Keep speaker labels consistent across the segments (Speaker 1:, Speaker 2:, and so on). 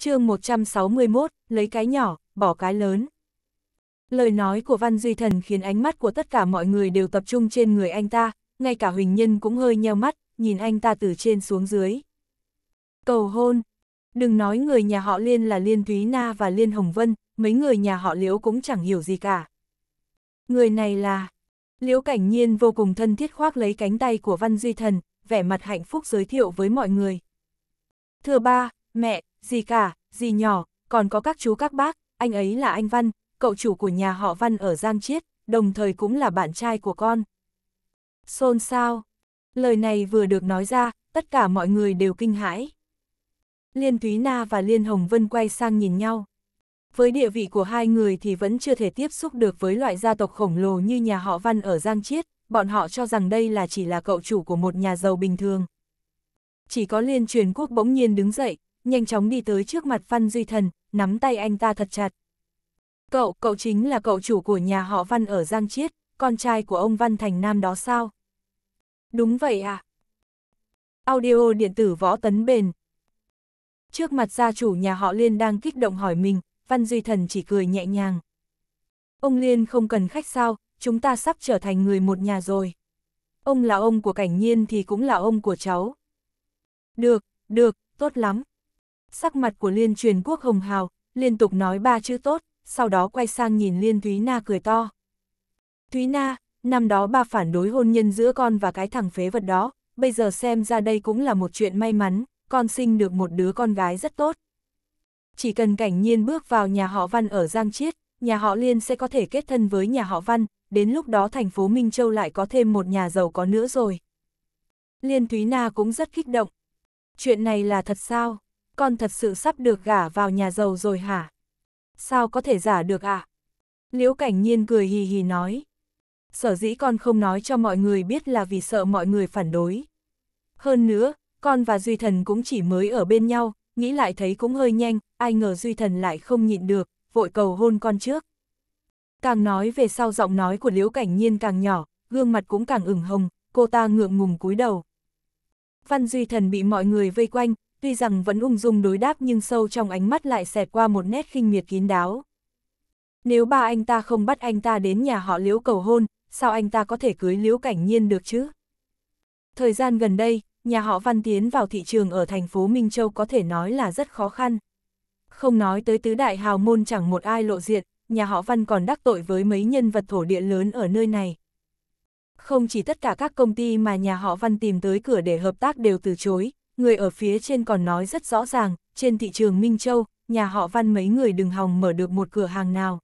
Speaker 1: chương 161, lấy cái nhỏ, bỏ cái lớn. Lời nói của Văn Duy Thần khiến ánh mắt của tất cả mọi người đều tập trung trên người anh ta, ngay cả Huỳnh Nhân cũng hơi nheo mắt, nhìn anh ta từ trên xuống dưới. Cầu hôn! Đừng nói người nhà họ Liên là Liên Thúy Na và Liên Hồng Vân, mấy người nhà họ Liễu cũng chẳng hiểu gì cả. Người này là... Liễu Cảnh Nhiên vô cùng thân thiết khoác lấy cánh tay của Văn Duy Thần, vẻ mặt hạnh phúc giới thiệu với mọi người. Thưa ba, mẹ, dì cả, dì nhỏ, còn có các chú các bác, anh ấy là anh Văn, cậu chủ của nhà họ Văn ở Giang Chiết, đồng thời cũng là bạn trai của con. Xôn sao? Lời này vừa được nói ra, tất cả mọi người đều kinh hãi. Liên Thúy Na và Liên Hồng Vân quay sang nhìn nhau. Với địa vị của hai người thì vẫn chưa thể tiếp xúc được với loại gia tộc khổng lồ như nhà họ Văn ở Giang Chiết, bọn họ cho rằng đây là chỉ là cậu chủ của một nhà giàu bình thường. Chỉ có Liên Truyền Quốc bỗng nhiên đứng dậy, nhanh chóng đi tới trước mặt Văn Duy Thần, nắm tay anh ta thật chặt. Cậu, cậu chính là cậu chủ của nhà họ Văn ở Giang Chiết, con trai của ông Văn Thành Nam đó sao? Đúng vậy à? Audio điện tử võ tấn bền. Trước mặt gia chủ nhà họ Liên đang kích động hỏi mình, Văn Duy Thần chỉ cười nhẹ nhàng. Ông Liên không cần khách sao, chúng ta sắp trở thành người một nhà rồi. Ông là ông của cảnh nhiên thì cũng là ông của cháu. Được, được, tốt lắm sắc mặt của liên truyền quốc hồng hào, liên tục nói ba chữ tốt, sau đó quay sang nhìn liên Thúy Na cười to. Thúy Na, năm đó ba phản đối hôn nhân giữa con và cái thằng phế vật đó, bây giờ xem ra đây cũng là một chuyện may mắn, con sinh được một đứa con gái rất tốt. Chỉ cần cảnh nhiên bước vào nhà họ Văn ở Giang Chiết, nhà họ Liên sẽ có thể kết thân với nhà họ Văn, đến lúc đó thành phố Minh Châu lại có thêm một nhà giàu có nữa rồi. Liên Thúy Na cũng rất kích động. Chuyện này là thật sao? con thật sự sắp được gả vào nhà giàu rồi hả? Sao có thể giả được ạ? À? Liễu Cảnh Nhiên cười hì hì nói. Sở dĩ con không nói cho mọi người biết là vì sợ mọi người phản đối. Hơn nữa, con và Duy Thần cũng chỉ mới ở bên nhau, nghĩ lại thấy cũng hơi nhanh, ai ngờ Duy Thần lại không nhịn được, vội cầu hôn con trước. Càng nói về sau giọng nói của Liễu Cảnh Nhiên càng nhỏ, gương mặt cũng càng ửng hồng, cô ta ngượng ngùng cúi đầu. Văn Duy Thần bị mọi người vây quanh, tuy rằng vẫn ung dung đối đáp nhưng sâu trong ánh mắt lại xẹt qua một nét khinh miệt kín đáo. Nếu ba anh ta không bắt anh ta đến nhà họ liễu cầu hôn, sao anh ta có thể cưới liễu cảnh nhiên được chứ? Thời gian gần đây, nhà họ Văn tiến vào thị trường ở thành phố Minh Châu có thể nói là rất khó khăn. Không nói tới tứ đại hào môn chẳng một ai lộ diện, nhà họ Văn còn đắc tội với mấy nhân vật thổ địa lớn ở nơi này. Không chỉ tất cả các công ty mà nhà họ Văn tìm tới cửa để hợp tác đều từ chối, người ở phía trên còn nói rất rõ ràng, trên thị trường Minh Châu, nhà họ Văn mấy người đừng hòng mở được một cửa hàng nào.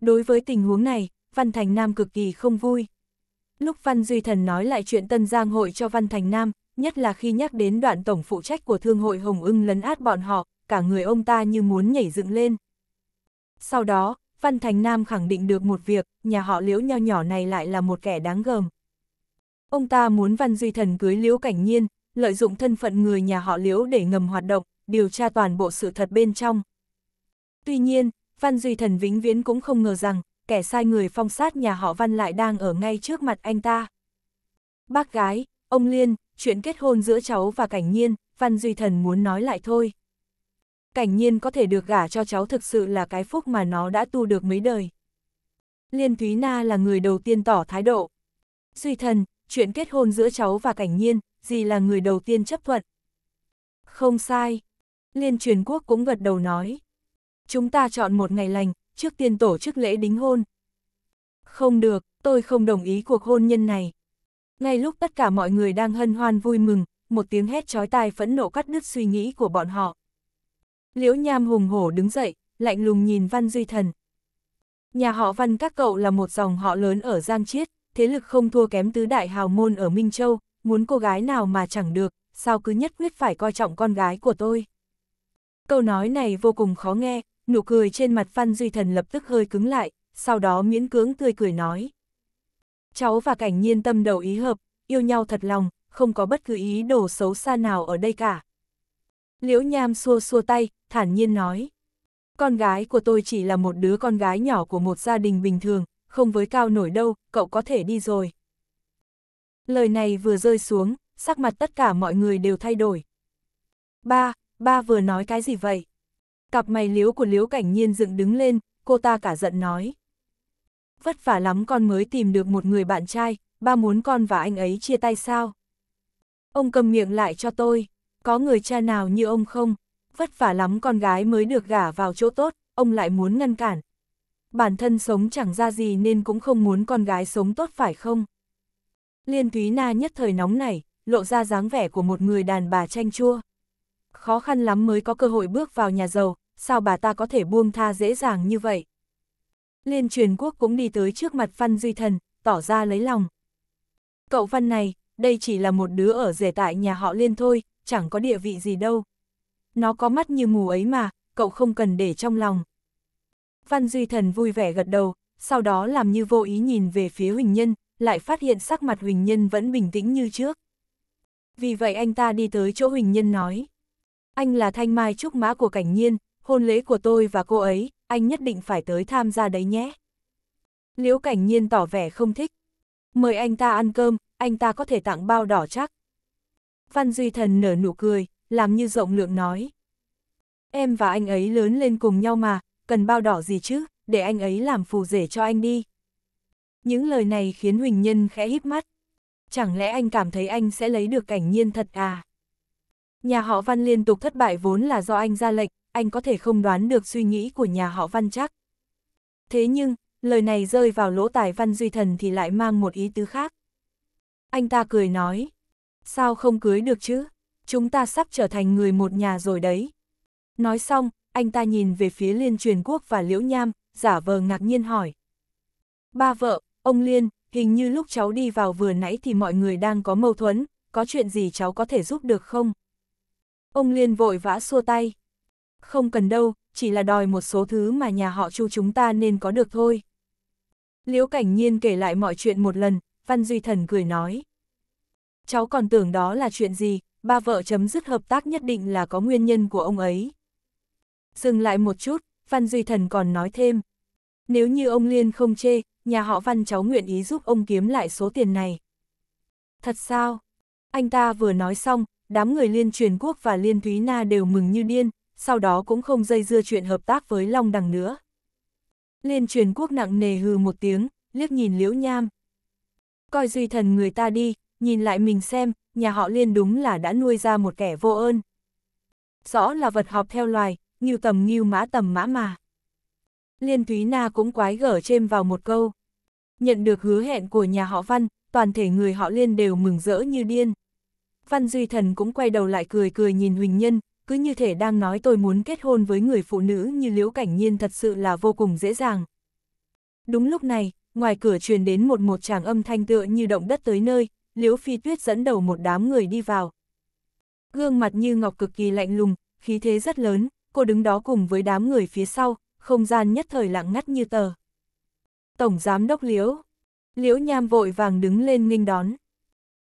Speaker 1: Đối với tình huống này, Văn Thành Nam cực kỳ không vui. Lúc Văn Duy Thần nói lại chuyện Tân Giang hội cho Văn Thành Nam, nhất là khi nhắc đến đoạn tổng phụ trách của thương hội Hồng ưng lấn át bọn họ, cả người ông ta như muốn nhảy dựng lên. Sau đó, Văn Thành Nam khẳng định được một việc, nhà họ liễu nho nhỏ này lại là một kẻ đáng gờm. Ông ta muốn Văn Duy Thần cưới liễu cảnh nhiên, lợi dụng thân phận người nhà họ Liễu để ngầm hoạt động, điều tra toàn bộ sự thật bên trong. Tuy nhiên, Văn Duy Thần vĩnh viễn cũng không ngờ rằng, kẻ sai người phong sát nhà họ Văn lại đang ở ngay trước mặt anh ta. Bác gái, ông Liên, chuyện kết hôn giữa cháu và Cảnh Nhiên, Văn Duy Thần muốn nói lại thôi. Cảnh Nhiên có thể được gả cho cháu thực sự là cái phúc mà nó đã tu được mấy đời. Liên Thúy Na là người đầu tiên tỏ thái độ. Duy Thần, chuyện kết hôn giữa cháu và Cảnh Nhiên, dì là người đầu tiên chấp thuận. Không sai. Liên truyền quốc cũng gật đầu nói. Chúng ta chọn một ngày lành, trước tiên tổ chức lễ đính hôn. Không được, tôi không đồng ý cuộc hôn nhân này. Ngay lúc tất cả mọi người đang hân hoan vui mừng, một tiếng hét chói tai phẫn nộ cắt đứt suy nghĩ của bọn họ. Liễu Nham hùng hổ đứng dậy, lạnh lùng nhìn Văn Duy Thần. Nhà họ Văn các cậu là một dòng họ lớn ở Giang Chiết, thế lực không thua kém tứ đại hào môn ở Minh Châu, muốn cô gái nào mà chẳng được, sao cứ nhất quyết phải coi trọng con gái của tôi. Câu nói này vô cùng khó nghe, nụ cười trên mặt Phan Duy Thần lập tức hơi cứng lại, sau đó miễn cưỡng tươi cười nói. Cháu và cảnh nhiên tâm đầu ý hợp, yêu nhau thật lòng, không có bất cứ ý đồ xấu xa nào ở đây cả. Liễu Nham xua xua tay, thản nhiên nói. Con gái của tôi chỉ là một đứa con gái nhỏ của một gia đình bình thường, không với cao nổi đâu, cậu có thể đi rồi. Lời này vừa rơi xuống, sắc mặt tất cả mọi người đều thay đổi. Ba, ba vừa nói cái gì vậy? Cặp mày liếu của liếu cảnh nhiên dựng đứng lên, cô ta cả giận nói. Vất vả lắm con mới tìm được một người bạn trai, ba muốn con và anh ấy chia tay sao? Ông cầm miệng lại cho tôi, có người cha nào như ông không? Vất vả lắm con gái mới được gả vào chỗ tốt, ông lại muốn ngăn cản. Bản thân sống chẳng ra gì nên cũng không muốn con gái sống tốt phải không? Liên Thúy Na nhất thời nóng nảy lộ ra dáng vẻ của một người đàn bà tranh chua. Khó khăn lắm mới có cơ hội bước vào nhà giàu, sao bà ta có thể buông tha dễ dàng như vậy. Liên truyền quốc cũng đi tới trước mặt Văn Duy Thần, tỏ ra lấy lòng. Cậu Văn này, đây chỉ là một đứa ở rể tại nhà họ Liên thôi, chẳng có địa vị gì đâu. Nó có mắt như mù ấy mà, cậu không cần để trong lòng. Văn Duy Thần vui vẻ gật đầu, sau đó làm như vô ý nhìn về phía Huỳnh Nhân, lại phát hiện sắc mặt Huỳnh Nhân vẫn bình tĩnh như trước. Vì vậy anh ta đi tới chỗ Huỳnh Nhân nói. Anh là thanh mai trúc mã của cảnh nhiên, hôn lễ của tôi và cô ấy, anh nhất định phải tới tham gia đấy nhé. Liễu cảnh nhiên tỏ vẻ không thích. Mời anh ta ăn cơm, anh ta có thể tặng bao đỏ chắc. Văn Duy Thần nở nụ cười, làm như rộng lượng nói. Em và anh ấy lớn lên cùng nhau mà, cần bao đỏ gì chứ, để anh ấy làm phù rể cho anh đi. Những lời này khiến Huỳnh Nhân khẽ híp mắt. Chẳng lẽ anh cảm thấy anh sẽ lấy được cảnh nhiên thật à? Nhà họ Văn liên tục thất bại vốn là do anh ra lệnh, anh có thể không đoán được suy nghĩ của nhà họ Văn chắc. Thế nhưng, lời này rơi vào lỗ tài Văn Duy Thần thì lại mang một ý tứ khác. Anh ta cười nói, sao không cưới được chứ? Chúng ta sắp trở thành người một nhà rồi đấy. Nói xong, anh ta nhìn về phía Liên Truyền Quốc và Liễu Nham, giả vờ ngạc nhiên hỏi. Ba vợ, ông Liên, hình như lúc cháu đi vào vừa nãy thì mọi người đang có mâu thuẫn, có chuyện gì cháu có thể giúp được không? Ông Liên vội vã xua tay. Không cần đâu, chỉ là đòi một số thứ mà nhà họ chu chúng ta nên có được thôi. Liễu Cảnh Nhiên kể lại mọi chuyện một lần, Văn Duy Thần cười nói. Cháu còn tưởng đó là chuyện gì, ba vợ chấm dứt hợp tác nhất định là có nguyên nhân của ông ấy. Dừng lại một chút, Văn Duy Thần còn nói thêm. Nếu như ông Liên không chê, nhà họ Văn cháu nguyện ý giúp ông kiếm lại số tiền này. Thật sao? Anh ta vừa nói xong, đám người Liên Truyền Quốc và Liên Thúy Na đều mừng như điên, sau đó cũng không dây dưa chuyện hợp tác với Long Đằng nữa. Liên Truyền Quốc nặng nề hừ một tiếng, liếc nhìn Liễu Nham. Coi duy thần người ta đi, nhìn lại mình xem, nhà họ Liên đúng là đã nuôi ra một kẻ vô ơn. Rõ là vật họp theo loài, nghiêu tầm nghiêu mã tầm mã mà. Liên Thúy Na cũng quái gở thêm vào một câu. Nhận được hứa hẹn của nhà họ Văn, toàn thể người họ Liên đều mừng rỡ như điên. Văn Duy Thần cũng quay đầu lại cười cười nhìn Huỳnh Nhân, cứ như thể đang nói tôi muốn kết hôn với người phụ nữ như Liễu Cảnh Nhiên thật sự là vô cùng dễ dàng. Đúng lúc này, ngoài cửa truyền đến một một tràng âm thanh tựa như động đất tới nơi, Liễu Phi Tuyết dẫn đầu một đám người đi vào. Gương mặt như ngọc cực kỳ lạnh lùng, khí thế rất lớn, cô đứng đó cùng với đám người phía sau, không gian nhất thời lặng ngắt như tờ. Tổng giám đốc Liễu, Liễu Nham vội vàng đứng lên nghênh đón.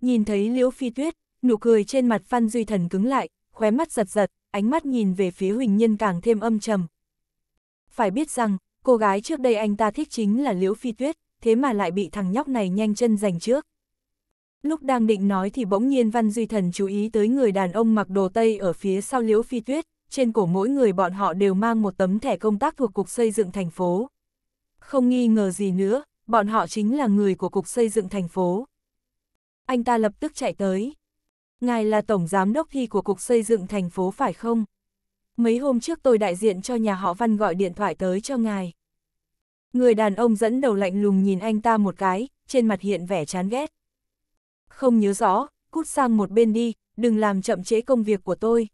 Speaker 1: Nhìn thấy Liễu Phi Tuyết, nụ cười trên mặt Phan Duy Thần cứng lại, khóe mắt giật giật, ánh mắt nhìn về phía Huỳnh Nhân càng thêm âm trầm. Phải biết rằng, cô gái trước đây anh ta thích chính là Liễu Phi Tuyết, thế mà lại bị thằng nhóc này nhanh chân giành trước. Lúc đang định nói thì bỗng nhiên Văn Duy Thần chú ý tới người đàn ông mặc đồ tây ở phía sau Liễu Phi Tuyết, trên cổ mỗi người bọn họ đều mang một tấm thẻ công tác thuộc Cục Xây dựng thành phố. Không nghi ngờ gì nữa, bọn họ chính là người của Cục Xây dựng thành phố. Anh ta lập tức chạy tới. Ngài là Tổng Giám đốc thi của Cục Xây dựng thành phố phải không? Mấy hôm trước tôi đại diện cho nhà họ Văn gọi điện thoại tới cho ngài. Người đàn ông dẫn đầu lạnh lùng nhìn anh ta một cái, trên mặt hiện vẻ chán ghét. Không nhớ rõ, cút sang một bên đi, đừng làm chậm chế công việc của tôi.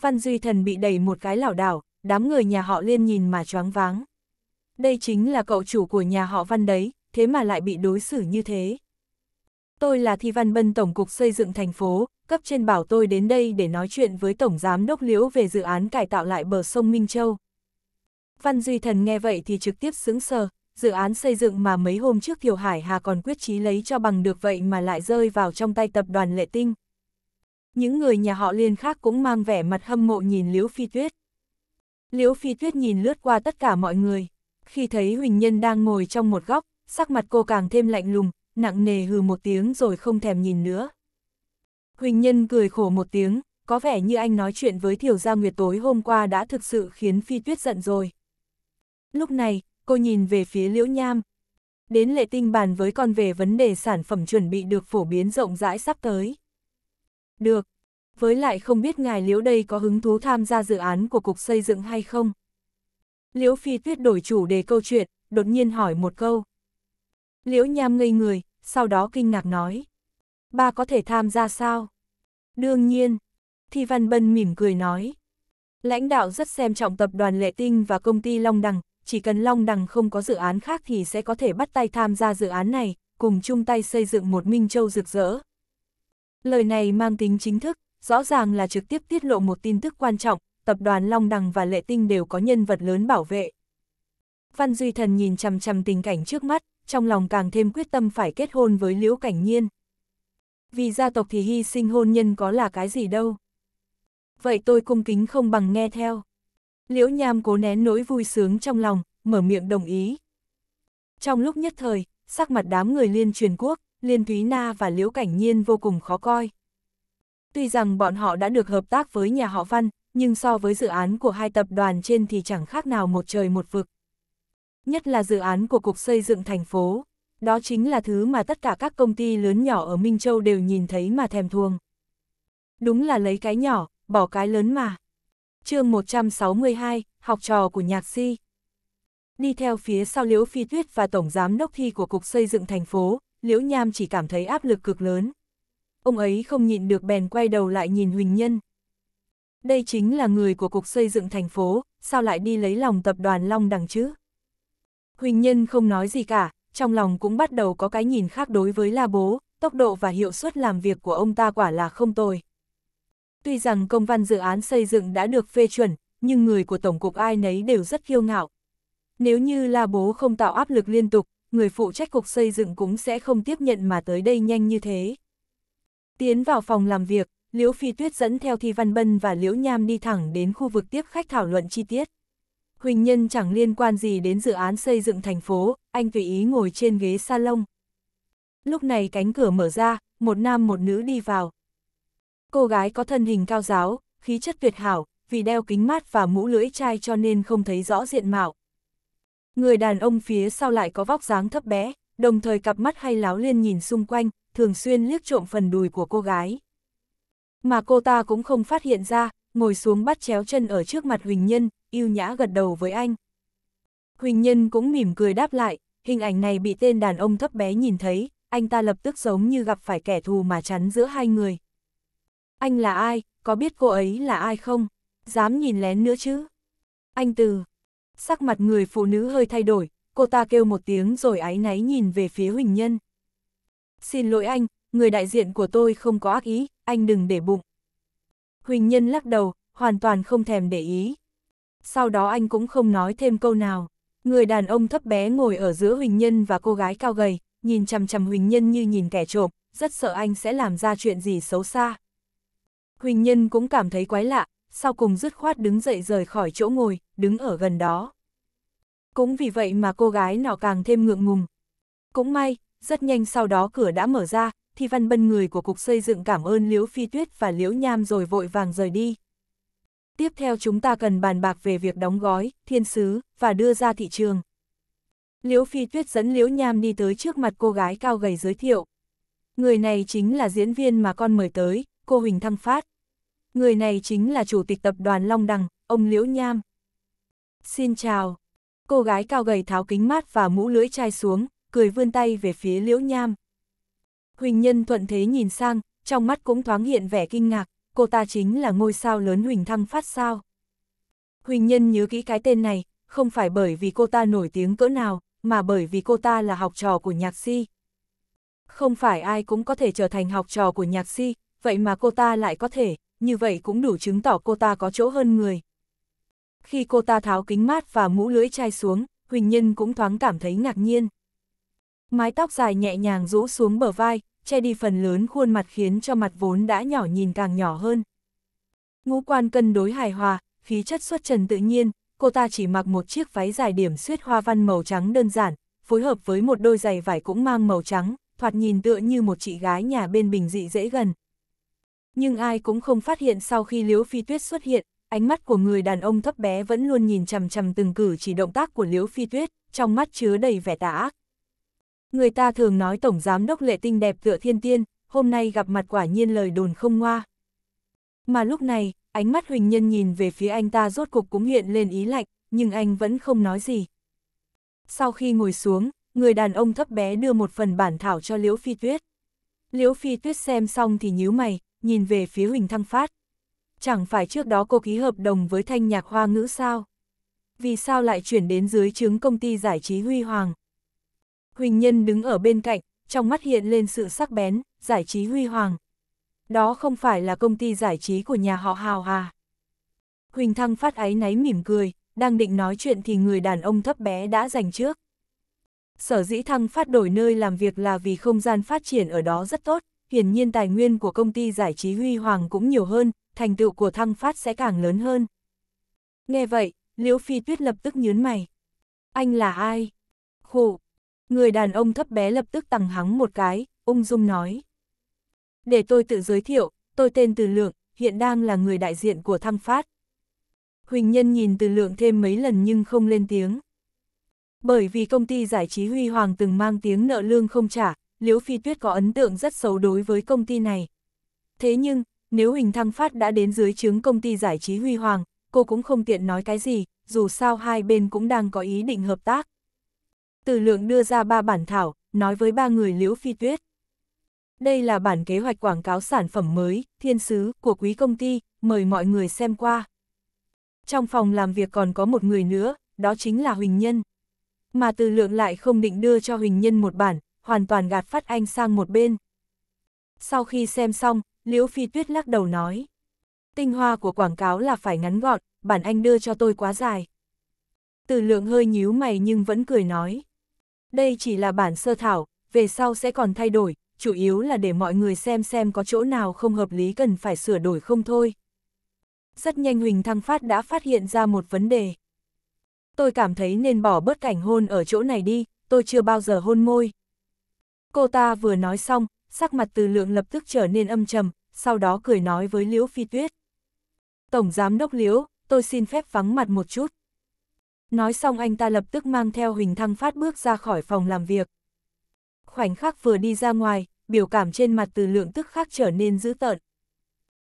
Speaker 1: Văn Duy Thần bị đẩy một cái lảo đảo, đám người nhà họ liên nhìn mà choáng váng. Đây chính là cậu chủ của nhà họ Văn đấy, thế mà lại bị đối xử như thế. Tôi là Thi Văn Bân Tổng cục xây dựng thành phố, cấp trên bảo tôi đến đây để nói chuyện với Tổng Giám Đốc Liễu về dự án cải tạo lại bờ sông Minh Châu. Văn Duy Thần nghe vậy thì trực tiếp sững sờ, dự án xây dựng mà mấy hôm trước Thiều Hải Hà còn quyết chí lấy cho bằng được vậy mà lại rơi vào trong tay tập đoàn Lệ Tinh những người nhà họ liên khác cũng mang vẻ mặt hâm mộ nhìn Liễu Phi Tuyết. Liễu Phi Tuyết nhìn lướt qua tất cả mọi người, khi thấy Huỳnh Nhân đang ngồi trong một góc, sắc mặt cô càng thêm lạnh lùng, nặng nề hừ một tiếng rồi không thèm nhìn nữa. Huỳnh Nhân cười khổ một tiếng, có vẻ như anh nói chuyện với Thiểu Gia Nguyệt tối hôm qua đã thực sự khiến Phi Tuyết giận rồi. Lúc này, cô nhìn về phía Liễu Nham. Đến lệ tinh bàn với con về vấn đề sản phẩm chuẩn bị được phổ biến rộng rãi sắp tới. Được, với lại không biết ngài liễu đây có hứng thú tham gia dự án của Cục Xây dựng hay không? Liễu Phi Tuyết đổi chủ đề câu chuyện, đột nhiên hỏi một câu. Liễu Nham ngây người, sau đó kinh ngạc nói. Ba có thể tham gia sao? Đương nhiên. Thi Văn Bân mỉm cười nói. Lãnh đạo rất xem trọng tập đoàn Lệ Tinh và công ty Long Đằng, chỉ cần Long Đằng không có dự án khác thì sẽ có thể bắt tay tham gia dự án này, cùng chung tay xây dựng một Minh Châu rực rỡ, Lời này mang tính chính thức, rõ ràng là trực tiếp tiết lộ một tin tức quan trọng, tập đoàn Long Đằng và Lệ Tinh đều có nhân vật lớn bảo vệ. Văn Duy Thần nhìn chằm chằm tình cảnh trước mắt, trong lòng càng thêm quyết tâm phải kết hôn với Liễu Cảnh Nhiên. Vì gia tộc thì hy sinh hôn nhân có là cái gì đâu. Vậy tôi cung kính không bằng nghe theo. Liễu Nham cố nén nỗi vui sướng trong lòng, mở miệng đồng ý. Trong lúc nhất thời, sắc mặt đám người liên truyền quốc, Liên Thúy Na và Liễu Cảnh Nhiên vô cùng khó coi. Tuy rằng bọn họ đã được hợp tác với nhà họ Văn, nhưng so với dự án của hai tập đoàn trên thì chẳng khác nào một trời một vực. Nhất là dự án của Cục Xây dựng thành phố, đó chính là thứ mà tất cả các công ty lớn nhỏ ở Minh Châu đều nhìn thấy mà thèm thuồng. Đúng là lấy cái nhỏ, bỏ cái lớn mà. chương 162, học trò của nhạc si. Đi theo phía sau Liễu Phi Tuyết và Tổng Giám Đốc Thi của Cục Xây dựng thành phố, Liễu Nham chỉ cảm thấy áp lực cực lớn. Ông ấy không nhịn được bèn quay đầu lại nhìn Huỳnh Nhân. Đây chính là người của Cục Xây dựng thành phố, sao lại đi lấy lòng tập đoàn Long Đằng chứ? Huỳnh Nhân không nói gì cả, trong lòng cũng bắt đầu có cái nhìn khác đối với La Bố, tốc độ và hiệu suất làm việc của ông ta quả là không tồi. Tuy rằng công văn dự án xây dựng đã được phê chuẩn, nhưng người của Tổng cục ai nấy đều rất kiêu ngạo. Nếu như La Bố không tạo áp lực liên tục, người phụ trách cục xây dựng cũng sẽ không tiếp nhận mà tới đây nhanh như thế. Tiến vào phòng làm việc, Liễu Phi Tuyết dẫn theo Thi Văn Bân và Liễu Nham đi thẳng đến khu vực tiếp khách thảo luận chi tiết. Huỳnh Nhân chẳng liên quan gì đến dự án xây dựng thành phố, anh tùy ý ngồi trên ghế salon. Lúc này cánh cửa mở ra, một nam một nữ đi vào. Cô gái có thân hình cao giáo, khí chất tuyệt hảo, vì đeo kính mát và mũ lưỡi chai cho nên không thấy rõ diện mạo. Người đàn ông phía sau lại có vóc dáng thấp bé, đồng thời cặp mắt hay láo liên nhìn xung quanh, thường xuyên liếc trộm phần đùi của cô gái. Mà cô ta cũng không phát hiện ra, ngồi xuống bắt chéo chân ở trước mặt Huỳnh Nhân, yêu nhã gật đầu với anh. Huỳnh Nhân cũng mỉm cười đáp lại, hình ảnh này bị tên đàn ông thấp bé nhìn thấy, anh ta lập tức giống như gặp phải kẻ thù mà chắn giữa hai người. Anh là ai, có biết cô ấy là ai không? Dám nhìn lén nữa chứ? Anh Từ, Sắc mặt người phụ nữ hơi thay đổi, cô ta kêu một tiếng rồi áy náy nhìn về phía Huỳnh Nhân. Xin lỗi anh, người đại diện của tôi không có ác ý, anh đừng để bụng. Huỳnh Nhân lắc đầu, hoàn toàn không thèm để ý. Sau đó anh cũng không nói thêm câu nào. Người đàn ông thấp bé ngồi ở giữa Huỳnh Nhân và cô gái cao gầy, nhìn chằm chằm Huỳnh Nhân như nhìn kẻ trộm, rất sợ anh sẽ làm ra chuyện gì xấu xa. Huỳnh Nhân cũng cảm thấy quái lạ, sau cùng dứt khoát đứng dậy rời khỏi chỗ ngồi, đứng ở gần đó. Cũng vì vậy mà cô gái nọ càng thêm ngượng ngùng. Cũng may, rất nhanh sau đó cửa đã mở ra, thì văn bân người của cục xây dựng cảm ơn Liễu Phi Tuyết và Liễu Nham rồi vội vàng rời đi. Tiếp theo chúng ta cần bàn bạc về việc đóng gói, thiên sứ, và đưa ra thị trường. Liễu Phi Tuyết dẫn Liễu Nham đi tới trước mặt cô gái cao gầy giới thiệu. Người này chính là diễn viên mà con mời tới, cô Huỳnh Thăng Phát. Người này chính là chủ tịch tập đoàn Long Đằng, ông Liễu Nham. Xin chào. Cô gái cao gầy tháo kính mát và mũ lưỡi chai xuống, cười vươn tay về phía Liễu Nham. Huỳnh Nhân thuận thế nhìn sang, trong mắt cũng thoáng hiện vẻ kinh ngạc, cô ta chính là ngôi sao lớn Huỳnh Thăng Phát sao. Huỳnh Nhân nhớ kỹ cái tên này, không phải bởi vì cô ta nổi tiếng cỡ nào, mà bởi vì cô ta là học trò của nhạc si. Không phải ai cũng có thể trở thành học trò của nhạc si, vậy mà cô ta lại có thể, như vậy cũng đủ chứng tỏ cô ta có chỗ hơn người. Khi cô ta tháo kính mát và mũ lưỡi chai xuống, Huỳnh Nhân cũng thoáng cảm thấy ngạc nhiên. Mái tóc dài nhẹ nhàng rũ xuống bờ vai, che đi phần lớn khuôn mặt khiến cho mặt vốn đã nhỏ nhìn càng nhỏ hơn. Ngũ quan cân đối hài hòa, khí chất xuất trần tự nhiên, cô ta chỉ mặc một chiếc váy dài điểm xuyết hoa văn màu trắng đơn giản, phối hợp với một đôi giày vải cũng mang màu trắng, thoạt nhìn tựa như một chị gái nhà bên bình dị dễ gần, nhưng ai cũng không phát hiện sau khi Liễu Phi Tuyết xuất hiện, ánh mắt của người đàn ông thấp bé vẫn luôn nhìn chằm chằm từng cử chỉ động tác của Liễu Phi Tuyết, trong mắt chứa đầy vẻ tà ác. Người ta thường nói Tổng Giám Đốc Lệ Tinh đẹp tựa thiên tiên, hôm nay gặp mặt quả nhiên lời đồn không ngoa. Mà lúc này, ánh mắt Huỳnh Nhân nhìn về phía anh ta rốt cục cũng hiện lên ý lạnh, nhưng anh vẫn không nói gì. Sau khi ngồi xuống, người đàn ông thấp bé đưa một phần bản thảo cho Liễu Phi Tuyết. Liễu Phi Tuyết xem xong thì nhíu mày, nhìn về phía Huỳnh Thăng Phát. Chẳng phải trước đó cô ký hợp đồng với thanh nhạc hoa ngữ sao? Vì sao lại chuyển đến dưới chứng công ty giải trí Huy Hoàng? Huỳnh Nhân đứng ở bên cạnh, trong mắt hiện lên sự sắc bén, giải trí Huy Hoàng. Đó không phải là công ty giải trí của nhà họ Hào à? Huỳnh Thăng Phát áy náy mỉm cười, đang định nói chuyện thì người đàn ông thấp bé đã giành trước. Sở dĩ Thăng Phát đổi nơi làm việc là vì không gian phát triển ở đó rất tốt, hiển nhiên tài nguyên của công ty giải trí huy hoàng cũng nhiều hơn, thành tựu của thăng phát sẽ càng lớn hơn. Nghe vậy, Liễu Phi Tuyết lập tức nhớn mày. Anh là ai? Khổ. Người đàn ông thấp bé lập tức tăng hắng một cái, ung dung nói. Để tôi tự giới thiệu, tôi tên Từ Lượng, hiện đang là người đại diện của Thăng Phát. Huỳnh Nhân nhìn Từ Lượng thêm mấy lần nhưng không lên tiếng. Bởi vì công ty giải trí Huy Hoàng từng mang tiếng nợ lương không trả, Liễu Phi Tuyết có ấn tượng rất xấu đối với công ty này. Thế nhưng, nếu Huỳnh Thăng Phát đã đến dưới chướng công ty giải trí Huy Hoàng, cô cũng không tiện nói cái gì, dù sao hai bên cũng đang có ý định hợp tác. Từ lượng đưa ra ba bản thảo, nói với ba người Liễu Phi Tuyết. Đây là bản kế hoạch quảng cáo sản phẩm mới, thiên sứ, của quý công ty, mời mọi người xem qua. Trong phòng làm việc còn có một người nữa, đó chính là Huỳnh Nhân. Mà từ lượng lại không định đưa cho Huỳnh Nhân một bản, hoàn toàn gạt phát anh sang một bên. Sau khi xem xong, Liễu Phi Tuyết lắc đầu nói. Tinh hoa của quảng cáo là phải ngắn gọn, bản anh đưa cho tôi quá dài. Từ lượng hơi nhíu mày nhưng vẫn cười nói. Đây chỉ là bản sơ thảo, về sau sẽ còn thay đổi, chủ yếu là để mọi người xem xem có chỗ nào không hợp lý cần phải sửa đổi không thôi. Rất nhanh Huỳnh Thăng Phát đã phát hiện ra một vấn đề. Tôi cảm thấy nên bỏ bớt cảnh hôn ở chỗ này đi, tôi chưa bao giờ hôn môi. Cô ta vừa nói xong, sắc mặt từ lượng lập tức trở nên âm trầm, sau đó cười nói với Liễu Phi Tuyết. Tổng Giám Đốc Liễu, tôi xin phép vắng mặt một chút. Nói xong anh ta lập tức mang theo Huỳnh Thăng Phát bước ra khỏi phòng làm việc. Khoảnh khắc vừa đi ra ngoài, biểu cảm trên mặt từ lượng tức khắc trở nên dữ tợn.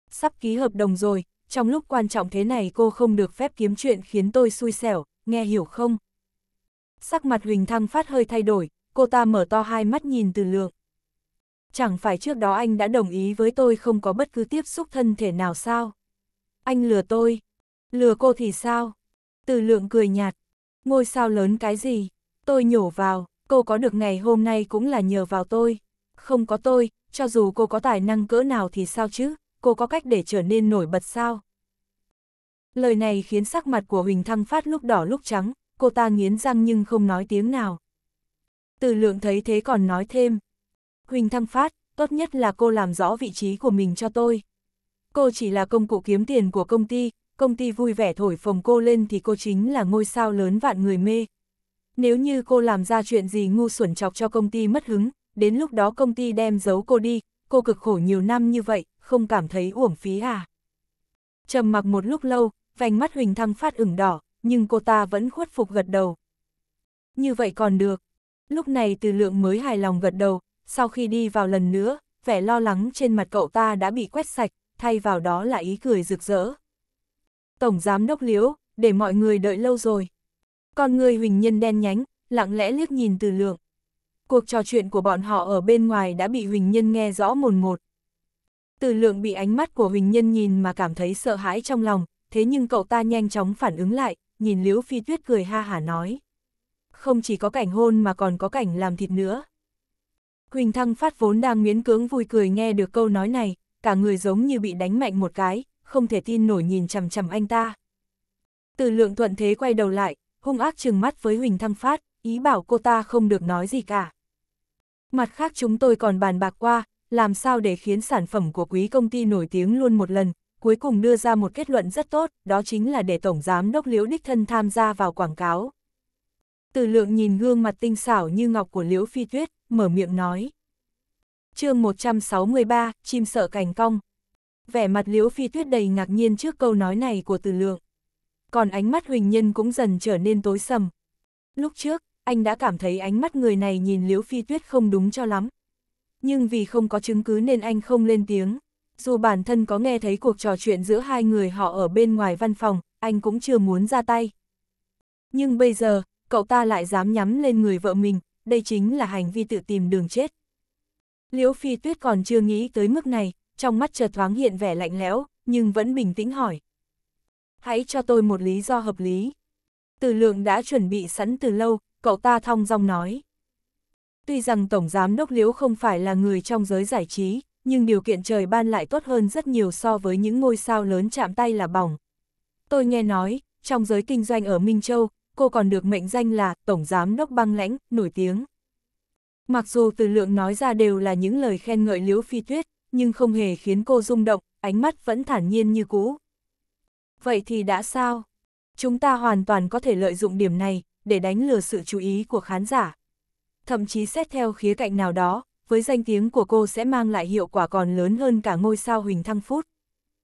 Speaker 1: Sắp ký hợp đồng rồi, trong lúc quan trọng thế này cô không được phép kiếm chuyện khiến tôi xui xẻo, nghe hiểu không? Sắc mặt Huỳnh Thăng Phát hơi thay đổi, cô ta mở to hai mắt nhìn từ lượng. Chẳng phải trước đó anh đã đồng ý với tôi không có bất cứ tiếp xúc thân thể nào sao? Anh lừa tôi, lừa cô thì sao? Từ lượng cười nhạt, ngôi sao lớn cái gì? Tôi nhổ vào, cô có được ngày hôm nay cũng là nhờ vào tôi. Không có tôi, cho dù cô có tài năng cỡ nào thì sao chứ, cô có cách để trở nên nổi bật sao? Lời này khiến sắc mặt của Huỳnh Thăng phát lúc đỏ lúc trắng, cô ta nghiến răng nhưng không nói tiếng nào. Từ lượng thấy thế còn nói thêm. Huỳnh Thăng Phát, tốt nhất là cô làm rõ vị trí của mình cho tôi. Cô chỉ là công cụ kiếm tiền của công ty, công ty vui vẻ thổi phồng cô lên thì cô chính là ngôi sao lớn vạn người mê. Nếu như cô làm ra chuyện gì ngu xuẩn chọc cho công ty mất hứng, đến lúc đó công ty đem giấu cô đi, cô cực khổ nhiều năm như vậy, không cảm thấy uổng phí à. Trầm mặc một lúc lâu, vành mắt Huỳnh Thăng phát ửng đỏ, nhưng cô ta vẫn khuất phục gật đầu. Như vậy còn được, Lúc này từ lượng mới hài lòng gật đầu, sau khi đi vào lần nữa, vẻ lo lắng trên mặt cậu ta đã bị quét sạch, thay vào đó là ý cười rực rỡ. Tổng giám đốc liễu, để mọi người đợi lâu rồi. Con người huỳnh nhân đen nhánh, lặng lẽ liếc nhìn từ lượng. Cuộc trò chuyện của bọn họ ở bên ngoài đã bị huỳnh nhân nghe rõ mồn một. Từ lượng bị ánh mắt của huỳnh nhân nhìn mà cảm thấy sợ hãi trong lòng, thế nhưng cậu ta nhanh chóng phản ứng lại, nhìn liễu phi tuyết cười ha hả nói không chỉ có cảnh hôn mà còn có cảnh làm thịt nữa. Huỳnh Thăng Phát vốn đang miễn cưỡng vui cười nghe được câu nói này, cả người giống như bị đánh mạnh một cái, không thể tin nổi nhìn chằm chằm anh ta. Từ lượng thuận thế quay đầu lại, hung ác trừng mắt với Huỳnh Thăng Phát, ý bảo cô ta không được nói gì cả. Mặt khác chúng tôi còn bàn bạc qua, làm sao để khiến sản phẩm của quý công ty nổi tiếng luôn một lần, cuối cùng đưa ra một kết luận rất tốt, đó chính là để Tổng Giám Đốc Liễu Đích Thân tham gia vào quảng cáo. Từ lượng nhìn gương mặt tinh xảo như ngọc của Liễu Phi Tuyết, mở miệng nói. chương 163, chim sợ cành cong. Vẻ mặt Liễu Phi Tuyết đầy ngạc nhiên trước câu nói này của từ lượng. Còn ánh mắt Huỳnh Nhân cũng dần trở nên tối sầm. Lúc trước, anh đã cảm thấy ánh mắt người này nhìn Liễu Phi Tuyết không đúng cho lắm. Nhưng vì không có chứng cứ nên anh không lên tiếng. Dù bản thân có nghe thấy cuộc trò chuyện giữa hai người họ ở bên ngoài văn phòng, anh cũng chưa muốn ra tay. Nhưng bây giờ, cậu ta lại dám nhắm lên người vợ mình, đây chính là hành vi tự tìm đường chết. Liễu Phi Tuyết còn chưa nghĩ tới mức này, trong mắt chợt thoáng hiện vẻ lạnh lẽo, nhưng vẫn bình tĩnh hỏi. Hãy cho tôi một lý do hợp lý. Từ lượng đã chuẩn bị sẵn từ lâu, cậu ta thong dong nói. Tuy rằng Tổng Giám Đốc Liễu không phải là người trong giới giải trí, nhưng điều kiện trời ban lại tốt hơn rất nhiều so với những ngôi sao lớn chạm tay là bỏng. Tôi nghe nói, trong giới kinh doanh ở Minh Châu, cô còn được mệnh danh là Tổng Giám Đốc Băng Lãnh, nổi tiếng. Mặc dù từ lượng nói ra đều là những lời khen ngợi Liễu Phi Tuyết, nhưng không hề khiến cô rung động, ánh mắt vẫn thản nhiên như cũ. Vậy thì đã sao? Chúng ta hoàn toàn có thể lợi dụng điểm này để đánh lừa sự chú ý của khán giả. Thậm chí xét theo khía cạnh nào đó, với danh tiếng của cô sẽ mang lại hiệu quả còn lớn hơn cả ngôi sao Huỳnh Thăng Phút.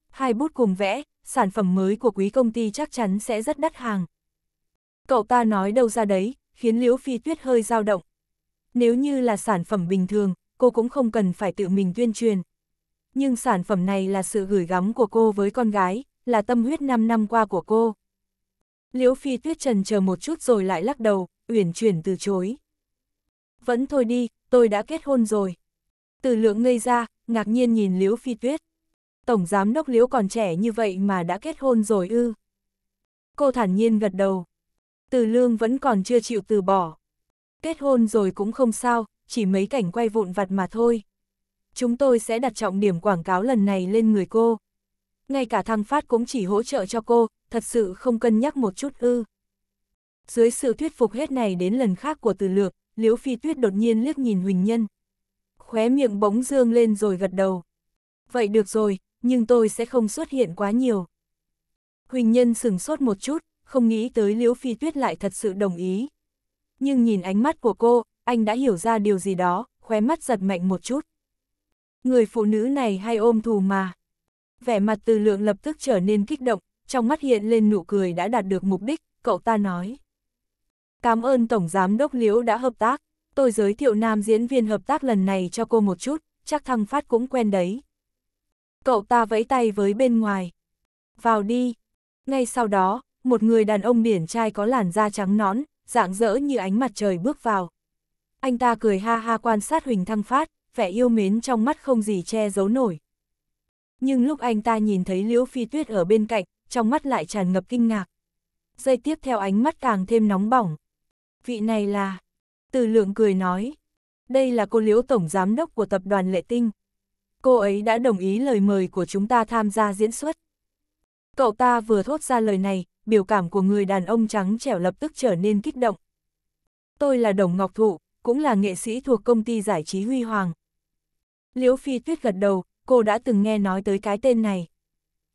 Speaker 1: Hai bút cùng vẽ, sản phẩm mới của quý công ty chắc chắn sẽ rất đắt hàng cậu ta nói đâu ra đấy, khiến Liễu Phi Tuyết hơi dao động. Nếu như là sản phẩm bình thường, cô cũng không cần phải tự mình tuyên truyền. Nhưng sản phẩm này là sự gửi gắm của cô với con gái, là tâm huyết 5 năm qua của cô. Liễu Phi Tuyết trần chờ một chút rồi lại lắc đầu, uyển chuyển từ chối. Vẫn thôi đi, tôi đã kết hôn rồi. Từ lượng ngây ra, ngạc nhiên nhìn Liễu Phi Tuyết. Tổng giám đốc Liễu còn trẻ như vậy mà đã kết hôn rồi ư. Cô thản nhiên gật đầu, từ lương vẫn còn chưa chịu từ bỏ. Kết hôn rồi cũng không sao, chỉ mấy cảnh quay vụn vặt mà thôi. Chúng tôi sẽ đặt trọng điểm quảng cáo lần này lên người cô. Ngay cả thăng phát cũng chỉ hỗ trợ cho cô, thật sự không cân nhắc một chút ư. Dưới sự thuyết phục hết này đến lần khác của từ lược, Liễu Phi Tuyết đột nhiên liếc nhìn Huỳnh Nhân. Khóe miệng bỗng dương lên rồi gật đầu. Vậy được rồi, nhưng tôi sẽ không xuất hiện quá nhiều. Huỳnh Nhân sửng sốt một chút, không nghĩ tới Liễu Phi Tuyết lại thật sự đồng ý. Nhưng nhìn ánh mắt của cô, anh đã hiểu ra điều gì đó, khóe mắt giật mạnh một chút. Người phụ nữ này hay ôm thù mà. Vẻ mặt từ lượng lập tức trở nên kích động, trong mắt hiện lên nụ cười đã đạt được mục đích, cậu ta nói. Cảm ơn Tổng Giám Đốc Liễu đã hợp tác, tôi giới thiệu nam diễn viên hợp tác lần này cho cô một chút, chắc thăng phát cũng quen đấy. Cậu ta vẫy tay với bên ngoài. Vào đi. Ngay sau đó, một người đàn ông điển trai có làn da trắng nõn, dạng dỡ như ánh mặt trời bước vào. Anh ta cười ha ha quan sát Huỳnh Thăng Phát, vẻ yêu mến trong mắt không gì che giấu nổi. Nhưng lúc anh ta nhìn thấy Liễu Phi Tuyết ở bên cạnh, trong mắt lại tràn ngập kinh ngạc. Giây tiếp theo ánh mắt càng thêm nóng bỏng. Vị này là... Từ lượng cười nói. Đây là cô Liễu Tổng Giám đốc của tập đoàn Lệ Tinh. Cô ấy đã đồng ý lời mời của chúng ta tham gia diễn xuất. Cậu ta vừa thốt ra lời này, biểu cảm của người đàn ông trắng trẻo lập tức trở nên kích động. Tôi là Đồng Ngọc Thụ, cũng là nghệ sĩ thuộc công ty giải trí Huy Hoàng. Liễu Phi Tuyết gật đầu, cô đã từng nghe nói tới cái tên này.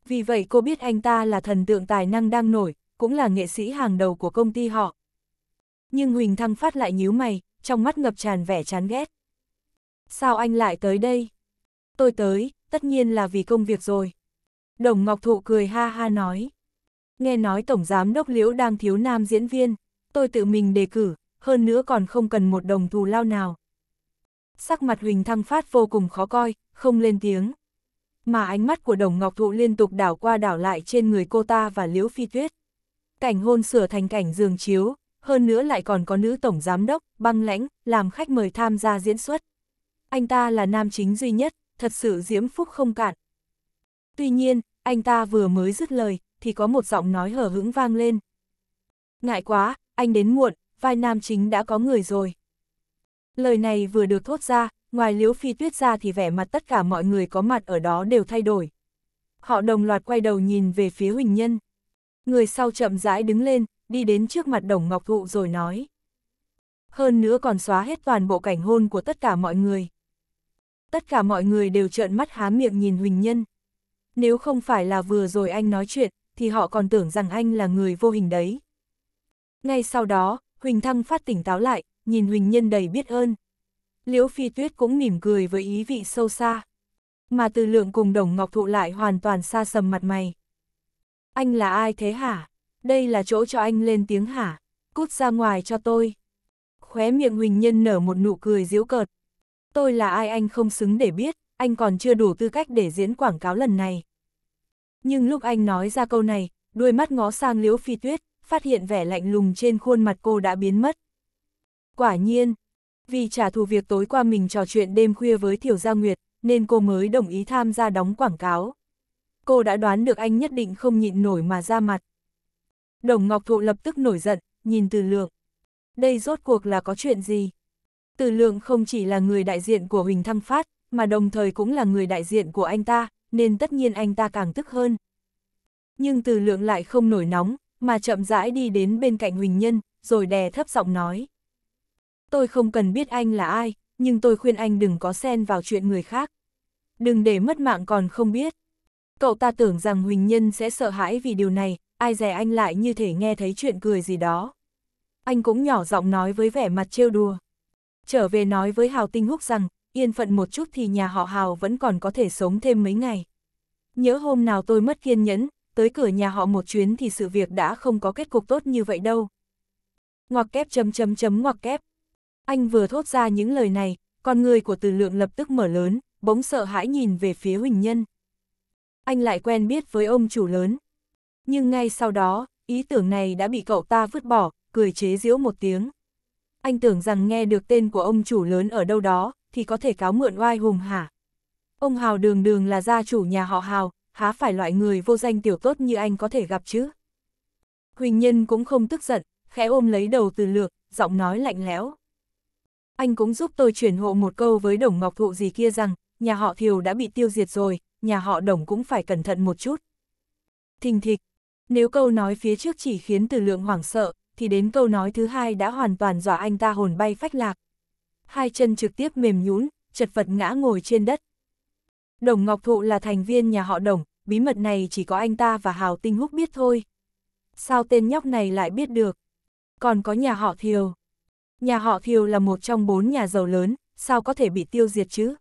Speaker 1: Vì vậy cô biết anh ta là thần tượng tài năng đang nổi, cũng là nghệ sĩ hàng đầu của công ty họ. Nhưng Huỳnh Thăng Phát lại nhíu mày, trong mắt ngập tràn vẻ chán ghét. Sao anh lại tới đây? Tôi tới, tất nhiên là vì công việc rồi. Đồng Ngọc Thụ cười ha ha nói. Nghe nói Tổng Giám Đốc Liễu đang thiếu nam diễn viên, tôi tự mình đề cử, hơn nữa còn không cần một đồng thù lao nào. Sắc mặt Huỳnh Thăng Phát vô cùng khó coi, không lên tiếng. Mà ánh mắt của Đồng Ngọc Thụ liên tục đảo qua đảo lại trên người cô ta và Liễu Phi Tuyết. Cảnh hôn sửa thành cảnh giường chiếu, hơn nữa lại còn có nữ tổng giám đốc, băng lãnh, làm khách mời tham gia diễn xuất. Anh ta là nam chính duy nhất, thật sự diễm phúc không cạn. Tuy nhiên, anh ta vừa mới dứt lời, thì có một giọng nói hờ hững vang lên. Ngại quá, anh đến muộn, vai nam chính đã có người rồi. Lời này vừa được thốt ra, ngoài liễu phi tuyết ra thì vẻ mặt tất cả mọi người có mặt ở đó đều thay đổi. Họ đồng loạt quay đầu nhìn về phía Huỳnh Nhân. Người sau chậm rãi đứng lên, đi đến trước mặt Đồng Ngọc Thụ rồi nói. Hơn nữa còn xóa hết toàn bộ cảnh hôn của tất cả mọi người. Tất cả mọi người đều trợn mắt há miệng nhìn Huỳnh Nhân. Nếu không phải là vừa rồi anh nói chuyện, thì họ còn tưởng rằng anh là người vô hình đấy. Ngay sau đó, Huỳnh Thăng phát tỉnh táo lại, nhìn Huỳnh Nhân đầy biết ơn. Liễu Phi Tuyết cũng mỉm cười với ý vị sâu xa. Mà từ lượng cùng đồng ngọc thụ lại hoàn toàn xa sầm mặt mày. Anh là ai thế hả? Đây là chỗ cho anh lên tiếng hả? Cút ra ngoài cho tôi. Khóe miệng Huỳnh Nhân nở một nụ cười giễu cợt. Tôi là ai anh không xứng để biết, anh còn chưa đủ tư cách để diễn quảng cáo lần này. Nhưng lúc anh nói ra câu này, đuôi mắt ngó sang Liễu Phi Tuyết, phát hiện vẻ lạnh lùng trên khuôn mặt cô đã biến mất. Quả nhiên, vì trả thù việc tối qua mình trò chuyện đêm khuya với Thiểu Gia Nguyệt, nên cô mới đồng ý tham gia đóng quảng cáo. Cô đã đoán được anh nhất định không nhịn nổi mà ra mặt. Đồng Ngọc Thụ lập tức nổi giận, nhìn Từ Lượng. Đây rốt cuộc là có chuyện gì? Từ Lượng không chỉ là người đại diện của Huỳnh Thăng Phát, mà đồng thời cũng là người đại diện của anh ta, nên tất nhiên anh ta càng tức hơn. Nhưng từ lượng lại không nổi nóng, mà chậm rãi đi đến bên cạnh Huỳnh Nhân, rồi đè thấp giọng nói. Tôi không cần biết anh là ai, nhưng tôi khuyên anh đừng có xen vào chuyện người khác. Đừng để mất mạng còn không biết. Cậu ta tưởng rằng Huỳnh Nhân sẽ sợ hãi vì điều này, ai dè anh lại như thể nghe thấy chuyện cười gì đó. Anh cũng nhỏ giọng nói với vẻ mặt trêu đùa. Trở về nói với Hào Tinh Húc rằng, yên phận một chút thì nhà họ Hào vẫn còn có thể sống thêm mấy ngày. Nhớ hôm nào tôi mất kiên nhẫn, tới cửa nhà họ một chuyến thì sự việc đã không có kết cục tốt như vậy đâu. Ngoặc kép chấm chấm chấm ngoặc kép. Anh vừa thốt ra những lời này, con người của từ lượng lập tức mở lớn, bỗng sợ hãi nhìn về phía Huỳnh Nhân. Anh lại quen biết với ông chủ lớn. Nhưng ngay sau đó, ý tưởng này đã bị cậu ta vứt bỏ, cười chế giễu một tiếng. Anh tưởng rằng nghe được tên của ông chủ lớn ở đâu đó, thì có thể cáo mượn oai hùng hả? Ông Hào đường đường là gia chủ nhà họ Hào, há phải loại người vô danh tiểu tốt như anh có thể gặp chứ? Huỳnh Nhân cũng không tức giận, khẽ ôm lấy đầu từ lược, giọng nói lạnh lẽo. Anh cũng giúp tôi chuyển hộ một câu với đồng ngọc thụ gì kia rằng, nhà họ Thiều đã bị tiêu diệt rồi, nhà họ đồng cũng phải cẩn thận một chút. Thình thịch, nếu câu nói phía trước chỉ khiến từ lượng hoảng sợ, thì đến câu nói thứ hai đã hoàn toàn dọa anh ta hồn bay phách lạc hai chân trực tiếp mềm nhún, chật vật ngã ngồi trên đất. Đồng Ngọc Thụ là thành viên nhà họ Đồng, bí mật này chỉ có anh ta và Hào Tinh Húc biết thôi. Sao tên nhóc này lại biết được? Còn có nhà họ Thiều. Nhà họ Thiều là một trong bốn nhà giàu lớn, sao có thể bị tiêu diệt chứ?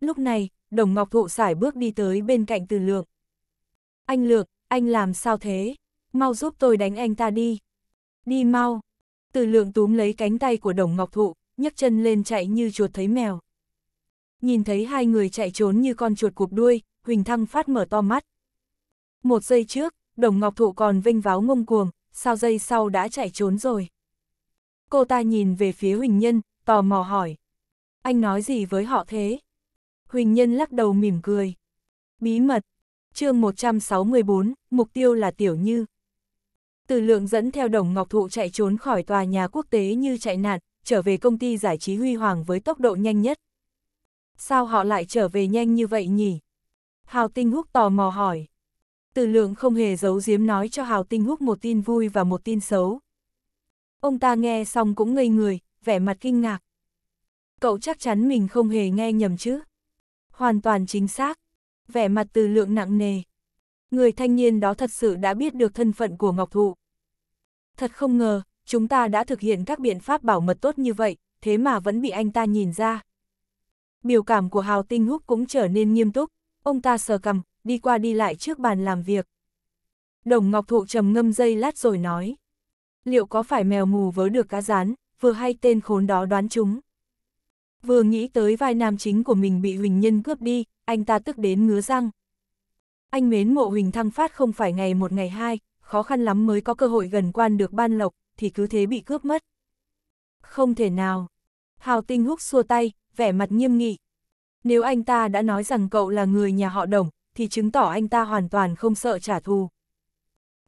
Speaker 1: Lúc này, Đồng Ngọc Thụ xải bước đi tới bên cạnh Từ Lượng. Anh Lượng, anh làm sao thế? Mau giúp tôi đánh anh ta đi. Đi mau. Từ Lượng túm lấy cánh tay của Đồng Ngọc Thụ, nhấc chân lên chạy như chuột thấy mèo. Nhìn thấy hai người chạy trốn như con chuột cụp đuôi, Huỳnh Thăng phát mở to mắt. Một giây trước, Đồng Ngọc Thụ còn vinh váo ngông cuồng, sao giây sau đã chạy trốn rồi. Cô ta nhìn về phía Huỳnh Nhân, tò mò hỏi. Anh nói gì với họ thế? Huỳnh Nhân lắc đầu mỉm cười. Bí mật. chương 164, mục tiêu là Tiểu Như. Từ lượng dẫn theo Đồng Ngọc Thụ chạy trốn khỏi tòa nhà quốc tế như chạy nạn, trở về công ty giải trí huy hoàng với tốc độ nhanh nhất. Sao họ lại trở về nhanh như vậy nhỉ? Hào Tinh Húc tò mò hỏi. Từ lượng không hề giấu giếm nói cho Hào Tinh Húc một tin vui và một tin xấu. Ông ta nghe xong cũng ngây người, vẻ mặt kinh ngạc. Cậu chắc chắn mình không hề nghe nhầm chứ? Hoàn toàn chính xác. Vẻ mặt từ lượng nặng nề. Người thanh niên đó thật sự đã biết được thân phận của Ngọc Thụ. Thật không ngờ, chúng ta đã thực hiện các biện pháp bảo mật tốt như vậy, thế mà vẫn bị anh ta nhìn ra. Biểu cảm của Hào Tinh Húc cũng trở nên nghiêm túc, ông ta sờ cầm, đi qua đi lại trước bàn làm việc. Đồng Ngọc Thụ trầm ngâm dây lát rồi nói. Liệu có phải mèo mù vớ được cá rán, vừa hay tên khốn đó đoán chúng. Vừa nghĩ tới vai nam chính của mình bị Huỳnh Nhân cướp đi, anh ta tức đến ngứa răng. Anh mến mộ Huỳnh Thăng Phát không phải ngày một ngày hai, khó khăn lắm mới có cơ hội gần quan được ban lộc, thì cứ thế bị cướp mất. Không thể nào. Hào Tinh Húc xua tay, vẻ mặt nghiêm nghị. Nếu anh ta đã nói rằng cậu là người nhà họ đồng, thì chứng tỏ anh ta hoàn toàn không sợ trả thù.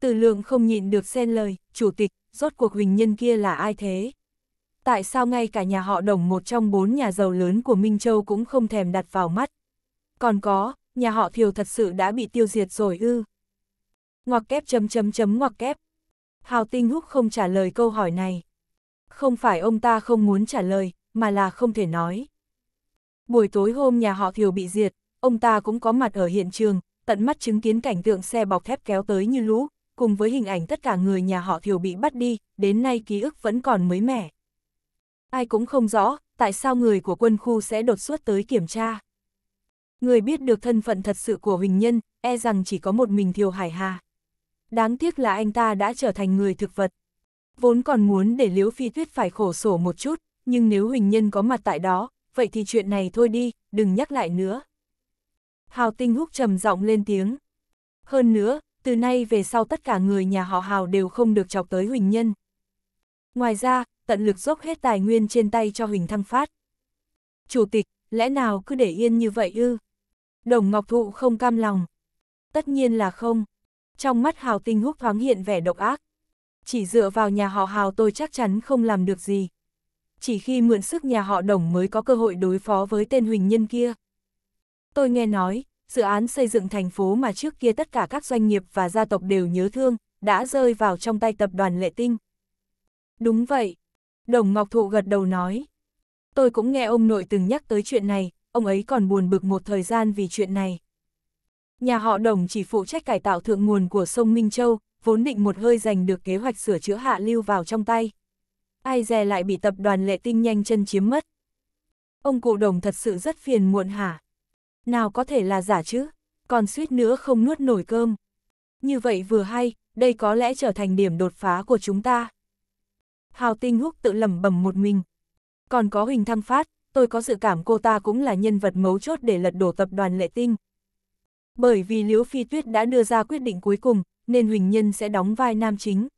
Speaker 1: Từ lượng không nhịn được xen lời, chủ tịch, rốt cuộc huỳnh nhân kia là ai thế? Tại sao ngay cả nhà họ đồng một trong bốn nhà giàu lớn của Minh Châu cũng không thèm đặt vào mắt? Còn có, nhà họ thiều thật sự đã bị tiêu diệt rồi ư? Ngoặc kép chấm chấm chấm ngoặc kép, Hào Tinh Húc không trả lời câu hỏi này. Không phải ông ta không muốn trả lời, mà là không thể nói. Buổi tối hôm nhà họ Thiều bị diệt, ông ta cũng có mặt ở hiện trường, tận mắt chứng kiến cảnh tượng xe bọc thép kéo tới như lũ, cùng với hình ảnh tất cả người nhà họ Thiều bị bắt đi, đến nay ký ức vẫn còn mới mẻ. Ai cũng không rõ, tại sao người của quân khu sẽ đột xuất tới kiểm tra. Người biết được thân phận thật sự của Huỳnh Nhân, e rằng chỉ có một mình Thiều Hải Hà đáng tiếc là anh ta đã trở thành người thực vật. Vốn còn muốn để Liễu Phi Tuyết phải khổ sở một chút, nhưng nếu Huỳnh Nhân có mặt tại đó, vậy thì chuyện này thôi đi, đừng nhắc lại nữa. Hào Tinh Húc trầm giọng lên tiếng. Hơn nữa, từ nay về sau tất cả người nhà họ Hào đều không được chọc tới Huỳnh Nhân. Ngoài ra, tận lực dốc hết tài nguyên trên tay cho Huỳnh Thăng Phát. Chủ tịch, lẽ nào cứ để yên như vậy ư? Đồng Ngọc Thụ không cam lòng. Tất nhiên là không, trong mắt Hào Tinh Húc thoáng hiện vẻ độc ác. Chỉ dựa vào nhà họ Hào tôi chắc chắn không làm được gì. Chỉ khi mượn sức nhà họ Đồng mới có cơ hội đối phó với tên huỳnh nhân kia. Tôi nghe nói, dự án xây dựng thành phố mà trước kia tất cả các doanh nghiệp và gia tộc đều nhớ thương, đã rơi vào trong tay tập đoàn Lệ Tinh. Đúng vậy. Đồng Ngọc Thụ gật đầu nói. Tôi cũng nghe ông nội từng nhắc tới chuyện này, ông ấy còn buồn bực một thời gian vì chuyện này. Nhà họ Đồng chỉ phụ trách cải tạo thượng nguồn của sông Minh Châu, vốn định một hơi giành được kế hoạch sửa chữa hạ lưu vào trong tay. Ai dè lại bị tập đoàn lệ tinh nhanh chân chiếm mất. Ông cụ Đồng thật sự rất phiền muộn hả? Nào có thể là giả chứ, còn suýt nữa không nuốt nổi cơm. Như vậy vừa hay, đây có lẽ trở thành điểm đột phá của chúng ta. Hào Tinh Húc tự lẩm bẩm một mình. Còn có Huỳnh Thăng Phát, tôi có dự cảm cô ta cũng là nhân vật mấu chốt để lật đổ tập đoàn lệ tinh, bởi vì Liễu Phi Tuyết đã đưa ra quyết định cuối cùng, nên Huỳnh Nhân sẽ đóng vai nam chính.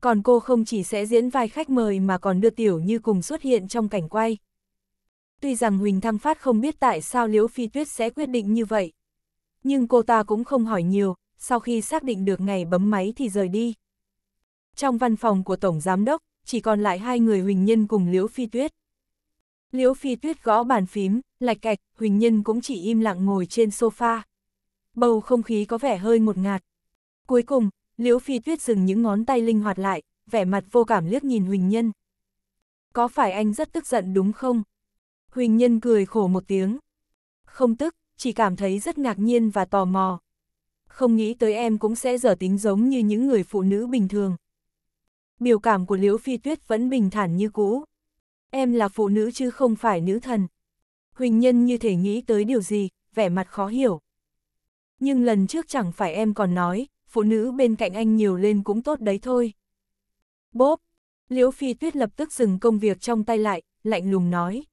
Speaker 1: Còn cô không chỉ sẽ diễn vai khách mời mà còn đưa Tiểu Như cùng xuất hiện trong cảnh quay. Tuy rằng Huỳnh Thăng Phát không biết tại sao Liễu Phi Tuyết sẽ quyết định như vậy. Nhưng cô ta cũng không hỏi nhiều, sau khi xác định được ngày bấm máy thì rời đi. Trong văn phòng của Tổng Giám Đốc, chỉ còn lại hai người Huỳnh Nhân cùng Liễu Phi Tuyết. Liễu Phi Tuyết gõ bàn phím, lạch cạch, Huỳnh Nhân cũng chỉ im lặng ngồi trên sofa bầu không khí có vẻ hơi một ngạt. Cuối cùng, Liễu Phi Tuyết dừng những ngón tay linh hoạt lại, vẻ mặt vô cảm liếc nhìn Huỳnh Nhân. Có phải anh rất tức giận đúng không? Huỳnh Nhân cười khổ một tiếng. Không tức, chỉ cảm thấy rất ngạc nhiên và tò mò. Không nghĩ tới em cũng sẽ dở tính giống như những người phụ nữ bình thường. Biểu cảm của Liễu Phi Tuyết vẫn bình thản như cũ. Em là phụ nữ chứ không phải nữ thần. Huỳnh Nhân như thể nghĩ tới điều gì, vẻ mặt khó hiểu nhưng lần trước chẳng phải em còn nói, phụ nữ bên cạnh anh nhiều lên cũng tốt đấy thôi. Bốp, Liễu Phi Tuyết lập tức dừng công việc trong tay lại, lạnh lùng nói.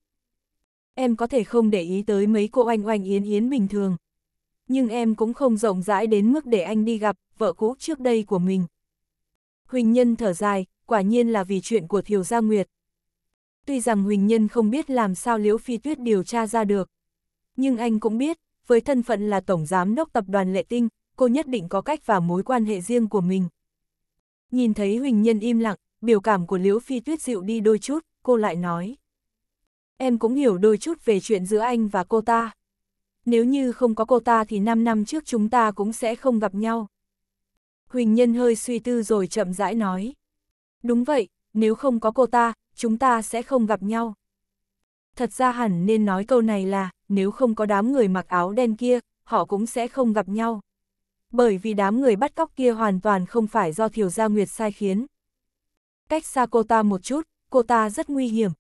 Speaker 1: Em có thể không để ý tới mấy cô anh oanh yến yến bình thường. Nhưng em cũng không rộng rãi đến mức để anh đi gặp vợ cũ trước đây của mình. Huỳnh Nhân thở dài, quả nhiên là vì chuyện của Thiều Gia Nguyệt. Tuy rằng Huỳnh Nhân không biết làm sao Liễu Phi Tuyết điều tra ra được. Nhưng anh cũng biết, với thân phận là Tổng Giám đốc Tập đoàn Lệ Tinh, cô nhất định có cách và mối quan hệ riêng của mình. Nhìn thấy Huỳnh Nhân im lặng, biểu cảm của Liễu Phi Tuyết dịu đi đôi chút, cô lại nói. Em cũng hiểu đôi chút về chuyện giữa anh và cô ta. Nếu như không có cô ta thì 5 năm trước chúng ta cũng sẽ không gặp nhau. Huỳnh Nhân hơi suy tư rồi chậm rãi nói. Đúng vậy, nếu không có cô ta, chúng ta sẽ không gặp nhau. Thật ra hẳn nên nói câu này là, nếu không có đám người mặc áo đen kia, họ cũng sẽ không gặp nhau. Bởi vì đám người bắt cóc kia hoàn toàn không phải do Thiều Gia Nguyệt sai khiến. Cách xa cô ta một chút, cô ta rất nguy hiểm.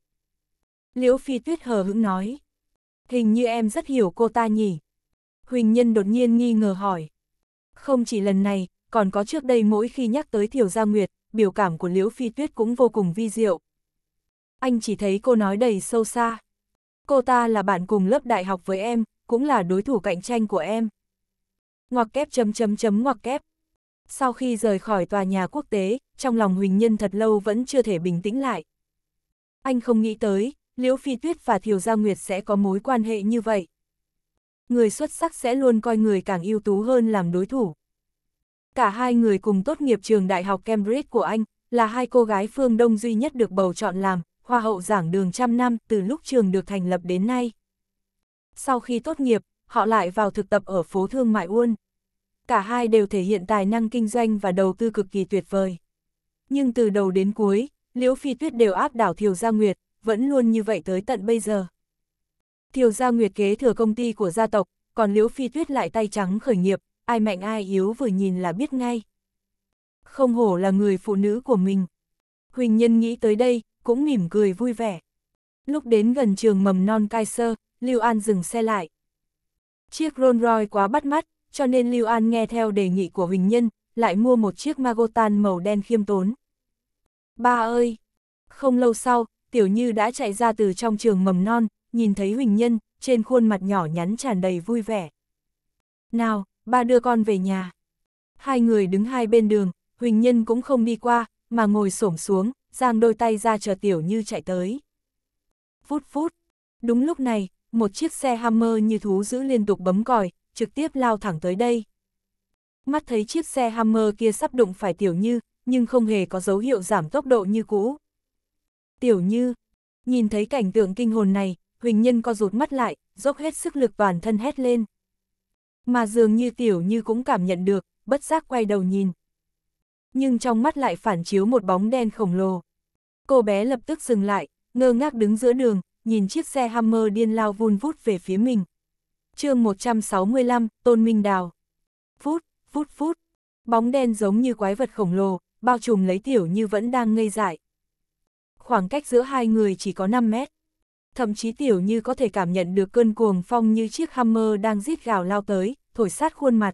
Speaker 1: Liễu Phi Tuyết hờ hững nói. Hình như em rất hiểu cô ta nhỉ. Huỳnh Nhân đột nhiên nghi ngờ hỏi. Không chỉ lần này, còn có trước đây mỗi khi nhắc tới Thiều Gia Nguyệt, biểu cảm của Liễu Phi Tuyết cũng vô cùng vi diệu. Anh chỉ thấy cô nói đầy sâu xa. Cô ta là bạn cùng lớp đại học với em, cũng là đối thủ cạnh tranh của em. Ngoặc kép chấm chấm chấm ngoặc kép. Sau khi rời khỏi tòa nhà quốc tế, trong lòng Huỳnh Nhân thật lâu vẫn chưa thể bình tĩnh lại. Anh không nghĩ tới, Liễu Phi Tuyết và Thiều Gia Nguyệt sẽ có mối quan hệ như vậy. Người xuất sắc sẽ luôn coi người càng ưu tú hơn làm đối thủ. Cả hai người cùng tốt nghiệp trường Đại học Cambridge của Anh, là hai cô gái phương Đông duy nhất được bầu chọn làm hoa hậu giảng đường trăm năm từ lúc trường được thành lập đến nay. Sau khi tốt nghiệp, họ lại vào thực tập ở phố thương mại Uôn. Cả hai đều thể hiện tài năng kinh doanh và đầu tư cực kỳ tuyệt vời. Nhưng từ đầu đến cuối, Liễu Phi Tuyết đều áp đảo Thiều Gia Nguyệt, vẫn luôn như vậy tới tận bây giờ. Thiều Gia Nguyệt kế thừa công ty của gia tộc, còn Liễu Phi Tuyết lại tay trắng khởi nghiệp, ai mạnh ai yếu vừa nhìn là biết ngay. Không hổ là người phụ nữ của mình. Huỳnh Nhân nghĩ tới đây, cũng mỉm cười vui vẻ. Lúc đến gần trường mầm non Kaiser, Lưu An dừng xe lại. Chiếc Rolls Royce quá bắt mắt, cho nên Lưu An nghe theo đề nghị của Huỳnh Nhân, lại mua một chiếc Magotan màu đen khiêm tốn. Ba ơi! Không lâu sau, Tiểu Như đã chạy ra từ trong trường mầm non, nhìn thấy Huỳnh Nhân, trên khuôn mặt nhỏ nhắn tràn đầy vui vẻ. Nào, ba đưa con về nhà. Hai người đứng hai bên đường, Huỳnh Nhân cũng không đi qua, mà ngồi xổm xuống, giang đôi tay ra chờ tiểu như chạy tới. Phút phút, đúng lúc này, một chiếc xe Hammer như thú giữ liên tục bấm còi, trực tiếp lao thẳng tới đây. Mắt thấy chiếc xe Hammer kia sắp đụng phải tiểu như, nhưng không hề có dấu hiệu giảm tốc độ như cũ. Tiểu như, nhìn thấy cảnh tượng kinh hồn này, Huỳnh Nhân co rụt mắt lại, dốc hết sức lực toàn thân hét lên. Mà dường như tiểu như cũng cảm nhận được, bất giác quay đầu nhìn nhưng trong mắt lại phản chiếu một bóng đen khổng lồ. Cô bé lập tức dừng lại, ngơ ngác đứng giữa đường, nhìn chiếc xe Hammer điên lao vun vút về phía mình. chương 165, Tôn Minh Đào. Phút, phút phút, bóng đen giống như quái vật khổng lồ, bao trùm lấy tiểu như vẫn đang ngây dại. Khoảng cách giữa hai người chỉ có 5 mét. Thậm chí tiểu như có thể cảm nhận được cơn cuồng phong như chiếc Hammer đang rít gào lao tới, thổi sát khuôn mặt.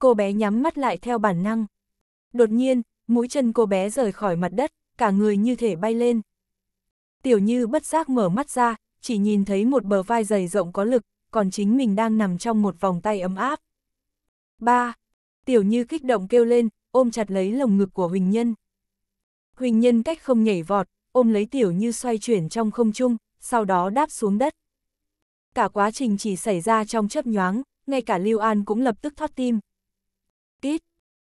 Speaker 1: Cô bé nhắm mắt lại theo bản năng. Đột nhiên, mũi chân cô bé rời khỏi mặt đất, cả người như thể bay lên. Tiểu Như bất giác mở mắt ra, chỉ nhìn thấy một bờ vai dày rộng có lực, còn chính mình đang nằm trong một vòng tay ấm áp. ba Tiểu Như kích động kêu lên, ôm chặt lấy lồng ngực của Huỳnh Nhân. Huỳnh Nhân cách không nhảy vọt, ôm lấy Tiểu Như xoay chuyển trong không trung, sau đó đáp xuống đất. Cả quá trình chỉ xảy ra trong chớp nhoáng, ngay cả Lưu An cũng lập tức thoát tim. Tít,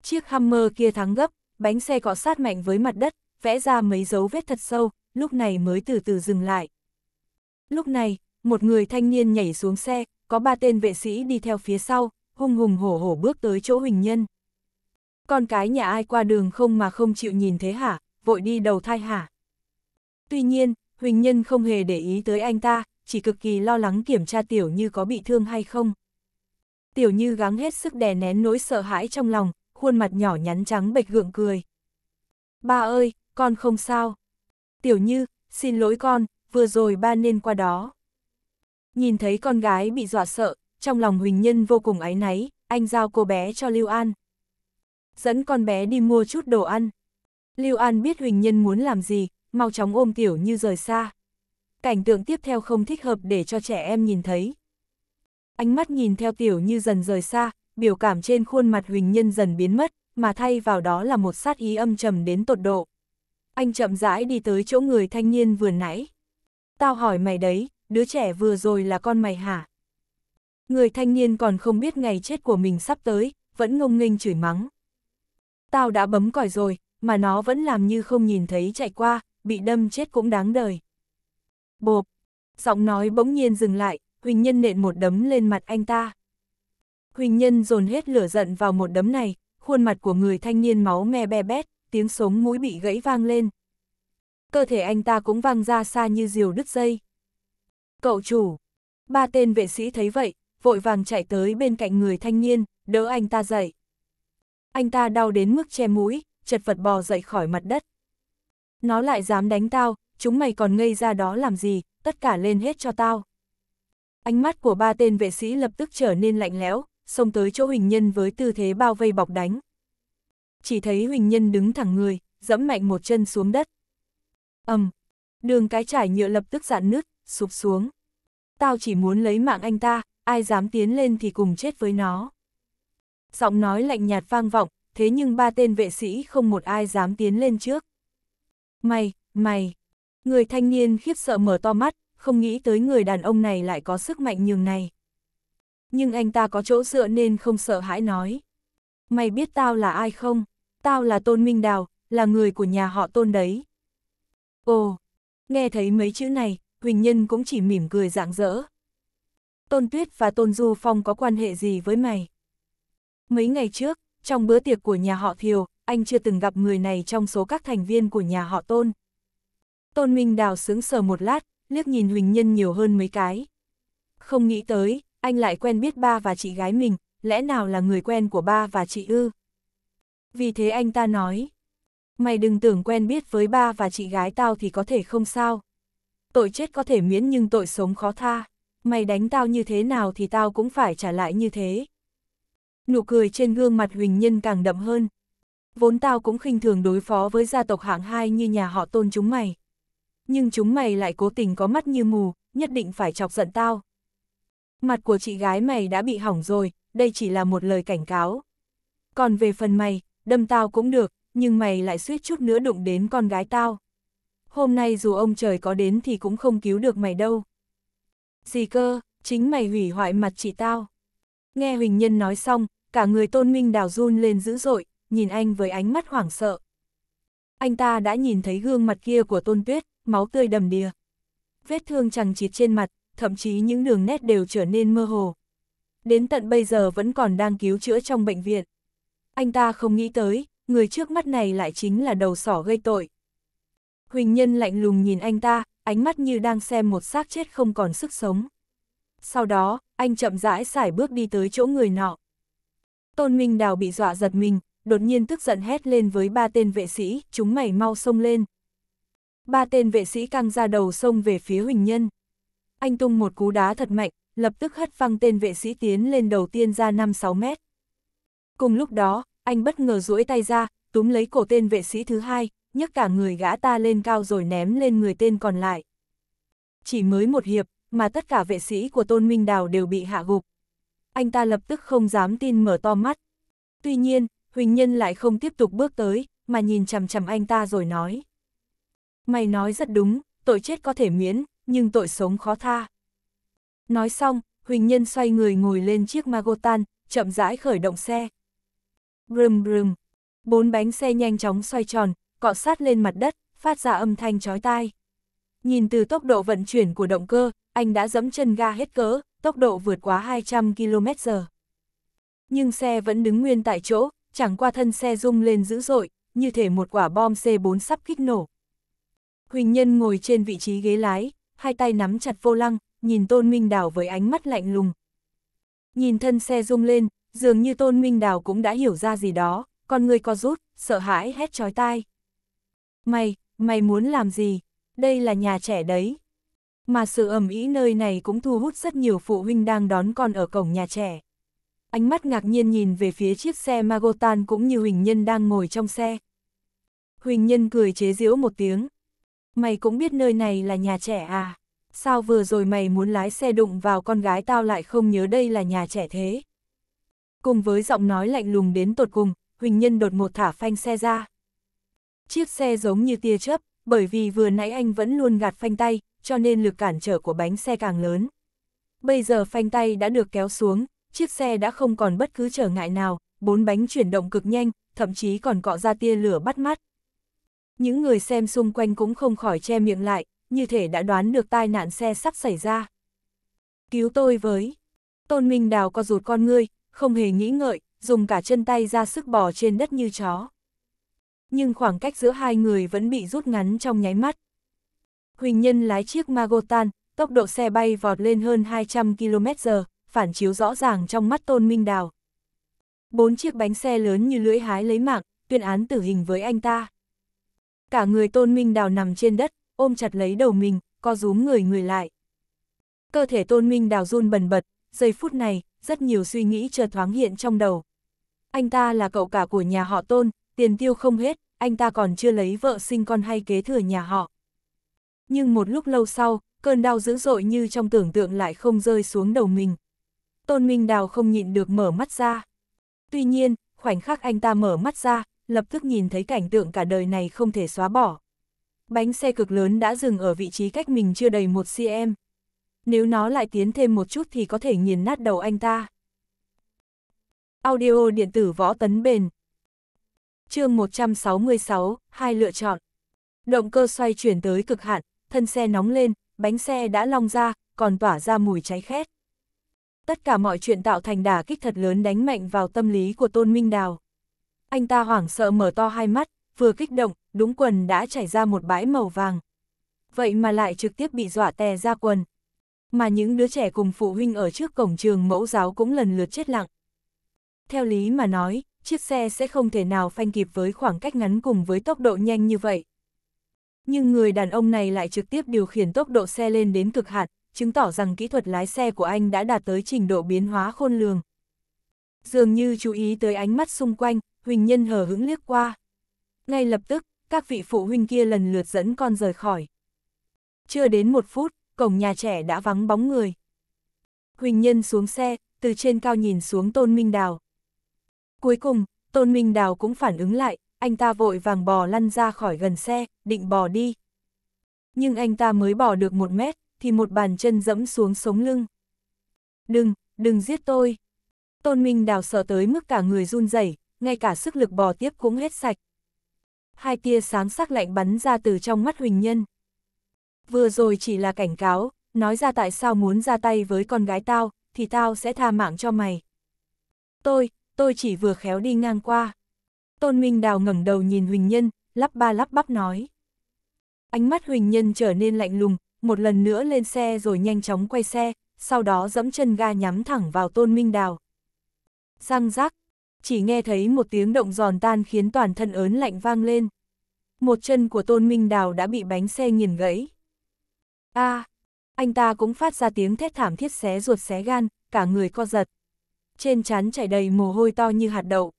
Speaker 1: Chiếc Hammer kia thắng gấp, bánh xe cọ sát mạnh với mặt đất, vẽ ra mấy dấu vết thật sâu, lúc này mới từ từ dừng lại. Lúc này, một người thanh niên nhảy xuống xe, có ba tên vệ sĩ đi theo phía sau, hung hùng hổ hổ bước tới chỗ Huỳnh Nhân. Con cái nhà ai qua đường không mà không chịu nhìn thế hả, vội đi đầu thai hả. Tuy nhiên, Huỳnh Nhân không hề để ý tới anh ta, chỉ cực kỳ lo lắng kiểm tra Tiểu Như có bị thương hay không. Tiểu Như gắng hết sức đè nén nỗi sợ hãi trong lòng, khuôn mặt nhỏ nhắn trắng bệch gượng cười. Ba ơi, con không sao. Tiểu Như, xin lỗi con, vừa rồi ba nên qua đó. Nhìn thấy con gái bị dọa sợ, trong lòng Huỳnh Nhân vô cùng áy náy, anh giao cô bé cho Lưu An. Dẫn con bé đi mua chút đồ ăn. Lưu An biết Huỳnh Nhân muốn làm gì, mau chóng ôm Tiểu Như rời xa. Cảnh tượng tiếp theo không thích hợp để cho trẻ em nhìn thấy. Ánh mắt nhìn theo Tiểu Như dần rời xa, biểu cảm trên khuôn mặt Huỳnh Nhân dần biến mất, mà thay vào đó là một sát ý âm trầm đến tột độ. Anh chậm rãi đi tới chỗ người thanh niên vừa nãy. Tao hỏi mày đấy, đứa trẻ vừa rồi là con mày hả? Người thanh niên còn không biết ngày chết của mình sắp tới, vẫn ngông nghênh chửi mắng. Tao đã bấm còi rồi, mà nó vẫn làm như không nhìn thấy chạy qua, bị đâm chết cũng đáng đời. Bộp, giọng nói bỗng nhiên dừng lại, Huỳnh Nhân nện một đấm lên mặt anh ta. Huỳnh Nhân dồn hết lửa giận vào một đấm này, khuôn mặt của người thanh niên máu me be bét, tiếng sống mũi bị gãy vang lên. Cơ thể anh ta cũng vang ra xa như diều đứt dây. Cậu chủ, ba tên vệ sĩ thấy vậy, vội vàng chạy tới bên cạnh người thanh niên, đỡ anh ta dậy. Anh ta đau đến mức che mũi, chật vật bò dậy khỏi mặt đất. Nó lại dám đánh tao, chúng mày còn ngây ra đó làm gì, tất cả lên hết cho tao. Ánh mắt của ba tên vệ sĩ lập tức trở nên lạnh lẽo, xông tới chỗ Huỳnh Nhân với tư thế bao vây bọc đánh. Chỉ thấy Huỳnh Nhân đứng thẳng người, dẫm mạnh một chân xuống đất. ầm, đường cái trải nhựa lập tức dạn nứt, sụp xuống. Tao chỉ muốn lấy mạng anh ta, ai dám tiến lên thì cùng chết với nó. Giọng nói lạnh nhạt vang vọng, thế nhưng ba tên vệ sĩ không một ai dám tiến lên trước. Mày, mày! Người thanh niên khiếp sợ mở to mắt, không nghĩ tới người đàn ông này lại có sức mạnh nhường này nhưng anh ta có chỗ dựa nên không sợ hãi nói. Mày biết tao là ai không? Tao là Tôn Minh Đào, là người của nhà họ Tôn đấy. Ồ, nghe thấy mấy chữ này, Huỳnh Nhân cũng chỉ mỉm cười rạng rỡ. Tôn Tuyết và Tôn Du Phong có quan hệ gì với mày? Mấy ngày trước, trong bữa tiệc của nhà họ Thiều, anh chưa từng gặp người này trong số các thành viên của nhà họ Tôn. Tôn Minh Đào sướng sờ một lát, liếc nhìn Huỳnh Nhân nhiều hơn mấy cái. Không nghĩ tới, anh lại quen biết ba và chị gái mình, lẽ nào là người quen của ba và chị ư? Vì thế anh ta nói, mày đừng tưởng quen biết với ba và chị gái tao thì có thể không sao. Tội chết có thể miễn nhưng tội sống khó tha, mày đánh tao như thế nào thì tao cũng phải trả lại như thế. Nụ cười trên gương mặt Huỳnh Nhân càng đậm hơn. Vốn tao cũng khinh thường đối phó với gia tộc hạng hai như nhà họ tôn chúng mày. Nhưng chúng mày lại cố tình có mắt như mù, nhất định phải chọc giận tao. Mặt của chị gái mày đã bị hỏng rồi, đây chỉ là một lời cảnh cáo. Còn về phần mày, đâm tao cũng được, nhưng mày lại suýt chút nữa đụng đến con gái tao. Hôm nay dù ông trời có đến thì cũng không cứu được mày đâu. Gì cơ, chính mày hủy hoại mặt chị tao. Nghe Huỳnh Nhân nói xong, cả người tôn minh đào run lên dữ dội, nhìn anh với ánh mắt hoảng sợ. Anh ta đã nhìn thấy gương mặt kia của tôn tuyết, máu tươi đầm đìa. Vết thương chẳng chịt trên mặt, thậm chí những đường nét đều trở nên mơ hồ. Đến tận bây giờ vẫn còn đang cứu chữa trong bệnh viện. Anh ta không nghĩ tới, người trước mắt này lại chính là đầu sỏ gây tội. Huỳnh Nhân lạnh lùng nhìn anh ta, ánh mắt như đang xem một xác chết không còn sức sống. Sau đó, anh chậm rãi xải bước đi tới chỗ người nọ. Tôn Minh Đào bị dọa giật mình, đột nhiên tức giận hét lên với ba tên vệ sĩ, chúng mày mau xông lên. Ba tên vệ sĩ căng ra đầu xông về phía Huỳnh Nhân anh tung một cú đá thật mạnh, lập tức hất văng tên vệ sĩ tiến lên đầu tiên ra 5-6 mét. Cùng lúc đó, anh bất ngờ duỗi tay ra, túm lấy cổ tên vệ sĩ thứ hai, nhấc cả người gã ta lên cao rồi ném lên người tên còn lại. Chỉ mới một hiệp, mà tất cả vệ sĩ của Tôn Minh Đào đều bị hạ gục. Anh ta lập tức không dám tin mở to mắt. Tuy nhiên, Huỳnh Nhân lại không tiếp tục bước tới, mà nhìn chằm chằm anh ta rồi nói. Mày nói rất đúng, tội chết có thể miễn, nhưng tội sống khó tha. Nói xong, Huỳnh Nhân xoay người ngồi lên chiếc Magotan, chậm rãi khởi động xe. Brum brum, bốn bánh xe nhanh chóng xoay tròn, cọ sát lên mặt đất, phát ra âm thanh chói tai. Nhìn từ tốc độ vận chuyển của động cơ, anh đã dẫm chân ga hết cỡ, tốc độ vượt quá 200 km/h. Nhưng xe vẫn đứng nguyên tại chỗ, chẳng qua thân xe rung lên dữ dội, như thể một quả bom C4 sắp kích nổ. Huỳnh Nhân ngồi trên vị trí ghế lái, hai tay nắm chặt vô lăng, nhìn Tôn Minh Đào với ánh mắt lạnh lùng. Nhìn thân xe rung lên, dường như Tôn Minh Đào cũng đã hiểu ra gì đó, con người co rút, sợ hãi hét chói tai. Mày, mày muốn làm gì? Đây là nhà trẻ đấy. Mà sự ẩm ý nơi này cũng thu hút rất nhiều phụ huynh đang đón con ở cổng nhà trẻ. Ánh mắt ngạc nhiên nhìn về phía chiếc xe Magotan cũng như Huỳnh Nhân đang ngồi trong xe. Huỳnh Nhân cười chế giễu một tiếng, Mày cũng biết nơi này là nhà trẻ à? Sao vừa rồi mày muốn lái xe đụng vào con gái tao lại không nhớ đây là nhà trẻ thế? Cùng với giọng nói lạnh lùng đến tột cùng, Huỳnh Nhân đột một thả phanh xe ra. Chiếc xe giống như tia chớp, bởi vì vừa nãy anh vẫn luôn gạt phanh tay, cho nên lực cản trở của bánh xe càng lớn. Bây giờ phanh tay đã được kéo xuống, chiếc xe đã không còn bất cứ trở ngại nào, bốn bánh chuyển động cực nhanh, thậm chí còn cọ ra tia lửa bắt mắt. Những người xem xung quanh cũng không khỏi che miệng lại, như thể đã đoán được tai nạn xe sắp xảy ra. Cứu tôi với. Tôn Minh Đào co rụt con ngươi, không hề nghĩ ngợi, dùng cả chân tay ra sức bò trên đất như chó. Nhưng khoảng cách giữa hai người vẫn bị rút ngắn trong nháy mắt. Huỳnh Nhân lái chiếc Magotan, tốc độ xe bay vọt lên hơn 200 km h phản chiếu rõ ràng trong mắt Tôn Minh Đào. Bốn chiếc bánh xe lớn như lưỡi hái lấy mạng, tuyên án tử hình với anh ta cả người tôn minh đào nằm trên đất, ôm chặt lấy đầu mình, co rúm người người lại. Cơ thể tôn minh đào run bần bật, giây phút này, rất nhiều suy nghĩ chợt thoáng hiện trong đầu. Anh ta là cậu cả của nhà họ tôn, tiền tiêu không hết, anh ta còn chưa lấy vợ sinh con hay kế thừa nhà họ. Nhưng một lúc lâu sau, cơn đau dữ dội như trong tưởng tượng lại không rơi xuống đầu mình. Tôn Minh Đào không nhịn được mở mắt ra. Tuy nhiên, khoảnh khắc anh ta mở mắt ra, lập tức nhìn thấy cảnh tượng cả đời này không thể xóa bỏ. Bánh xe cực lớn đã dừng ở vị trí cách mình chưa đầy một cm. Nếu nó lại tiến thêm một chút thì có thể nghiền nát đầu anh ta. Audio điện tử võ tấn bền chương 166, hai lựa chọn. Động cơ xoay chuyển tới cực hạn, thân xe nóng lên, bánh xe đã long ra, còn tỏa ra mùi cháy khét. Tất cả mọi chuyện tạo thành đả kích thật lớn đánh mạnh vào tâm lý của Tôn Minh Đào anh ta hoảng sợ mở to hai mắt, vừa kích động, đúng quần đã chảy ra một bãi màu vàng. Vậy mà lại trực tiếp bị dọa tè ra quần. Mà những đứa trẻ cùng phụ huynh ở trước cổng trường mẫu giáo cũng lần lượt chết lặng. Theo lý mà nói, chiếc xe sẽ không thể nào phanh kịp với khoảng cách ngắn cùng với tốc độ nhanh như vậy. Nhưng người đàn ông này lại trực tiếp điều khiển tốc độ xe lên đến cực hạn, chứng tỏ rằng kỹ thuật lái xe của anh đã đạt tới trình độ biến hóa khôn lường. Dường như chú ý tới ánh mắt xung quanh, Huỳnh Nhân hờ hững liếc qua. Ngay lập tức, các vị phụ huynh kia lần lượt dẫn con rời khỏi. Chưa đến một phút, cổng nhà trẻ đã vắng bóng người. Huỳnh Nhân xuống xe, từ trên cao nhìn xuống Tôn Minh Đào. Cuối cùng, Tôn Minh Đào cũng phản ứng lại, anh ta vội vàng bò lăn ra khỏi gần xe, định bò đi. Nhưng anh ta mới bò được một mét, thì một bàn chân dẫm xuống sống lưng. Đừng, đừng giết tôi. Tôn Minh Đào sợ tới mức cả người run rẩy ngay cả sức lực bò tiếp cũng hết sạch. Hai tia sáng sắc lạnh bắn ra từ trong mắt Huỳnh Nhân. Vừa rồi chỉ là cảnh cáo, nói ra tại sao muốn ra tay với con gái tao, thì tao sẽ tha mạng cho mày. Tôi, tôi chỉ vừa khéo đi ngang qua. Tôn Minh Đào ngẩng đầu nhìn Huỳnh Nhân, lắp ba lắp bắp nói. Ánh mắt Huỳnh Nhân trở nên lạnh lùng, một lần nữa lên xe rồi nhanh chóng quay xe, sau đó dẫm chân ga nhắm thẳng vào Tôn Minh Đào. Răng rác, chỉ nghe thấy một tiếng động giòn tan khiến toàn thân ớn lạnh vang lên. Một chân của Tôn Minh Đào đã bị bánh xe nghiền gãy. a à, anh ta cũng phát ra tiếng thét thảm thiết xé ruột xé gan, cả người co giật. Trên trán chảy đầy mồ hôi to như hạt đậu.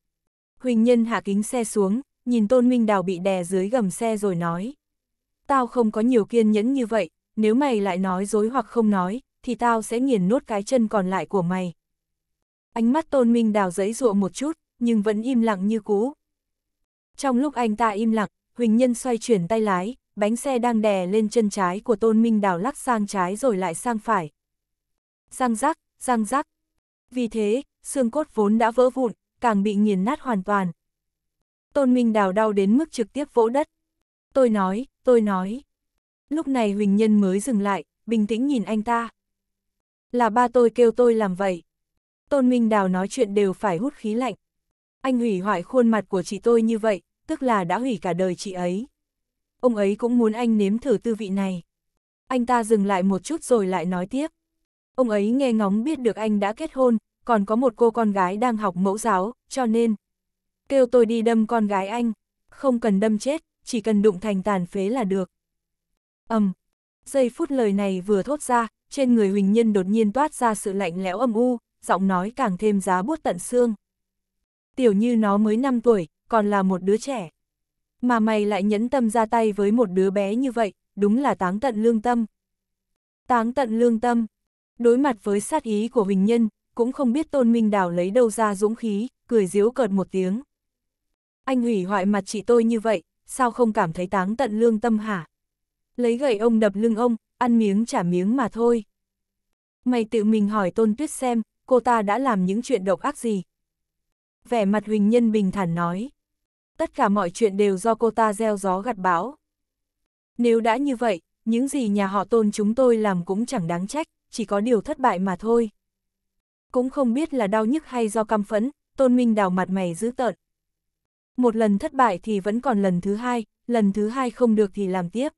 Speaker 1: Huỳnh Nhân hạ kính xe xuống, nhìn Tôn Minh Đào bị đè dưới gầm xe rồi nói. Tao không có nhiều kiên nhẫn như vậy, nếu mày lại nói dối hoặc không nói, thì tao sẽ nghiền nốt cái chân còn lại của mày. Ánh mắt tôn minh đào giấy dụa một chút, nhưng vẫn im lặng như cũ. Trong lúc anh ta im lặng, Huỳnh Nhân xoay chuyển tay lái, bánh xe đang đè lên chân trái của tôn minh đào lắc sang trái rồi lại sang phải. Răng rắc, răng rắc. Vì thế, xương cốt vốn đã vỡ vụn, càng bị nghiền nát hoàn toàn. Tôn Minh Đào đau đến mức trực tiếp vỗ đất. Tôi nói, tôi nói. Lúc này Huỳnh Nhân mới dừng lại, bình tĩnh nhìn anh ta. Là ba tôi kêu tôi làm vậy. Tôn Minh Đào nói chuyện đều phải hút khí lạnh. Anh hủy hoại khuôn mặt của chị tôi như vậy, tức là đã hủy cả đời chị ấy. Ông ấy cũng muốn anh nếm thử tư vị này. Anh ta dừng lại một chút rồi lại nói tiếp. Ông ấy nghe ngóng biết được anh đã kết hôn, còn có một cô con gái đang học mẫu giáo, cho nên... Kêu tôi đi đâm con gái anh, không cần đâm chết, chỉ cần đụng thành tàn phế là được. ầm um, giây phút lời này vừa thốt ra, trên người Huỳnh Nhân đột nhiên toát ra sự lạnh lẽo âm u, giọng nói càng thêm giá buốt tận xương. Tiểu như nó mới 5 tuổi, còn là một đứa trẻ. Mà mày lại nhẫn tâm ra tay với một đứa bé như vậy, đúng là táng tận lương tâm. Táng tận lương tâm. Đối mặt với sát ý của Huỳnh Nhân, cũng không biết Tôn Minh Đào lấy đâu ra dũng khí, cười diếu cợt một tiếng. Anh hủy hoại mặt chị tôi như vậy, sao không cảm thấy táng tận lương tâm hả? Lấy gậy ông đập lưng ông, ăn miếng trả miếng mà thôi. Mày tự mình hỏi Tôn Tuyết xem, cô ta đã làm những chuyện độc ác gì? Vẻ mặt Huỳnh Nhân bình thản nói. Tất cả mọi chuyện đều do cô ta gieo gió gặt bão. Nếu đã như vậy, những gì nhà họ tôn chúng tôi làm cũng chẳng đáng trách, chỉ có điều thất bại mà thôi. Cũng không biết là đau nhức hay do căm phẫn, tôn minh đào mặt mày dữ tợn. Một lần thất bại thì vẫn còn lần thứ hai, lần thứ hai không được thì làm tiếp.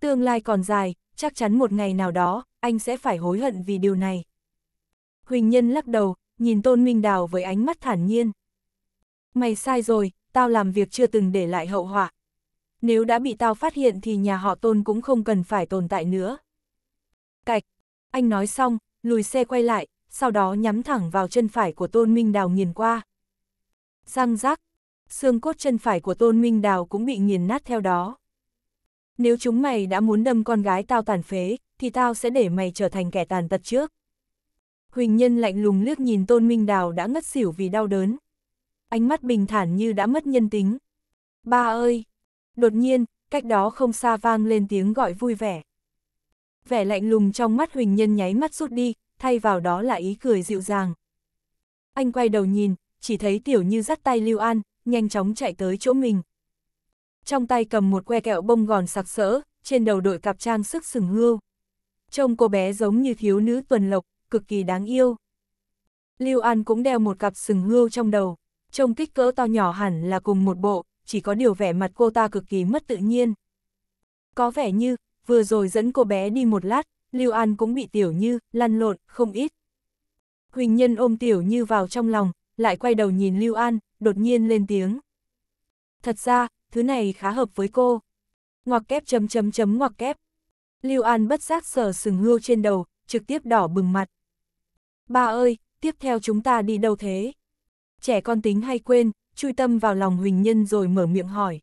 Speaker 1: Tương lai còn dài, chắc chắn một ngày nào đó, anh sẽ phải hối hận vì điều này. Huỳnh Nhân lắc đầu, nhìn Tôn Minh Đào với ánh mắt thản nhiên. Mày sai rồi, tao làm việc chưa từng để lại hậu họa. Nếu đã bị tao phát hiện thì nhà họ Tôn cũng không cần phải tồn tại nữa. Cạch, anh nói xong, lùi xe quay lại, sau đó nhắm thẳng vào chân phải của Tôn Minh Đào nghiền qua. Răng rác, xương cốt chân phải của Tôn Minh Đào cũng bị nghiền nát theo đó. Nếu chúng mày đã muốn đâm con gái tao tàn phế, thì tao sẽ để mày trở thành kẻ tàn tật trước. Huỳnh Nhân lạnh lùng liếc nhìn Tôn Minh Đào đã ngất xỉu vì đau đớn. Ánh mắt bình thản như đã mất nhân tính. Ba ơi! Đột nhiên, cách đó không xa vang lên tiếng gọi vui vẻ. Vẻ lạnh lùng trong mắt Huỳnh Nhân nháy mắt rút đi, thay vào đó là ý cười dịu dàng. Anh quay đầu nhìn, chỉ thấy Tiểu Như dắt tay Lưu An, nhanh chóng chạy tới chỗ mình. Trong tay cầm một que kẹo bông gòn sặc sỡ, trên đầu đội cặp trang sức sừng hươu. Trông cô bé giống như thiếu nữ tuần lộc, cực kỳ đáng yêu. Lưu An cũng đeo một cặp sừng ngưu trong đầu, trông kích cỡ to nhỏ hẳn là cùng một bộ, chỉ có điều vẻ mặt cô ta cực kỳ mất tự nhiên. Có vẻ như, vừa rồi dẫn cô bé đi một lát, Lưu An cũng bị Tiểu Như lăn lộn không ít. Huỳnh Nhân ôm Tiểu Như vào trong lòng, lại quay đầu nhìn Lưu An, đột nhiên lên tiếng. Thật ra, thứ này khá hợp với cô. Ngoặc kép chấm chấm chấm ngoặc kép. Lưu An bất giác sờ sừng ngưu trên đầu, trực tiếp đỏ bừng mặt ba ơi, tiếp theo chúng ta đi đâu thế? Trẻ con tính hay quên, chui tâm vào lòng Huỳnh Nhân rồi mở miệng hỏi.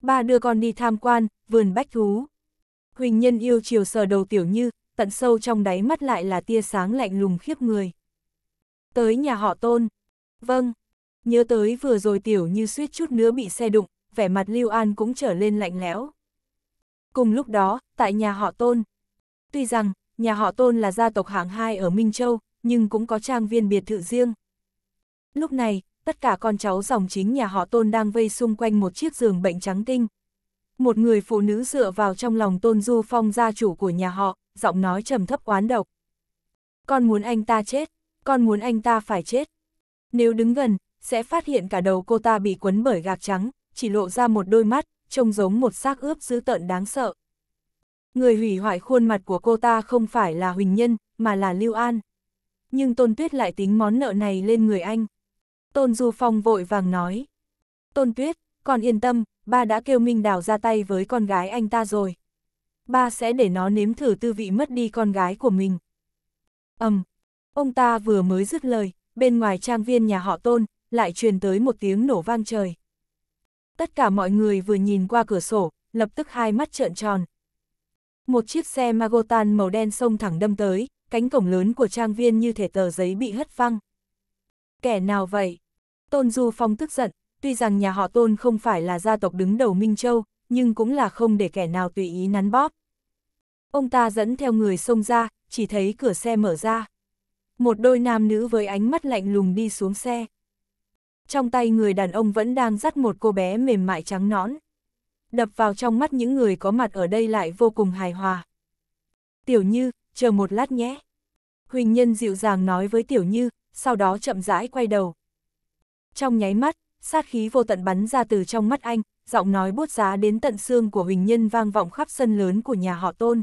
Speaker 1: Ba đưa con đi tham quan, vườn bách thú. Huỳnh Nhân yêu chiều sờ đầu Tiểu Như, tận sâu trong đáy mắt lại là tia sáng lạnh lùng khiếp người. Tới nhà họ tôn. Vâng. Nhớ tới vừa rồi Tiểu Như suýt chút nữa bị xe đụng, vẻ mặt Lưu An cũng trở lên lạnh lẽo. Cùng lúc đó, tại nhà họ tôn. Tuy rằng, nhà họ Tôn là gia tộc hạng hai ở Minh Châu, nhưng cũng có trang viên biệt thự riêng. Lúc này, tất cả con cháu dòng chính nhà họ Tôn đang vây xung quanh một chiếc giường bệnh trắng tinh. Một người phụ nữ dựa vào trong lòng Tôn Du Phong gia chủ của nhà họ, giọng nói trầm thấp oán độc. Con muốn anh ta chết, con muốn anh ta phải chết. Nếu đứng gần, sẽ phát hiện cả đầu cô ta bị quấn bởi gạc trắng, chỉ lộ ra một đôi mắt, trông giống một xác ướp dữ tợn đáng sợ. Người hủy hoại khuôn mặt của cô ta không phải là Huỳnh Nhân, mà là Lưu An. Nhưng Tôn Tuyết lại tính món nợ này lên người anh. Tôn Du Phong vội vàng nói. Tôn Tuyết, con yên tâm, ba đã kêu Minh Đào ra tay với con gái anh ta rồi. Ba sẽ để nó nếm thử tư vị mất đi con gái của mình. ầm, um, ông ta vừa mới dứt lời, bên ngoài trang viên nhà họ Tôn, lại truyền tới một tiếng nổ vang trời. Tất cả mọi người vừa nhìn qua cửa sổ, lập tức hai mắt trợn tròn. Một chiếc xe Magotan màu đen xông thẳng đâm tới, cánh cổng lớn của trang viên như thể tờ giấy bị hất văng. Kẻ nào vậy? Tôn Du Phong tức giận, tuy rằng nhà họ Tôn không phải là gia tộc đứng đầu Minh Châu, nhưng cũng là không để kẻ nào tùy ý nắn bóp. Ông ta dẫn theo người xông ra, chỉ thấy cửa xe mở ra. Một đôi nam nữ với ánh mắt lạnh lùng đi xuống xe. Trong tay người đàn ông vẫn đang dắt một cô bé mềm mại trắng nõn đập vào trong mắt những người có mặt ở đây lại vô cùng hài hòa. Tiểu Như, chờ một lát nhé. Huỳnh Nhân dịu dàng nói với Tiểu Như, sau đó chậm rãi quay đầu. Trong nháy mắt, sát khí vô tận bắn ra từ trong mắt anh, giọng nói bút giá đến tận xương của Huỳnh Nhân vang vọng khắp sân lớn của nhà họ Tôn.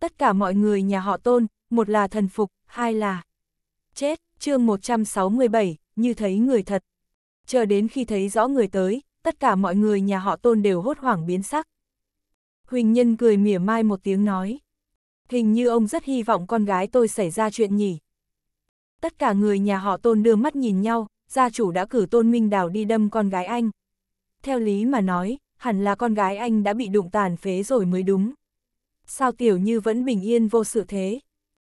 Speaker 1: Tất cả mọi người nhà họ Tôn, một là thần phục, hai là chết, chương 167, như thấy người thật. Chờ đến khi thấy rõ người tới, tất cả mọi người nhà họ tôn đều hốt hoảng biến sắc. Huỳnh Nhân cười mỉa mai một tiếng nói. Hình như ông rất hy vọng con gái tôi xảy ra chuyện nhỉ. Tất cả người nhà họ tôn đưa mắt nhìn nhau, gia chủ đã cử tôn Minh Đào đi đâm con gái anh. Theo lý mà nói, hẳn là con gái anh đã bị đụng tàn phế rồi mới đúng. Sao tiểu như vẫn bình yên vô sự thế?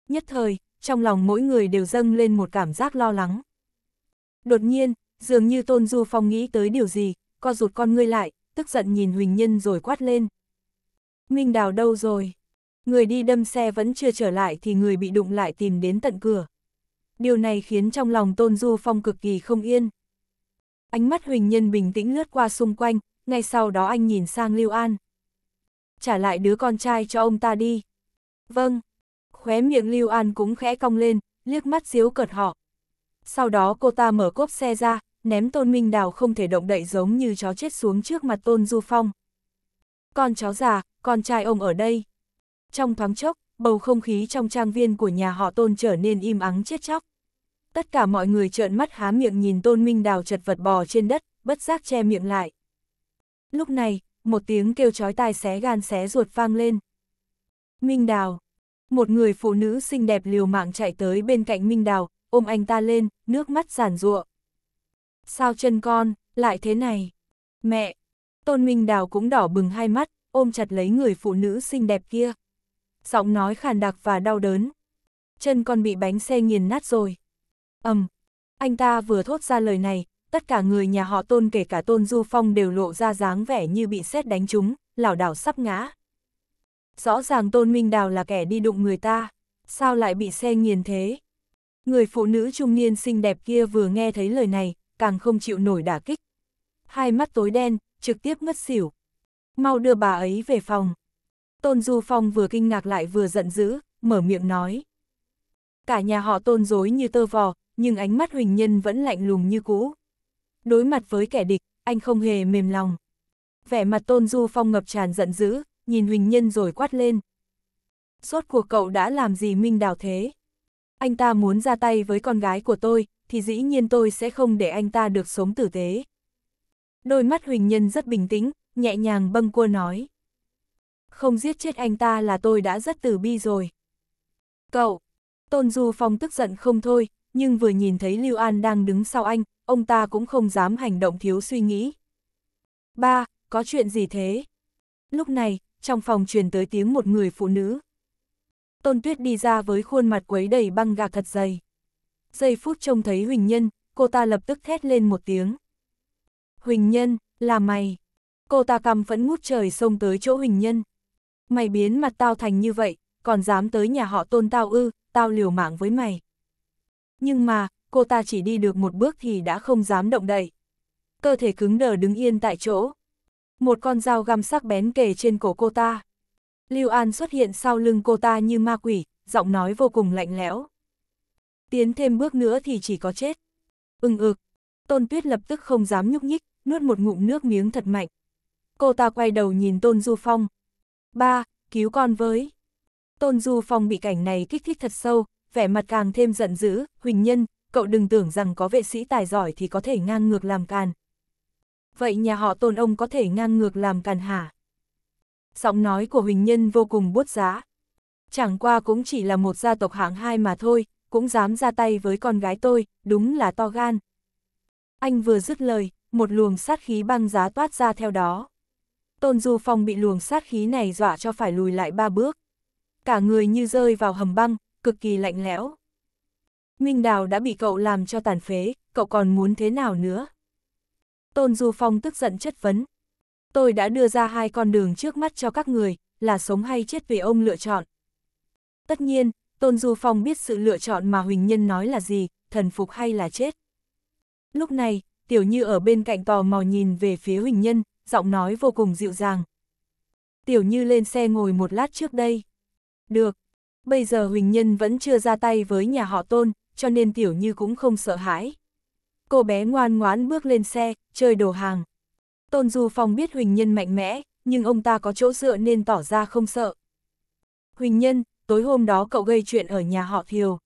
Speaker 1: Nhất thời, trong lòng mỗi người đều dâng lên một cảm giác lo lắng. Đột nhiên, dường như Tôn Du Phong nghĩ tới điều gì, co rụt con ngươi lại, tức giận nhìn Huỳnh Nhân rồi quát lên. Minh Đào đâu rồi? Người đi đâm xe vẫn chưa trở lại thì người bị đụng lại tìm đến tận cửa. Điều này khiến trong lòng Tôn Du Phong cực kỳ không yên. Ánh mắt Huỳnh Nhân bình tĩnh lướt qua xung quanh, ngay sau đó anh nhìn sang Lưu An. Trả lại đứa con trai cho ông ta đi. Vâng. Khóe miệng Lưu An cũng khẽ cong lên, liếc mắt xíu cợt họ. Sau đó cô ta mở cốp xe ra, ném Tôn Minh Đào không thể động đậy giống như chó chết xuống trước mặt Tôn Du Phong. Con chó già, con trai ông ở đây. Trong thoáng chốc, bầu không khí trong trang viên của nhà họ Tôn trở nên im ắng chết chóc. Tất cả mọi người trợn mắt há miệng nhìn Tôn Minh Đào chật vật bò trên đất, bất giác che miệng lại. Lúc này, một tiếng kêu chói tai xé gan xé ruột vang lên. Minh Đào. Một người phụ nữ xinh đẹp liều mạng chạy tới bên cạnh Minh Đào, ôm anh ta lên, nước mắt giản ruộng. Sao chân con, lại thế này? Mẹ! Tôn Minh Đào cũng đỏ bừng hai mắt, ôm chặt lấy người phụ nữ xinh đẹp kia. Giọng nói khàn đặc và đau đớn. Chân con bị bánh xe nghiền nát rồi. ầm um, Anh ta vừa thốt ra lời này, tất cả người nhà họ Tôn kể cả Tôn Du Phong đều lộ ra dáng vẻ như bị sét đánh trúng, lảo đảo sắp ngã. Rõ ràng Tôn Minh Đào là kẻ đi đụng người ta, sao lại bị xe nghiền thế? Người phụ nữ trung niên xinh đẹp kia vừa nghe thấy lời này, càng không chịu nổi đả kích. Hai mắt tối đen, trực tiếp ngất xỉu. Mau đưa bà ấy về phòng. Tôn Du Phong vừa kinh ngạc lại vừa giận dữ, mở miệng nói. Cả nhà họ tôn dối như tơ vò, nhưng ánh mắt Huỳnh Nhân vẫn lạnh lùng như cũ. Đối mặt với kẻ địch, anh không hề mềm lòng. Vẻ mặt tôn Du Phong ngập tràn giận dữ, nhìn Huỳnh Nhân rồi quát lên. Suốt cuộc cậu đã làm gì Minh Đào thế? anh ta muốn ra tay với con gái của tôi, thì dĩ nhiên tôi sẽ không để anh ta được sống tử tế. Đôi mắt Huỳnh Nhân rất bình tĩnh, nhẹ nhàng bâng cua nói. Không giết chết anh ta là tôi đã rất từ bi rồi. Cậu, Tôn Du Phong tức giận không thôi, nhưng vừa nhìn thấy Lưu An đang đứng sau anh, ông ta cũng không dám hành động thiếu suy nghĩ. Ba, có chuyện gì thế? Lúc này, trong phòng truyền tới tiếng một người phụ nữ, Tôn Tuyết đi ra với khuôn mặt quấy đầy băng gạc thật dày. Giây phút trông thấy Huỳnh Nhân, cô ta lập tức thét lên một tiếng. Huỳnh Nhân, là mày. Cô ta cầm phẫn ngút trời xông tới chỗ Huỳnh Nhân. Mày biến mặt tao thành như vậy, còn dám tới nhà họ tôn tao ư, tao liều mạng với mày. Nhưng mà, cô ta chỉ đi được một bước thì đã không dám động đậy. Cơ thể cứng đờ đứng yên tại chỗ. Một con dao găm sắc bén kề trên cổ cô ta. Lưu An xuất hiện sau lưng cô ta như ma quỷ, giọng nói vô cùng lạnh lẽo. Tiến thêm bước nữa thì chỉ có chết. Ưng ừ, ực, Tôn Tuyết lập tức không dám nhúc nhích, nuốt một ngụm nước miếng thật mạnh. Cô ta quay đầu nhìn Tôn Du Phong. Ba, cứu con với. Tôn Du Phong bị cảnh này kích thích thật sâu, vẻ mặt càng thêm giận dữ, Huỳnh Nhân, cậu đừng tưởng rằng có vệ sĩ tài giỏi thì có thể ngang ngược làm càn. Vậy nhà họ Tôn ông có thể ngang ngược làm càn hả? Giọng nói của Huỳnh Nhân vô cùng bút giá. Chẳng qua cũng chỉ là một gia tộc hạng hai mà thôi, cũng dám ra tay với con gái tôi, đúng là to gan. Anh vừa dứt lời, một luồng sát khí băng giá toát ra theo đó. Tôn Du Phong bị luồng sát khí này dọa cho phải lùi lại ba bước. Cả người như rơi vào hầm băng, cực kỳ lạnh lẽo. Minh Đào đã bị cậu làm cho tàn phế, cậu còn muốn thế nào nữa? Tôn Du Phong tức giận chất vấn, tôi đã đưa ra hai con đường trước mắt cho các người, là sống hay chết về ông lựa chọn. Tất nhiên, Tôn Du Phong biết sự lựa chọn mà Huỳnh Nhân nói là gì, thần phục hay là chết. Lúc này, Tiểu Như ở bên cạnh tò mò nhìn về phía Huỳnh Nhân, giọng nói vô cùng dịu dàng. Tiểu Như lên xe ngồi một lát trước đây. Được, bây giờ Huỳnh Nhân vẫn chưa ra tay với nhà họ Tôn, cho nên Tiểu Như cũng không sợ hãi. Cô bé ngoan ngoãn bước lên xe, chơi đồ hàng. Tôn Du Phong biết Huỳnh Nhân mạnh mẽ, nhưng ông ta có chỗ dựa nên tỏ ra không sợ. Huỳnh Nhân, tối hôm đó cậu gây chuyện ở nhà họ Thiều.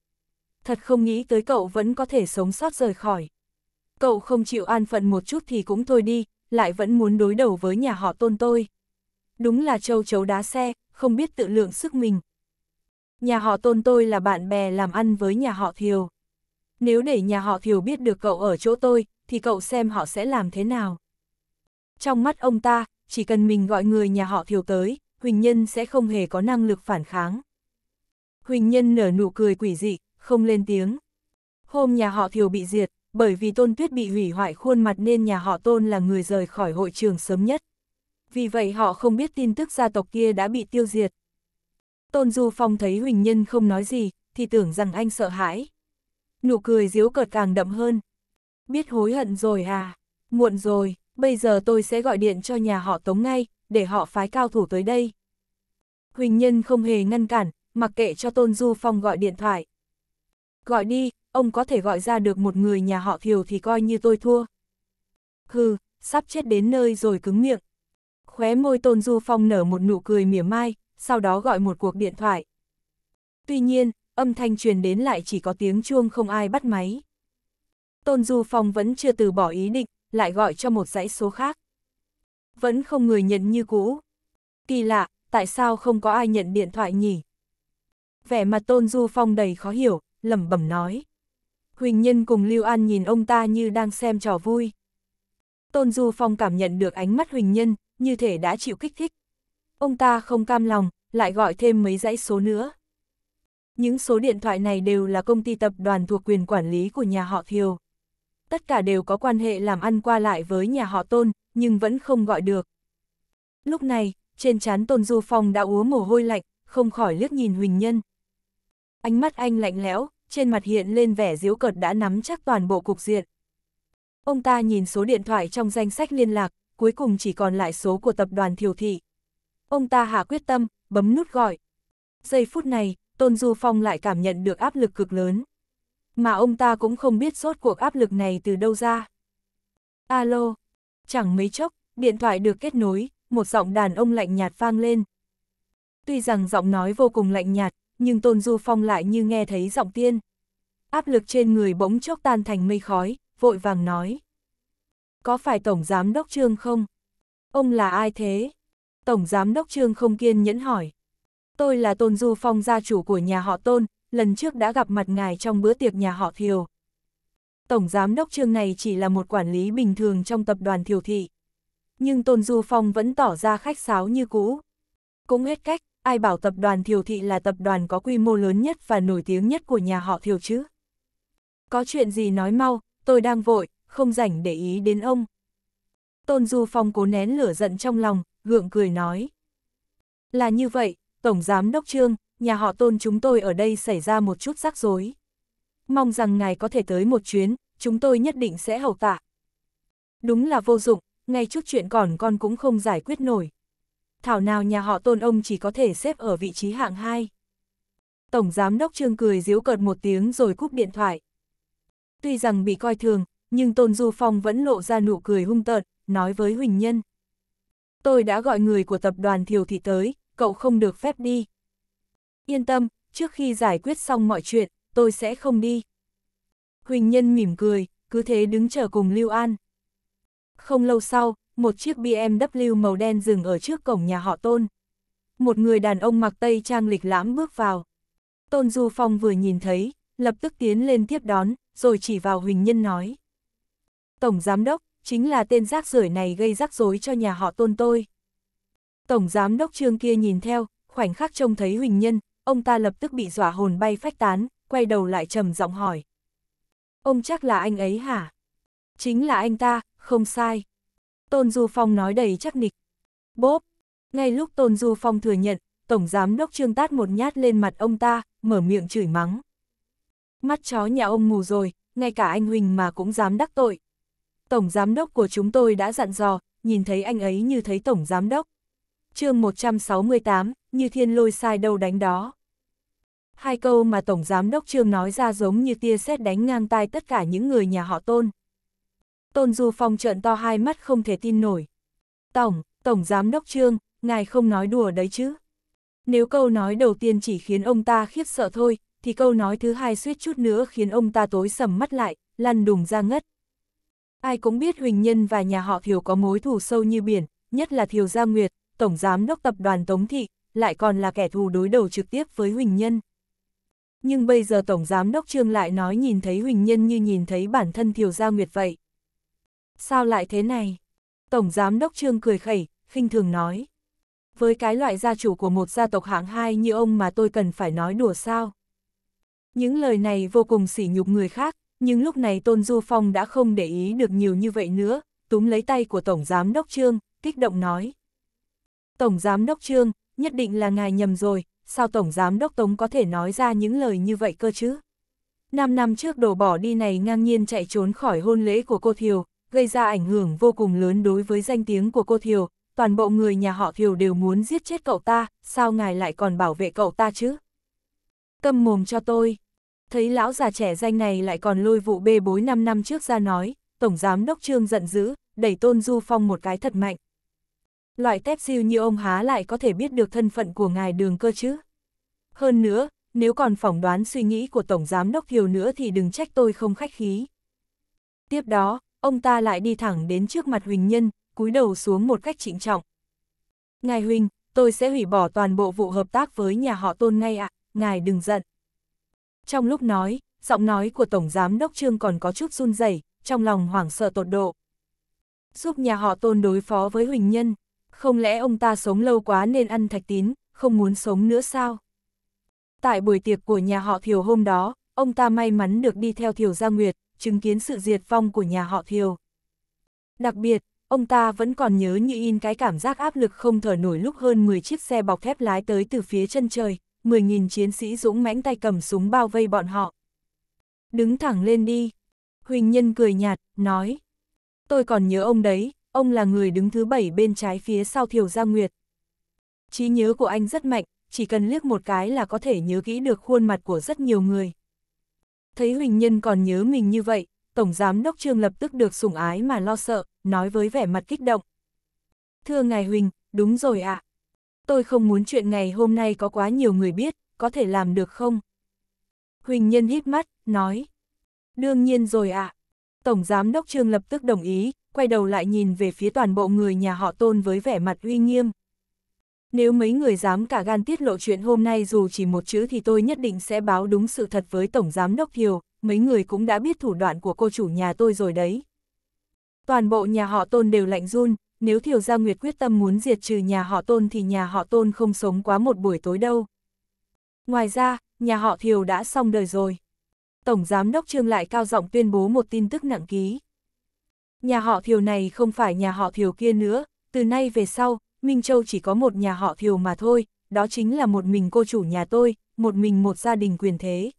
Speaker 1: Thật không nghĩ tới cậu vẫn có thể sống sót rời khỏi. Cậu không chịu an phận một chút thì cũng thôi đi, lại vẫn muốn đối đầu với nhà họ tôn tôi. Đúng là châu chấu đá xe, không biết tự lượng sức mình. Nhà họ tôn tôi là bạn bè làm ăn với nhà họ Thiều. Nếu để nhà họ Thiều biết được cậu ở chỗ tôi, thì cậu xem họ sẽ làm thế nào. Trong mắt ông ta, chỉ cần mình gọi người nhà họ Thiều tới, Huỳnh Nhân sẽ không hề có năng lực phản kháng. Huỳnh Nhân nở nụ cười quỷ dị, không lên tiếng. Hôm nhà họ Thiều bị diệt, bởi vì Tôn Tuyết bị hủy hoại khuôn mặt nên nhà họ Tôn là người rời khỏi hội trường sớm nhất. Vì vậy họ không biết tin tức gia tộc kia đã bị tiêu diệt. Tôn Du Phong thấy Huỳnh Nhân không nói gì, thì tưởng rằng anh sợ hãi. Nụ cười diếu cợt càng đậm hơn. Biết hối hận rồi à, muộn rồi, bây giờ tôi sẽ gọi điện cho nhà họ Tống ngay, để họ phái cao thủ tới đây. Huỳnh Nhân không hề ngăn cản, mặc kệ cho Tôn Du Phong gọi điện thoại. Gọi đi, ông có thể gọi ra được một người nhà họ Thiều thì coi như tôi thua. Hừ, sắp chết đến nơi rồi cứng miệng. Khóe môi Tôn Du Phong nở một nụ cười mỉa mai, sau đó gọi một cuộc điện thoại. Tuy nhiên, âm thanh truyền đến lại chỉ có tiếng chuông không ai bắt máy. Tôn Du Phong vẫn chưa từ bỏ ý định, lại gọi cho một dãy số khác. Vẫn không người nhận như cũ. Kỳ lạ, tại sao không có ai nhận điện thoại nhỉ? Vẻ mặt Tôn Du Phong đầy khó hiểu, lẩm bẩm nói. Huỳnh Nhân cùng Lưu An nhìn ông ta như đang xem trò vui. Tôn Du Phong cảm nhận được ánh mắt Huỳnh Nhân, như thể đã chịu kích thích. Ông ta không cam lòng, lại gọi thêm mấy dãy số nữa. Những số điện thoại này đều là công ty tập đoàn thuộc quyền quản lý của nhà họ Thiều tất cả đều có quan hệ làm ăn qua lại với nhà họ tôn, nhưng vẫn không gọi được. Lúc này, trên trán Tôn Du Phong đã úa mồ hôi lạnh, không khỏi liếc nhìn Huỳnh Nhân. Ánh mắt anh lạnh lẽo, trên mặt hiện lên vẻ diếu cợt đã nắm chắc toàn bộ cục diện. Ông ta nhìn số điện thoại trong danh sách liên lạc, cuối cùng chỉ còn lại số của tập đoàn Thiều Thị. Ông ta hạ quyết tâm, bấm nút gọi. Giây phút này, Tôn Du Phong lại cảm nhận được áp lực cực lớn mà ông ta cũng không biết sốt cuộc áp lực này từ đâu ra. Alo, chẳng mấy chốc, điện thoại được kết nối, một giọng đàn ông lạnh nhạt vang lên. Tuy rằng giọng nói vô cùng lạnh nhạt, nhưng Tôn Du Phong lại như nghe thấy giọng tiên. Áp lực trên người bỗng chốc tan thành mây khói, vội vàng nói. Có phải Tổng Giám Đốc Trương không? Ông là ai thế? Tổng Giám Đốc Trương không kiên nhẫn hỏi. Tôi là Tôn Du Phong gia chủ của nhà họ Tôn, lần trước đã gặp mặt ngài trong bữa tiệc nhà họ Thiều. Tổng giám đốc trương này chỉ là một quản lý bình thường trong tập đoàn Thiều Thị. Nhưng Tôn Du Phong vẫn tỏ ra khách sáo như cũ. Cũng hết cách, ai bảo tập đoàn Thiều Thị là tập đoàn có quy mô lớn nhất và nổi tiếng nhất của nhà họ Thiều chứ? Có chuyện gì nói mau, tôi đang vội, không rảnh để ý đến ông. Tôn Du Phong cố nén lửa giận trong lòng, gượng cười nói. Là như vậy, Tổng Giám Đốc Trương, nhà họ tôn chúng tôi ở đây xảy ra một chút rắc rối. Mong rằng ngài có thể tới một chuyến, chúng tôi nhất định sẽ hầu tạ. Đúng là vô dụng, ngay chút chuyện còn con cũng không giải quyết nổi. Thảo nào nhà họ tôn ông chỉ có thể xếp ở vị trí hạng 2. Tổng Giám Đốc Trương cười díu cợt một tiếng rồi cúp điện thoại. Tuy rằng bị coi thường, nhưng Tôn Du Phong vẫn lộ ra nụ cười hung tợn, nói với Huỳnh Nhân. Tôi đã gọi người của tập đoàn Thiều Thị tới, cậu không được phép đi yên tâm, trước khi giải quyết xong mọi chuyện, tôi sẽ không đi. Huỳnh Nhân mỉm cười, cứ thế đứng chờ cùng Lưu An. Không lâu sau, một chiếc BMW màu đen dừng ở trước cổng nhà họ Tôn. Một người đàn ông mặc tây trang lịch lãm bước vào. Tôn Du Phong vừa nhìn thấy, lập tức tiến lên tiếp đón, rồi chỉ vào Huỳnh Nhân nói. Tổng Giám Đốc, chính là tên rác rưởi này gây rắc rối cho nhà họ Tôn tôi. Tổng Giám Đốc Trương kia nhìn theo, khoảnh khắc trông thấy Huỳnh Nhân, ông ta lập tức bị dọa hồn bay phách tán, quay đầu lại trầm giọng hỏi. Ông chắc là anh ấy hả? Chính là anh ta, không sai. Tôn Du Phong nói đầy chắc nịch. Bốp! Ngay lúc Tôn Du Phong thừa nhận, Tổng Giám Đốc Trương Tát một nhát lên mặt ông ta, mở miệng chửi mắng. Mắt chó nhà ông mù rồi, ngay cả anh Huỳnh mà cũng dám đắc tội. Tổng Giám Đốc của chúng tôi đã dặn dò, nhìn thấy anh ấy như thấy Tổng Giám Đốc. chương 168, như thiên lôi sai đâu đánh đó. Hai câu mà Tổng Giám Đốc Trương nói ra giống như tia sét đánh ngang tai tất cả những người nhà họ Tôn. Tôn Du Phong trợn to hai mắt không thể tin nổi. Tổng, Tổng Giám Đốc Trương, ngài không nói đùa đấy chứ. Nếu câu nói đầu tiên chỉ khiến ông ta khiếp sợ thôi, thì câu nói thứ hai suýt chút nữa khiến ông ta tối sầm mắt lại, lăn đùng ra ngất. Ai cũng biết Huỳnh Nhân và nhà họ Thiều có mối thù sâu như biển, nhất là Thiều Gia Nguyệt, Tổng Giám Đốc Tập đoàn Tống Thị, lại còn là kẻ thù đối đầu trực tiếp với Huỳnh Nhân nhưng bây giờ Tổng Giám Đốc Trương lại nói nhìn thấy Huỳnh Nhân như nhìn thấy bản thân Thiều Gia Nguyệt vậy. Sao lại thế này? Tổng Giám Đốc Trương cười khẩy, khinh thường nói. Với cái loại gia chủ của một gia tộc hạng hai như ông mà tôi cần phải nói đùa sao? Những lời này vô cùng sỉ nhục người khác, nhưng lúc này Tôn Du Phong đã không để ý được nhiều như vậy nữa, túm lấy tay của Tổng Giám Đốc Trương, kích động nói. Tổng Giám Đốc Trương, nhất định là ngài nhầm rồi, sao Tổng Giám Đốc Tống có thể nói ra những lời như vậy cơ chứ? Năm năm trước đồ bỏ đi này ngang nhiên chạy trốn khỏi hôn lễ của cô Thiều, gây ra ảnh hưởng vô cùng lớn đối với danh tiếng của cô Thiều, toàn bộ người nhà họ Thiều đều muốn giết chết cậu ta, sao ngài lại còn bảo vệ cậu ta chứ? Câm mồm cho tôi. Thấy lão già trẻ danh này lại còn lôi vụ bê bối 5 năm trước ra nói, Tổng Giám Đốc Trương giận dữ, đẩy Tôn Du Phong một cái thật mạnh loại tép siêu như ông há lại có thể biết được thân phận của ngài đường cơ chứ. Hơn nữa, nếu còn phỏng đoán suy nghĩ của Tổng Giám Đốc Thiều nữa thì đừng trách tôi không khách khí. Tiếp đó, ông ta lại đi thẳng đến trước mặt Huỳnh Nhân, cúi đầu xuống một cách trịnh trọng. Ngài Huỳnh, tôi sẽ hủy bỏ toàn bộ vụ hợp tác với nhà họ tôn ngay ạ, à, ngài đừng giận. Trong lúc nói, giọng nói của Tổng Giám Đốc Trương còn có chút run rẩy trong lòng hoảng sợ tột độ. Giúp nhà họ tôn đối phó với Huỳnh Nhân, không lẽ ông ta sống lâu quá nên ăn thạch tín, không muốn sống nữa sao? Tại buổi tiệc của nhà họ Thiều hôm đó, ông ta may mắn được đi theo Thiều Gia Nguyệt, chứng kiến sự diệt vong của nhà họ Thiều. Đặc biệt, ông ta vẫn còn nhớ như in cái cảm giác áp lực không thở nổi lúc hơn 10 chiếc xe bọc thép lái tới từ phía chân trời, 10.000 chiến sĩ dũng mãnh tay cầm súng bao vây bọn họ. Đứng thẳng lên đi. Huỳnh Nhân cười nhạt, nói. Tôi còn nhớ ông đấy, ông là người đứng thứ bảy bên trái phía sau Thiều Gia Nguyệt. Trí nhớ của anh rất mạnh, chỉ cần liếc một cái là có thể nhớ kỹ được khuôn mặt của rất nhiều người. Thấy Huỳnh Nhân còn nhớ mình như vậy, Tổng Giám Đốc Trương lập tức được sủng ái mà lo sợ, nói với vẻ mặt kích động. Thưa Ngài Huỳnh, đúng rồi ạ. À. Tôi không muốn chuyện ngày hôm nay có quá nhiều người biết, có thể làm được không? Huỳnh Nhân hít mắt, nói. Đương nhiên rồi ạ. À. Tổng Giám Đốc Trương lập tức đồng ý, quay đầu lại nhìn về phía toàn bộ người nhà họ tôn với vẻ mặt uy nghiêm. Nếu mấy người dám cả gan tiết lộ chuyện hôm nay dù chỉ một chữ thì tôi nhất định sẽ báo đúng sự thật với Tổng Giám Đốc hiều. mấy người cũng đã biết thủ đoạn của cô chủ nhà tôi rồi đấy. Toàn bộ nhà họ tôn đều lạnh run, nếu Thiều Gia Nguyệt quyết tâm muốn diệt trừ nhà họ tôn thì nhà họ tôn không sống quá một buổi tối đâu. Ngoài ra, nhà họ Thiều đã xong đời rồi. Tổng Giám Đốc Trương lại cao giọng tuyên bố một tin tức nặng ký nhà họ thiều này không phải nhà họ thiều kia nữa, từ nay về sau, Minh Châu chỉ có một nhà họ thiều mà thôi, đó chính là một mình cô chủ nhà tôi, một mình một gia đình quyền thế.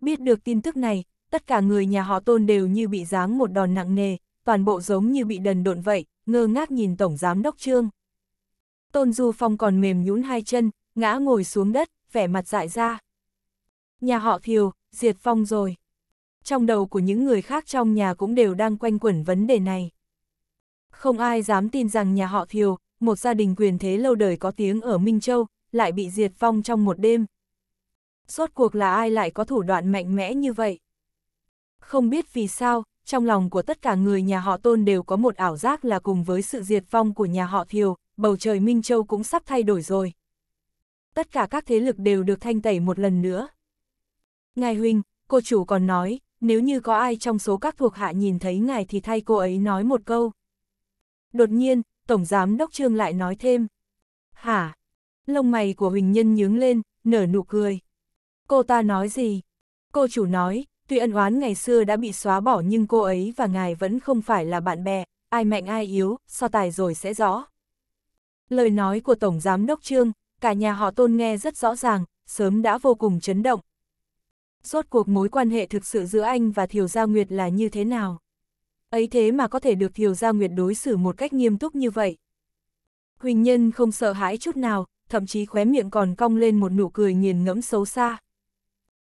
Speaker 1: Biết được tin tức này, tất cả người nhà họ tôn đều như bị giáng một đòn nặng nề, toàn bộ giống như bị đần độn vậy, ngơ ngác nhìn Tổng Giám Đốc Trương. Tôn Du Phong còn mềm nhũn hai chân, ngã ngồi xuống đất, vẻ mặt dại ra. Nhà họ thiều, diệt phong rồi trong đầu của những người khác trong nhà cũng đều đang quanh quẩn vấn đề này. Không ai dám tin rằng nhà họ Thiều, một gia đình quyền thế lâu đời có tiếng ở Minh Châu, lại bị diệt vong trong một đêm. Rốt cuộc là ai lại có thủ đoạn mạnh mẽ như vậy? Không biết vì sao, trong lòng của tất cả người nhà họ Tôn đều có một ảo giác là cùng với sự diệt vong của nhà họ Thiều, bầu trời Minh Châu cũng sắp thay đổi rồi. Tất cả các thế lực đều được thanh tẩy một lần nữa. Ngài Huynh, cô chủ còn nói, nếu như có ai trong số các thuộc hạ nhìn thấy ngài thì thay cô ấy nói một câu. Đột nhiên, Tổng Giám Đốc Trương lại nói thêm. Hả? Lông mày của Huỳnh Nhân nhướng lên, nở nụ cười. Cô ta nói gì? Cô chủ nói, tuy ân oán ngày xưa đã bị xóa bỏ nhưng cô ấy và ngài vẫn không phải là bạn bè, ai mạnh ai yếu, so tài rồi sẽ rõ. Lời nói của Tổng Giám Đốc Trương, cả nhà họ tôn nghe rất rõ ràng, sớm đã vô cùng chấn động, rốt cuộc mối quan hệ thực sự giữa anh và Thiều Gia Nguyệt là như thế nào. Ấy thế mà có thể được Thiều Gia Nguyệt đối xử một cách nghiêm túc như vậy. Huỳnh Nhân không sợ hãi chút nào, thậm chí khóe miệng còn cong lên một nụ cười nghiền ngẫm xấu xa.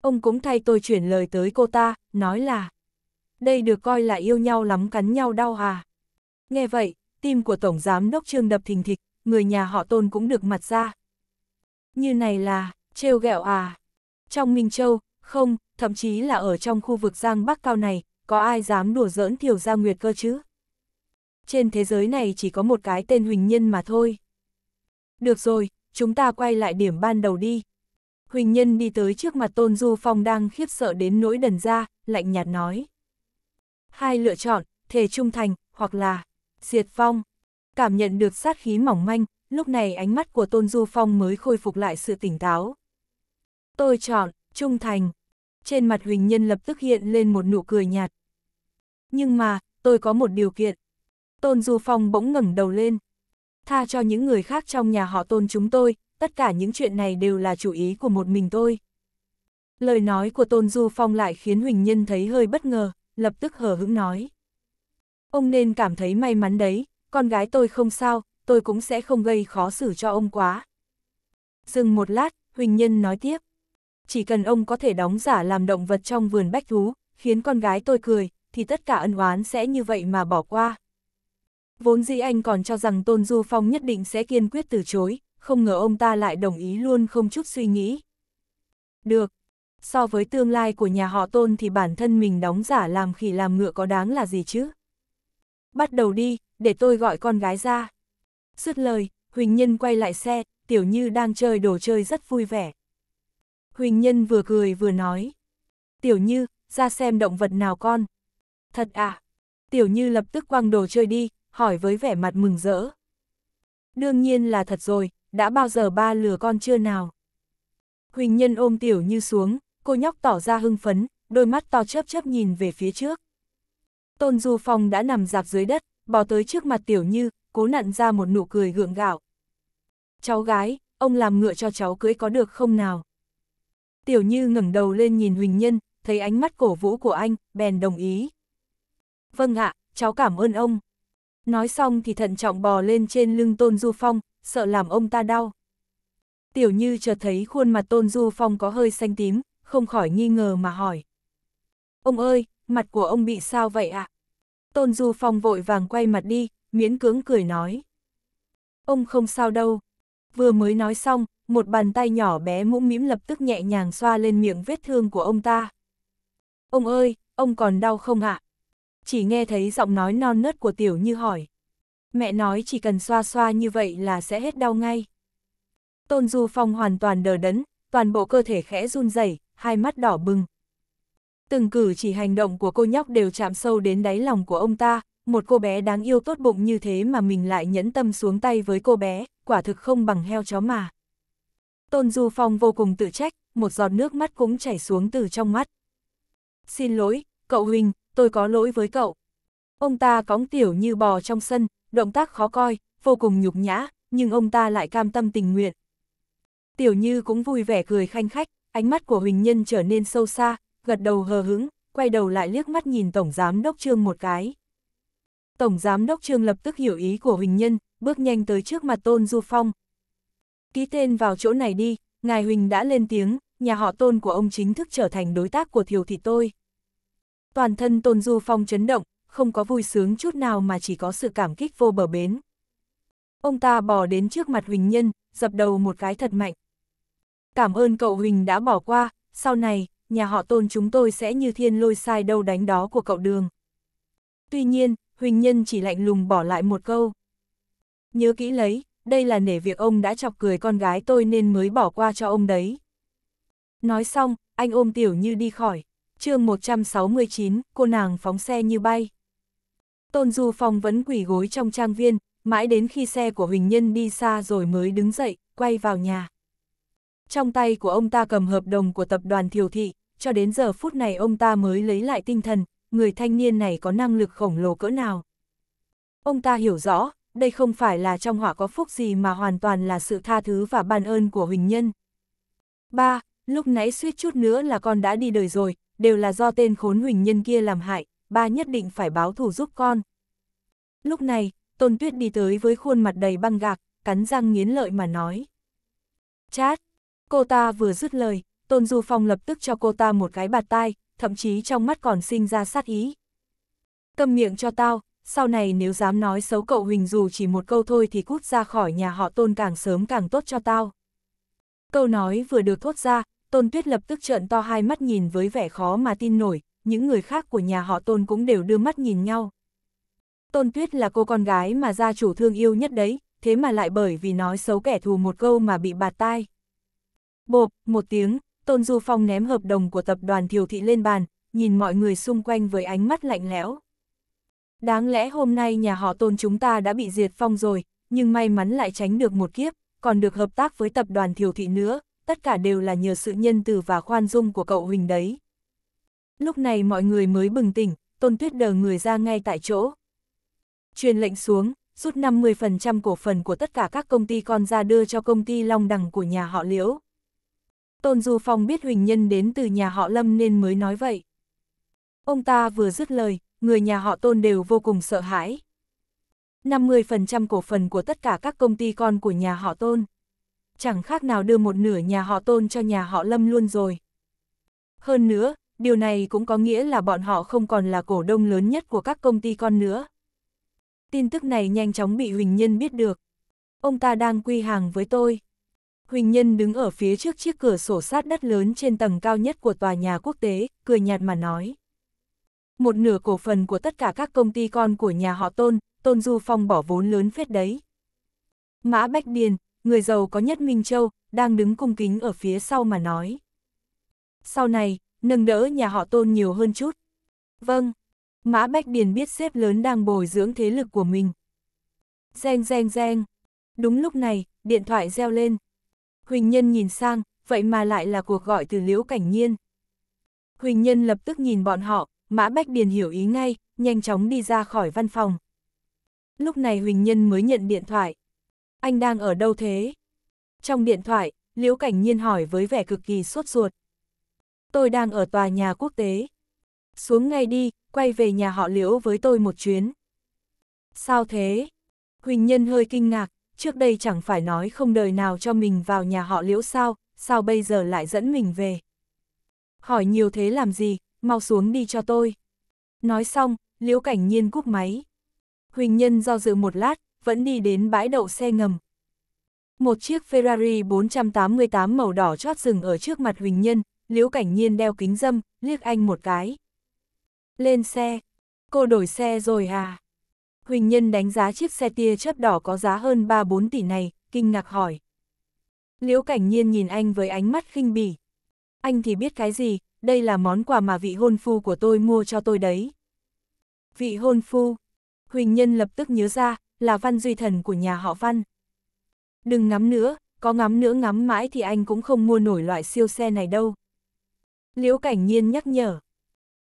Speaker 1: Ông cũng thay tôi chuyển lời tới cô ta, nói là Đây được coi là yêu nhau lắm cắn nhau đau à. Nghe vậy, tim của Tổng Giám Đốc Trương đập thình thịch, người nhà họ tôn cũng được mặt ra. Như này là, trêu ghẹo à. Trong Minh Châu, không, thậm chí là ở trong khu vực Giang Bắc Cao này, có ai dám đùa giỡn Thiều Gia Nguyệt cơ chứ? Trên thế giới này chỉ có một cái tên Huỳnh Nhân mà thôi. Được rồi, chúng ta quay lại điểm ban đầu đi. Huỳnh Nhân đi tới trước mặt Tôn Du Phong đang khiếp sợ đến nỗi đần ra, lạnh nhạt nói. Hai lựa chọn, thể trung thành, hoặc là diệt phong. Cảm nhận được sát khí mỏng manh, lúc này ánh mắt của Tôn Du Phong mới khôi phục lại sự tỉnh táo. Tôi chọn, trung thành trên mặt Huỳnh Nhân lập tức hiện lên một nụ cười nhạt. Nhưng mà, tôi có một điều kiện. Tôn Du Phong bỗng ngẩng đầu lên. Tha cho những người khác trong nhà họ tôn chúng tôi, tất cả những chuyện này đều là chủ ý của một mình tôi. Lời nói của Tôn Du Phong lại khiến Huỳnh Nhân thấy hơi bất ngờ, lập tức hờ hững nói. Ông nên cảm thấy may mắn đấy, con gái tôi không sao, tôi cũng sẽ không gây khó xử cho ông quá. Dừng một lát, Huỳnh Nhân nói tiếp chỉ cần ông có thể đóng giả làm động vật trong vườn bách thú, khiến con gái tôi cười, thì tất cả ân oán sẽ như vậy mà bỏ qua. Vốn dĩ anh còn cho rằng Tôn Du Phong nhất định sẽ kiên quyết từ chối, không ngờ ông ta lại đồng ý luôn không chút suy nghĩ. Được, so với tương lai của nhà họ Tôn thì bản thân mình đóng giả làm khỉ làm ngựa có đáng là gì chứ? Bắt đầu đi, để tôi gọi con gái ra. sứt lời, Huỳnh Nhân quay lại xe, Tiểu Như đang chơi đồ chơi rất vui vẻ, Huỳnh Nhân vừa cười vừa nói. Tiểu Như, ra xem động vật nào con. Thật à? Tiểu Như lập tức quăng đồ chơi đi, hỏi với vẻ mặt mừng rỡ. Đương nhiên là thật rồi, đã bao giờ ba lừa con chưa nào? Huỳnh Nhân ôm Tiểu Như xuống, cô nhóc tỏ ra hưng phấn, đôi mắt to chớp chớp nhìn về phía trước. Tôn Du Phong đã nằm dạp dưới đất, bò tới trước mặt Tiểu Như, cố nặn ra một nụ cười gượng gạo. Cháu gái, ông làm ngựa cho cháu cưới có được không nào? Tiểu Như ngẩng đầu lên nhìn Huỳnh Nhân, thấy ánh mắt cổ vũ của anh, bèn đồng ý. Vâng ạ, cháu cảm ơn ông. Nói xong thì thận trọng bò lên trên lưng Tôn Du Phong, sợ làm ông ta đau. Tiểu Như chợt thấy khuôn mặt Tôn Du Phong có hơi xanh tím, không khỏi nghi ngờ mà hỏi. Ông ơi, mặt của ông bị sao vậy ạ? Tôn Du Phong vội vàng quay mặt đi, miễn cưỡng cười nói. Ông không sao đâu, vừa mới nói xong, một bàn tay nhỏ bé mũm mĩm lập tức nhẹ nhàng xoa lên miệng vết thương của ông ta. Ông ơi, ông còn đau không ạ? À? Chỉ nghe thấy giọng nói non nớt của Tiểu Như hỏi. Mẹ nói chỉ cần xoa xoa như vậy là sẽ hết đau ngay. Tôn Du Phong hoàn toàn đờ đẫn, toàn bộ cơ thể khẽ run rẩy, hai mắt đỏ bừng. Từng cử chỉ hành động của cô nhóc đều chạm sâu đến đáy lòng của ông ta, một cô bé đáng yêu tốt bụng như thế mà mình lại nhẫn tâm xuống tay với cô bé, quả thực không bằng heo chó mà. Tôn Du Phong vô cùng tự trách, một giọt nước mắt cũng chảy xuống từ trong mắt. Xin lỗi, cậu Huỳnh, tôi có lỗi với cậu. Ông ta cóng tiểu như bò trong sân, động tác khó coi, vô cùng nhục nhã, nhưng ông ta lại cam tâm tình nguyện. Tiểu Như cũng vui vẻ cười khanh khách, ánh mắt của Huỳnh Nhân trở nên sâu xa, gật đầu hờ hững, quay đầu lại liếc mắt nhìn Tổng Giám Đốc Trương một cái. Tổng Giám Đốc Trương lập tức hiểu ý của Huỳnh Nhân, bước nhanh tới trước mặt Tôn Du Phong. Ký tên vào chỗ này đi, Ngài Huỳnh đã lên tiếng, nhà họ Tôn của ông chính thức trở thành đối tác của Thiều Thị tôi. Toàn thân Tôn Du Phong chấn động, không có vui sướng chút nào mà chỉ có sự cảm kích vô bờ bến. Ông ta bỏ đến trước mặt Huỳnh Nhân, dập đầu một cái thật mạnh. Cảm ơn cậu Huỳnh đã bỏ qua, sau này, nhà họ Tôn chúng tôi sẽ như thiên lôi sai đâu đánh đó của cậu Đường. Tuy nhiên, Huỳnh Nhân chỉ lạnh lùng bỏ lại một câu nhớ kỹ lấy, đây là nể việc ông đã chọc cười con gái tôi nên mới bỏ qua cho ông đấy. Nói xong, anh ôm Tiểu Như đi khỏi. chương 169, cô nàng phóng xe như bay. Tôn Du Phong vẫn quỷ gối trong trang viên, mãi đến khi xe của Huỳnh Nhân đi xa rồi mới đứng dậy, quay vào nhà. Trong tay của ông ta cầm hợp đồng của tập đoàn Thiều Thị, cho đến giờ phút này ông ta mới lấy lại tinh thần, người thanh niên này có năng lực khổng lồ cỡ nào. Ông ta hiểu rõ, đây không phải là trong họa có phúc gì mà hoàn toàn là sự tha thứ và ban ơn của Huỳnh Nhân. ba Lúc nãy suýt chút nữa là con đã đi đời rồi, đều là do tên khốn Huỳnh Nhân kia làm hại, ba nhất định phải báo thù giúp con. Lúc này, Tôn Tuyết đi tới với khuôn mặt đầy băng gạc, cắn răng nghiến lợi mà nói. Chát! Cô ta vừa dứt lời, Tôn Du Phong lập tức cho cô ta một cái bạt tai, thậm chí trong mắt còn sinh ra sát ý. Cầm miệng cho tao, sau này nếu dám nói xấu cậu Huỳnh dù chỉ một câu thôi thì cút ra khỏi nhà họ tôn càng sớm càng tốt cho tao. Câu nói vừa được thốt ra, tôn tuyết lập tức trợn to hai mắt nhìn với vẻ khó mà tin nổi, những người khác của nhà họ tôn cũng đều đưa mắt nhìn nhau. Tôn tuyết là cô con gái mà gia chủ thương yêu nhất đấy, thế mà lại bởi vì nói xấu kẻ thù một câu mà bị bạt tai. Bộp, một tiếng, Tôn Du Phong ném hợp đồng của tập đoàn Thiều Thị lên bàn, nhìn mọi người xung quanh với ánh mắt lạnh lẽo. Đáng lẽ hôm nay nhà họ tôn chúng ta đã bị diệt phong rồi, nhưng may mắn lại tránh được một kiếp, còn được hợp tác với tập đoàn thiểu thị nữa, tất cả đều là nhờ sự nhân từ và khoan dung của cậu Huỳnh đấy. Lúc này mọi người mới bừng tỉnh, tôn tuyết đờ người ra ngay tại chỗ. Truyền lệnh xuống, rút 50% cổ phần của tất cả các công ty con ra đưa cho công ty long đằng của nhà họ Liễu. Tôn Du Phong biết Huỳnh Nhân đến từ nhà họ Lâm nên mới nói vậy. Ông ta vừa dứt lời, người nhà họ tôn đều vô cùng sợ hãi. 50% cổ phần của tất cả các công ty con của nhà họ tôn. Chẳng khác nào đưa một nửa nhà họ tôn cho nhà họ lâm luôn rồi. Hơn nữa, điều này cũng có nghĩa là bọn họ không còn là cổ đông lớn nhất của các công ty con nữa. Tin tức này nhanh chóng bị Huỳnh Nhân biết được. Ông ta đang quy hàng với tôi. Huỳnh Nhân đứng ở phía trước chiếc cửa sổ sát đất lớn trên tầng cao nhất của tòa nhà quốc tế, cười nhạt mà nói một nửa cổ phần của tất cả các công ty con của nhà họ Tôn, Tôn Du Phong bỏ vốn lớn phết đấy. Mã Bách Điền, người giàu có nhất Minh Châu, đang đứng cung kính ở phía sau mà nói. Sau này, nâng đỡ nhà họ Tôn nhiều hơn chút. Vâng, Mã Bách Điền biết xếp lớn đang bồi dưỡng thế lực của mình. Reng reng reng. Đúng lúc này, điện thoại reo lên. Huỳnh Nhân nhìn sang, vậy mà lại là cuộc gọi từ Liễu Cảnh Nhiên. Huỳnh Nhân lập tức nhìn bọn họ, Mã Bách Điền hiểu ý ngay, nhanh chóng đi ra khỏi văn phòng. Lúc này Huỳnh Nhân mới nhận điện thoại. Anh đang ở đâu thế? Trong điện thoại, Liễu Cảnh Nhiên hỏi với vẻ cực kỳ suốt ruột. Tôi đang ở tòa nhà quốc tế. Xuống ngay đi, quay về nhà họ Liễu với tôi một chuyến. Sao thế? Huỳnh Nhân hơi kinh ngạc, trước đây chẳng phải nói không đời nào cho mình vào nhà họ Liễu sao, sao bây giờ lại dẫn mình về? Hỏi nhiều thế làm gì, mau xuống đi cho tôi. Nói xong, Liễu Cảnh Nhiên cúp máy. Huỳnh Nhân do dự một lát, vẫn đi đến bãi đậu xe ngầm. Một chiếc Ferrari 488 màu đỏ chót dừng ở trước mặt Huỳnh Nhân, Liễu Cảnh Nhiên đeo kính dâm, liếc anh một cái. Lên xe, cô đổi xe rồi à? Huỳnh Nhân đánh giá chiếc xe tia chớp đỏ có giá hơn 3-4 tỷ này, kinh ngạc hỏi. Liễu Cảnh Nhiên nhìn anh với ánh mắt khinh bỉ. Anh thì biết cái gì, đây là món quà mà vị hôn phu của tôi mua cho tôi đấy. Vị hôn phu, Huỳnh Nhân lập tức nhớ ra, là văn duy thần của nhà họ văn. Đừng ngắm nữa, có ngắm nữa ngắm mãi thì anh cũng không mua nổi loại siêu xe này đâu. Liễu Cảnh Nhiên nhắc nhở.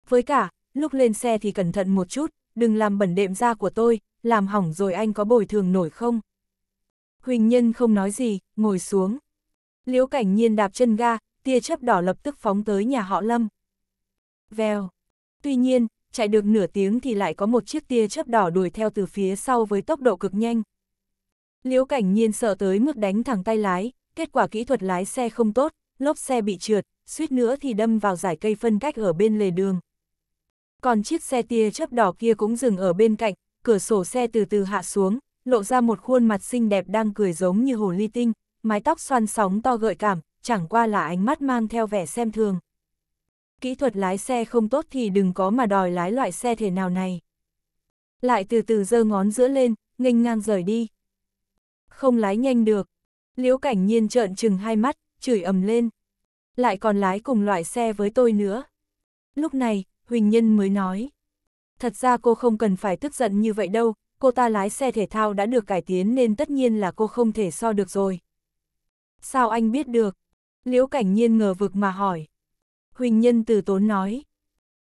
Speaker 1: Với cả, lúc lên xe thì cẩn thận một chút, đừng làm bẩn đệm da của tôi, làm hỏng rồi anh có bồi thường nổi không? Huỳnh Nhân không nói gì, ngồi xuống. Liễu Cảnh Nhiên đạp chân ga, tia chớp đỏ lập tức phóng tới nhà họ Lâm. Vèo. Tuy nhiên, chạy được nửa tiếng thì lại có một chiếc tia chớp đỏ đuổi theo từ phía sau với tốc độ cực nhanh. Liễu cảnh nhiên sợ tới mức đánh thẳng tay lái, kết quả kỹ thuật lái xe không tốt, lốp xe bị trượt, suýt nữa thì đâm vào giải cây phân cách ở bên lề đường. Còn chiếc xe tia chớp đỏ kia cũng dừng ở bên cạnh, cửa sổ xe từ từ hạ xuống, lộ ra một khuôn mặt xinh đẹp đang cười giống như hồ ly tinh, mái tóc xoăn sóng to gợi cảm, chẳng qua là ánh mắt mang theo vẻ xem thường. Kỹ thuật lái xe không tốt thì đừng có mà đòi lái loại xe thể nào này. Lại từ từ giơ ngón giữa lên, nghênh ngang rời đi. Không lái nhanh được. Liễu cảnh nhiên trợn trừng hai mắt, chửi ầm lên. Lại còn lái cùng loại xe với tôi nữa. Lúc này, Huỳnh Nhân mới nói. Thật ra cô không cần phải tức giận như vậy đâu, cô ta lái xe thể thao đã được cải tiến nên tất nhiên là cô không thể so được rồi. Sao anh biết được? Liễu Cảnh Nhiên ngờ vực mà hỏi. Huỳnh Nhân từ tốn nói.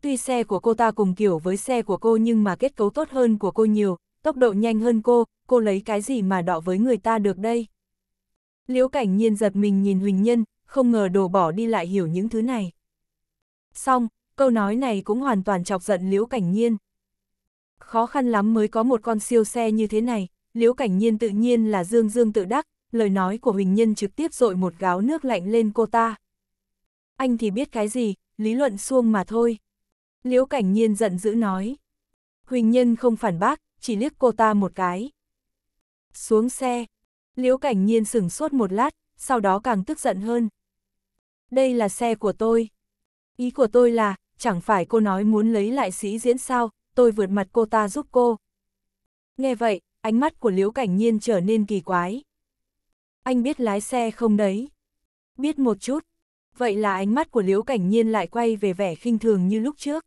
Speaker 1: Tuy xe của cô ta cùng kiểu với xe của cô nhưng mà kết cấu tốt hơn của cô nhiều, tốc độ nhanh hơn cô, cô lấy cái gì mà đọ với người ta được đây? Liễu Cảnh Nhiên giật mình nhìn Huỳnh Nhân, không ngờ đồ bỏ đi lại hiểu những thứ này. Xong, câu nói này cũng hoàn toàn chọc giận Liễu Cảnh Nhiên. Khó khăn lắm mới có một con siêu xe như thế này, Liễu Cảnh Nhiên tự nhiên là dương dương tự đắc, lời nói của Huỳnh Nhân trực tiếp dội một gáo nước lạnh lên cô ta. Anh thì biết cái gì, lý luận xuông mà thôi. Liễu Cảnh Nhiên giận dữ nói. Huỳnh Nhân không phản bác, chỉ liếc cô ta một cái. Xuống xe, Liễu Cảnh Nhiên sửng sốt một lát, sau đó càng tức giận hơn. Đây là xe của tôi. Ý của tôi là, chẳng phải cô nói muốn lấy lại sĩ diễn sao, tôi vượt mặt cô ta giúp cô. Nghe vậy, ánh mắt của Liễu Cảnh Nhiên trở nên kỳ quái anh biết lái xe không đấy? Biết một chút. Vậy là ánh mắt của Liễu Cảnh Nhiên lại quay về vẻ khinh thường như lúc trước.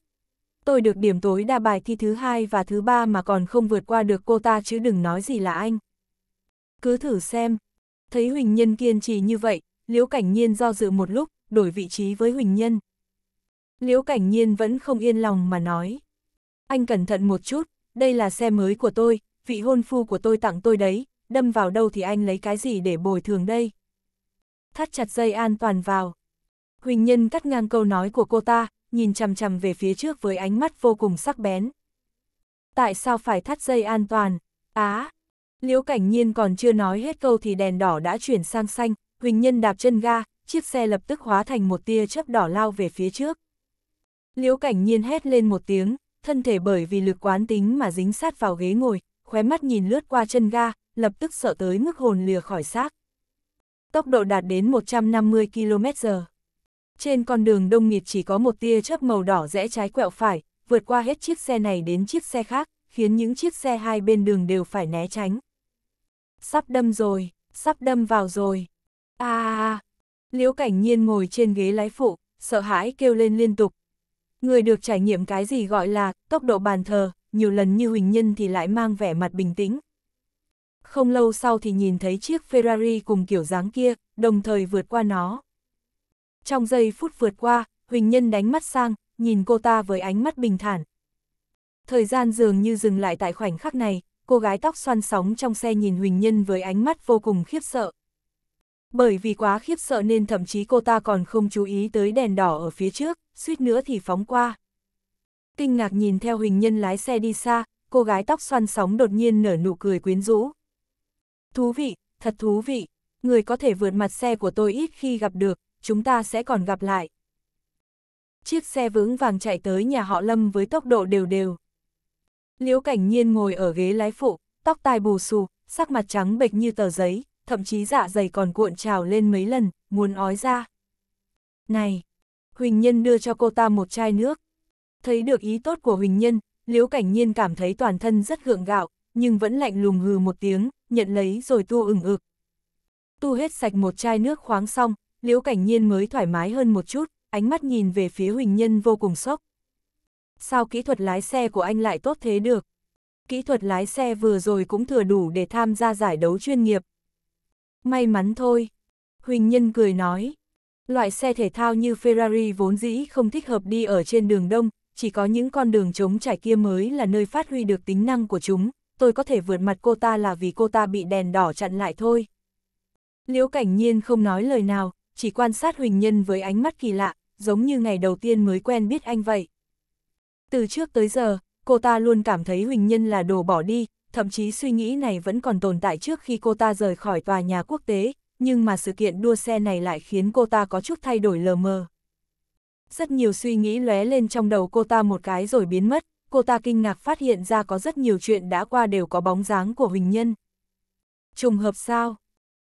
Speaker 1: Tôi được điểm tối đa bài thi thứ hai và thứ ba mà còn không vượt qua được cô ta chứ đừng nói gì là anh. Cứ thử xem. Thấy Huỳnh Nhân kiên trì như vậy, Liễu Cảnh Nhiên do dự một lúc, đổi vị trí với Huỳnh Nhân. Liễu Cảnh Nhiên vẫn không yên lòng mà nói. Anh cẩn thận một chút, đây là xe mới của tôi, vị hôn phu của tôi tặng tôi đấy, đâm vào đâu thì anh lấy cái gì để bồi thường đây? Thắt chặt dây an toàn vào. Huỳnh Nhân cắt ngang câu nói của cô ta, nhìn chằm chằm về phía trước với ánh mắt vô cùng sắc bén. Tại sao phải thắt dây an toàn? Á! À, Liễu Cảnh Nhiên còn chưa nói hết câu thì đèn đỏ đã chuyển sang xanh, Huỳnh Nhân đạp chân ga, chiếc xe lập tức hóa thành một tia chớp đỏ lao về phía trước. Liễu Cảnh Nhiên hét lên một tiếng, thân thể bởi vì lực quán tính mà dính sát vào ghế ngồi, khóe mắt nhìn lướt qua chân ga, lập tức sợ tới mức hồn lìa khỏi xác. Tốc độ đạt đến 150 km/h. Trên con đường đông nghịt chỉ có một tia chớp màu đỏ rẽ trái quẹo phải, vượt qua hết chiếc xe này đến chiếc xe khác, khiến những chiếc xe hai bên đường đều phải né tránh. Sắp đâm rồi, sắp đâm vào rồi. A a. Liễu Cảnh Nhiên ngồi trên ghế lái phụ, sợ hãi kêu lên liên tục. Người được trải nghiệm cái gì gọi là tốc độ bàn thờ, nhiều lần như Huỳnh Nhân thì lại mang vẻ mặt bình tĩnh. Không lâu sau thì nhìn thấy chiếc Ferrari cùng kiểu dáng kia, đồng thời vượt qua nó. Trong giây phút vượt qua, Huỳnh Nhân đánh mắt sang, nhìn cô ta với ánh mắt bình thản. Thời gian dường như dừng lại tại khoảnh khắc này, cô gái tóc xoăn sóng trong xe nhìn Huỳnh Nhân với ánh mắt vô cùng khiếp sợ. Bởi vì quá khiếp sợ nên thậm chí cô ta còn không chú ý tới đèn đỏ ở phía trước, suýt nữa thì phóng qua kinh ngạc nhìn theo Huỳnh Nhân lái xe đi xa, cô gái tóc xoăn sóng đột nhiên nở nụ cười quyến rũ. Thú vị, thật thú vị, người có thể vượt mặt xe của tôi ít khi gặp được, chúng ta sẽ còn gặp lại. Chiếc xe vững vàng chạy tới nhà họ Lâm với tốc độ đều đều. Liễu Cảnh Nhiên ngồi ở ghế lái phụ, tóc tai bù xù, sắc mặt trắng bệch như tờ giấy, thậm chí dạ dày còn cuộn trào lên mấy lần, muốn ói ra. Này! Huỳnh Nhân đưa cho cô ta một chai nước. Thấy được ý tốt của Huỳnh Nhân, Liễu Cảnh Nhiên cảm thấy toàn thân rất gượng gạo, nhưng vẫn lạnh lùng hừ một tiếng, nhận lấy rồi tu ửng ực. Tu hết sạch một chai nước khoáng xong, Liễu Cảnh Nhiên mới thoải mái hơn một chút, ánh mắt nhìn về phía Huỳnh Nhân vô cùng sốc. Sao kỹ thuật lái xe của anh lại tốt thế được? Kỹ thuật lái xe vừa rồi cũng thừa đủ để tham gia giải đấu chuyên nghiệp. May mắn thôi. Huỳnh Nhân cười nói. Loại xe thể thao như Ferrari vốn dĩ không thích hợp đi ở trên đường đông, chỉ có những con đường trống trải kia mới là nơi phát huy được tính năng của chúng, tôi có thể vượt mặt cô ta là vì cô ta bị đèn đỏ chặn lại thôi. Liễu Cảnh Nhiên không nói lời nào, chỉ quan sát Huỳnh Nhân với ánh mắt kỳ lạ, giống như ngày đầu tiên mới quen biết anh vậy. Từ trước tới giờ, cô ta luôn cảm thấy Huỳnh Nhân là đồ bỏ đi, thậm chí suy nghĩ này vẫn còn tồn tại trước khi cô ta rời khỏi tòa nhà quốc tế, nhưng mà sự kiện đua xe này lại khiến cô ta có chút thay đổi lờ mờ rất nhiều suy nghĩ lóe lên trong đầu cô ta một cái rồi biến mất, cô ta kinh ngạc phát hiện ra có rất nhiều chuyện đã qua đều có bóng dáng của Huỳnh Nhân. Trùng hợp sao?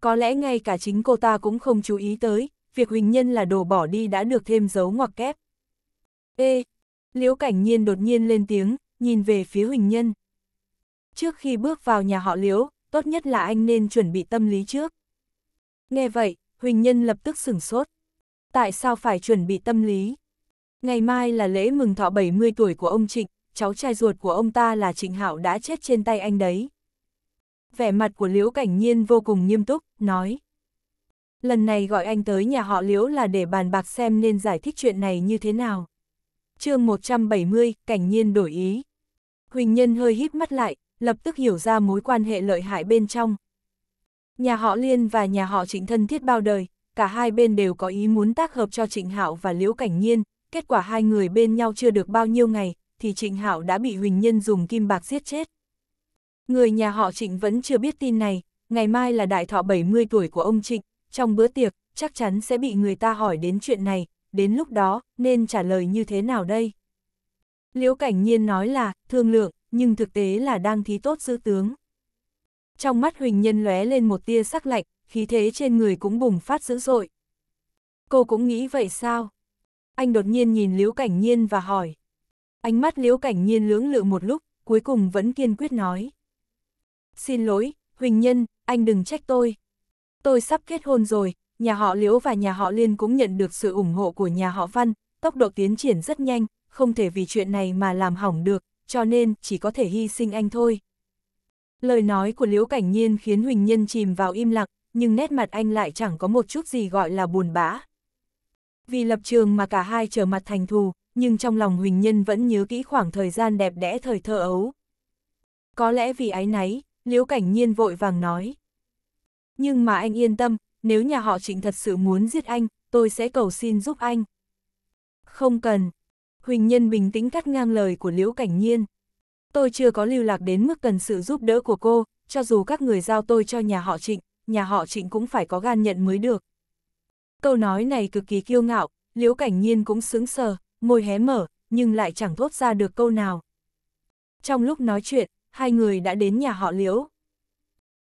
Speaker 1: Có lẽ ngay cả chính cô ta cũng không chú ý tới, việc Huỳnh Nhân là đồ bỏ đi đã được thêm dấu ngoặc kép. Ê! Liễu Cảnh Nhiên đột nhiên lên tiếng, nhìn về phía Huỳnh Nhân. Trước khi bước vào nhà họ Liễu, tốt nhất là anh nên chuẩn bị tâm lý trước. Nghe vậy, Huỳnh Nhân lập tức sửng sốt, tại sao phải chuẩn bị tâm lý? Ngày mai là lễ mừng thọ 70 tuổi của ông Trịnh, cháu trai ruột của ông ta là Trịnh Hảo đã chết trên tay anh đấy. Vẻ mặt của Liễu Cảnh Nhiên vô cùng nghiêm túc, nói. Lần này gọi anh tới nhà họ Liễu là để bàn bạc xem nên giải thích chuyện này như thế nào. chương 170, Cảnh Nhiên đổi ý. Huỳnh Nhân hơi híp mắt lại, lập tức hiểu ra mối quan hệ lợi hại bên trong. Nhà họ Liên và nhà họ Trịnh thân thiết bao đời, cả hai bên đều có ý muốn tác hợp cho Trịnh Hạo và Liễu Cảnh Nhiên, kết quả hai người bên nhau chưa được bao nhiêu ngày, thì Trịnh Hạo đã bị Huỳnh Nhân dùng kim bạc giết chết. Người nhà họ Trịnh vẫn chưa biết tin này, ngày mai là đại thọ 70 tuổi của ông Trịnh, trong bữa tiệc, chắc chắn sẽ bị người ta hỏi đến chuyện này, đến lúc đó, nên trả lời như thế nào đây? Liễu Cảnh Nhiên nói là, thương lượng, nhưng thực tế là đang thí tốt giữ tướng. Trong mắt Huỳnh Nhân lóe lên một tia sắc lạnh, khí thế trên người cũng bùng phát dữ dội. Cô cũng nghĩ vậy sao? Anh đột nhiên nhìn Liễu Cảnh Nhiên và hỏi. Ánh mắt Liễu Cảnh Nhiên lưỡng lự một lúc, cuối cùng vẫn kiên quyết nói. Xin lỗi, Huỳnh Nhân, anh đừng trách tôi. Tôi sắp kết hôn rồi, nhà họ Liễu và nhà họ Liên cũng nhận được sự ủng hộ của nhà họ Văn, tốc độ tiến triển rất nhanh, không thể vì chuyện này mà làm hỏng được, cho nên chỉ có thể hy sinh anh thôi. Lời nói của Liễu Cảnh Nhiên khiến Huỳnh Nhân chìm vào im lặng, nhưng nét mặt anh lại chẳng có một chút gì gọi là buồn bã. Vì lập trường mà cả hai trở mặt thành thù, nhưng trong lòng Huỳnh Nhân vẫn nhớ kỹ khoảng thời gian đẹp đẽ thời thơ ấu. Có lẽ vì ái náy, Liễu Cảnh Nhiên vội vàng nói. Nhưng mà anh yên tâm, nếu nhà họ trịnh thật sự muốn giết anh, tôi sẽ cầu xin giúp anh. Không cần. Huỳnh Nhân bình tĩnh cắt ngang lời của Liễu Cảnh Nhiên. Tôi chưa có lưu lạc đến mức cần sự giúp đỡ của cô, cho dù các người giao tôi cho nhà họ trịnh, nhà họ trịnh cũng phải có gan nhận mới được. Câu nói này cực kỳ kiêu ngạo, liễu cảnh nhiên cũng sướng sờ, môi hé mở, nhưng lại chẳng thốt ra được câu nào. Trong lúc nói chuyện, hai người đã đến nhà họ liễu.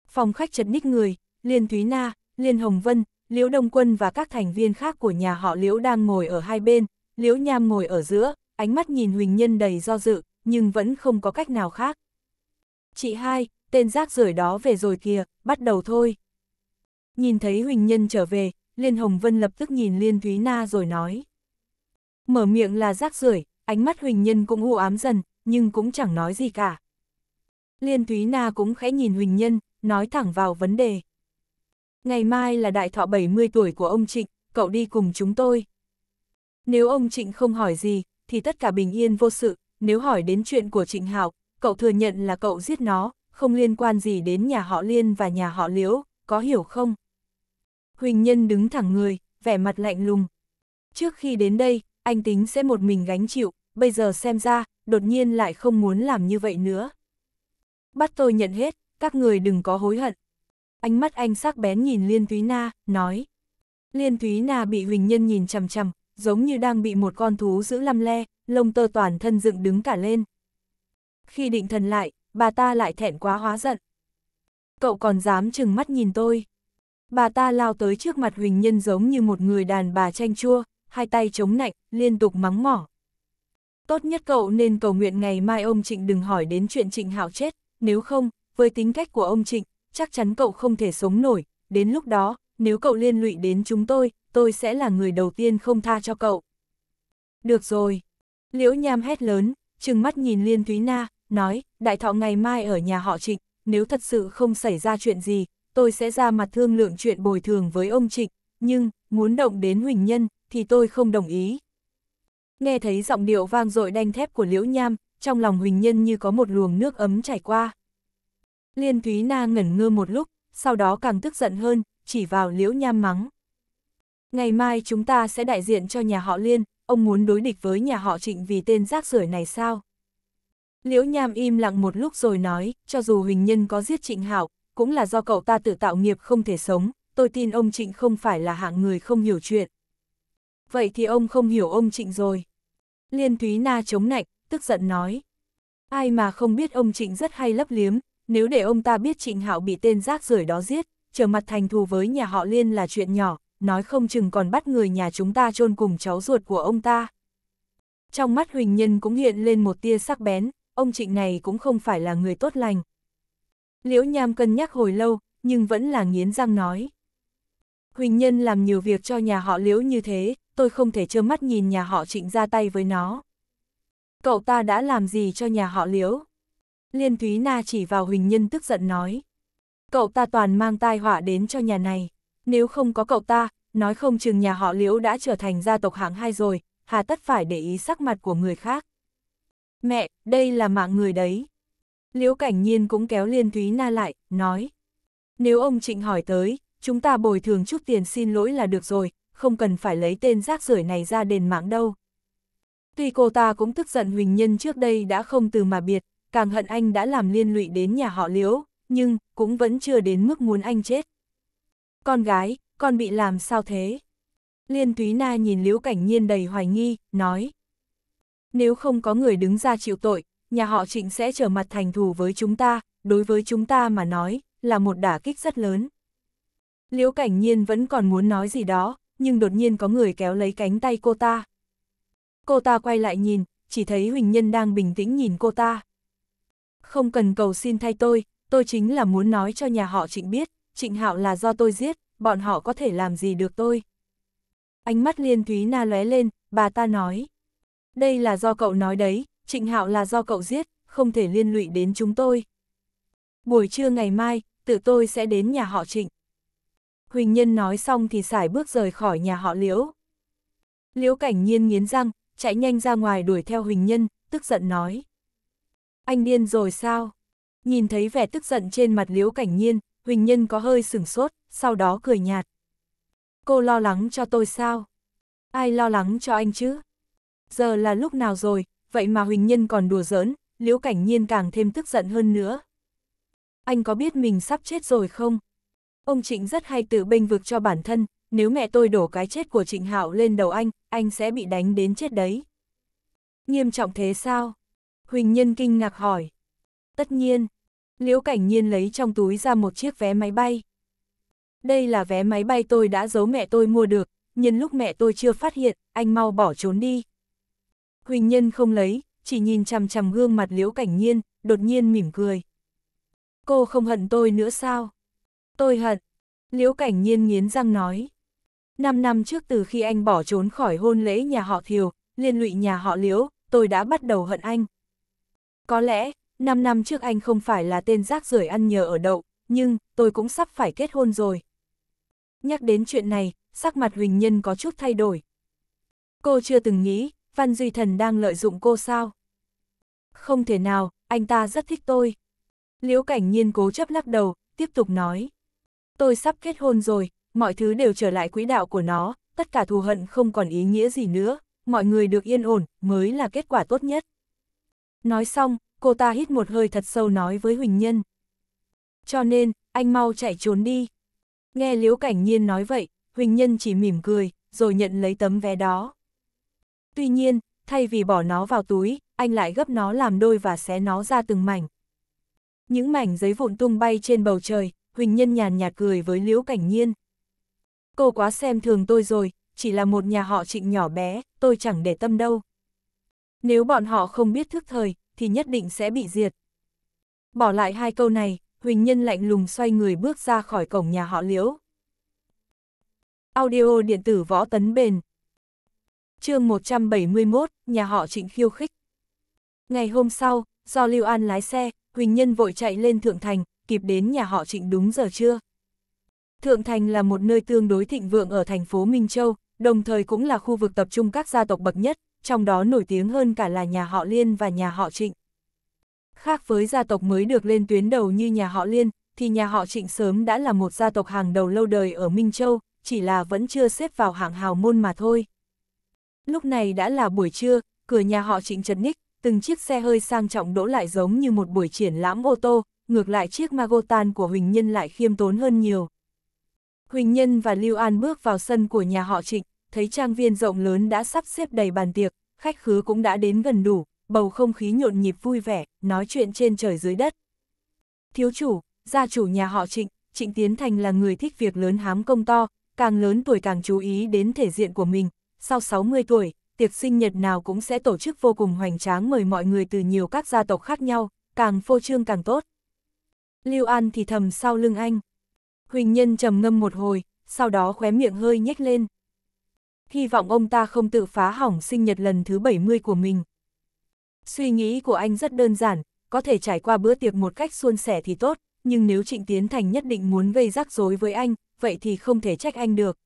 Speaker 1: Phòng khách chật ních người, Liên Thúy Na, Liên Hồng Vân, Liễu Đông Quân và các thành viên khác của nhà họ Liễu đang ngồi ở hai bên, Liễu Nham ngồi ở giữa, ánh mắt nhìn Huỳnh Nhân đầy do dự, nhưng vẫn không có cách nào khác. Chị hai, tên rác rưởi đó về rồi kìa, bắt đầu thôi. Nhìn thấy Huỳnh Nhân trở về, Liên Hồng Vân lập tức nhìn Liên Thúy Na rồi nói. Mở miệng là rác rưởi ánh mắt Huỳnh Nhân cũng u ám dần, nhưng cũng chẳng nói gì cả. Liên Thúy Na cũng khẽ nhìn Huỳnh Nhân, nói thẳng vào vấn đề. Ngày mai là đại thọ 70 tuổi của ông Trịnh, cậu đi cùng chúng tôi. Nếu ông Trịnh không hỏi gì, thì tất cả bình yên vô sự, nếu hỏi đến chuyện của Trịnh Hạo, cậu thừa nhận là cậu giết nó, không liên quan gì đến nhà họ Liên và nhà họ Liễu, có hiểu không? Huỳnh Nhân đứng thẳng người, vẻ mặt lạnh lùng. Trước khi đến đây, anh tính sẽ một mình gánh chịu, bây giờ xem ra, đột nhiên lại không muốn làm như vậy nữa. Bắt tôi nhận hết, các người đừng có hối hận. Ánh mắt anh sắc bén nhìn Liên Thúy Na, nói. Liên Thúy Na bị Huỳnh Nhân nhìn chằm chằm, giống như đang bị một con thú giữ lăm le, lông tơ toàn thân dựng đứng cả lên. Khi định thần lại, bà ta lại thẹn quá hóa giận. Cậu còn dám chừng mắt nhìn tôi. Bà ta lao tới trước mặt Huỳnh Nhân giống như một người đàn bà chanh chua, hai tay chống nạnh, liên tục mắng mỏ. Tốt nhất cậu nên cầu nguyện ngày mai ông Trịnh đừng hỏi đến chuyện Trịnh Hạo chết, nếu không, với tính cách của ông Trịnh, chắc chắn cậu không thể sống nổi, đến lúc đó, nếu cậu liên lụy đến chúng tôi, tôi sẽ là người đầu tiên không tha cho cậu. Được rồi. Liễu Nham hét lớn, trừng mắt nhìn Liên Thúy Na, nói, đại thọ ngày mai ở nhà họ trịnh, nếu thật sự không xảy ra chuyện gì, tôi sẽ ra mặt thương lượng chuyện bồi thường với ông Trịnh, nhưng, muốn động đến Huỳnh Nhân, thì tôi không đồng ý. Nghe thấy giọng điệu vang dội đanh thép của Liễu Nham, trong lòng Huỳnh Nhân như có một luồng nước ấm chảy qua. Liên Thúy Na ngẩn ngơ một lúc, sau đó càng tức giận hơn, chỉ vào Liễu Nham mắng. Ngày mai chúng ta sẽ đại diện cho nhà họ Liên, ông muốn đối địch với nhà họ Trịnh vì tên rác rưởi này sao? Liễu Nham im lặng một lúc rồi nói, cho dù Huỳnh Nhân có giết Trịnh Hảo, cũng là do cậu ta tự tạo nghiệp không thể sống, tôi tin ông Trịnh không phải là hạng người không hiểu chuyện. Vậy thì ông không hiểu ông Trịnh rồi. Liên Thúy Na chống nạnh, tức giận nói. Ai mà không biết ông Trịnh rất hay lấp liếm, nếu để ông ta biết Trịnh Hạo bị tên rác rưởi đó giết, trở mặt thành thù với nhà họ Liên là chuyện nhỏ, nói không chừng còn bắt người nhà chúng ta chôn cùng cháu ruột của ông ta. Trong mắt Huỳnh Nhân cũng hiện lên một tia sắc bén, ông Trịnh này cũng không phải là người tốt lành, Liễu Nham cân nhắc hồi lâu, nhưng vẫn là nghiến răng nói. Huỳnh Nhân làm nhiều việc cho nhà họ Liễu như thế, tôi không thể trơ mắt nhìn nhà họ trịnh ra tay với nó. Cậu ta đã làm gì cho nhà họ Liễu? Liên Thúy Na chỉ vào Huỳnh Nhân tức giận nói. Cậu ta toàn mang tai họa đến cho nhà này. Nếu không có cậu ta, nói không chừng nhà họ Liễu đã trở thành gia tộc hạng hai rồi, hà tất phải để ý sắc mặt của người khác. Mẹ, đây là mạng người đấy. Liễu Cảnh Nhiên cũng kéo Liên Thúy Na lại, nói. Nếu ông Trịnh hỏi tới, chúng ta bồi thường chút tiền xin lỗi là được rồi, không cần phải lấy tên rác rưởi này ra đền mạng đâu. Tuy cô ta cũng tức giận Huỳnh Nhân trước đây đã không từ mà biệt, càng hận anh đã làm liên lụy đến nhà họ Liễu, nhưng cũng vẫn chưa đến mức muốn anh chết. Con gái, con bị làm sao thế? Liên Thúy Na nhìn Liễu Cảnh Nhiên đầy hoài nghi, nói. Nếu không có người đứng ra chịu tội, nhà họ trịnh sẽ trở mặt thành thù với chúng ta, đối với chúng ta mà nói, là một đả kích rất lớn. Liễu Cảnh Nhiên vẫn còn muốn nói gì đó, nhưng đột nhiên có người kéo lấy cánh tay cô ta. Cô ta quay lại nhìn, chỉ thấy Huỳnh Nhân đang bình tĩnh nhìn cô ta. Không cần cầu xin thay tôi, tôi chính là muốn nói cho nhà họ trịnh biết, trịnh hạo là do tôi giết, bọn họ có thể làm gì được tôi. Ánh mắt liên thúy na lóe lên, bà ta nói. Đây là do cậu nói đấy, Trịnh Hạo là do cậu giết, không thể liên lụy đến chúng tôi. Buổi trưa ngày mai, tự tôi sẽ đến nhà họ Trịnh. Huỳnh Nhân nói xong thì xài bước rời khỏi nhà họ Liễu. Liễu Cảnh Nhiên nghiến răng, chạy nhanh ra ngoài đuổi theo Huỳnh Nhân, tức giận nói. Anh điên rồi sao? Nhìn thấy vẻ tức giận trên mặt Liễu Cảnh Nhiên, Huỳnh Nhân có hơi sửng sốt, sau đó cười nhạt. Cô lo lắng cho tôi sao? Ai lo lắng cho anh chứ? Giờ là lúc nào rồi, vậy mà Huỳnh Nhân còn đùa giỡn, Liễu Cảnh Nhiên càng thêm tức giận hơn nữa. Anh có biết mình sắp chết rồi không? Ông Trịnh rất hay tự bênh vực cho bản thân, nếu mẹ tôi đổ cái chết của Trịnh Hạo lên đầu anh, anh sẽ bị đánh đến chết đấy. Nghiêm trọng thế sao? Huỳnh Nhân kinh ngạc hỏi. Tất nhiên, Liễu Cảnh Nhiên lấy trong túi ra một chiếc vé máy bay. Đây là vé máy bay tôi đã giấu mẹ tôi mua được, nhân lúc mẹ tôi chưa phát hiện, anh mau bỏ trốn đi. Huỳnh Nhân không lấy, chỉ nhìn chằm chằm gương mặt Liễu Cảnh Nhiên, đột nhiên mỉm cười. Cô không hận tôi nữa sao? Tôi hận. Liễu Cảnh Nhiên nghiến răng nói. Năm năm trước từ khi anh bỏ trốn khỏi hôn lễ nhà họ Thiều, liên lụy nhà họ Liễu, tôi đã bắt đầu hận anh. Có lẽ, năm năm trước anh không phải là tên rác rưởi ăn nhờ ở đậu, nhưng tôi cũng sắp phải kết hôn rồi. Nhắc đến chuyện này, sắc mặt Huỳnh Nhân có chút thay đổi. Cô chưa từng nghĩ, Văn Duy Thần đang lợi dụng cô sao? Không thể nào, anh ta rất thích tôi. Liễu Cảnh Nhiên cố chấp lắc đầu, tiếp tục nói. Tôi sắp kết hôn rồi, mọi thứ đều trở lại quỹ đạo của nó, tất cả thù hận không còn ý nghĩa gì nữa, mọi người được yên ổn mới là kết quả tốt nhất. Nói xong, cô ta hít một hơi thật sâu nói với Huỳnh Nhân. Cho nên, anh mau chạy trốn đi. Nghe Liễu Cảnh Nhiên nói vậy, Huỳnh Nhân chỉ mỉm cười, rồi nhận lấy tấm vé đó. Tuy nhiên, thay vì bỏ nó vào túi, anh lại gấp nó làm đôi và xé nó ra từng mảnh. Những mảnh giấy vụn tung bay trên bầu trời, Huỳnh Nhân nhàn nhạt cười với Liễu Cảnh Nhiên. Cô quá xem thường tôi rồi, chỉ là một nhà họ trịnh nhỏ bé, tôi chẳng để tâm đâu. Nếu bọn họ không biết thức thời, thì nhất định sẽ bị diệt. Bỏ lại hai câu này, Huỳnh Nhân lạnh lùng xoay người bước ra khỏi cổng nhà họ Liễu. Audio điện tử võ tấn bền chương 171, nhà họ trịnh khiêu khích. Ngày hôm sau, do Lưu An lái xe, Huỳnh Nhân vội chạy lên Thượng Thành, kịp đến nhà họ trịnh đúng giờ trưa. Thượng Thành là một nơi tương đối thịnh vượng ở thành phố Minh Châu, đồng thời cũng là khu vực tập trung các gia tộc bậc nhất, trong đó nổi tiếng hơn cả là nhà họ Liên và nhà họ Trịnh. Khác với gia tộc mới được lên tuyến đầu như nhà họ Liên, thì nhà họ Trịnh sớm đã là một gia tộc hàng đầu lâu đời ở Minh Châu, chỉ là vẫn chưa xếp vào hạng hào môn mà thôi. Lúc này đã là buổi trưa, cửa nhà họ Trịnh Trần Ních, từng chiếc xe hơi sang trọng đỗ lại giống như một buổi triển lãm ô tô, ngược lại chiếc Magotan của Huỳnh Nhân lại khiêm tốn hơn nhiều. Huỳnh Nhân và Lưu An bước vào sân của nhà họ Trịnh, thấy trang viên rộng lớn đã sắp xếp đầy bàn tiệc, khách khứa cũng đã đến gần đủ, bầu không khí nhộn nhịp vui vẻ, nói chuyện trên trời dưới đất. Thiếu chủ, gia chủ nhà họ Trịnh, Trịnh Tiến Thành là người thích việc lớn hám công to, càng lớn tuổi càng chú ý đến thể diện của mình, sau 60 tuổi, tiệc sinh nhật nào cũng sẽ tổ chức vô cùng hoành tráng mời mọi người từ nhiều các gia tộc khác nhau, càng phô trương càng tốt. Lưu An thì thầm sau lưng anh. Huỳnh Nhân trầm ngâm một hồi, sau đó khóe miệng hơi nhếch lên. Hy vọng ông ta không tự phá hỏng sinh nhật lần thứ 70 của mình. Suy nghĩ của anh rất đơn giản, có thể trải qua bữa tiệc một cách suôn sẻ thì tốt, nhưng nếu Trịnh Tiến Thành nhất định muốn gây rắc rối với anh, vậy thì không thể trách anh được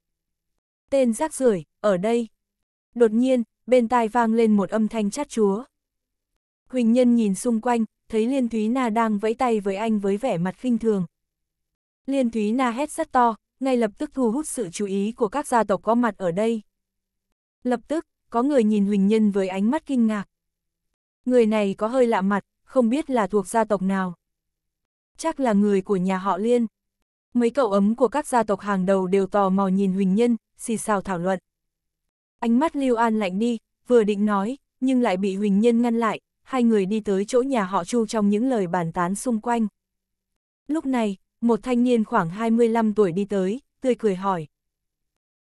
Speaker 1: tên rác rưởi ở đây. Đột nhiên, bên tai vang lên một âm thanh chát chúa. Huỳnh Nhân nhìn xung quanh, thấy Liên Thúy Na đang vẫy tay với anh với vẻ mặt khinh thường. Liên Thúy Na hét rất to, ngay lập tức thu hút sự chú ý của các gia tộc có mặt ở đây. Lập tức, có người nhìn Huỳnh Nhân với ánh mắt kinh ngạc. Người này có hơi lạ mặt, không biết là thuộc gia tộc nào. Chắc là người của nhà họ Liên. Mấy cậu ấm của các gia tộc hàng đầu đều tò mò nhìn Huỳnh Nhân, xì xào thảo luận. Ánh mắt Lưu An lạnh đi, vừa định nói, nhưng lại bị Huỳnh Nhân ngăn lại, hai người đi tới chỗ nhà họ Chu trong những lời bàn tán xung quanh. Lúc này, một thanh niên khoảng 25 tuổi đi tới, tươi cười hỏi.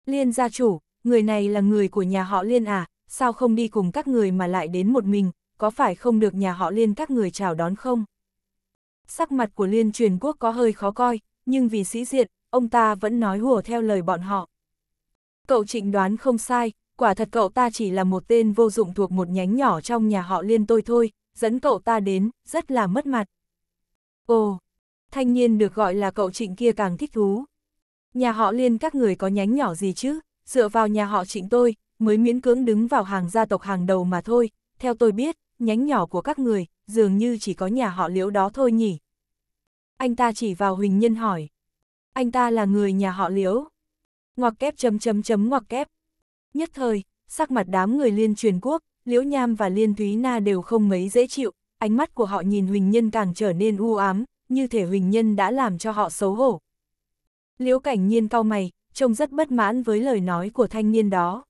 Speaker 1: Liên gia chủ, người này là người của nhà họ Liên à, sao không đi cùng các người mà lại đến một mình, có phải không được nhà họ Liên các người chào đón không? Sắc mặt của Liên truyền quốc có hơi khó coi, nhưng vì sĩ diện, ông ta vẫn nói hùa theo lời bọn họ. Cậu trịnh đoán không sai, quả thật cậu ta chỉ là một tên vô dụng thuộc một nhánh nhỏ trong nhà họ liên tôi thôi, dẫn cậu ta đến, rất là mất mặt. Ồ, thanh niên được gọi là cậu trịnh kia càng thích thú. Nhà họ liên các người có nhánh nhỏ gì chứ, dựa vào nhà họ trịnh tôi, mới miễn cưỡng đứng vào hàng gia tộc hàng đầu mà thôi, theo tôi biết, nhánh nhỏ của các người, dường như chỉ có nhà họ liễu đó thôi nhỉ anh ta chỉ vào Huỳnh Nhân hỏi. Anh ta là người nhà họ liễu. Ngoặc kép chấm chấm chấm ngoặc kép. Nhất thời, sắc mặt đám người liên truyền quốc, Liễu Nham và Liên Thúy Na đều không mấy dễ chịu, ánh mắt của họ nhìn Huỳnh Nhân càng trở nên u ám, như thể Huỳnh Nhân đã làm cho họ xấu hổ. Liễu Cảnh Nhiên cau mày, trông rất bất mãn với lời nói của thanh niên đó.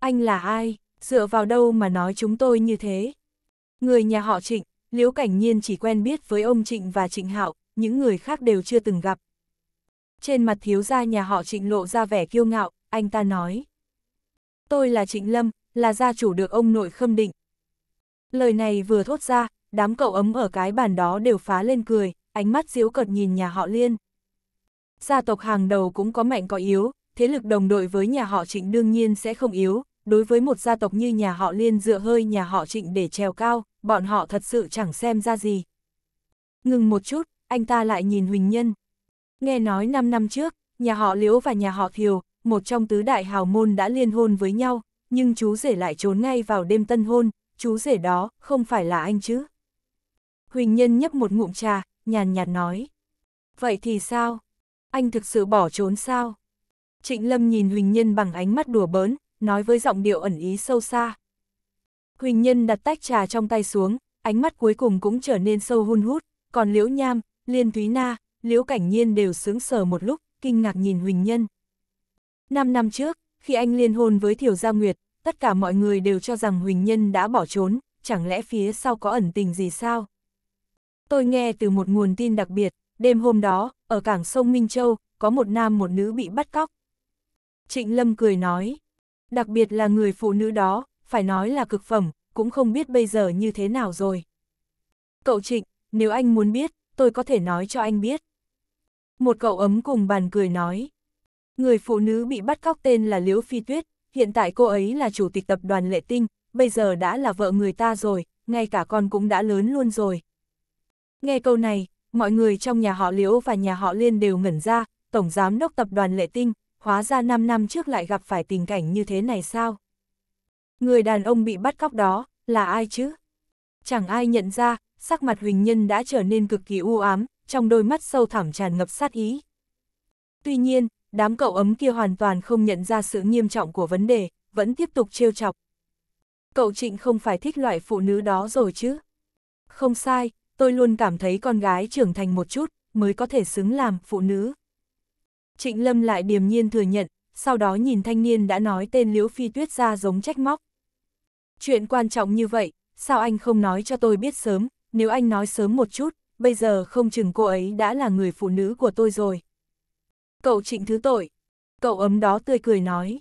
Speaker 1: Anh là ai, dựa vào đâu mà nói chúng tôi như thế? Người nhà họ trịnh, Liễu Cảnh Nhiên chỉ quen biết với ông Trịnh và Trịnh Hạo, những người khác đều chưa từng gặp. Trên mặt thiếu gia nhà họ Trịnh lộ ra vẻ kiêu ngạo, anh ta nói. Tôi là Trịnh Lâm, là gia chủ được ông nội khâm định. Lời này vừa thốt ra, đám cậu ấm ở cái bàn đó đều phá lên cười, ánh mắt diễu cợt nhìn nhà họ Liên. Gia tộc hàng đầu cũng có mạnh có yếu, thế lực đồng đội với nhà họ Trịnh đương nhiên sẽ không yếu, đối với một gia tộc như nhà họ liên dựa hơi nhà họ trịnh để trèo cao, bọn họ thật sự chẳng xem ra gì. Ngừng một chút, anh ta lại nhìn Huỳnh Nhân. Nghe nói 5 năm trước, nhà họ Liễu và nhà họ Thiều, một trong tứ đại hào môn đã liên hôn với nhau, nhưng chú rể lại trốn ngay vào đêm tân hôn, chú rể đó, không phải là anh chứ. Huỳnh Nhân nhấp một ngụm trà, nhàn nhạt nói. Vậy thì sao? Anh thực sự bỏ trốn sao? Trịnh Lâm nhìn Huỳnh Nhân bằng ánh mắt đùa bớn, nói với giọng điệu ẩn ý sâu xa. Huỳnh Nhân đặt tách trà trong tay xuống, ánh mắt cuối cùng cũng trở nên sâu hun hút, còn Liễu Nham, Liên Thúy Na, Liễu Cảnh Nhiên đều sướng sờ một lúc, kinh ngạc nhìn Huỳnh Nhân. Năm năm trước, khi anh liên hôn với Thiểu Gia Nguyệt, tất cả mọi người đều cho rằng Huỳnh Nhân đã bỏ trốn, chẳng lẽ phía sau có ẩn tình gì sao? Tôi nghe từ một nguồn tin đặc biệt, đêm hôm đó, ở cảng sông Minh Châu, có một nam một nữ bị bắt cóc. Trịnh Lâm cười nói đặc biệt là người phụ nữ đó, phải nói là cực phẩm, cũng không biết bây giờ như thế nào rồi. Cậu Trịnh, nếu anh muốn biết, tôi có thể nói cho anh biết. Một cậu ấm cùng bàn cười nói. Người phụ nữ bị bắt cóc tên là Liễu Phi Tuyết, hiện tại cô ấy là chủ tịch tập đoàn Lệ Tinh, bây giờ đã là vợ người ta rồi, ngay cả con cũng đã lớn luôn rồi. Nghe câu này, mọi người trong nhà họ Liễu và nhà họ Liên đều ngẩn ra, Tổng Giám đốc Tập đoàn Lệ Tinh, hóa ra 5 năm trước lại gặp phải tình cảnh như thế này sao? Người đàn ông bị bắt cóc đó, là ai chứ? Chẳng ai nhận ra, sắc mặt Huỳnh Nhân đã trở nên cực kỳ u ám, trong đôi mắt sâu thẳm tràn ngập sát ý. Tuy nhiên, đám cậu ấm kia hoàn toàn không nhận ra sự nghiêm trọng của vấn đề, vẫn tiếp tục trêu chọc. Cậu Trịnh không phải thích loại phụ nữ đó rồi chứ? Không sai, tôi luôn cảm thấy con gái trưởng thành một chút mới có thể xứng làm phụ nữ. Trịnh Lâm lại điềm nhiên thừa nhận, sau đó nhìn thanh niên đã nói tên Liễu Phi Tuyết ra giống trách móc. Chuyện quan trọng như vậy, sao anh không nói cho tôi biết sớm, nếu anh nói sớm một chút, bây giờ không chừng cô ấy đã là người phụ nữ của tôi rồi. Cậu trịnh thứ tội. Cậu ấm đó tươi cười nói.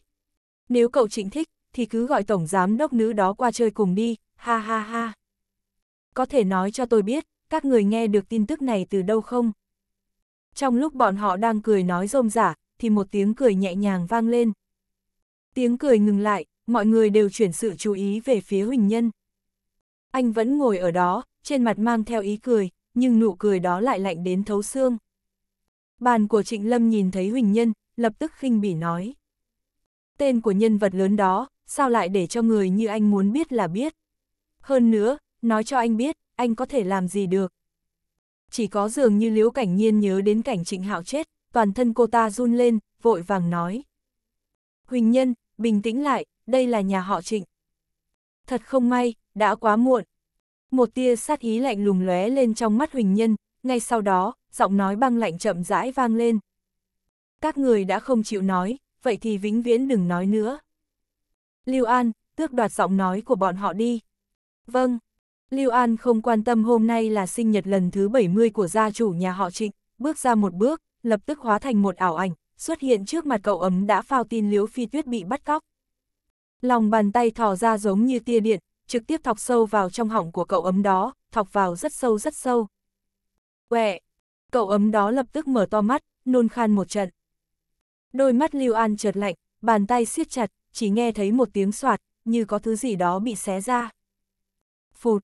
Speaker 1: Nếu cậu trịnh thích, thì cứ gọi tổng giám đốc nữ đó qua chơi cùng đi, ha ha ha. Có thể nói cho tôi biết, các người nghe được tin tức này từ đâu không? Trong lúc bọn họ đang cười nói rôm giả, thì một tiếng cười nhẹ nhàng vang lên. Tiếng cười ngừng lại, mọi người đều chuyển sự chú ý về phía Huỳnh Nhân. Anh vẫn ngồi ở đó, trên mặt mang theo ý cười, nhưng nụ cười đó lại lạnh đến thấu xương. Bàn của Trịnh Lâm nhìn thấy Huỳnh Nhân, lập tức khinh bỉ nói. Tên của nhân vật lớn đó, sao lại để cho người như anh muốn biết là biết. Hơn nữa, nói cho anh biết, anh có thể làm gì được chỉ có dường như liễu cảnh nhiên nhớ đến cảnh trịnh hạo chết, toàn thân cô ta run lên, vội vàng nói. Huỳnh nhân, bình tĩnh lại, đây là nhà họ trịnh. Thật không may, đã quá muộn. Một tia sát ý lạnh lùng lóe lên trong mắt Huỳnh nhân, ngay sau đó, giọng nói băng lạnh chậm rãi vang lên. Các người đã không chịu nói, vậy thì vĩnh viễn đừng nói nữa. Lưu An, tước đoạt giọng nói của bọn họ đi. Vâng. Lưu An không quan tâm hôm nay là sinh nhật lần thứ 70 của gia chủ nhà họ Trịnh, bước ra một bước, lập tức hóa thành một ảo ảnh, xuất hiện trước mặt cậu ấm đã phao tin Liễu Phi Tuyết bị bắt cóc. Lòng bàn tay thò ra giống như tia điện, trực tiếp thọc sâu vào trong họng của cậu ấm đó, thọc vào rất sâu rất sâu. Quẹ! Cậu ấm đó lập tức mở to mắt, nôn khan một trận. Đôi mắt Lưu An trượt lạnh, bàn tay siết chặt, chỉ nghe thấy một tiếng soạt, như có thứ gì đó bị xé ra. Phụt!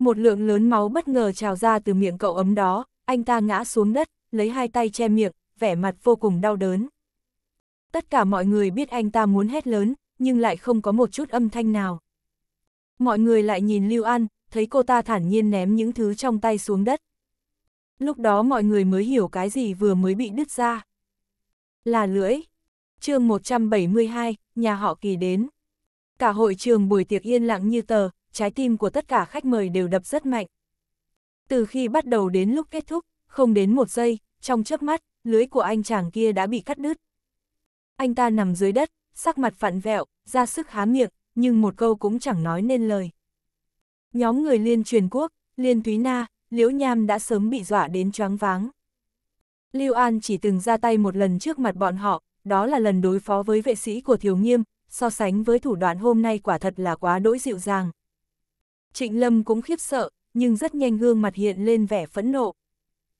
Speaker 1: Một lượng lớn máu bất ngờ trào ra từ miệng cậu ấm đó, anh ta ngã xuống đất, lấy hai tay che miệng, vẻ mặt vô cùng đau đớn. Tất cả mọi người biết anh ta muốn hét lớn, nhưng lại không có một chút âm thanh nào. Mọi người lại nhìn Lưu An, thấy cô ta thản nhiên ném những thứ trong tay xuống đất. Lúc đó mọi người mới hiểu cái gì vừa mới bị đứt ra. Là lưỡi. chương 172, nhà họ kỳ đến. Cả hội trường buổi tiệc yên lặng như tờ, trái tim của tất cả khách mời đều đập rất mạnh. Từ khi bắt đầu đến lúc kết thúc, không đến một giây, trong chớp mắt, lưới của anh chàng kia đã bị cắt đứt. Anh ta nằm dưới đất, sắc mặt phản vẹo, ra sức há miệng, nhưng một câu cũng chẳng nói nên lời. Nhóm người Liên truyền quốc, Liên Thúy Na, Liễu Nham đã sớm bị dọa đến choáng váng. Lưu An chỉ từng ra tay một lần trước mặt bọn họ, đó là lần đối phó với vệ sĩ của Thiếu Nghiêm, so sánh với thủ đoạn hôm nay quả thật là quá đỗi dịu dàng. Trịnh Lâm cũng khiếp sợ, nhưng rất nhanh gương mặt hiện lên vẻ phẫn nộ.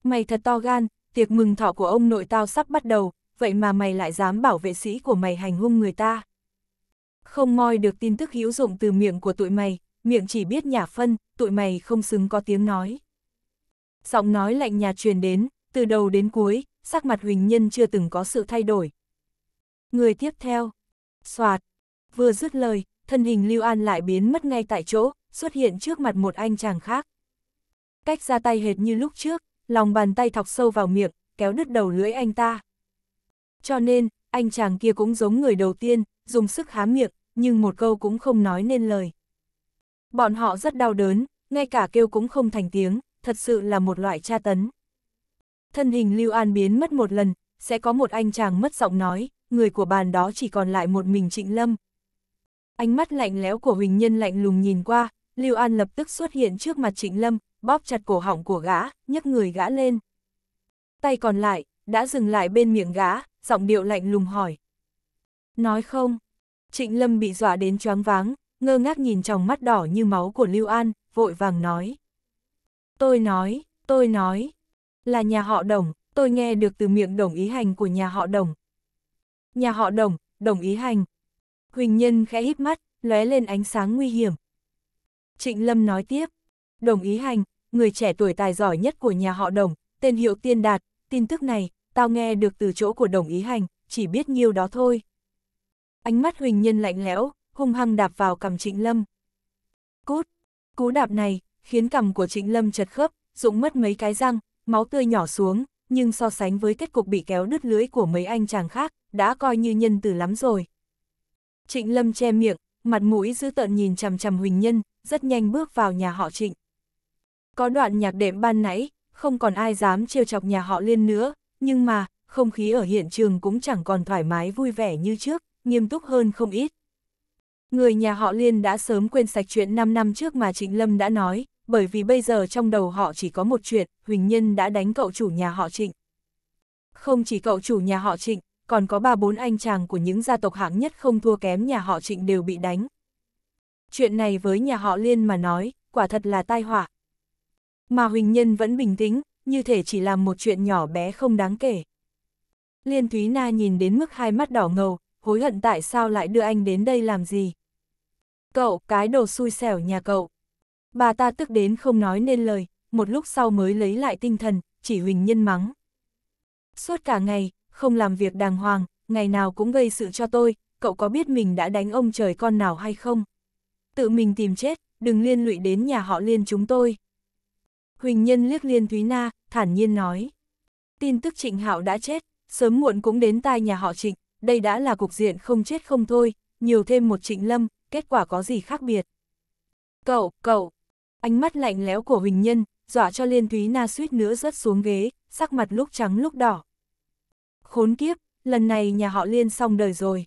Speaker 1: Mày thật to gan, tiệc mừng thọ của ông nội tao sắp bắt đầu, vậy mà mày lại dám bảo vệ sĩ của mày hành hung người ta. Không moi được tin tức hữu dụng từ miệng của tụi mày, miệng chỉ biết nhả phân, tụi mày không xứng có tiếng nói. Giọng nói lạnh nhà truyền đến, từ đầu đến cuối, sắc mặt Huỳnh Nhân chưa từng có sự thay đổi. Người tiếp theo, soạt, vừa dứt lời, thân hình Lưu An lại biến mất ngay tại chỗ, xuất hiện trước mặt một anh chàng khác. Cách ra tay hệt như lúc trước, lòng bàn tay thọc sâu vào miệng, kéo đứt đầu lưỡi anh ta. Cho nên, anh chàng kia cũng giống người đầu tiên, dùng sức há miệng, nhưng một câu cũng không nói nên lời. Bọn họ rất đau đớn, ngay cả kêu cũng không thành tiếng, thật sự là một loại tra tấn. Thân hình Lưu An biến mất một lần, sẽ có một anh chàng mất giọng nói, người của bàn đó chỉ còn lại một mình Trịnh Lâm. Ánh mắt lạnh lẽo của Huỳnh Nhân lạnh lùng nhìn qua, Lưu An lập tức xuất hiện trước mặt Trịnh Lâm, bóp chặt cổ họng của gã, nhấc người gã lên. Tay còn lại, đã dừng lại bên miệng gã, giọng điệu lạnh lùng hỏi. Nói không, Trịnh Lâm bị dọa đến choáng váng, ngơ ngác nhìn trong mắt đỏ như máu của Lưu An, vội vàng nói. Tôi nói, tôi nói, là nhà họ đồng, tôi nghe được từ miệng đồng ý hành của nhà họ đồng. Nhà họ đồng, đồng ý hành. Huỳnh Nhân khẽ hít mắt, lóe lên ánh sáng nguy hiểm, Trịnh Lâm nói tiếp, đồng ý hành, người trẻ tuổi tài giỏi nhất của nhà họ đồng, tên hiệu tiên đạt, tin tức này, tao nghe được từ chỗ của đồng ý hành, chỉ biết nhiêu đó thôi. Ánh mắt Huỳnh Nhân lạnh lẽo, hung hăng đạp vào cầm Trịnh Lâm. Cút, cú đạp này, khiến cầm của Trịnh Lâm chật khớp, rụng mất mấy cái răng, máu tươi nhỏ xuống, nhưng so sánh với kết cục bị kéo đứt lưỡi của mấy anh chàng khác, đã coi như nhân từ lắm rồi. Trịnh Lâm che miệng, mặt mũi dữ tợn nhìn chằm chằm Huỳnh Nhân, rất nhanh bước vào nhà họ Trịnh. Có đoạn nhạc đệm ban nãy, không còn ai dám trêu chọc nhà họ Liên nữa, nhưng mà, không khí ở hiện trường cũng chẳng còn thoải mái vui vẻ như trước, nghiêm túc hơn không ít. Người nhà họ Liên đã sớm quên sạch chuyện 5 năm trước mà Trịnh Lâm đã nói, bởi vì bây giờ trong đầu họ chỉ có một chuyện, Huỳnh Nhân đã đánh cậu chủ nhà họ Trịnh. Không chỉ cậu chủ nhà họ Trịnh, còn có ba bốn anh chàng của những gia tộc hạng nhất không thua kém nhà họ trịnh đều bị đánh. Chuyện này với nhà họ Liên mà nói, quả thật là tai họa. Mà Huỳnh Nhân vẫn bình tĩnh, như thể chỉ làm một chuyện nhỏ bé không đáng kể. Liên Thúy Na nhìn đến mức hai mắt đỏ ngầu, hối hận tại sao lại đưa anh đến đây làm gì. Cậu, cái đồ xui xẻo nhà cậu. Bà ta tức đến không nói nên lời, một lúc sau mới lấy lại tinh thần, chỉ Huỳnh Nhân mắng. Suốt cả ngày, không làm việc đàng hoàng, ngày nào cũng gây sự cho tôi, cậu có biết mình đã đánh ông trời con nào hay không? Tự mình tìm chết, đừng liên lụy đến nhà họ liên chúng tôi. Huỳnh Nhân liếc Liên Thúy Na, thản nhiên nói. Tin tức Trịnh Hạo đã chết, sớm muộn cũng đến tai nhà họ Trịnh, đây đã là cục diện không chết không thôi, nhiều thêm một Trịnh Lâm, kết quả có gì khác biệt. Cậu, cậu, ánh mắt lạnh lẽo của Huỳnh Nhân, dọa cho Liên Thúy Na suýt nữa rớt xuống ghế, sắc mặt lúc trắng lúc đỏ khốn kiếp, lần này nhà họ Liên xong đời rồi.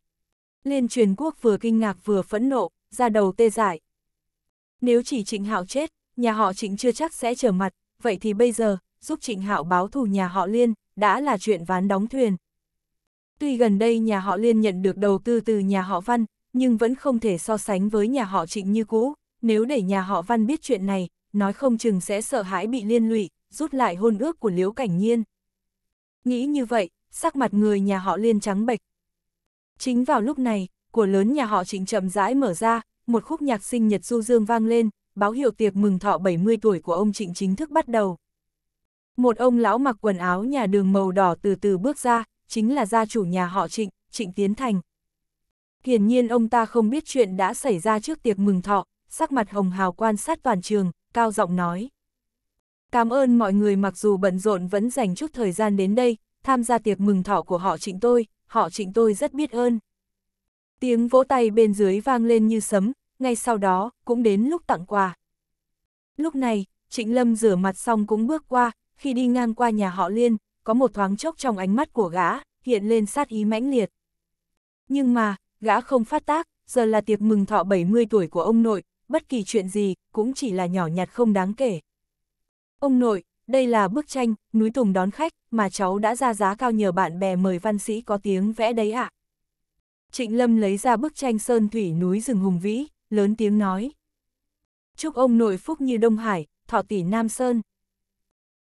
Speaker 1: Liên truyền quốc vừa kinh ngạc vừa phẫn nộ, ra đầu tê dại. Nếu chỉ Trịnh Hạo chết, nhà họ Trịnh chưa chắc sẽ trở mặt, vậy thì bây giờ, giúp Trịnh Hạo báo thù nhà họ Liên, đã là chuyện ván đóng thuyền. Tuy gần đây nhà họ Liên nhận được đầu tư từ nhà họ Văn, nhưng vẫn không thể so sánh với nhà họ Trịnh như cũ, nếu để nhà họ Văn biết chuyện này, nói không chừng sẽ sợ hãi bị liên lụy, rút lại hôn ước của Liễu Cảnh Nhiên. Nghĩ như vậy, sắc mặt người nhà họ liên trắng bệch. Chính vào lúc này, của lớn nhà họ trịnh chậm rãi mở ra, một khúc nhạc sinh nhật du dương vang lên, báo hiệu tiệc mừng thọ 70 tuổi của ông trịnh chính thức bắt đầu. Một ông lão mặc quần áo nhà đường màu đỏ từ từ bước ra, chính là gia chủ nhà họ trịnh, trịnh Tiến Thành. Hiển nhiên ông ta không biết chuyện đã xảy ra trước tiệc mừng thọ, sắc mặt hồng hào quan sát toàn trường, cao giọng nói. Cảm ơn mọi người mặc dù bận rộn vẫn dành chút thời gian đến đây, tham gia tiệc mừng thọ của họ trịnh tôi, họ trịnh tôi rất biết ơn. Tiếng vỗ tay bên dưới vang lên như sấm, ngay sau đó, cũng đến lúc tặng quà. Lúc này, Trịnh Lâm rửa mặt xong cũng bước qua, khi đi ngang qua nhà họ Liên, có một thoáng chốc trong ánh mắt của gã, hiện lên sát ý mãnh liệt. Nhưng mà, gã không phát tác, giờ là tiệc mừng thọ 70 tuổi của ông nội, bất kỳ chuyện gì, cũng chỉ là nhỏ nhặt không đáng kể. Ông nội, đây là bức tranh, núi Tùng đón khách, mà cháu đã ra giá cao nhờ bạn bè mời văn sĩ có tiếng vẽ đấy ạ. Trịnh Lâm lấy ra bức tranh sơn thủy núi rừng hùng vĩ, lớn tiếng nói. Chúc ông nội phúc như Đông Hải, thọ tỷ Nam Sơn.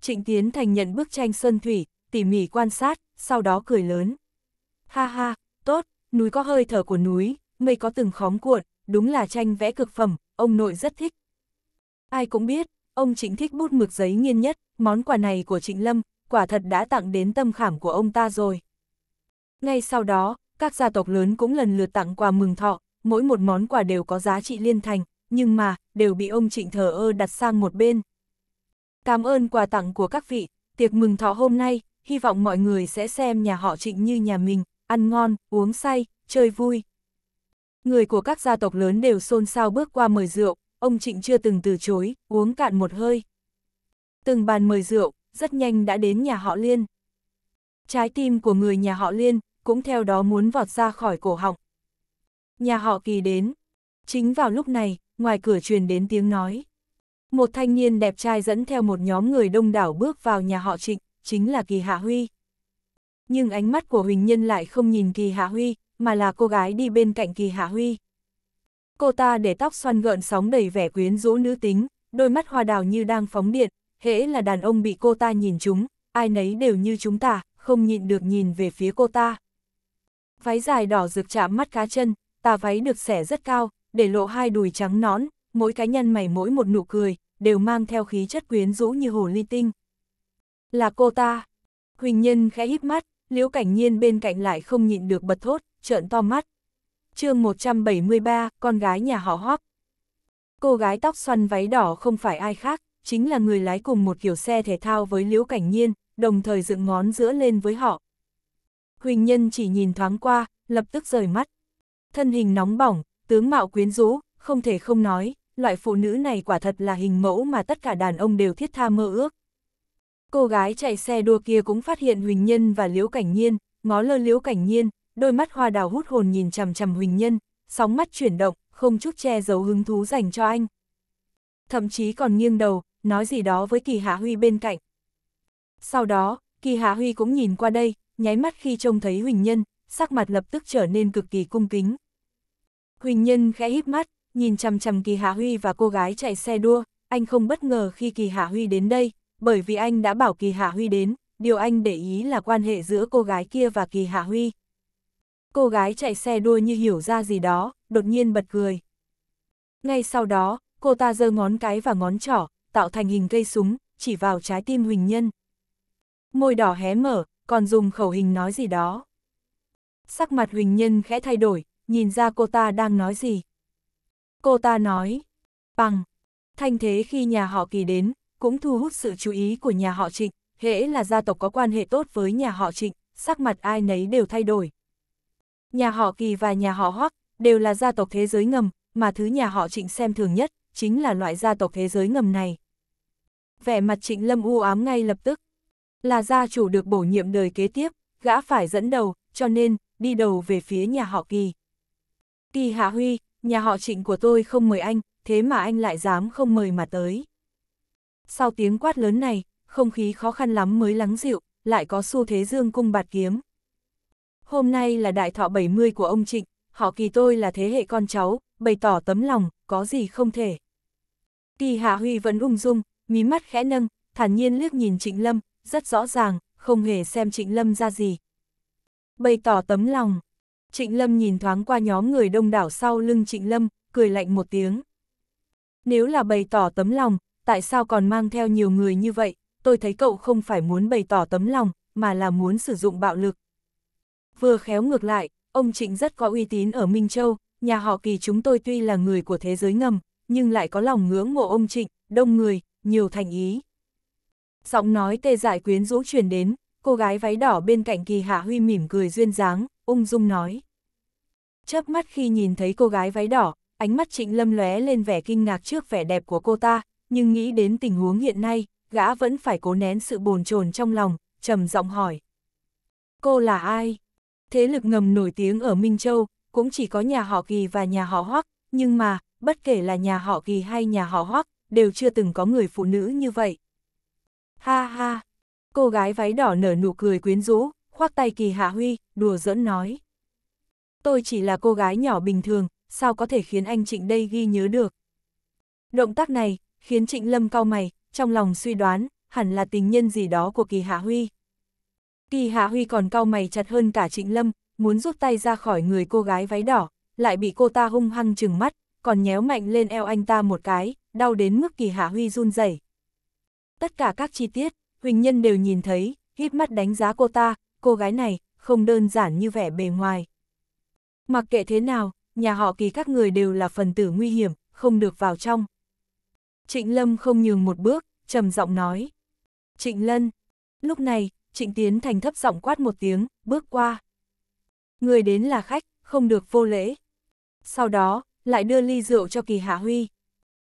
Speaker 1: Trịnh Tiến Thành nhận bức tranh sơn thủy, tỉ mỉ quan sát, sau đó cười lớn. Ha ha, tốt, núi có hơi thở của núi, mây có từng khóm cuộn, đúng là tranh vẽ cực phẩm, ông nội rất thích. Ai cũng biết, ông chính thích bút mực giấy nghiên nhất, món quà này của Trịnh Lâm, quả thật đã tặng đến tâm khảm của ông ta rồi. Ngay sau đó, các gia tộc lớn cũng lần lượt tặng quà mừng thọ, mỗi một món quà đều có giá trị liên thành, nhưng mà, đều bị ông Trịnh thờ ơ đặt sang một bên. Cảm ơn quà tặng của các vị, tiệc mừng thọ hôm nay, hy vọng mọi người sẽ xem nhà họ Trịnh như nhà mình, ăn ngon, uống say, chơi vui. Người của các gia tộc lớn đều xôn xao bước qua mời rượu, ông Trịnh chưa từng từ chối, uống cạn một hơi. Từng bàn mời rượu, rất nhanh đã đến nhà họ Liên. Trái tim của người nhà họ Liên cũng theo đó muốn vọt ra khỏi cổ họng. Nhà họ Kỳ đến. Chính vào lúc này, ngoài cửa truyền đến tiếng nói. Một thanh niên đẹp trai dẫn theo một nhóm người đông đảo bước vào nhà họ Trịnh, chính là Kỳ Hạ Huy. Nhưng ánh mắt của Huỳnh Nhân lại không nhìn Kỳ Hạ Huy, mà là cô gái đi bên cạnh Kỳ Hạ Huy cô ta để tóc xoăn gợn sóng đầy vẻ quyến rũ nữ tính, đôi mắt hoa đào như đang phóng điện, hễ là đàn ông bị cô ta nhìn chúng, ai nấy đều như chúng ta, không nhịn được nhìn về phía cô ta. Váy dài đỏ rực chạm mắt cá chân, tà váy được xẻ rất cao, để lộ hai đùi trắng nón, mỗi cá nhân mày mỗi một nụ cười, đều mang theo khí chất quyến rũ như hồ ly tinh. Là cô ta. Huỳnh Nhân khẽ híp mắt, Liễu Cảnh Nhiên bên cạnh lại không nhịn được bật thốt, trợn to mắt, chương 173, con gái nhà họ Hoắc. Cô gái tóc xoăn váy đỏ không phải ai khác, chính là người lái cùng một kiểu xe thể thao với Liễu Cảnh Nhiên, đồng thời dựng ngón giữa lên với họ. Huỳnh Nhân chỉ nhìn thoáng qua, lập tức rời mắt. Thân hình nóng bỏng, tướng mạo quyến rũ, không thể không nói, loại phụ nữ này quả thật là hình mẫu mà tất cả đàn ông đều thiết tha mơ ước. Cô gái chạy xe đua kia cũng phát hiện Huỳnh Nhân và Liễu Cảnh Nhiên, ngó lơ Liễu Cảnh Nhiên, đôi mắt hoa đào hút hồn nhìn chằm chằm Huỳnh Nhân, sóng mắt chuyển động, không chút che giấu hứng thú dành cho anh. Thậm chí còn nghiêng đầu, nói gì đó với Kỳ Hạ Huy bên cạnh. Sau đó, Kỳ Hạ Huy cũng nhìn qua đây, nháy mắt khi trông thấy Huỳnh Nhân, sắc mặt lập tức trở nên cực kỳ cung kính. Huỳnh Nhân khẽ híp mắt, nhìn chằm chằm Kỳ Hạ Huy và cô gái chạy xe đua, anh không bất ngờ khi Kỳ Hạ Huy đến đây, bởi vì anh đã bảo Kỳ Hạ Huy đến, điều anh để ý là quan hệ giữa cô gái kia và Kỳ Hạ Huy, Cô gái chạy xe đua như hiểu ra gì đó, đột nhiên bật cười. Ngay sau đó, cô ta giơ ngón cái và ngón trỏ, tạo thành hình cây súng, chỉ vào trái tim Huỳnh Nhân. Môi đỏ hé mở, còn dùng khẩu hình nói gì đó. Sắc mặt Huỳnh Nhân khẽ thay đổi, nhìn ra cô ta đang nói gì. Cô ta nói, bằng, thanh thế khi nhà họ kỳ đến, cũng thu hút sự chú ý của nhà họ trịnh, hễ là gia tộc có quan hệ tốt với nhà họ trịnh, sắc mặt ai nấy đều thay đổi. Nhà họ Kỳ và nhà họ Hoắc đều là gia tộc thế giới ngầm, mà thứ nhà họ Trịnh xem thường nhất chính là loại gia tộc thế giới ngầm này. Vẻ mặt Trịnh Lâm u ám ngay lập tức. Là gia chủ được bổ nhiệm đời kế tiếp, gã phải dẫn đầu, cho nên đi đầu về phía nhà họ Kỳ. Kỳ Hạ Huy, nhà họ Trịnh của tôi không mời anh, thế mà anh lại dám không mời mà tới. Sau tiếng quát lớn này, không khí khó khăn lắm mới lắng dịu, lại có xu thế dương cung bạt kiếm. Hôm nay là đại thọ 70 của ông Trịnh, họ kỳ tôi là thế hệ con cháu, bày tỏ tấm lòng, có gì không thể. Kỳ Hạ Huy vẫn ung dung, mí mắt khẽ nâng, thản nhiên liếc nhìn Trịnh Lâm, rất rõ ràng, không hề xem Trịnh Lâm ra gì. Bày tỏ tấm lòng, Trịnh Lâm nhìn thoáng qua nhóm người đông đảo sau lưng Trịnh Lâm, cười lạnh một tiếng. Nếu là bày tỏ tấm lòng, tại sao còn mang theo nhiều người như vậy, tôi thấy cậu không phải muốn bày tỏ tấm lòng, mà là muốn sử dụng bạo lực vừa khéo ngược lại, ông Trịnh rất có uy tín ở Minh Châu, nhà họ kỳ chúng tôi tuy là người của thế giới ngầm, nhưng lại có lòng ngưỡng mộ ông Trịnh, đông người, nhiều thành ý. Giọng nói tê dại quyến rũ truyền đến, cô gái váy đỏ bên cạnh kỳ hạ huy mỉm cười duyên dáng, ung dung nói. Chớp mắt khi nhìn thấy cô gái váy đỏ, ánh mắt trịnh lâm lóe lên vẻ kinh ngạc trước vẻ đẹp của cô ta, nhưng nghĩ đến tình huống hiện nay, gã vẫn phải cố nén sự bồn chồn trong lòng, trầm giọng hỏi. Cô là ai? thế lực ngầm nổi tiếng ở Minh Châu, cũng chỉ có nhà họ Kỳ và nhà họ Hoắc, nhưng mà, bất kể là nhà họ Kỳ hay nhà họ Hoắc, đều chưa từng có người phụ nữ như vậy. Ha ha, cô gái váy đỏ nở nụ cười quyến rũ, khoác tay Kỳ Hạ Huy, đùa giỡn nói. Tôi chỉ là cô gái nhỏ bình thường, sao có thể khiến anh Trịnh đây ghi nhớ được. Động tác này, khiến Trịnh Lâm cau mày, trong lòng suy đoán, hẳn là tình nhân gì đó của Kỳ Hạ Huy, Kỳ Hạ Huy còn cau mày chặt hơn cả Trịnh Lâm, muốn rút tay ra khỏi người cô gái váy đỏ, lại bị cô ta hung hăng trừng mắt, còn nhéo mạnh lên eo anh ta một cái, đau đến mức Kỳ Hạ Huy run rẩy. Tất cả các chi tiết, Huỳnh Nhân đều nhìn thấy, híp mắt đánh giá cô ta, cô gái này, không đơn giản như vẻ bề ngoài. Mặc kệ thế nào, nhà họ Kỳ các người đều là phần tử nguy hiểm, không được vào trong. Trịnh Lâm không nhường một bước, trầm giọng nói. Trịnh Lân. Lúc này, Trịnh Tiến Thành thấp giọng quát một tiếng, bước qua. Người đến là khách, không được vô lễ. Sau đó, lại đưa ly rượu cho kỳ hạ huy.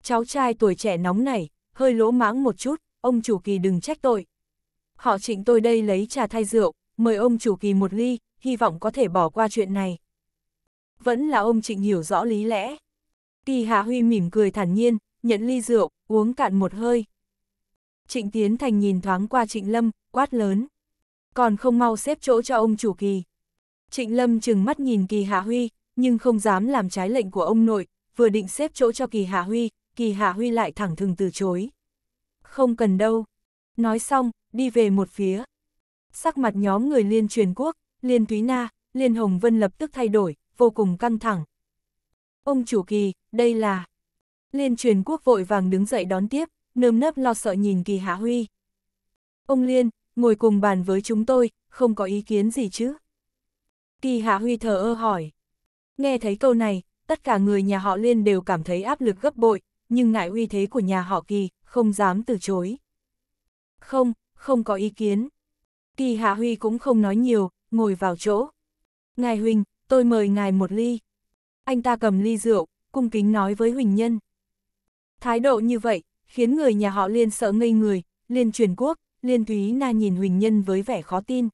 Speaker 1: Cháu trai tuổi trẻ nóng này hơi lỗ mãng một chút, ông chủ kỳ đừng trách tội. Họ trịnh tôi đây lấy trà thay rượu, mời ông chủ kỳ một ly, hy vọng có thể bỏ qua chuyện này. Vẫn là ông trịnh hiểu rõ lý lẽ. Kỳ hạ huy mỉm cười thản nhiên, nhận ly rượu, uống cạn một hơi. Trịnh Tiến Thành nhìn thoáng qua Trịnh Lâm, quát lớn. Còn không mau xếp chỗ cho ông chủ kỳ. Trịnh Lâm chừng mắt nhìn kỳ Hạ Huy, nhưng không dám làm trái lệnh của ông nội, vừa định xếp chỗ cho kỳ Hạ Huy, kỳ Hạ Huy lại thẳng thừng từ chối. Không cần đâu. Nói xong, đi về một phía. Sắc mặt nhóm người liên truyền quốc, liên túy na, liên hồng vân lập tức thay đổi, vô cùng căng thẳng. Ông chủ kỳ, đây là... Liên truyền quốc vội vàng đứng dậy đón tiếp, nơm nớp lo sợ nhìn kỳ Hạ Huy. Ông Liên, ngồi cùng bàn với chúng tôi, không có ý kiến gì chứ? Kỳ Hạ Huy thờ ơ hỏi. Nghe thấy câu này, tất cả người nhà họ Liên đều cảm thấy áp lực gấp bội, nhưng ngại uy thế của nhà họ Kỳ, không dám từ chối. Không, không có ý kiến. Kỳ Hạ Huy cũng không nói nhiều, ngồi vào chỗ. Ngài Huỳnh, tôi mời ngài một ly. Anh ta cầm ly rượu, cung kính nói với Huỳnh Nhân. Thái độ như vậy, khiến người nhà họ Liên sợ ngây người, Liên truyền quốc, Liên Thúy Na nhìn Huỳnh Nhân với vẻ khó tin.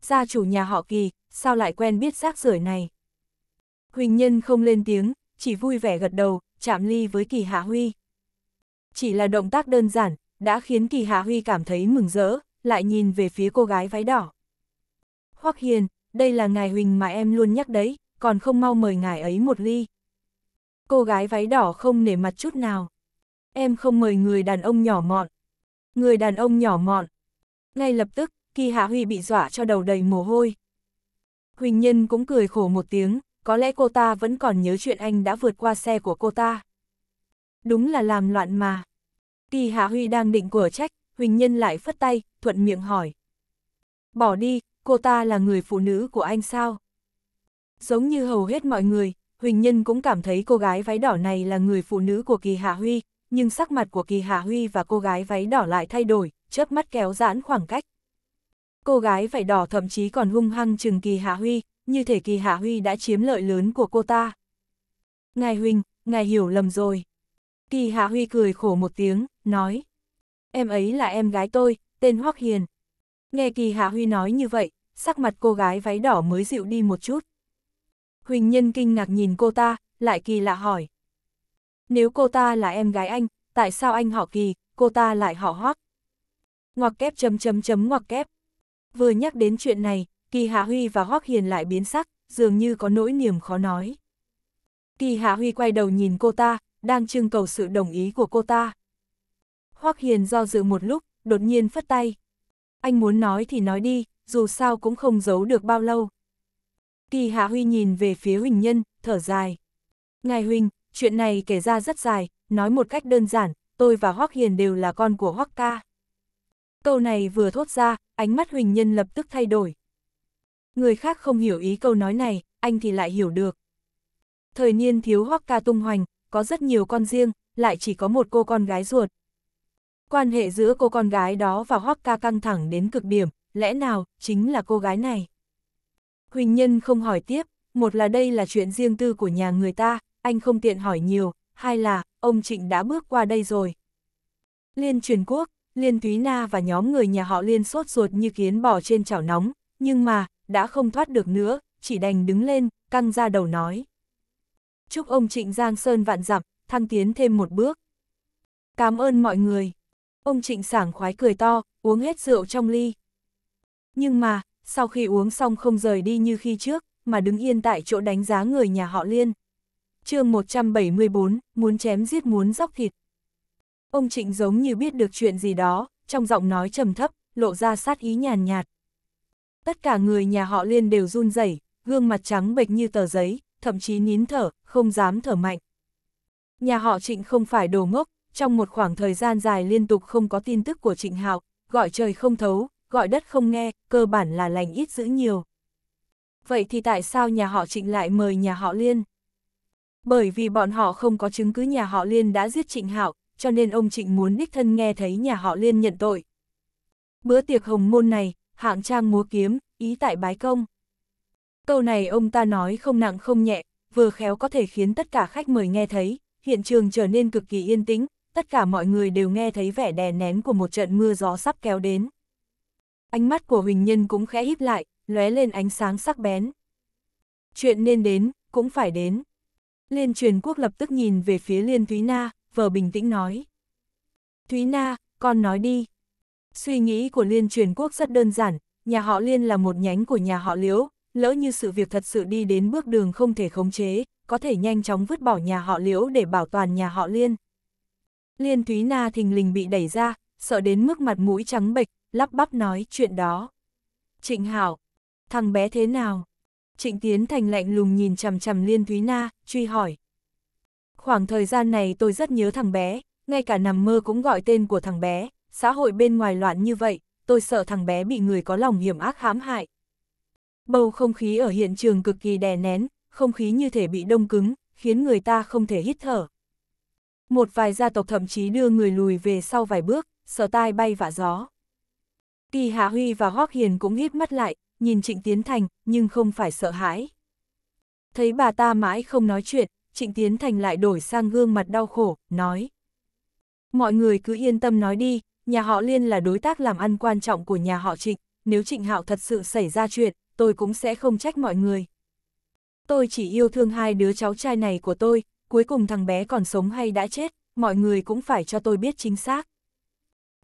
Speaker 1: Gia chủ nhà họ kỳ, sao lại quen biết rác rưởi này? Huỳnh Nhân không lên tiếng, chỉ vui vẻ gật đầu, chạm ly với kỳ hạ huy. Chỉ là động tác đơn giản, đã khiến kỳ hạ huy cảm thấy mừng rỡ, lại nhìn về phía cô gái váy đỏ. Hoắc Hiền, đây là ngài Huỳnh mà em luôn nhắc đấy, còn không mau mời ngài ấy một ly. Cô gái váy đỏ không nể mặt chút nào. Em không mời người đàn ông nhỏ mọn, người đàn ông nhỏ mọn. Ngay lập tức, Kỳ Hạ Huy bị dọa cho đầu đầy mồ hôi. Huỳnh Nhân cũng cười khổ một tiếng, có lẽ cô ta vẫn còn nhớ chuyện anh đã vượt qua xe của cô ta. Đúng là làm loạn mà. Kỳ Hạ Huy đang định cửa trách, Huỳnh Nhân lại phất tay, thuận miệng hỏi. Bỏ đi, cô ta là người phụ nữ của anh sao? Giống như hầu hết mọi người, Huỳnh Nhân cũng cảm thấy cô gái váy đỏ này là người phụ nữ của Kỳ Hạ Huy, nhưng sắc mặt của Kỳ Hà Huy và cô gái váy đỏ lại thay đổi, chớp mắt kéo giãn khoảng cách. Cô gái váy đỏ thậm chí còn hung hăng chừng Kỳ Hà Huy, như thể Kỳ Hà Huy đã chiếm lợi lớn của cô ta. Ngài Huynh, ngài hiểu lầm rồi. Kỳ Hà Huy cười khổ một tiếng, nói. Em ấy là em gái tôi, tên Hoắc Hiền. Nghe Kỳ Hà Huy nói như vậy, sắc mặt cô gái váy đỏ mới dịu đi một chút. Huỳnh Nhân kinh ngạc nhìn cô ta, lại kỳ lạ hỏi, nếu cô ta là em gái anh, tại sao anh họ kỳ, cô ta lại họ hoắc? Ngoặc kép chấm chấm chấm ngoặc kép. Vừa nhắc đến chuyện này, Kỳ Hạ Huy và Hoắc Hiền lại biến sắc, dường như có nỗi niềm khó nói. Kỳ Hạ Huy quay đầu nhìn cô ta, đang trưng cầu sự đồng ý của cô ta. Hoắc Hiền do dự một lúc, đột nhiên phất tay. Anh muốn nói thì nói đi, dù sao cũng không giấu được bao lâu. Kỳ Hạ Huy nhìn về phía Huỳnh Nhân, thở dài. Ngài Huỳnh, chuyện này kể ra rất dài, nói một cách đơn giản, tôi và Hoắc Hiền đều là con của Hoắc ca. Câu này vừa thốt ra, ánh mắt Huỳnh Nhân lập tức thay đổi. Người khác không hiểu ý câu nói này, anh thì lại hiểu được. Thời niên thiếu Hoắc ca tung hoành, có rất nhiều con riêng, lại chỉ có một cô con gái ruột. Quan hệ giữa cô con gái đó và Hoắc ca căng thẳng đến cực điểm, lẽ nào chính là cô gái này? Huỳnh Nhân không hỏi tiếp, một là đây là chuyện riêng tư của nhà người ta, anh không tiện hỏi nhiều, hai là, ông Trịnh đã bước qua đây rồi. Liên truyền quốc, Liên Thúy Na và nhóm người nhà họ Liên sốt ruột như kiến bò trên chảo nóng, nhưng mà, đã không thoát được nữa, chỉ đành đứng lên, căng ra đầu nói. Chúc ông Trịnh Giang Sơn vạn dặm, thăng tiến thêm một bước. Cảm ơn mọi người. Ông Trịnh sảng khoái cười to, uống hết rượu trong ly. Nhưng mà, sau khi uống xong không rời đi như khi trước, mà đứng yên tại chỗ đánh giá người nhà họ Liên chương 174, muốn chém giết muốn dóc thịt. Ông Trịnh giống như biết được chuyện gì đó, trong giọng nói trầm thấp, lộ ra sát ý nhàn nhạt. Tất cả người nhà họ liên đều run rẩy, gương mặt trắng bệch như tờ giấy, thậm chí nín thở, không dám thở mạnh. Nhà họ Trịnh không phải đồ ngốc, trong một khoảng thời gian dài liên tục không có tin tức của Trịnh Hạo, gọi trời không thấu, gọi đất không nghe, cơ bản là lành ít giữ nhiều. Vậy thì tại sao nhà họ Trịnh lại mời nhà họ Liên? Bởi vì bọn họ không có chứng cứ nhà họ Liên đã giết Trịnh Hạo, cho nên ông Trịnh muốn đích thân nghe thấy nhà họ Liên nhận tội. Bữa tiệc hồng môn này, hạng trang múa kiếm, ý tại bái công. Câu này ông ta nói không nặng không nhẹ, vừa khéo có thể khiến tất cả khách mời nghe thấy, hiện trường trở nên cực kỳ yên tĩnh, tất cả mọi người đều nghe thấy vẻ đè nén của một trận mưa gió sắp kéo đến. Ánh mắt của Huỳnh Nhân cũng khẽ híp lại, lóe lên ánh sáng sắc bén. Chuyện nên đến, cũng phải đến. Liên truyền quốc lập tức nhìn về phía Liên Thúy Na, vờ bình tĩnh nói. Thúy Na, con nói đi. Suy nghĩ của Liên truyền quốc rất đơn giản, nhà họ Liên là một nhánh của nhà họ Liễu, lỡ như sự việc thật sự đi đến bước đường không thể khống chế, có thể nhanh chóng vứt bỏ nhà họ Liễu để bảo toàn nhà họ Liên. Liên Thúy Na thình lình bị đẩy ra, sợ đến mức mặt mũi trắng bệch, lắp bắp nói chuyện đó. Trịnh Hảo, thằng bé thế nào? Trịnh Tiến Thành lạnh lùng nhìn chằm chằm Liên Thúy Na, truy hỏi. Khoảng thời gian này tôi rất nhớ thằng bé, ngay cả nằm mơ cũng gọi tên của thằng bé, xã hội bên ngoài loạn như vậy, tôi sợ thằng bé bị người có lòng hiểm ác hãm hại. Bầu không khí ở hiện trường cực kỳ đè nén, không khí như thể bị đông cứng, khiến người ta không thể hít thở. Một vài gia tộc thậm chí đưa người lùi về sau vài bước, sợ tai bay vạ gió. Kỳ Hạ Huy và Góc Hiền cũng hít mắt lại, nhìn Trịnh Tiến Thành, nhưng không phải sợ hãi. Thấy bà ta mãi không nói chuyện, Trịnh Tiến Thành lại đổi sang gương mặt đau khổ, nói. Mọi người cứ yên tâm nói đi, nhà họ Liên là đối tác làm ăn quan trọng của nhà họ Trịnh, nếu Trịnh Hạo thật sự xảy ra chuyện, tôi cũng sẽ không trách mọi người. Tôi chỉ yêu thương hai đứa cháu trai này của tôi, cuối cùng thằng bé còn sống hay đã chết, mọi người cũng phải cho tôi biết chính xác.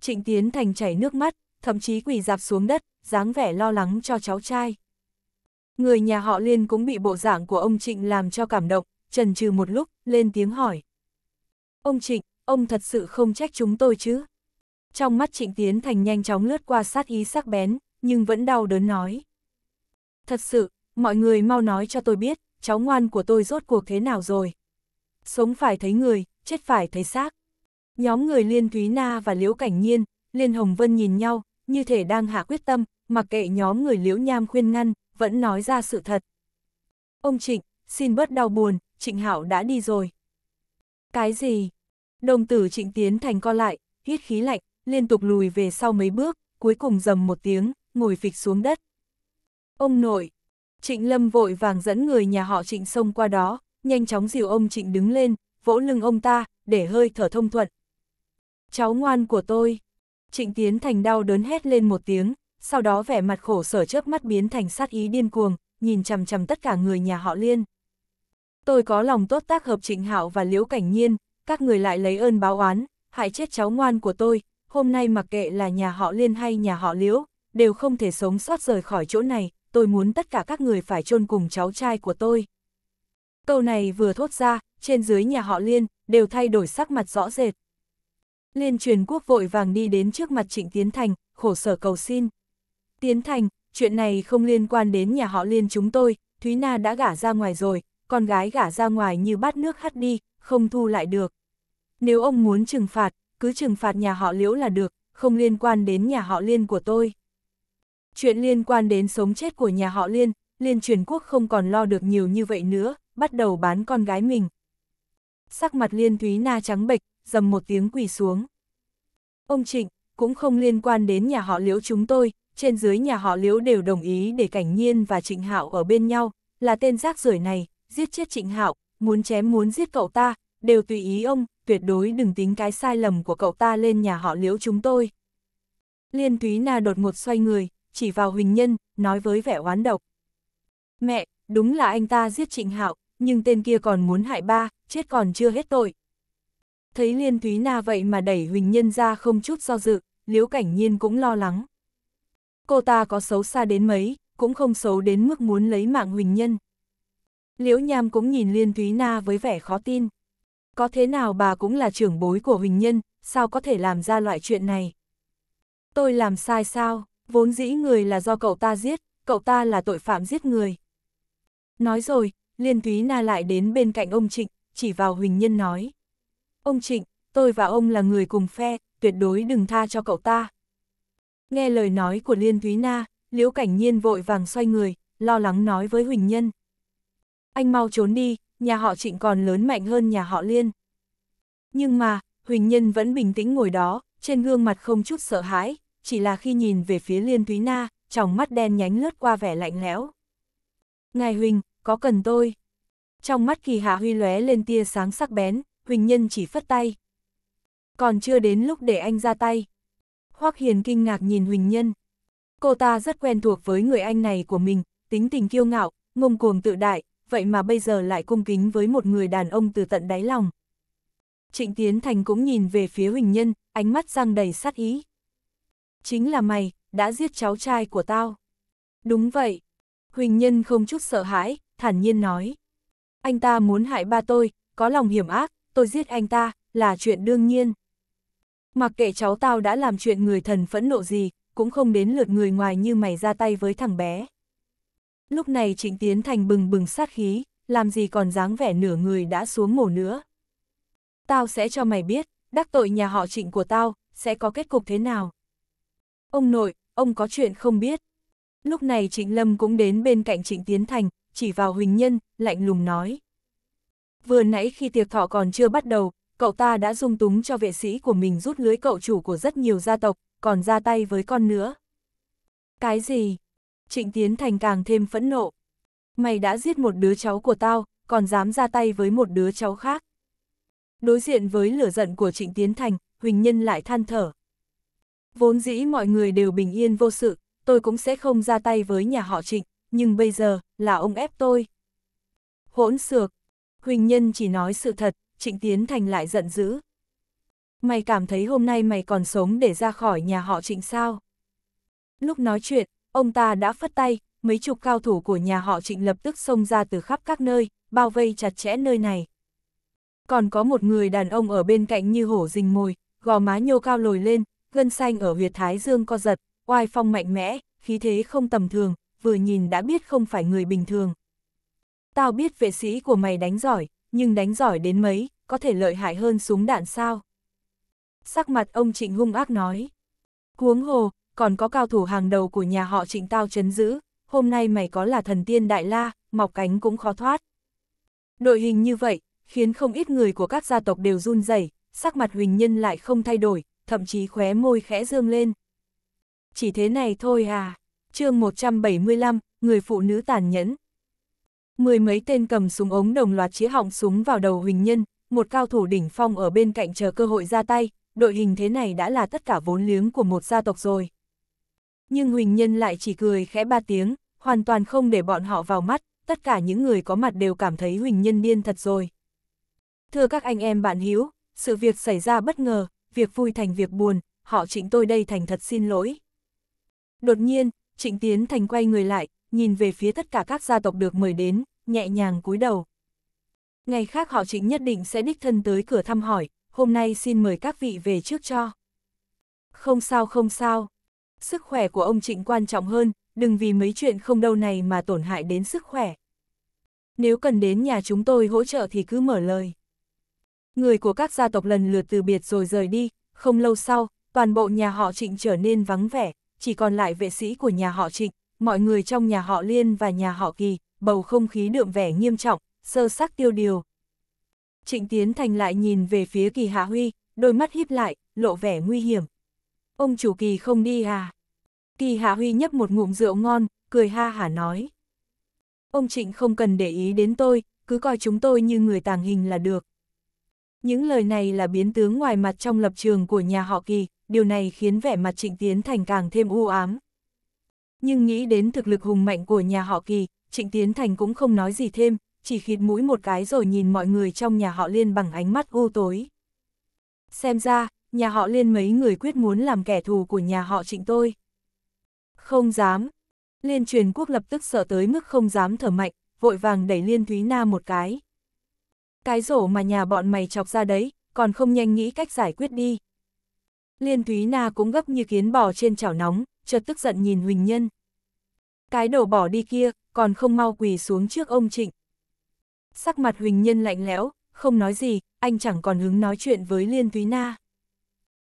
Speaker 1: Trịnh Tiến Thành chảy nước mắt, thậm chí quỳ dạp xuống đất, dáng vẻ lo lắng cho cháu trai. Người nhà họ Liên cũng bị bộ dạng của ông Trịnh làm cho cảm động, trần trừ một lúc, lên tiếng hỏi. Ông Trịnh, ông thật sự không trách chúng tôi chứ? Trong mắt Trịnh Tiến Thành nhanh chóng lướt qua sát ý sắc bén, nhưng vẫn đau đớn nói. Thật sự, mọi người mau nói cho tôi biết, cháu ngoan của tôi rốt cuộc thế nào rồi. Sống phải thấy người, chết phải thấy xác. Nhóm người Liên Thúy Na và Liễu Cảnh Nhiên, Liên Hồng Vân nhìn nhau, như thể đang hạ quyết tâm, mặc kệ nhóm người liễu nham khuyên ngăn, vẫn nói ra sự thật. Ông Trịnh, xin bớt đau buồn, Trịnh Hảo đã đi rồi. Cái gì? Đồng tử Trịnh Tiến Thành co lại, hít khí lạnh, liên tục lùi về sau mấy bước, cuối cùng dầm một tiếng, ngồi phịch xuống đất. Ông nội, Trịnh Lâm vội vàng dẫn người nhà họ Trịnh xông qua đó, nhanh chóng dìu ông Trịnh đứng lên, vỗ lưng ông ta, để hơi thở thông thuận. Cháu ngoan của tôi. Trịnh Tiến Thành đau đớn hét lên một tiếng, sau đó vẻ mặt khổ sở chớp mắt biến thành sát ý điên cuồng, nhìn chằm chằm tất cả người nhà họ Liên. Tôi có lòng tốt tác hợp Trịnh Hạo và Liễu Cảnh Nhiên, các người lại lấy ơn báo oán, hại chết cháu ngoan của tôi, hôm nay mặc kệ là nhà họ Liên hay nhà họ Liễu, đều không thể sống sót rời khỏi chỗ này, tôi muốn tất cả các người phải chôn cùng cháu trai của tôi. Câu này vừa thốt ra, trên dưới nhà họ Liên, đều thay đổi sắc mặt rõ rệt. Liên truyền quốc vội vàng đi đến trước mặt Trịnh Tiến Thành, khổ sở cầu xin. Tiến Thành, chuyện này không liên quan đến nhà họ liên chúng tôi, Thúy Na đã gả ra ngoài rồi, con gái gả ra ngoài như bát nước hắt đi, không thu lại được. Nếu ông muốn trừng phạt, cứ trừng phạt nhà họ liễu là được, không liên quan đến nhà họ liên của tôi. Chuyện liên quan đến sống chết của nhà họ liên, liên truyền quốc không còn lo được nhiều như vậy nữa, bắt đầu bán con gái mình. Sắc mặt liên Thúy Na trắng bệch, dầm một tiếng quỳ xuống. Ông Trịnh, cũng không liên quan đến nhà họ liễu chúng tôi, trên dưới nhà họ Liễu đều đồng ý để Cảnh Nhiên và Trịnh Hạo ở bên nhau, là tên rác rưởi này, giết chết Trịnh Hạo, muốn chém muốn giết cậu ta, đều tùy ý ông, tuyệt đối đừng tính cái sai lầm của cậu ta lên nhà họ Liễu chúng tôi. Liên Thúy Na đột ngột xoay người, chỉ vào Huỳnh Nhân, nói với vẻ oán độc. Mẹ, đúng là anh ta giết Trịnh Hạo, nhưng tên kia còn muốn hại ba, chết còn chưa hết tội. Thấy Liên Thúy Na vậy mà đẩy Huỳnh Nhân ra không chút do dự, Liễu Cảnh Nhiên cũng lo lắng cô ta có xấu xa đến mấy, cũng không xấu đến mức muốn lấy mạng Huỳnh Nhân. Liễu Nham cũng nhìn Liên Thúy Na với vẻ khó tin. Có thế nào bà cũng là trưởng bối của Huỳnh Nhân, sao có thể làm ra loại chuyện này? Tôi làm sai sao, vốn dĩ người là do cậu ta giết, cậu ta là tội phạm giết người. Nói rồi, Liên Thúy Na lại đến bên cạnh ông Trịnh, chỉ vào Huỳnh Nhân nói. Ông Trịnh, tôi và ông là người cùng phe, tuyệt đối đừng tha cho cậu ta. Nghe lời nói của Liên Thúy Na, Liễu Cảnh Nhiên vội vàng xoay người, lo lắng nói với Huỳnh Nhân. Anh mau trốn đi, nhà họ trịnh còn lớn mạnh hơn nhà họ Liên. Nhưng mà, Huỳnh Nhân vẫn bình tĩnh ngồi đó, trên gương mặt không chút sợ hãi, chỉ là khi nhìn về phía Liên Thúy Na, trong mắt đen nhánh lướt qua vẻ lạnh lẽo. Ngài Huỳnh, có cần tôi? Trong mắt kỳ hạ huy lóe lên tia sáng sắc bén, Huỳnh Nhân chỉ phất tay. Còn chưa đến lúc để anh ra tay, Hoắc Hiền kinh ngạc nhìn Huỳnh Nhân. Cô ta rất quen thuộc với người anh này của mình, tính tình kiêu ngạo, ngông cuồng tự đại, vậy mà bây giờ lại cung kính với một người đàn ông từ tận đáy lòng. Trịnh Tiến Thành cũng nhìn về phía Huỳnh Nhân, ánh mắt răng đầy sát ý. Chính là mày, đã giết cháu trai của tao. Đúng vậy. Huỳnh Nhân không chút sợ hãi, thản nhiên nói. Anh ta muốn hại ba tôi, có lòng hiểm ác, tôi giết anh ta, là chuyện đương nhiên. Mặc kệ cháu tao đã làm chuyện người thần phẫn nộ gì, cũng không đến lượt người ngoài như mày ra tay với thằng bé. Lúc này Trịnh Tiến Thành bừng bừng sát khí, làm gì còn dáng vẻ nửa người đã xuống mổ nữa. Tao sẽ cho mày biết, đắc tội nhà họ trịnh của tao, sẽ có kết cục thế nào. Ông nội, ông có chuyện không biết. Lúc này Trịnh Lâm cũng đến bên cạnh Trịnh Tiến Thành, chỉ vào Huỳnh Nhân, lạnh lùng nói. Vừa nãy khi tiệc thọ còn chưa bắt đầu, cậu ta đã dung túng cho vệ sĩ của mình rút lưới cậu chủ của rất nhiều gia tộc, còn ra tay với con nữa. Cái gì? Trịnh Tiến Thành càng thêm phẫn nộ. Mày đã giết một đứa cháu của tao, còn dám ra tay với một đứa cháu khác. Đối diện với lửa giận của Trịnh Tiến Thành, Huỳnh Nhân lại than thở. Vốn dĩ mọi người đều bình yên vô sự, tôi cũng sẽ không ra tay với nhà họ Trịnh, nhưng bây giờ, là ông ép tôi. Hỗn xược, Huỳnh Nhân chỉ nói sự thật, Trịnh Tiến Thành lại giận dữ. Mày cảm thấy hôm nay mày còn sống để ra khỏi nhà họ trịnh sao? Lúc nói chuyện, ông ta đã phất tay, mấy chục cao thủ của nhà họ trịnh lập tức xông ra từ khắp các nơi, bao vây chặt chẽ nơi này. Còn có một người đàn ông ở bên cạnh như hổ rình mồi, gò má nhô cao lồi lên, gân xanh ở huyệt thái dương co giật, oai phong mạnh mẽ, khí thế không tầm thường, vừa nhìn đã biết không phải người bình thường. Tao biết vệ sĩ của mày đánh giỏi, nhưng đánh giỏi đến mấy, có thể lợi hại hơn súng đạn sao. Sắc mặt ông Trịnh hung ác nói. Cuống hồ, còn có cao thủ hàng đầu của nhà họ Trịnh tao chấn giữ, hôm nay mày có là thần tiên đại la, mọc cánh cũng khó thoát. Đội hình như vậy, khiến không ít người của các gia tộc đều run rẩy, sắc mặt Huỳnh Nhân lại không thay đổi, thậm chí khóe môi khẽ dương lên. Chỉ thế này thôi à, chương 175, người phụ nữ tàn nhẫn. Mười mấy tên cầm súng ống đồng loạt chĩa họng súng vào đầu Huỳnh Nhân, một cao thủ đỉnh phong ở bên cạnh chờ cơ hội ra tay, đội hình thế này đã là tất cả vốn liếng của một gia tộc rồi. Nhưng Huỳnh Nhân lại chỉ cười khẽ ba tiếng, hoàn toàn không để bọn họ vào mắt, tất cả những người có mặt đều cảm thấy Huỳnh Nhân điên thật rồi. Thưa các anh em bạn hữu, sự việc xảy ra bất ngờ, việc vui thành việc buồn, họ trịnh tôi đây thành thật xin lỗi. Đột nhiên, trịnh Tiến Thành quay người lại, nhìn về phía tất cả các gia tộc được mời đến, nhẹ nhàng cúi đầu. Ngày khác họ chính nhất định sẽ đích thân tới cửa thăm hỏi, hôm nay xin mời các vị về trước cho. Không sao không sao, sức khỏe của ông Trịnh quan trọng hơn, đừng vì mấy chuyện không đâu này mà tổn hại đến sức khỏe. Nếu cần đến nhà chúng tôi hỗ trợ thì cứ mở lời. Người của các gia tộc lần lượt từ biệt rồi rời đi, không lâu sau, toàn bộ nhà họ trịnh trở nên vắng vẻ, chỉ còn lại vệ sĩ của nhà họ trịnh, mọi người trong nhà họ Liên và nhà họ Kỳ, bầu không khí đượm vẻ nghiêm trọng, sơ sắc tiêu điều. Trịnh Tiến Thành lại nhìn về phía Kỳ Hạ Huy, đôi mắt híp lại, lộ vẻ nguy hiểm. Ông chủ Kỳ không đi à? Kỳ Hạ Huy nhấp một ngụm rượu ngon, cười ha hả nói. Ông Trịnh không cần để ý đến tôi, cứ coi chúng tôi như người tàng hình là được. Những lời này là biến tướng ngoài mặt trong lập trường của nhà họ Kỳ, điều này khiến vẻ mặt Trịnh Tiến Thành càng thêm u ám. Nhưng nghĩ đến thực lực hùng mạnh của nhà họ Kỳ, Trịnh Tiến Thành cũng không nói gì thêm, chỉ khịt mũi một cái rồi nhìn mọi người trong nhà họ Liên bằng ánh mắt u tối. Xem ra, nhà họ Liên mấy người quyết muốn làm kẻ thù của nhà họ Trịnh tôi. Không dám. Liên truyền quốc lập tức sợ tới mức không dám thở mạnh, vội vàng đẩy Liên Thúy Na một cái. Cái rổ mà nhà bọn mày chọc ra đấy, còn không nhanh nghĩ cách giải quyết đi. Liên Thúy Na cũng gấp như kiến bò trên chảo nóng, chợt tức giận nhìn Huỳnh Nhân. Cái đồ bỏ đi kia, còn không mau quỳ xuống trước ông Trịnh. Sắc mặt Huỳnh Nhân lạnh lẽo, không nói gì, anh chẳng còn hứng nói chuyện với Liên Thúy Na.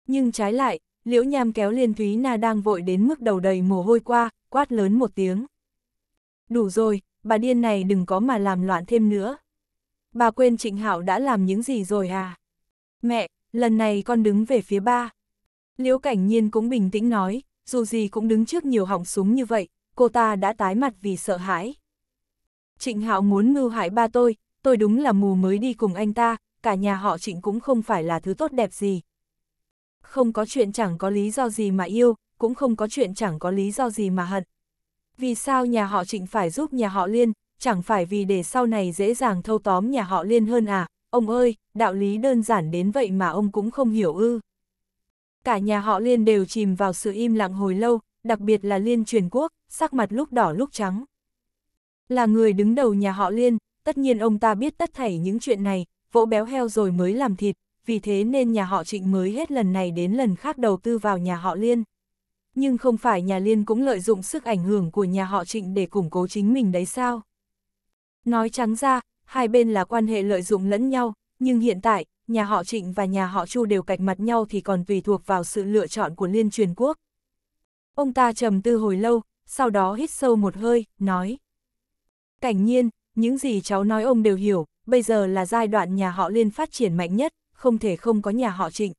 Speaker 1: Nhưng trái lại, Liễu Nham kéo Liên Thúy Na đang vội đến mức đầu đầy mồ hôi qua, quát lớn một tiếng. Đủ rồi, bà điên này đừng có mà làm loạn thêm nữa. Bà quên Trịnh hảo đã làm những gì rồi à? Mẹ, lần này con đứng về phía ba. Liễu Cảnh Nhiên cũng bình tĩnh nói, dù gì cũng đứng trước nhiều hỏng súng như vậy, cô ta đã tái mặt vì sợ hãi. Trịnh Hạo muốn ngư hại ba tôi, tôi đúng là mù mới đi cùng anh ta, cả nhà họ Trịnh cũng không phải là thứ tốt đẹp gì. Không có chuyện chẳng có lý do gì mà yêu, cũng không có chuyện chẳng có lý do gì mà hận. Vì sao nhà họ Trịnh phải giúp nhà họ Liên, chẳng phải vì để sau này dễ dàng thâu tóm nhà họ Liên hơn à, ông ơi, đạo lý đơn giản đến vậy mà ông cũng không hiểu ư cả nhà họ liên đều chìm vào sự im lặng hồi lâu, đặc biệt là liên truyền quốc, sắc mặt lúc đỏ lúc trắng. Là người đứng đầu nhà họ liên, tất nhiên ông ta biết tất thảy những chuyện này, vỗ béo heo rồi mới làm thịt, vì thế nên nhà họ trịnh mới hết lần này đến lần khác đầu tư vào nhà họ liên. Nhưng không phải nhà liên cũng lợi dụng sức ảnh hưởng của nhà họ trịnh để củng cố chính mình đấy sao? Nói trắng ra, hai bên là quan hệ lợi dụng lẫn nhau, nhưng hiện tại, nhà họ Trịnh và nhà họ Chu đều cạch mặt nhau thì còn tùy thuộc vào sự lựa chọn của Liên truyền quốc. Ông ta trầm tư hồi lâu, sau đó hít sâu một hơi, nói. Cảnh nhiên, những gì cháu nói ông đều hiểu, bây giờ là giai đoạn nhà họ Liên phát triển mạnh nhất, không thể không có nhà họ Trịnh.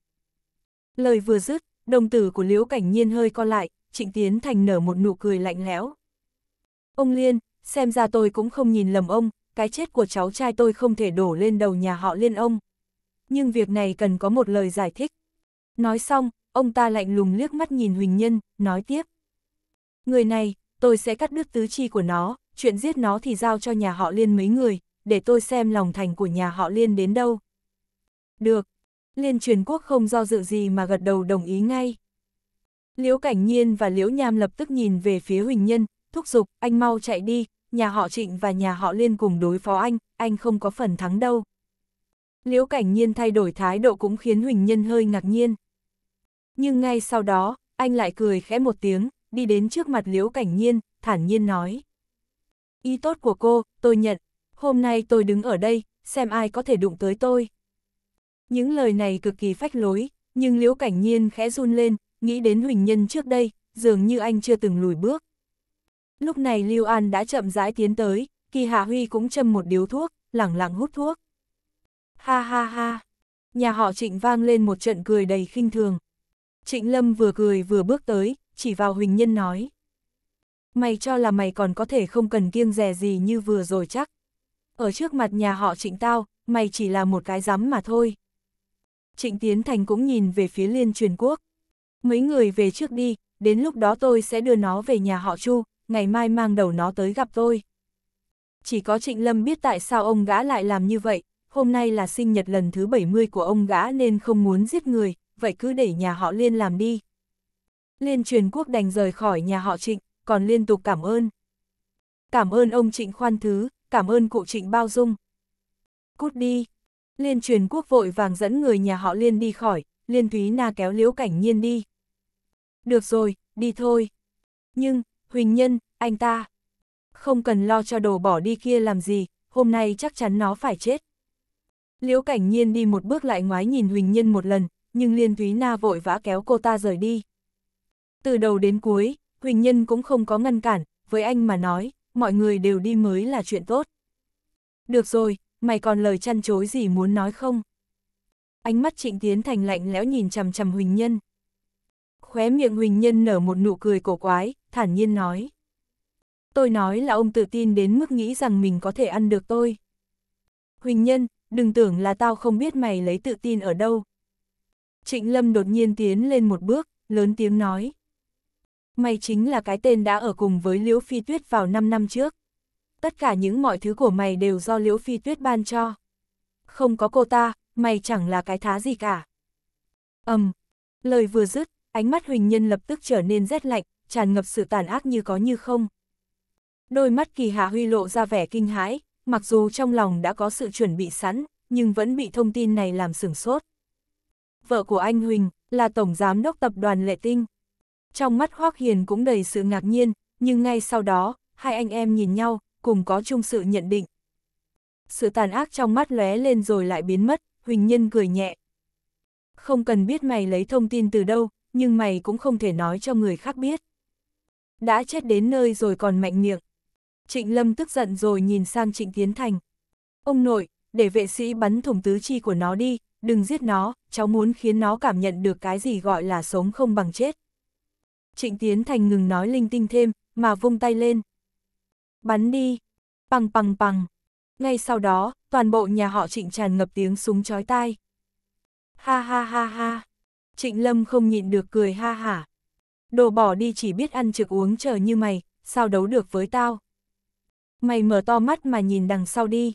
Speaker 1: Lời vừa dứt, đồng tử của Liễu Cảnh nhiên hơi co lại, Trịnh Tiến Thành nở một nụ cười lạnh lẽo. Ông Liên, xem ra tôi cũng không nhìn lầm ông, cái chết của cháu trai tôi không thể đổ lên đầu nhà họ Liên ông nhưng việc này cần có một lời giải thích. Nói xong, ông ta lạnh lùng liếc mắt nhìn Huỳnh Nhân, nói tiếp. Người này, tôi sẽ cắt đứt tứ chi của nó, chuyện giết nó thì giao cho nhà họ Liên mấy người, để tôi xem lòng thành của nhà họ Liên đến đâu. Được. Liên truyền quốc không do dự gì mà gật đầu đồng ý ngay. Liễu Cảnh Nhiên và Liễu Nham lập tức nhìn về phía Huỳnh Nhân, thúc giục, anh mau chạy đi, nhà họ Trịnh và nhà họ Liên cùng đối phó anh, anh không có phần thắng đâu. Liễu Cảnh Nhiên thay đổi thái độ cũng khiến Huỳnh Nhân hơi ngạc nhiên. Nhưng ngay sau đó, anh lại cười khẽ một tiếng, đi đến trước mặt Liễu Cảnh Nhiên, thản nhiên nói. Ý tốt của cô, tôi nhận, hôm nay tôi đứng ở đây, xem ai có thể đụng tới tôi. Những lời này cực kỳ phách lối, nhưng Liễu Cảnh Nhiên khẽ run lên, nghĩ đến Huỳnh Nhân trước đây, dường như anh chưa từng lùi bước. Lúc này Lưu An đã chậm rãi tiến tới, Kỳ Hạ Huy cũng châm một điếu thuốc, lẳng lặng hút thuốc. Ha ha ha. Nhà họ Trịnh vang lên một trận cười đầy khinh thường. Trịnh Lâm vừa cười vừa bước tới, chỉ vào Huỳnh Nhân nói. Mày cho là mày còn có thể không cần kiêng rè gì như vừa rồi chắc. Ở trước mặt nhà họ Trịnh tao, mày chỉ là một cái rắm mà thôi. Trịnh Tiến Thành cũng nhìn về phía Liên Truyền Quốc. Mấy người về trước đi, đến lúc đó tôi sẽ đưa nó về nhà họ Chu, ngày mai mang đầu nó tới gặp tôi. Chỉ có Trịnh Lâm biết tại sao ông gã lại làm như vậy, hôm nay là sinh nhật lần thứ 70 của ông gã nên không muốn giết người, vậy cứ để nhà họ Liên làm đi. Liên truyền quốc đành rời khỏi nhà họ Trịnh, còn liên tục cảm ơn. Cảm ơn ông Trịnh khoan thứ, cảm ơn cụ Trịnh bao dung. Cút đi. Liên truyền quốc vội vàng dẫn người nhà họ Liên đi khỏi, Liên Thúy Na kéo liễu cảnh nhiên đi. Được rồi, đi thôi. Nhưng, Huỳnh Nhân, anh ta. Không cần lo cho đồ bỏ đi kia làm gì, hôm nay chắc chắn nó phải chết. Liễu Cảnh Nhiên đi một bước lại ngoái nhìn Huỳnh Nhân một lần, nhưng Liên Thúy Na vội vã kéo cô ta rời đi. Từ đầu đến cuối, Huỳnh Nhân cũng không có ngăn cản, với anh mà nói, mọi người đều đi mới là chuyện tốt. Được rồi, mày còn lời chăn chối gì muốn nói không? Ánh mắt Trịnh Tiến Thành lạnh lẽo nhìn chằm chằm Huỳnh Nhân. Khóe miệng Huỳnh Nhân nở một nụ cười cổ quái, thản nhiên nói. Tôi nói là ông tự tin đến mức nghĩ rằng mình có thể ăn được tôi. Huỳnh Nhân, đừng tưởng là tao không biết mày lấy tự tin ở đâu. Trịnh Lâm đột nhiên tiến lên một bước, lớn tiếng nói. Mày chính là cái tên đã ở cùng với Liễu Phi Tuyết vào 5 năm trước. Tất cả những mọi thứ của mày đều do Liễu Phi Tuyết ban cho. Không có cô ta, mày chẳng là cái thá gì cả. ầm, um, lời vừa dứt, ánh mắt Huỳnh Nhân lập tức trở nên rét lạnh, tràn ngập sự tàn ác như có như không. Đôi mắt kỳ hạ huy lộ ra vẻ kinh hãi, mặc dù trong lòng đã có sự chuẩn bị sẵn, nhưng vẫn bị thông tin này làm sửng sốt. Vợ của anh Huỳnh là tổng giám đốc tập đoàn Lệ Tinh. Trong mắt Hoác Hiền cũng đầy sự ngạc nhiên, nhưng ngay sau đó, hai anh em nhìn nhau, cùng có chung sự nhận định. Sự tàn ác trong mắt lóe lên rồi lại biến mất, Huỳnh Nhân cười nhẹ. Không cần biết mày lấy thông tin từ đâu, nhưng mày cũng không thể nói cho người khác biết. Đã chết đến nơi rồi còn mạnh miệng. Trịnh Lâm tức giận rồi nhìn sang Trịnh Tiến Thành. Ông nội, để vệ sĩ bắn thủng tứ chi của nó đi, đừng giết nó, cháu muốn khiến nó cảm nhận được cái gì gọi là sống không bằng chết. Trịnh Tiến Thành ngừng nói linh tinh thêm, mà vung tay lên. Bắn đi, bằng bằng bằng. Ngay sau đó, toàn bộ nhà họ trịnh tràn ngập tiếng súng chói tai. Ha ha ha ha. Trịnh Lâm không nhịn được cười ha hả. Đồ bỏ đi chỉ biết ăn trực uống chờ như mày, sao đấu được với tao. Mày mở to mắt mà nhìn đằng sau đi.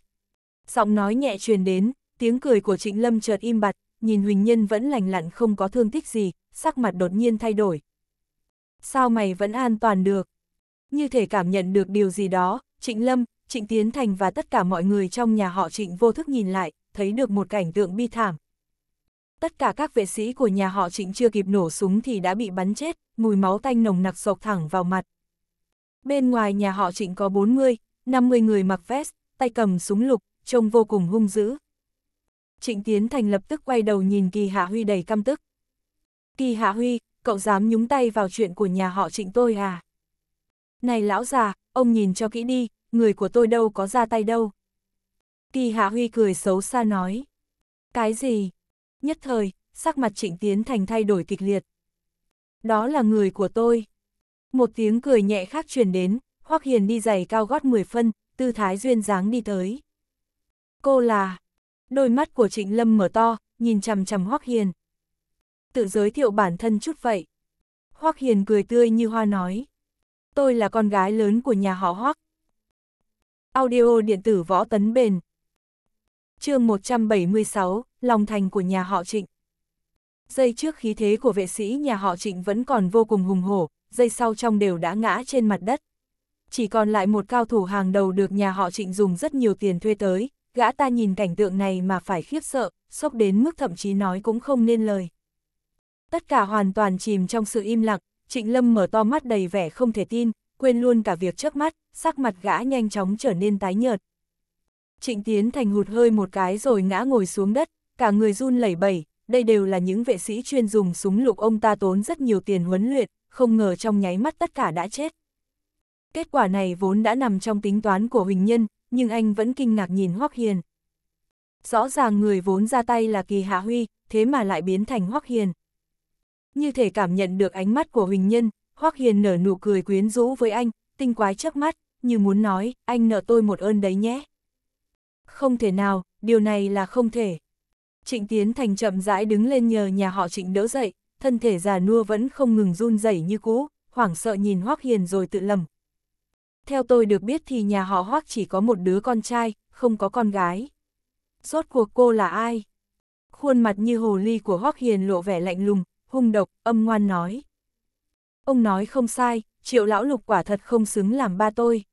Speaker 1: Giọng nói nhẹ truyền đến, tiếng cười của Trịnh Lâm chợt im bặt, nhìn Huỳnh Nhân vẫn lành lặn không có thương tích gì, sắc mặt đột nhiên thay đổi. Sao mày vẫn an toàn được? Như thể cảm nhận được điều gì đó, Trịnh Lâm, Trịnh Tiến Thành và tất cả mọi người trong nhà họ Trịnh vô thức nhìn lại, thấy được một cảnh tượng bi thảm. Tất cả các vệ sĩ của nhà họ Trịnh chưa kịp nổ súng thì đã bị bắn chết, mùi máu tanh nồng nặc sộc thẳng vào mặt. Bên ngoài nhà họ Trịnh có 40, 50 người mặc vest, tay cầm súng lục, trông vô cùng hung dữ. Trịnh Tiến Thành lập tức quay đầu nhìn Kỳ Hạ Huy đầy căm tức. Kỳ Hạ Huy, cậu dám nhúng tay vào chuyện của nhà họ trịnh tôi à? Này lão già, ông nhìn cho kỹ đi, người của tôi đâu có ra tay đâu. Kỳ Hạ Huy cười xấu xa nói. Cái gì? Nhất thời, sắc mặt trịnh Tiến Thành thay đổi kịch liệt. Đó là người của tôi. Một tiếng cười nhẹ khác truyền đến, Hoắc Hiền đi giày cao gót 10 phân, tư thái duyên dáng đi tới. Cô là... Đôi mắt của Trịnh Lâm mở to, nhìn chằm chằm Hoắc Hiền. Tự giới thiệu bản thân chút vậy. Hoắc Hiền cười tươi như hoa nói. Tôi là con gái lớn của nhà họ Hoắc. Audio điện tử võ tấn bền. chương 176, lòng thành của nhà họ Trịnh. Dây trước khí thế của vệ sĩ nhà họ Trịnh vẫn còn vô cùng hùng hổ, dây sau trong đều đã ngã trên mặt đất chỉ còn lại một cao thủ hàng đầu được nhà họ trịnh dùng rất nhiều tiền thuê tới, gã ta nhìn cảnh tượng này mà phải khiếp sợ, sốc đến mức thậm chí nói cũng không nên lời. Tất cả hoàn toàn chìm trong sự im lặng, trịnh lâm mở to mắt đầy vẻ không thể tin, quên luôn cả việc trước mắt, sắc mặt gã nhanh chóng trở nên tái nhợt. Trịnh Tiến Thành hụt hơi một cái rồi ngã ngồi xuống đất, cả người run lẩy bẩy, đây đều là những vệ sĩ chuyên dùng súng lục ông ta tốn rất nhiều tiền huấn luyện, không ngờ trong nháy mắt tất cả đã chết. Kết quả này vốn đã nằm trong tính toán của Huỳnh Nhân, nhưng anh vẫn kinh ngạc nhìn Hoắc Hiền. Rõ ràng người vốn ra tay là Kỳ Hạ Huy, thế mà lại biến thành Hoắc Hiền. Như thể cảm nhận được ánh mắt của Huỳnh Nhân, Hoắc Hiền nở nụ cười quyến rũ với anh, tinh quái trước mắt, như muốn nói, anh nợ tôi một ơn đấy nhé. Không thể nào, điều này là không thể. Trịnh Tiến Thành chậm rãi đứng lên nhờ nhà họ Trịnh đỡ dậy, thân thể già nua vẫn không ngừng run rẩy như cũ, hoảng sợ nhìn Hoắc Hiền rồi tự lầm, theo tôi được biết thì nhà họ Hoác chỉ có một đứa con trai, không có con gái. Rốt cuộc cô là ai? Khuôn mặt như hồ ly của Hoác Hiền lộ vẻ lạnh lùng, hung độc, âm ngoan nói. Ông nói không sai, triệu lão lục quả thật không xứng làm ba tôi.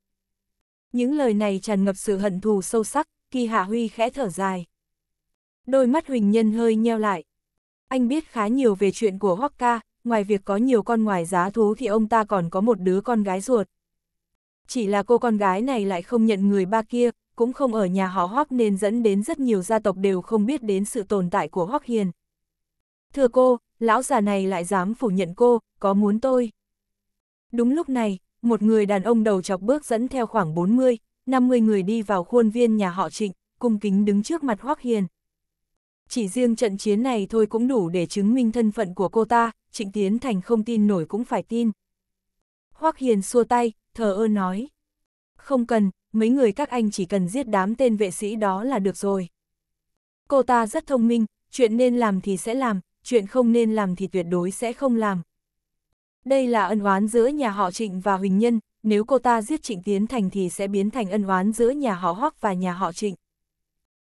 Speaker 1: Những lời này tràn ngập sự hận thù sâu sắc, kỳ hạ huy khẽ thở dài. Đôi mắt Huỳnh Nhân hơi nheo lại. Anh biết khá nhiều về chuyện của Hoắc ca, ngoài việc có nhiều con ngoài giá thú thì ông ta còn có một đứa con gái ruột chỉ là cô con gái này lại không nhận người ba kia, cũng không ở nhà họ Hoắc nên dẫn đến rất nhiều gia tộc đều không biết đến sự tồn tại của Hoắc Hiền. Thưa cô, lão già này lại dám phủ nhận cô, có muốn tôi? Đúng lúc này, một người đàn ông đầu chọc bước dẫn theo khoảng 40, 50 người đi vào khuôn viên nhà họ Trịnh, cung kính đứng trước mặt Hoắc Hiền. Chỉ riêng trận chiến này thôi cũng đủ để chứng minh thân phận của cô ta, Trịnh Tiến Thành không tin nổi cũng phải tin. Hoắc Hiền xua tay, thờ ơ nói. Không cần, mấy người các anh chỉ cần giết đám tên vệ sĩ đó là được rồi. Cô ta rất thông minh, chuyện nên làm thì sẽ làm, chuyện không nên làm thì tuyệt đối sẽ không làm. Đây là ân oán giữa nhà họ Trịnh và Huỳnh Nhân, nếu cô ta giết Trịnh Tiến Thành thì sẽ biến thành ân oán giữa nhà họ Hoắc và nhà họ Trịnh.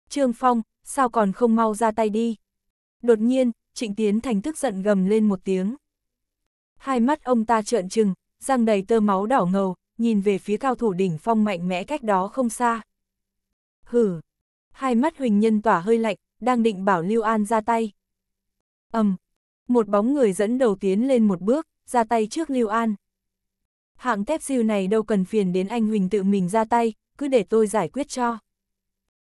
Speaker 1: Trương Phong, sao còn không mau ra tay đi? Đột nhiên, Trịnh Tiến Thành tức giận gầm lên một tiếng. Hai mắt ông ta trợn trừng, răng đầy tơ máu đỏ ngầu, nhìn về phía cao thủ đỉnh phong mạnh mẽ cách đó không xa. hừ Hai mắt Huỳnh Nhân tỏa hơi lạnh, đang định bảo Lưu An ra tay. ầm, um, Một bóng người dẫn đầu tiến lên một bước, ra tay trước Lưu An. Hạng tép siêu này đâu cần phiền đến anh Huỳnh tự mình ra tay, cứ để tôi giải quyết cho.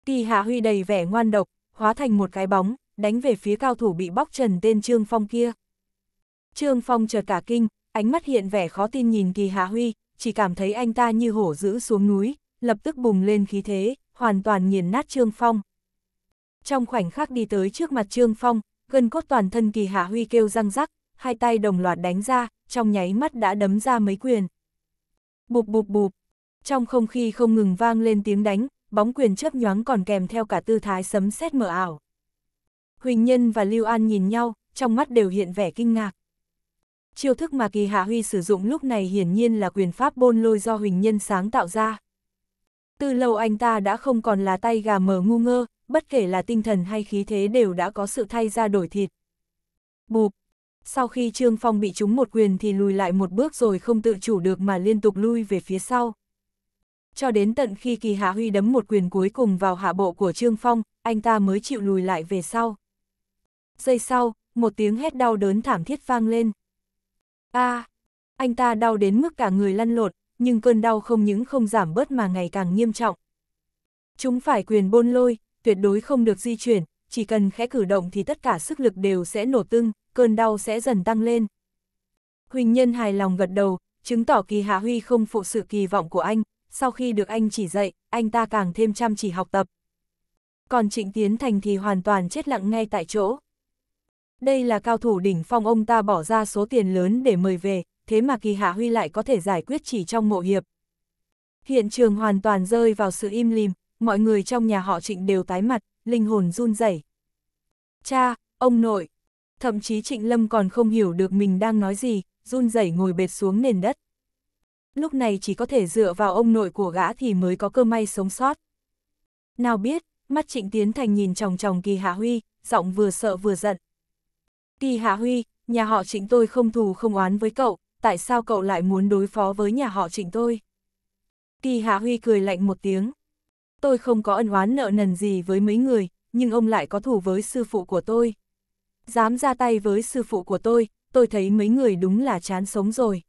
Speaker 1: Kỳ Hạ Huy đầy vẻ ngoan độc, hóa thành một cái bóng, đánh về phía cao thủ bị bóc trần tên Trương Phong kia. Trương Phong chợt cả kinh, ánh mắt hiện vẻ khó tin nhìn Kỳ Hạ Huy, chỉ cảm thấy anh ta như hổ dữ xuống núi, lập tức bùng lên khí thế, hoàn toàn nghiền nát Trương Phong. Trong khoảnh khắc đi tới trước mặt Trương Phong, gần cốt toàn thân kỳ hạ huy kêu răng rắc, hai tay đồng loạt đánh ra, trong nháy mắt đã đấm ra mấy quyền. Bụp bụp bụp, trong không khí không ngừng vang lên tiếng đánh, bóng quyền chớp nhoáng còn kèm theo cả tư thái sấm sét mờ ảo. Huỳnh Nhân và Lưu An nhìn nhau, trong mắt đều hiện vẻ kinh ngạc chiêu thức mà kỳ hạ huy sử dụng lúc này hiển nhiên là quyền pháp bôn lôi do huỳnh nhân sáng tạo ra. Từ lâu anh ta đã không còn là tay gà mờ ngu ngơ, bất kể là tinh thần hay khí thế đều đã có sự thay ra đổi thịt. Bụp! Sau khi Trương Phong bị trúng một quyền thì lùi lại một bước rồi không tự chủ được mà liên tục lui về phía sau. Cho đến tận khi kỳ hạ huy đấm một quyền cuối cùng vào hạ bộ của Trương Phong, anh ta mới chịu lùi lại về sau. Giây sau, một tiếng hét đau đớn thảm thiết vang lên a à, anh ta đau đến mức cả người lăn lột, nhưng cơn đau không những không giảm bớt mà ngày càng nghiêm trọng. Chúng phải quyền bôn lôi, tuyệt đối không được di chuyển, chỉ cần khẽ cử động thì tất cả sức lực đều sẽ nổ tung, cơn đau sẽ dần tăng lên. Huỳnh Nhân hài lòng gật đầu, chứng tỏ kỳ Hạ Huy không phụ sự kỳ vọng của anh, sau khi được anh chỉ dạy, anh ta càng thêm chăm chỉ học tập. Còn Trịnh Tiến Thành thì hoàn toàn chết lặng ngay tại chỗ. Đây là cao thủ đỉnh phong ông ta bỏ ra số tiền lớn để mời về, thế mà kỳ hạ huy lại có thể giải quyết chỉ trong mộ hiệp. Hiện trường hoàn toàn rơi vào sự im lìm, mọi người trong nhà họ trịnh đều tái mặt, linh hồn run rẩy. Cha, ông nội, thậm chí trịnh lâm còn không hiểu được mình đang nói gì, run rẩy ngồi bệt xuống nền đất. Lúc này chỉ có thể dựa vào ông nội của gã thì mới có cơ may sống sót. Nào biết, mắt trịnh tiến thành nhìn chòng chòng kỳ hạ huy, giọng vừa sợ vừa giận. Kỳ Hạ Huy, nhà họ trịnh tôi không thù không oán với cậu, tại sao cậu lại muốn đối phó với nhà họ trịnh tôi? Kỳ Hạ Huy cười lạnh một tiếng. Tôi không có ân oán nợ nần gì với mấy người, nhưng ông lại có thù với sư phụ của tôi. Dám ra tay với sư phụ của tôi, tôi thấy mấy người đúng là chán sống rồi.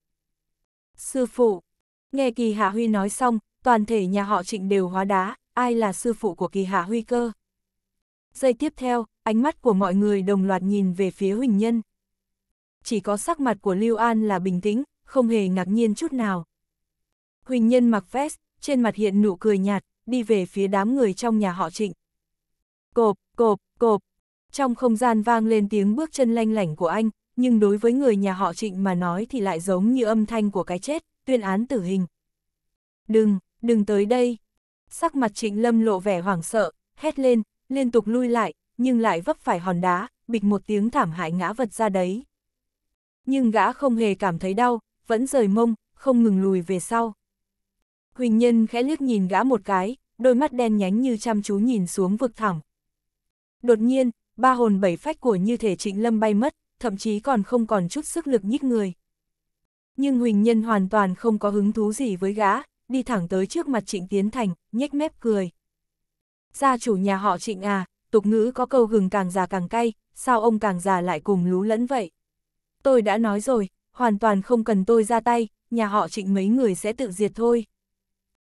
Speaker 1: Sư phụ, nghe Kỳ Hạ Huy nói xong, toàn thể nhà họ trịnh đều hóa đá, ai là sư phụ của Kỳ Hạ Huy cơ? Giây tiếp theo, ánh mắt của mọi người đồng loạt nhìn về phía Huỳnh Nhân. Chỉ có sắc mặt của Lưu An là bình tĩnh, không hề ngạc nhiên chút nào. Huỳnh Nhân mặc vest, trên mặt hiện nụ cười nhạt, đi về phía đám người trong nhà họ trịnh. Cộp, cộp, cộp, trong không gian vang lên tiếng bước chân lanh lảnh của anh, nhưng đối với người nhà họ trịnh mà nói thì lại giống như âm thanh của cái chết, tuyên án tử hình. Đừng, đừng tới đây. Sắc mặt trịnh lâm lộ vẻ hoảng sợ, hét lên, liên tục lui lại, nhưng lại vấp phải hòn đá, bịch một tiếng thảm hại ngã vật ra đấy. Nhưng gã không hề cảm thấy đau, vẫn rời mông, không ngừng lùi về sau. Huỳnh Nhân khẽ liếc nhìn gã một cái, đôi mắt đen nhánh như chăm chú nhìn xuống vực thẳm. Đột nhiên, ba hồn bảy phách của như thể trịnh lâm bay mất, thậm chí còn không còn chút sức lực nhích người. Nhưng Huỳnh Nhân hoàn toàn không có hứng thú gì với gã, đi thẳng tới trước mặt trịnh Tiến Thành, nhếch mép cười. Gia chủ nhà họ trịnh à, tục ngữ có câu gừng càng già càng cay, sao ông càng già lại cùng lú lẫn vậy? Tôi đã nói rồi, hoàn toàn không cần tôi ra tay, nhà họ trịnh mấy người sẽ tự diệt thôi.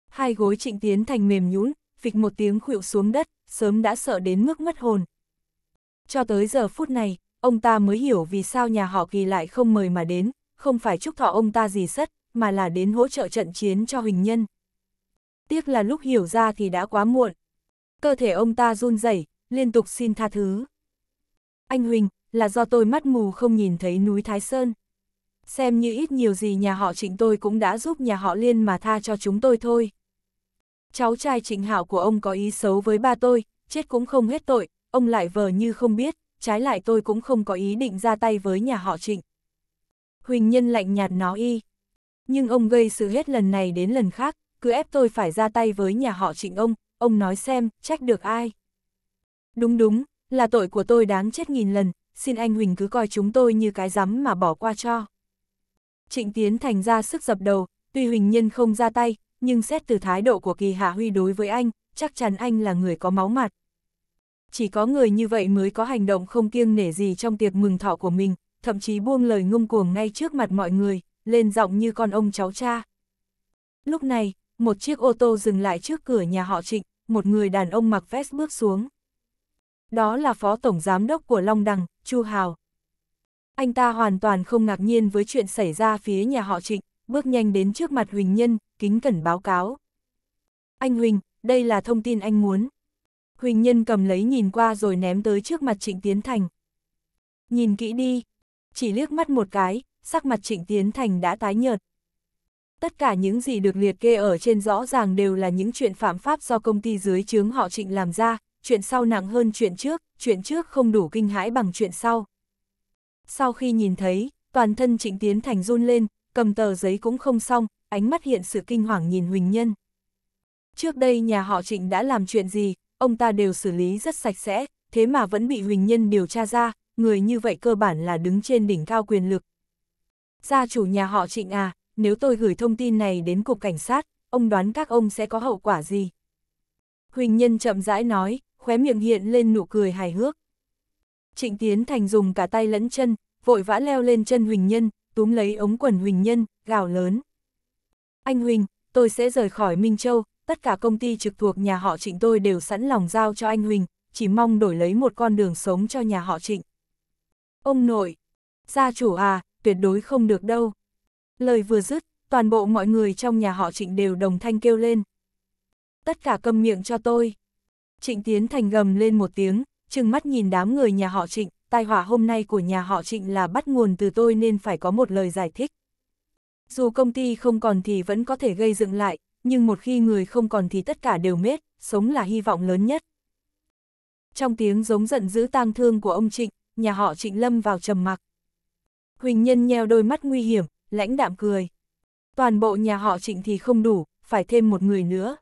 Speaker 1: Hai gối trịnh tiến thành mềm nhũn, phịch một tiếng khuỵu xuống đất, sớm đã sợ đến mức mất hồn. Cho tới giờ phút này, ông ta mới hiểu vì sao nhà họ kỳ lại không mời mà đến, không phải chúc thọ ông ta gì sất, mà là đến hỗ trợ trận chiến cho Huỳnh Nhân. Tiếc là lúc hiểu ra thì đã quá muộn. Cơ thể ông ta run rẩy, liên tục xin tha thứ. Anh Huỳnh, là do tôi mắt mù không nhìn thấy núi Thái Sơn. Xem như ít nhiều gì nhà họ trịnh tôi cũng đã giúp nhà họ liên mà tha cho chúng tôi thôi. Cháu trai trịnh hảo của ông có ý xấu với ba tôi, chết cũng không hết tội, ông lại vờ như không biết, trái lại tôi cũng không có ý định ra tay với nhà họ trịnh. Huỳnh nhân lạnh nhạt nói y. Nhưng ông gây sự hết lần này đến lần khác, cứ ép tôi phải ra tay với nhà họ trịnh ông, ông nói xem, trách được ai. Đúng đúng, là tội của tôi đáng chết nghìn lần, xin anh Huỳnh cứ coi chúng tôi như cái rắm mà bỏ qua cho. Trịnh Tiến Thành ra sức dập đầu, tuy Huỳnh Nhân không ra tay, nhưng xét từ thái độ của kỳ hạ huy đối với anh, chắc chắn anh là người có máu mặt. Chỉ có người như vậy mới có hành động không kiêng nể gì trong tiệc mừng thọ của mình, thậm chí buông lời ngông cuồng ngay trước mặt mọi người, lên giọng như con ông cháu cha. Lúc này, một chiếc ô tô dừng lại trước cửa nhà họ trịnh, một người đàn ông mặc vest bước xuống đó là phó tổng giám đốc của Long Đằng, Chu Hào. Anh ta hoàn toàn không ngạc nhiên với chuyện xảy ra phía nhà họ Trịnh, bước nhanh đến trước mặt Huỳnh Nhân, kính cẩn báo cáo. Anh Huỳnh, đây là thông tin anh muốn. Huỳnh Nhân cầm lấy nhìn qua rồi ném tới trước mặt Trịnh Tiến Thành. Nhìn kỹ đi, chỉ liếc mắt một cái, sắc mặt Trịnh Tiến Thành đã tái nhợt. Tất cả những gì được liệt kê ở trên rõ ràng đều là những chuyện phạm pháp do công ty dưới chướng họ Trịnh làm ra, chuyện sau nặng hơn chuyện trước, chuyện trước không đủ kinh hãi bằng chuyện sau. Sau khi nhìn thấy, toàn thân Trịnh Tiến Thành run lên, cầm tờ giấy cũng không xong, ánh mắt hiện sự kinh hoàng nhìn Huỳnh Nhân. Trước đây nhà họ Trịnh đã làm chuyện gì, ông ta đều xử lý rất sạch sẽ, thế mà vẫn bị Huỳnh Nhân điều tra ra, người như vậy cơ bản là đứng trên đỉnh cao quyền lực. Gia chủ nhà họ Trịnh à, nếu tôi gửi thông tin này đến cục cảnh sát, ông đoán các ông sẽ có hậu quả gì? Huỳnh Nhân chậm rãi nói, khóe miệng hiện lên nụ cười hài hước. Trịnh Tiến Thành dùng cả tay lẫn chân, vội vã leo lên chân Huỳnh Nhân, túm lấy ống quần Huỳnh Nhân, gào lớn. Anh Huỳnh, tôi sẽ rời khỏi Minh Châu, tất cả công ty trực thuộc nhà họ Trịnh tôi đều sẵn lòng giao cho anh Huỳnh, chỉ mong đổi lấy một con đường sống cho nhà họ Trịnh. Ông nội, gia chủ à, tuyệt đối không được đâu. Lời vừa dứt, toàn bộ mọi người trong nhà họ Trịnh đều đồng thanh kêu lên. Tất cả câm miệng cho tôi. Trịnh Tiến Thành gầm lên một tiếng, chừng mắt nhìn đám người nhà họ Trịnh, tai họa hôm nay của nhà họ Trịnh là bắt nguồn từ tôi nên phải có một lời giải thích. Dù công ty không còn thì vẫn có thể gây dựng lại, nhưng một khi người không còn thì tất cả đều mết, sống là hy vọng lớn nhất. Trong tiếng giống giận dữ tang thương của ông Trịnh, nhà họ Trịnh lâm vào trầm mặc. Huỳnh Nhân nheo đôi mắt nguy hiểm, lãnh đạm cười. Toàn bộ nhà họ Trịnh thì không đủ, phải thêm một người nữa.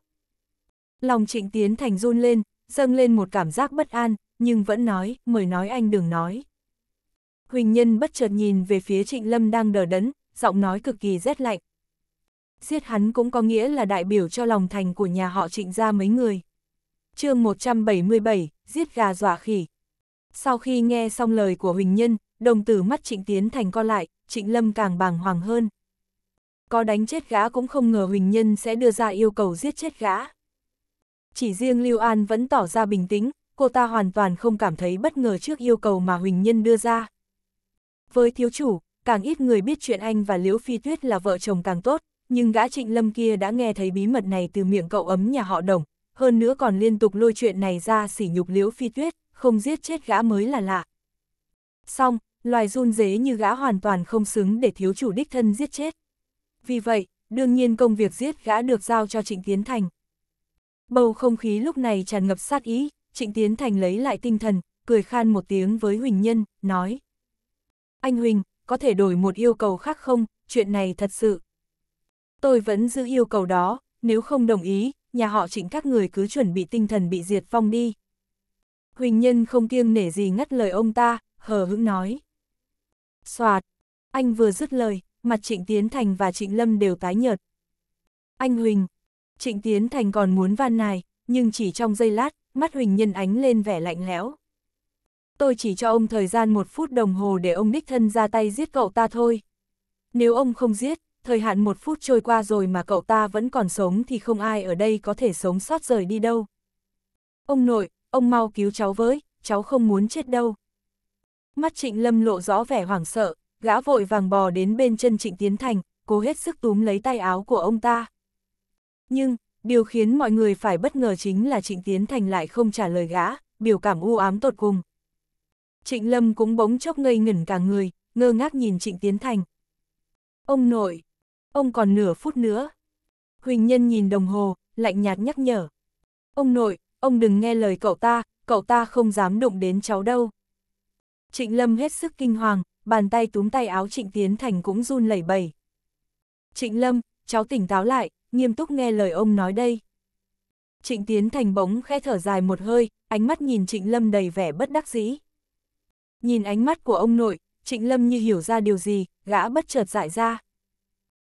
Speaker 1: Lòng trịnh tiến thành run lên, dâng lên một cảm giác bất an, nhưng vẫn nói, mời nói anh đừng nói. Huỳnh Nhân bất chợt nhìn về phía Trịnh Lâm đang đờ đẫn, giọng nói cực kỳ rét lạnh. Giết hắn cũng có nghĩa là đại biểu cho lòng thành của nhà họ Trịnh ra mấy người. chương 177, giết gà dọa khỉ. Sau khi nghe xong lời của Huỳnh Nhân, đồng tử mắt Trịnh Tiến thành co lại, Trịnh Lâm càng bàng hoàng hơn. Có đánh chết gã cũng không ngờ Huỳnh Nhân sẽ đưa ra yêu cầu giết chết gã. Chỉ riêng Lưu An vẫn tỏ ra bình tĩnh, cô ta hoàn toàn không cảm thấy bất ngờ trước yêu cầu mà Huỳnh Nhân đưa ra. Với thiếu chủ, càng ít người biết chuyện anh và Liễu Phi Tuyết là vợ chồng càng tốt, nhưng gã trịnh lâm kia đã nghe thấy bí mật này từ miệng cậu ấm nhà họ đồng, hơn nữa còn liên tục lôi chuyện này ra sỉ nhục Liễu Phi Tuyết, không giết chết gã mới là lạ. Xong, loài run dế như gã hoàn toàn không xứng để thiếu chủ đích thân giết chết. Vì vậy, đương nhiên công việc giết gã được giao cho Trịnh Tiến Thành. Bầu không khí lúc này tràn ngập sát ý, Trịnh Tiến Thành lấy lại tinh thần, cười khan một tiếng với Huỳnh Nhân, nói. Anh Huỳnh, có thể đổi một yêu cầu khác không, chuyện này thật sự. Tôi vẫn giữ yêu cầu đó, nếu không đồng ý, nhà họ trịnh các người cứ chuẩn bị tinh thần bị diệt phong đi. Huỳnh Nhân không kiêng nể gì ngắt lời ông ta, hờ hững nói. Xoạt, anh vừa dứt lời, mặt trịnh Tiến Thành và trịnh Lâm đều tái nhợt. Anh Huỳnh, Trịnh Tiến Thành còn muốn van nài, nhưng chỉ trong giây lát, mắt Huỳnh Nhân ánh lên vẻ lạnh lẽo. Tôi chỉ cho ông thời gian một phút đồng hồ để ông đích thân ra tay giết cậu ta thôi. Nếu ông không giết, thời hạn một phút trôi qua rồi mà cậu ta vẫn còn sống thì không ai ở đây có thể sống sót rời đi đâu. Ông nội, ông mau cứu cháu với, cháu không muốn chết đâu. Mắt trịnh lâm lộ rõ vẻ hoảng sợ, gã vội vàng bò đến bên chân trịnh Tiến Thành, cố hết sức túm lấy tay áo của ông ta. Nhưng, điều khiến mọi người phải bất ngờ chính là Trịnh Tiến Thành lại không trả lời gã, biểu cảm u ám tột cùng. Trịnh Lâm cũng bỗng chốc ngây ngẩn cả người, ngơ ngác nhìn Trịnh Tiến Thành. Ông nội, ông còn nửa phút nữa. Huỳnh Nhân nhìn đồng hồ, lạnh nhạt nhắc nhở. Ông nội, ông đừng nghe lời cậu ta, cậu ta không dám đụng đến cháu đâu. Trịnh Lâm hết sức kinh hoàng, bàn tay túm tay áo Trịnh Tiến Thành cũng run lẩy bẩy. Trịnh Lâm, cháu tỉnh táo lại, nghiêm túc nghe lời ông nói đây. Trịnh Tiến Thành bỗng khe thở dài một hơi, ánh mắt nhìn Trịnh Lâm đầy vẻ bất đắc dĩ. Nhìn ánh mắt của ông nội, Trịnh Lâm như hiểu ra điều gì, gã bất chợt giải ra.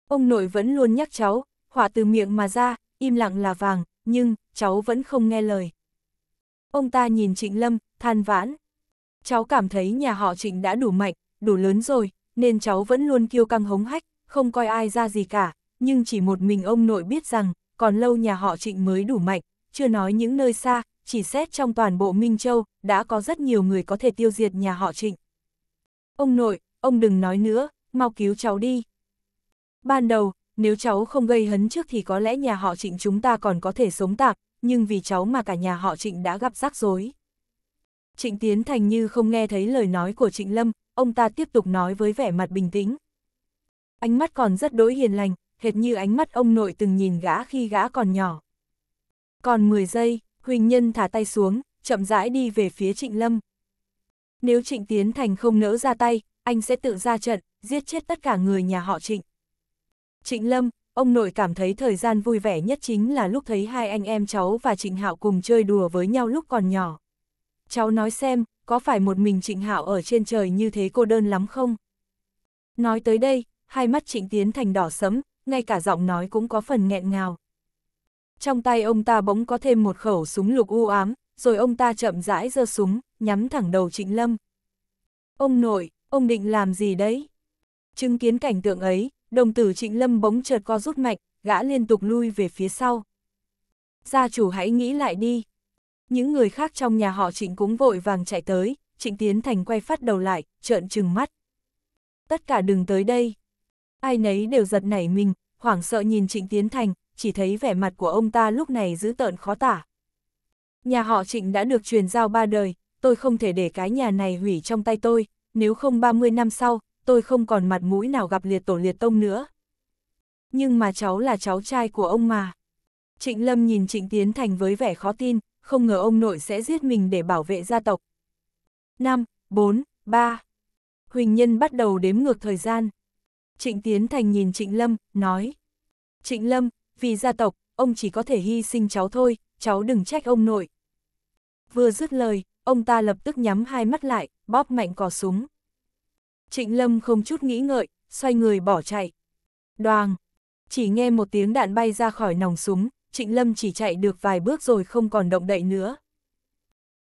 Speaker 1: Ông nội vẫn luôn nhắc cháu, hỏa từ miệng mà ra, im lặng là vàng, nhưng, cháu vẫn không nghe lời. Ông ta nhìn Trịnh Lâm, than vãn. Cháu cảm thấy nhà họ Trịnh đã đủ mạnh, đủ lớn rồi, nên cháu vẫn luôn kiêu căng hống hách, không coi ai ra gì cả, nhưng chỉ một mình ông nội biết rằng, còn lâu nhà họ trịnh mới đủ mạnh, chưa nói những nơi xa, chỉ xét trong toàn bộ Minh Châu, đã có rất nhiều người có thể tiêu diệt nhà họ trịnh. Ông nội, ông đừng nói nữa, mau cứu cháu đi. Ban đầu, nếu cháu không gây hấn trước thì có lẽ nhà họ trịnh chúng ta còn có thể sống tạp, nhưng vì cháu mà cả nhà họ trịnh đã gặp rắc rối. Trịnh Tiến Thành như không nghe thấy lời nói của Trịnh Lâm, ông ta tiếp tục nói với vẻ mặt bình tĩnh. Ánh mắt còn rất đối hiền lành, hệt như ánh mắt ông nội từng nhìn gã khi gã còn nhỏ. Còn 10 giây, Huỳnh Nhân thả tay xuống, chậm rãi đi về phía Trịnh Lâm. Nếu Trịnh Tiến Thành không nỡ ra tay, anh sẽ tự ra trận, giết chết tất cả người nhà họ Trịnh. Trịnh Lâm, ông nội cảm thấy thời gian vui vẻ nhất chính là lúc thấy hai anh em cháu và Trịnh Hạo cùng chơi đùa với nhau lúc còn nhỏ. Cháu nói xem, có phải một mình Trịnh Hạo ở trên trời như thế cô đơn lắm không? Nói tới đây, hai mắt Trịnh Tiến Thành đỏ sẫm, ngay cả giọng nói cũng có phần nghẹn ngào. Trong tay ông ta bỗng có thêm một khẩu súng lục u ám, rồi ông ta chậm rãi giơ súng, nhắm thẳng đầu Trịnh Lâm. Ông nội, ông định làm gì đấy? Chứng kiến cảnh tượng ấy, đồng tử Trịnh Lâm bỗng chợt co rút mạnh, gã liên tục lui về phía sau. Gia chủ hãy nghĩ lại đi. Những người khác trong nhà họ Trịnh cũng vội vàng chạy tới, Trịnh Tiến Thành quay phát đầu lại, trợn trừng mắt. Tất cả đừng tới đây ai nấy đều giật nảy mình, hoảng sợ nhìn Trịnh Tiến Thành, chỉ thấy vẻ mặt của ông ta lúc này dữ tợn khó tả. Nhà họ Trịnh đã được truyền giao ba đời, tôi không thể để cái nhà này hủy trong tay tôi, nếu không 30 năm sau, tôi không còn mặt mũi nào gặp liệt tổ liệt tông nữa. Nhưng mà cháu là cháu trai của ông mà. Trịnh Lâm nhìn Trịnh Tiến Thành với vẻ khó tin, không ngờ ông nội sẽ giết mình để bảo vệ gia tộc. 5, 4, 3. Huỳnh Nhân bắt đầu đếm ngược thời gian. Trịnh Tiến Thành nhìn Trịnh Lâm, nói. Trịnh Lâm, vì gia tộc, ông chỉ có thể hy sinh cháu thôi, cháu đừng trách ông nội. Vừa dứt lời, ông ta lập tức nhắm hai mắt lại, bóp mạnh cò súng. Trịnh Lâm không chút nghĩ ngợi, xoay người bỏ chạy. Đoàn Chỉ nghe một tiếng đạn bay ra khỏi nòng súng, Trịnh Lâm chỉ chạy được vài bước rồi không còn động đậy nữa.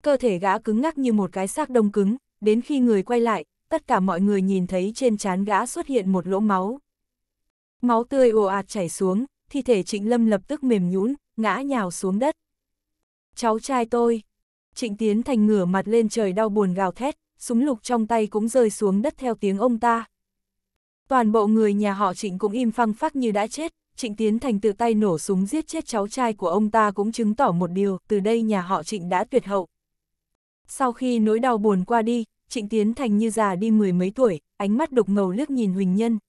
Speaker 1: Cơ thể gã cứng ngắc như một cái xác đông cứng, đến khi người quay lại, tất cả mọi người nhìn thấy trên trán gã xuất hiện một lỗ máu. Máu tươi ồ ạt chảy xuống, thi thể Trịnh Lâm lập tức mềm nhũn, ngã nhào xuống đất. Cháu trai tôi. Trịnh Tiến Thành ngửa mặt lên trời đau buồn gào thét, súng lục trong tay cũng rơi xuống đất theo tiếng ông ta. Toàn bộ người nhà họ Trịnh cũng im phăng phắc như đã chết, Trịnh Tiến Thành tự tay nổ súng giết chết cháu trai của ông ta cũng chứng tỏ một điều, từ đây nhà họ Trịnh đã tuyệt hậu. Sau khi nỗi đau buồn qua đi, Trịnh Tiến Thành như già đi mười mấy tuổi, ánh mắt đục ngầu liếc nhìn Huỳnh Nhân.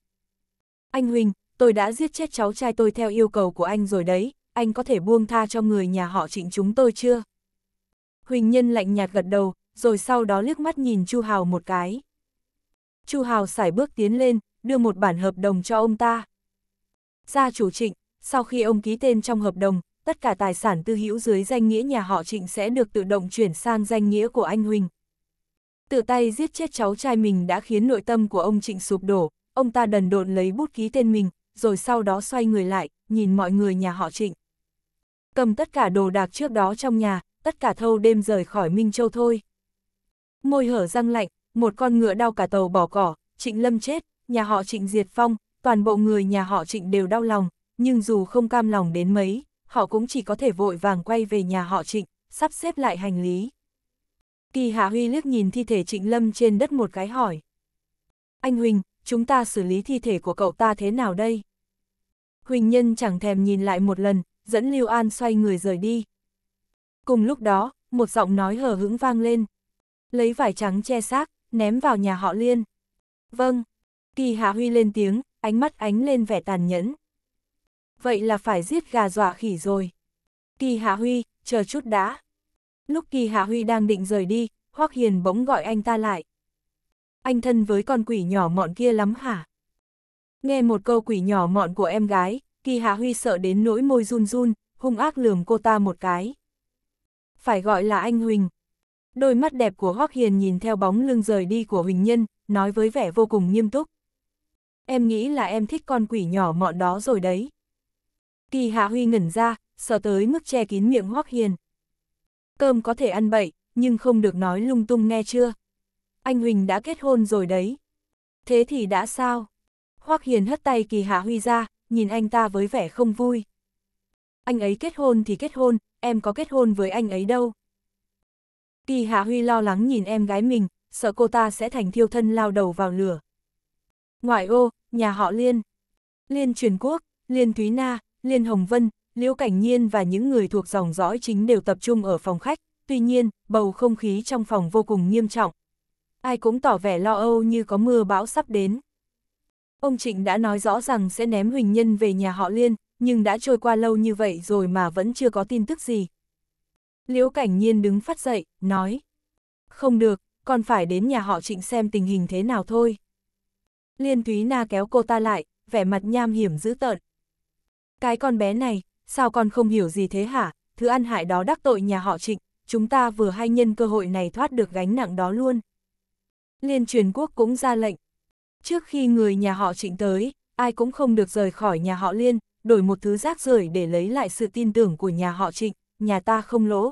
Speaker 1: Anh Huỳnh, tôi đã giết chết cháu trai tôi theo yêu cầu của anh rồi đấy, anh có thể buông tha cho người nhà họ trịnh chúng tôi chưa? Huỳnh Nhân lạnh nhạt gật đầu, rồi sau đó liếc mắt nhìn Chu Hào một cái. Chu Hào sải bước tiến lên, đưa một bản hợp đồng cho ông ta. Gia chủ trịnh, sau khi ông ký tên trong hợp đồng, tất cả tài sản tư hữu dưới danh nghĩa nhà họ trịnh sẽ được tự động chuyển sang danh nghĩa của anh Huỳnh. Tự tay giết chết cháu trai mình đã khiến nội tâm của ông Trịnh sụp đổ, ông ta đần độn lấy bút ký tên mình, rồi sau đó xoay người lại, nhìn mọi người nhà họ Trịnh. Cầm tất cả đồ đạc trước đó trong nhà, tất cả thâu đêm rời khỏi Minh Châu thôi. Môi hở răng lạnh, một con ngựa đau cả tàu bỏ cỏ, Trịnh Lâm chết, nhà họ Trịnh diệt phong, toàn bộ người nhà họ Trịnh đều đau lòng, nhưng dù không cam lòng đến mấy, họ cũng chỉ có thể vội vàng quay về nhà họ Trịnh, sắp xếp lại hành lý. Kỳ Hạ Huy liếc nhìn thi thể Trịnh Lâm trên đất một cái hỏi. Anh Huỳnh, chúng ta xử lý thi thể của cậu ta thế nào đây? Huỳnh Nhân chẳng thèm nhìn lại một lần, dẫn Lưu An xoay người rời đi. Cùng lúc đó, một giọng nói hờ hững vang lên. Lấy vải trắng che xác, ném vào nhà họ Liên. Vâng, Kỳ Hạ Huy lên tiếng, ánh mắt ánh lên vẻ tàn nhẫn. Vậy là phải giết gà dọa khỉ rồi. Kỳ Hạ Huy, chờ chút đã. Lúc Kỳ Hạ Huy đang định rời đi, Hoắc Hiền bỗng gọi anh ta lại. Anh thân với con quỷ nhỏ mọn kia lắm hả? Nghe một câu quỷ nhỏ mọn của em gái, Kỳ Hạ Huy sợ đến nỗi môi run run, hung ác lườm cô ta một cái. Phải gọi là anh Huỳnh. Đôi mắt đẹp của Hoắc Hiền nhìn theo bóng lưng rời đi của Huỳnh Nhân, nói với vẻ vô cùng nghiêm túc. Em nghĩ là em thích con quỷ nhỏ mọn đó rồi đấy. Kỳ Hạ Huy ngẩn ra, sợ tới mức che kín miệng Hoắc Hiền cơm có thể ăn bậy, nhưng không được nói lung tung nghe chưa. Anh Huỳnh đã kết hôn rồi đấy. Thế thì đã sao? Hoắc Hiền hất tay Kỳ Hạ Huy ra, nhìn anh ta với vẻ không vui. Anh ấy kết hôn thì kết hôn, em có kết hôn với anh ấy đâu. Kỳ Hạ Huy lo lắng nhìn em gái mình, sợ cô ta sẽ thành thiêu thân lao đầu vào lửa. Ngoại ô, nhà họ Liên. Liên Truyền Quốc, Liên Thúy Na, Liên Hồng Vân, Liễu Cảnh Nhiên và những người thuộc dòng dõi chính đều tập trung ở phòng khách, tuy nhiên, bầu không khí trong phòng vô cùng nghiêm trọng. Ai cũng tỏ vẻ lo âu như có mưa bão sắp đến. Ông Trịnh đã nói rõ rằng sẽ ném Huỳnh Nhân về nhà họ Liên, nhưng đã trôi qua lâu như vậy rồi mà vẫn chưa có tin tức gì. Liễu Cảnh Nhiên đứng phát dậy, nói. Không được, còn phải đến nhà họ Trịnh xem tình hình thế nào thôi. Liên Thúy Na kéo cô ta lại, vẻ mặt nham hiểm dữ tợn. Cái con bé này, sao con không hiểu gì thế hả, thứ ăn hại đó đắc tội nhà họ trịnh, chúng ta vừa hay nhân cơ hội này thoát được gánh nặng đó luôn. Liên truyền quốc cũng ra lệnh. Trước khi người nhà họ trịnh tới, ai cũng không được rời khỏi nhà họ Liên, đổi một thứ rác rưởi để lấy lại sự tin tưởng của nhà họ trịnh, nhà ta không lỗ.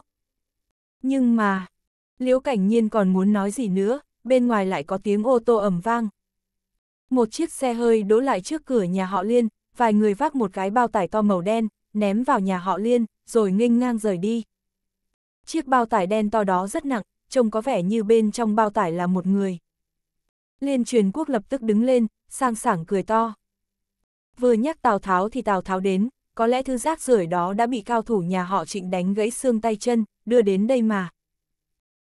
Speaker 1: Nhưng mà, Liễu Cảnh Nhiên còn muốn nói gì nữa, bên ngoài lại có tiếng ô tô ầm vang. Một chiếc xe hơi đỗ lại trước cửa nhà họ Liên, vài người vác một cái bao tải to màu đen, ném vào nhà họ Liên, rồi nghênh ngang rời đi. Chiếc bao tải đen to đó rất nặng, trông có vẻ như bên trong bao tải là một người. Liên truyền quốc lập tức đứng lên, sang sảng cười to. Vừa nhắc Tào Tháo thì Tào Tháo đến, có lẽ thư rác rưởi đó đã bị cao thủ nhà họ trịnh đánh gãy xương tay chân, đưa đến đây mà.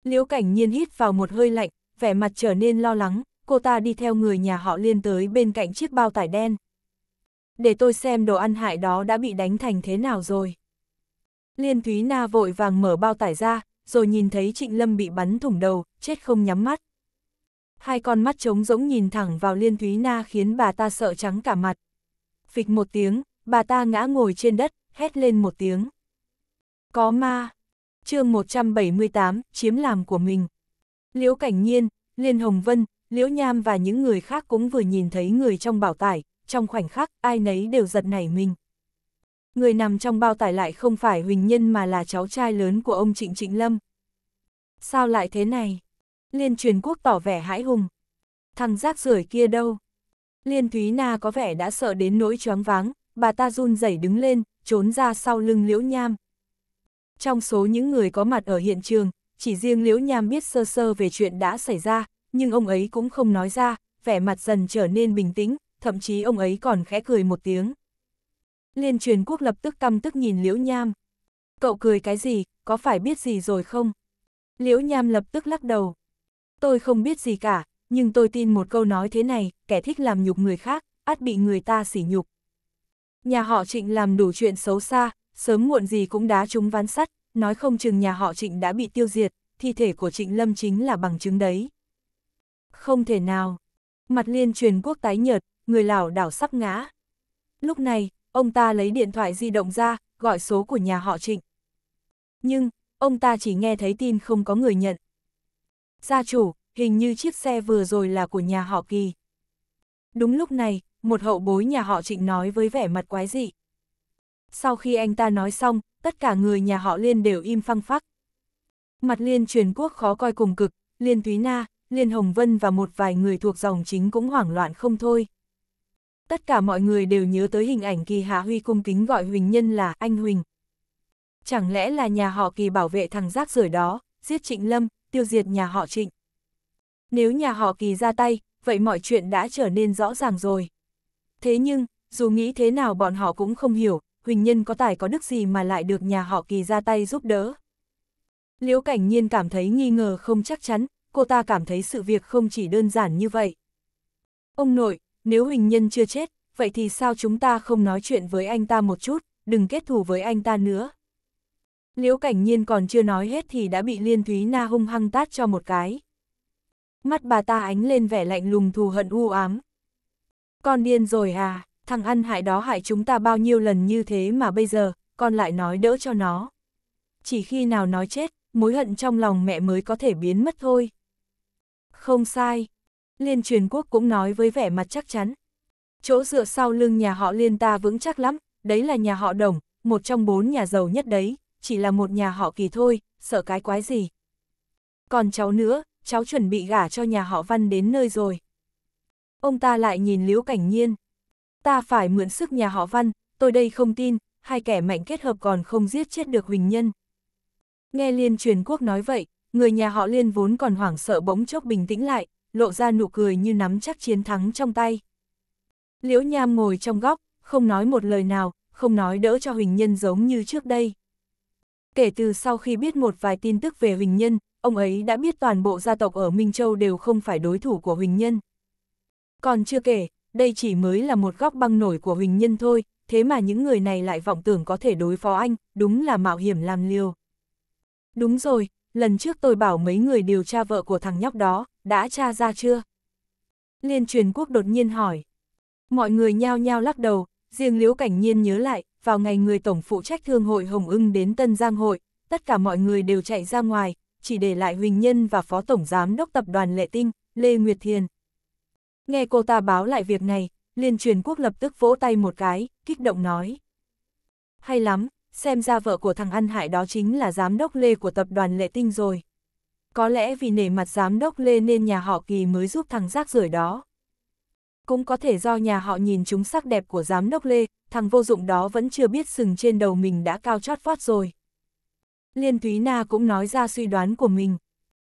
Speaker 1: Liễu cảnh nhiên hít vào một hơi lạnh, vẻ mặt trở nên lo lắng, cô ta đi theo người nhà họ liên tới bên cạnh chiếc bao tải đen để tôi xem đồ ăn hại đó đã bị đánh thành thế nào rồi. Liên Thúy Na vội vàng mở bao tải ra, rồi nhìn thấy Trịnh Lâm bị bắn thủng đầu, chết không nhắm mắt. Hai con mắt trống rỗng nhìn thẳng vào Liên Thúy Na khiến bà ta sợ trắng cả mặt. Phịch một tiếng, bà ta ngã ngồi trên đất, hét lên một tiếng. Có ma! chương 178, chiếm làm của mình. Liễu Cảnh Nhiên, Liên Hồng Vân, Liễu Nham và những người khác cũng vừa nhìn thấy người trong bảo tải, trong khoảnh khắc, ai nấy đều giật nảy mình. Người nằm trong bao tải lại không phải Huỳnh Nhân mà là cháu trai lớn của ông Trịnh Trịnh Lâm. Sao lại thế này? Liên truyền quốc tỏ vẻ hãi hùng. Thằng rác rưởi kia đâu? Liên Thúy Na có vẻ đã sợ đến nỗi choáng váng, bà ta run rẩy đứng lên, trốn ra sau lưng Liễu Nham. Trong số những người có mặt ở hiện trường, chỉ riêng Liễu Nham biết sơ sơ về chuyện đã xảy ra, nhưng ông ấy cũng không nói ra, vẻ mặt dần trở nên bình tĩnh, thậm chí ông ấy còn khẽ cười một tiếng. Liên truyền quốc lập tức căm tức nhìn Liễu Nham. Cậu cười cái gì, có phải biết gì rồi không? Liễu Nham lập tức lắc đầu. Tôi không biết gì cả, nhưng tôi tin một câu nói thế này, kẻ thích làm nhục người khác, át bị người ta sỉ nhục. Nhà họ trịnh làm đủ chuyện xấu xa, sớm muộn gì cũng đá chúng ván sắt, nói không chừng nhà họ trịnh đã bị tiêu diệt, thi thể của trịnh lâm chính là bằng chứng đấy. Không thể nào. Mặt liên truyền quốc tái nhợt, người lào đảo sắp ngã. Lúc này, ông ta lấy điện thoại di động ra, gọi số của nhà họ Trịnh. Nhưng, ông ta chỉ nghe thấy tin không có người nhận. Gia chủ, hình như chiếc xe vừa rồi là của nhà họ Kỳ. Đúng lúc này, một hậu bối nhà họ Trịnh nói với vẻ mặt quái dị. Sau khi anh ta nói xong, tất cả người nhà họ Liên đều im phăng phắc. Mặt Liên truyền quốc khó coi cùng cực, Liên Thúy Na, Liên Hồng Vân và một vài người thuộc dòng chính cũng hoảng loạn không thôi tất cả mọi người đều nhớ tới hình ảnh kỳ hạ huy cung kính gọi Huỳnh Nhân là anh Huỳnh. Chẳng lẽ là nhà họ kỳ bảo vệ thằng rác rưởi đó, giết trịnh lâm, tiêu diệt nhà họ trịnh. Nếu nhà họ kỳ ra tay, vậy mọi chuyện đã trở nên rõ ràng rồi. Thế nhưng, dù nghĩ thế nào bọn họ cũng không hiểu, Huỳnh Nhân có tài có đức gì mà lại được nhà họ kỳ ra tay giúp đỡ. Liễu Cảnh Nhiên cảm thấy nghi ngờ không chắc chắn, cô ta cảm thấy sự việc không chỉ đơn giản như vậy. Ông nội, nếu huỳnh nhân chưa chết, vậy thì sao chúng ta không nói chuyện với anh ta một chút, đừng kết thù với anh ta nữa. Liễu Cảnh Nhiên còn chưa nói hết thì đã bị Liên Thúy Na hung hăng tát cho một cái. Mắt bà ta ánh lên vẻ lạnh lùng thù hận u ám. Con điên rồi à, thằng ăn hại đó hại chúng ta bao nhiêu lần như thế mà bây giờ, con lại nói đỡ cho nó. Chỉ khi nào nói chết, mối hận trong lòng mẹ mới có thể biến mất thôi. Không sai, Liên truyền quốc cũng nói với vẻ mặt chắc chắn. Chỗ dựa sau lưng nhà họ liên ta vững chắc lắm, đấy là nhà họ đồng, một trong bốn nhà giàu nhất đấy, chỉ là một nhà họ kỳ thôi, sợ cái quái gì. Còn cháu nữa, cháu chuẩn bị gả cho nhà họ văn đến nơi rồi. Ông ta lại nhìn Liễu Cảnh Nhiên. Ta phải mượn sức nhà họ văn, tôi đây không tin, hai kẻ mạnh kết hợp còn không giết chết được Huỳnh Nhân. Nghe Liên truyền quốc nói vậy, người nhà họ Liên vốn còn hoảng sợ bỗng chốc bình tĩnh lại, lộ ra nụ cười như nắm chắc chiến thắng trong tay. Liễu Nham ngồi trong góc, không nói một lời nào, không nói đỡ cho Huỳnh Nhân giống như trước đây. Kể từ sau khi biết một vài tin tức về Huỳnh Nhân, ông ấy đã biết toàn bộ gia tộc ở Minh Châu đều không phải đối thủ của Huỳnh Nhân. Còn chưa kể, đây chỉ mới là một góc băng nổi của Huỳnh Nhân thôi, thế mà những người này lại vọng tưởng có thể đối phó anh, đúng là mạo hiểm làm liều. Đúng rồi, lần trước tôi bảo mấy người điều tra vợ của thằng nhóc đó, đã tra ra chưa? Liên truyền quốc đột nhiên hỏi. Mọi người nhao nhao lắc đầu, riêng Liễu Cảnh Nhiên nhớ lại, vào ngày người tổng phụ trách thương hội Hồng Ưng đến Tân Giang hội, tất cả mọi người đều chạy ra ngoài, chỉ để lại Huỳnh Nhân và Phó Tổng Giám đốc Tập đoàn Lệ Tinh, Lê Nguyệt Thiền. Nghe cô ta báo lại việc này, Liên truyền quốc lập tức vỗ tay một cái, kích động nói. Hay lắm, xem ra vợ của thằng ăn hại đó chính là giám đốc Lê của Tập đoàn Lệ Tinh rồi có lẽ vì nể mặt giám đốc Lê nên nhà họ Kỳ mới giúp thằng rác rưởi đó. Cũng có thể do nhà họ nhìn chúng sắc đẹp của giám đốc Lê, thằng vô dụng đó vẫn chưa biết sừng trên đầu mình đã cao chót vót rồi. Liên Thúy Na cũng nói ra suy đoán của mình.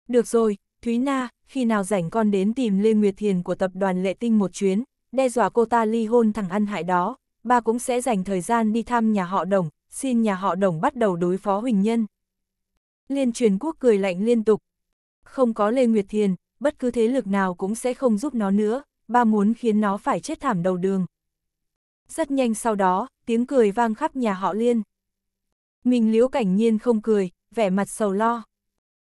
Speaker 1: Được rồi, Thúy Na, khi nào rảnh con đến tìm Lê Nguyệt Thiền của tập đoàn Lệ Tinh một chuyến, đe dọa cô ta ly hôn thằng ăn hại đó, ba cũng sẽ dành thời gian đi thăm nhà họ đồng, xin nhà họ đồng bắt đầu đối phó Huỳnh Nhân. Liên truyền quốc cười lạnh liên tục, không có Lê Nguyệt Thiền, bất cứ thế lực nào cũng sẽ không giúp nó nữa, ba muốn khiến nó phải chết thảm đầu đường. Rất nhanh sau đó, tiếng cười vang khắp nhà họ liên. Mình liễu cảnh nhiên không cười, vẻ mặt sầu lo.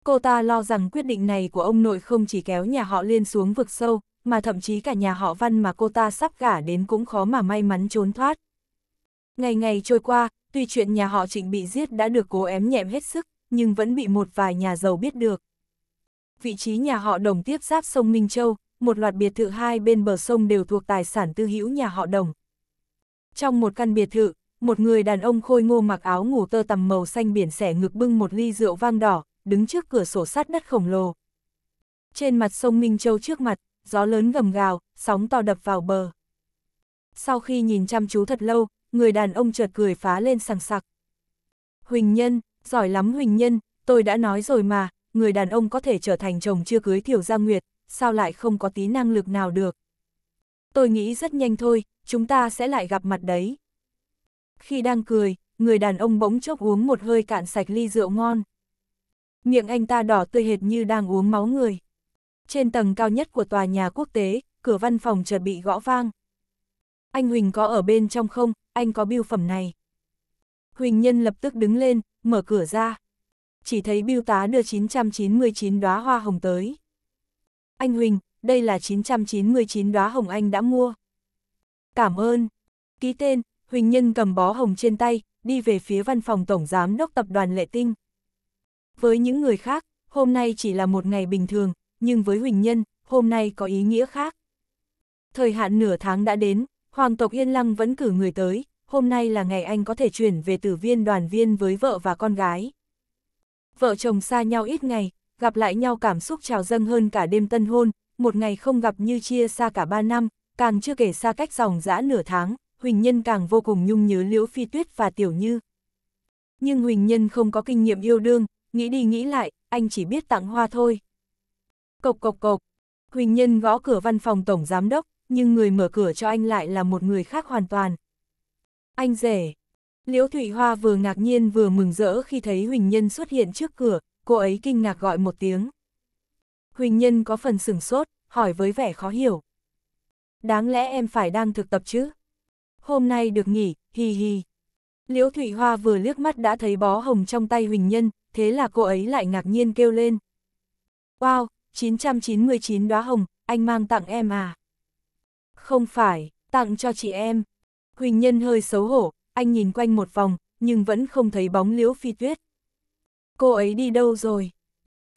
Speaker 1: Cô ta lo rằng quyết định này của ông nội không chỉ kéo nhà họ liên xuống vực sâu, mà thậm chí cả nhà họ văn mà cô ta sắp gả đến cũng khó mà may mắn trốn thoát. Ngày ngày trôi qua, tuy chuyện nhà họ trịnh bị giết đã được cố ém nhẹm hết sức, nhưng vẫn bị một vài nhà giàu biết được vị trí nhà họ đồng tiếp giáp sông Minh Châu, một loạt biệt thự hai bên bờ sông đều thuộc tài sản tư hữu nhà họ đồng. Trong một căn biệt thự, một người đàn ông khôi ngô mặc áo ngủ tơ tằm màu xanh biển xẻ ngực bưng một ly rượu vang đỏ, đứng trước cửa sổ sát đất khổng lồ. Trên mặt sông Minh Châu trước mặt, gió lớn gầm gào, sóng to đập vào bờ. Sau khi nhìn chăm chú thật lâu, người đàn ông chợt cười phá lên sằng sặc. Huỳnh Nhân, giỏi lắm Huỳnh Nhân, tôi đã nói rồi mà, người đàn ông có thể trở thành chồng chưa cưới Thiểu Gia Nguyệt, sao lại không có tí năng lực nào được. Tôi nghĩ rất nhanh thôi, chúng ta sẽ lại gặp mặt đấy. Khi đang cười, người đàn ông bỗng chốc uống một hơi cạn sạch ly rượu ngon. Miệng anh ta đỏ tươi hệt như đang uống máu người. Trên tầng cao nhất của tòa nhà quốc tế, cửa văn phòng chợt bị gõ vang. Anh Huỳnh có ở bên trong không, anh có biêu phẩm này. Huỳnh Nhân lập tức đứng lên, mở cửa ra chỉ thấy biêu tá đưa 999 đóa hoa hồng tới. Anh Huỳnh, đây là 999 đóa hồng anh đã mua. Cảm ơn. Ký tên, Huỳnh Nhân cầm bó hồng trên tay, đi về phía văn phòng Tổng Giám đốc Tập đoàn Lệ Tinh. Với những người khác, hôm nay chỉ là một ngày bình thường, nhưng với Huỳnh Nhân, hôm nay có ý nghĩa khác. Thời hạn nửa tháng đã đến, Hoàng tộc Yên Lăng vẫn cử người tới, hôm nay là ngày anh có thể chuyển về tử viên đoàn viên với vợ và con gái vợ chồng xa nhau ít ngày, gặp lại nhau cảm xúc trào dâng hơn cả đêm tân hôn, một ngày không gặp như chia xa cả ba năm, càng chưa kể xa cách dòng dã nửa tháng, Huỳnh Nhân càng vô cùng nhung nhớ Liễu Phi Tuyết và Tiểu Như. Nhưng Huỳnh Nhân không có kinh nghiệm yêu đương, nghĩ đi nghĩ lại, anh chỉ biết tặng hoa thôi. Cộc cộc cộc, Huỳnh Nhân gõ cửa văn phòng tổng giám đốc, nhưng người mở cửa cho anh lại là một người khác hoàn toàn. Anh rể, Liễu Thủy Hoa vừa ngạc nhiên vừa mừng rỡ khi thấy Huỳnh Nhân xuất hiện trước cửa, cô ấy kinh ngạc gọi một tiếng. Huỳnh Nhân có phần sửng sốt, hỏi với vẻ khó hiểu. Đáng lẽ em phải đang thực tập chứ? Hôm nay được nghỉ, hi hi. Liễu Thủy Hoa vừa liếc mắt đã thấy bó hồng trong tay Huỳnh Nhân, thế là cô ấy lại ngạc nhiên kêu lên. Wow, 999 đóa hồng, anh mang tặng em à? Không phải, tặng cho chị em. Huỳnh Nhân hơi xấu hổ, anh nhìn quanh một vòng, nhưng vẫn không thấy bóng Liễu Phi Tuyết. Cô ấy đi đâu rồi?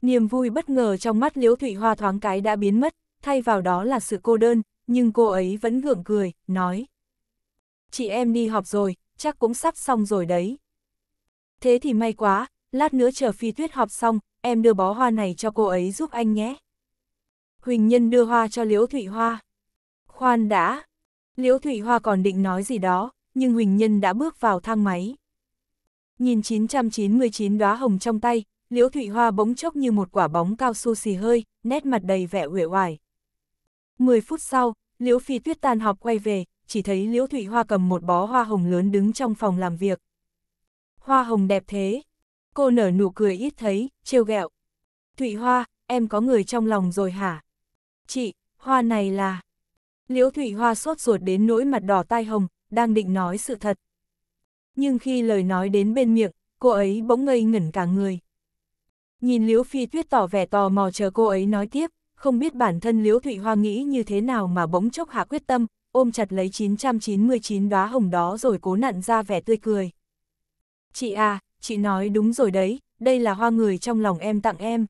Speaker 1: Niềm vui bất ngờ trong mắt Liễu Thụy Hoa thoáng cái đã biến mất, thay vào đó là sự cô đơn, nhưng cô ấy vẫn gượng cười, nói. Chị em đi học rồi, chắc cũng sắp xong rồi đấy. Thế thì may quá, lát nữa chờ Phi Tuyết học xong, em đưa bó hoa này cho cô ấy giúp anh nhé. Huỳnh Nhân đưa hoa cho Liễu Thụy Hoa. Khoan đã, Liễu Thụy Hoa còn định nói gì đó, nhưng Huỳnh Nhân đã bước vào thang máy. Nhìn 999 đóa hồng trong tay, Liễu Thụy Hoa bỗng chốc như một quả bóng cao su xì hơi, nét mặt đầy vẻ uể oải. 10 phút sau, Liễu Phi Tuyết tan học quay về, chỉ thấy Liễu Thụy Hoa cầm một bó hoa hồng lớn đứng trong phòng làm việc. Hoa hồng đẹp thế. Cô nở nụ cười ít thấy, trêu ghẹo. Thụy Hoa, em có người trong lòng rồi hả? Chị, hoa này là... Liễu Thụy Hoa sốt ruột đến nỗi mặt đỏ tai hồng, đang định nói sự thật. Nhưng khi lời nói đến bên miệng, cô ấy bỗng ngây ngẩn cả người. Nhìn Liễu Phi Tuyết tỏ vẻ tò mò chờ cô ấy nói tiếp, không biết bản thân Liễu Thụy Hoa nghĩ như thế nào mà bỗng chốc hạ quyết tâm, ôm chặt lấy 999 đóa hồng đó rồi cố nặn ra vẻ tươi cười. Chị à, chị nói đúng rồi đấy, đây là hoa người trong lòng em tặng em.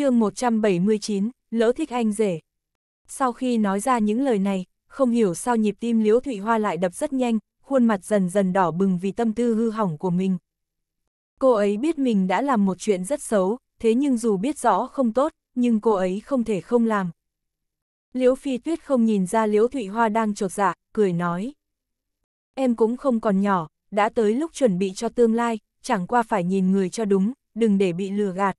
Speaker 1: mươi 179, lỡ thích anh rể. Sau khi nói ra những lời này, không hiểu sao nhịp tim Liễu Thụy Hoa lại đập rất nhanh, khuôn mặt dần dần đỏ bừng vì tâm tư hư hỏng của mình. Cô ấy biết mình đã làm một chuyện rất xấu, thế nhưng dù biết rõ không tốt, nhưng cô ấy không thể không làm. Liễu Phi Tuyết không nhìn ra Liễu Thụy Hoa đang trột dạ, cười nói. Em cũng không còn nhỏ, đã tới lúc chuẩn bị cho tương lai, chẳng qua phải nhìn người cho đúng, đừng để bị lừa gạt.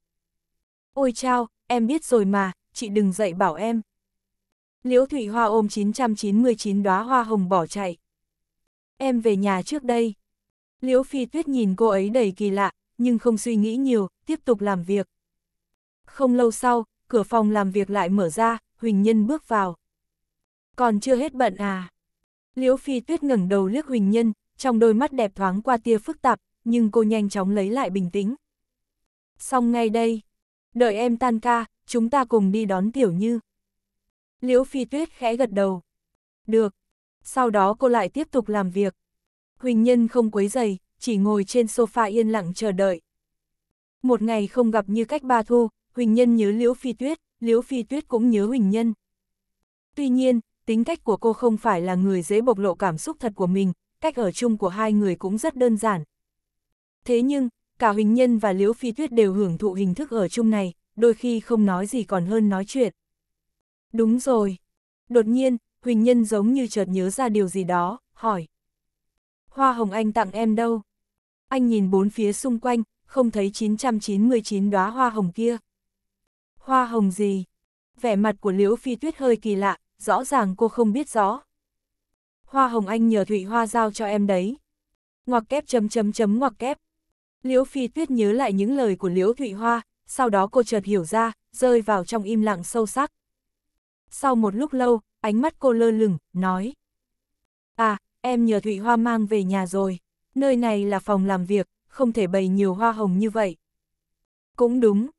Speaker 1: Ôi chao, em biết rồi mà, chị đừng dạy bảo em. Liễu Thủy Hoa ôm 999 đóa hoa hồng bỏ chạy. Em về nhà trước đây. Liễu Phi Tuyết nhìn cô ấy đầy kỳ lạ, nhưng không suy nghĩ nhiều, tiếp tục làm việc. Không lâu sau, cửa phòng làm việc lại mở ra, Huỳnh Nhân bước vào. Còn chưa hết bận à? Liễu Phi Tuyết ngẩng đầu liếc Huỳnh Nhân, trong đôi mắt đẹp thoáng qua tia phức tạp, nhưng cô nhanh chóng lấy lại bình tĩnh. Xong ngay đây, đợi em tan ca, chúng ta cùng đi đón Tiểu Như. Liễu Phi Tuyết khẽ gật đầu. Được. Sau đó cô lại tiếp tục làm việc. Huỳnh Nhân không quấy giày, chỉ ngồi trên sofa yên lặng chờ đợi. Một ngày không gặp như cách ba thu, Huỳnh Nhân nhớ Liễu Phi Tuyết, Liễu Phi Tuyết cũng nhớ Huỳnh Nhân. Tuy nhiên, tính cách của cô không phải là người dễ bộc lộ cảm xúc thật của mình, cách ở chung của hai người cũng rất đơn giản. Thế nhưng, cả Huỳnh Nhân và Liễu Phi Tuyết đều hưởng thụ hình thức ở chung này, đôi khi không nói gì còn hơn nói chuyện. Đúng rồi. Đột nhiên, Huỳnh Nhân giống như chợt nhớ ra điều gì đó, hỏi. Hoa hồng anh tặng em đâu? Anh nhìn bốn phía xung quanh, không thấy 999 đóa hoa hồng kia. Hoa hồng gì? Vẻ mặt của Liễu Phi Tuyết hơi kỳ lạ, rõ ràng cô không biết rõ. Hoa hồng anh nhờ Thụy Hoa giao cho em đấy. Ngoặc kép chấm chấm chấm ngoặc kép. Liễu Phi Tuyết nhớ lại những lời của Liễu Thụy Hoa, sau đó cô chợt hiểu ra, rơi vào trong im lặng sâu sắc. Sau một lúc lâu, ánh mắt cô lơ lửng, nói. À, em nhờ Thụy Hoa mang về nhà rồi. Nơi này là phòng làm việc, không thể bày nhiều hoa hồng như vậy. Cũng đúng.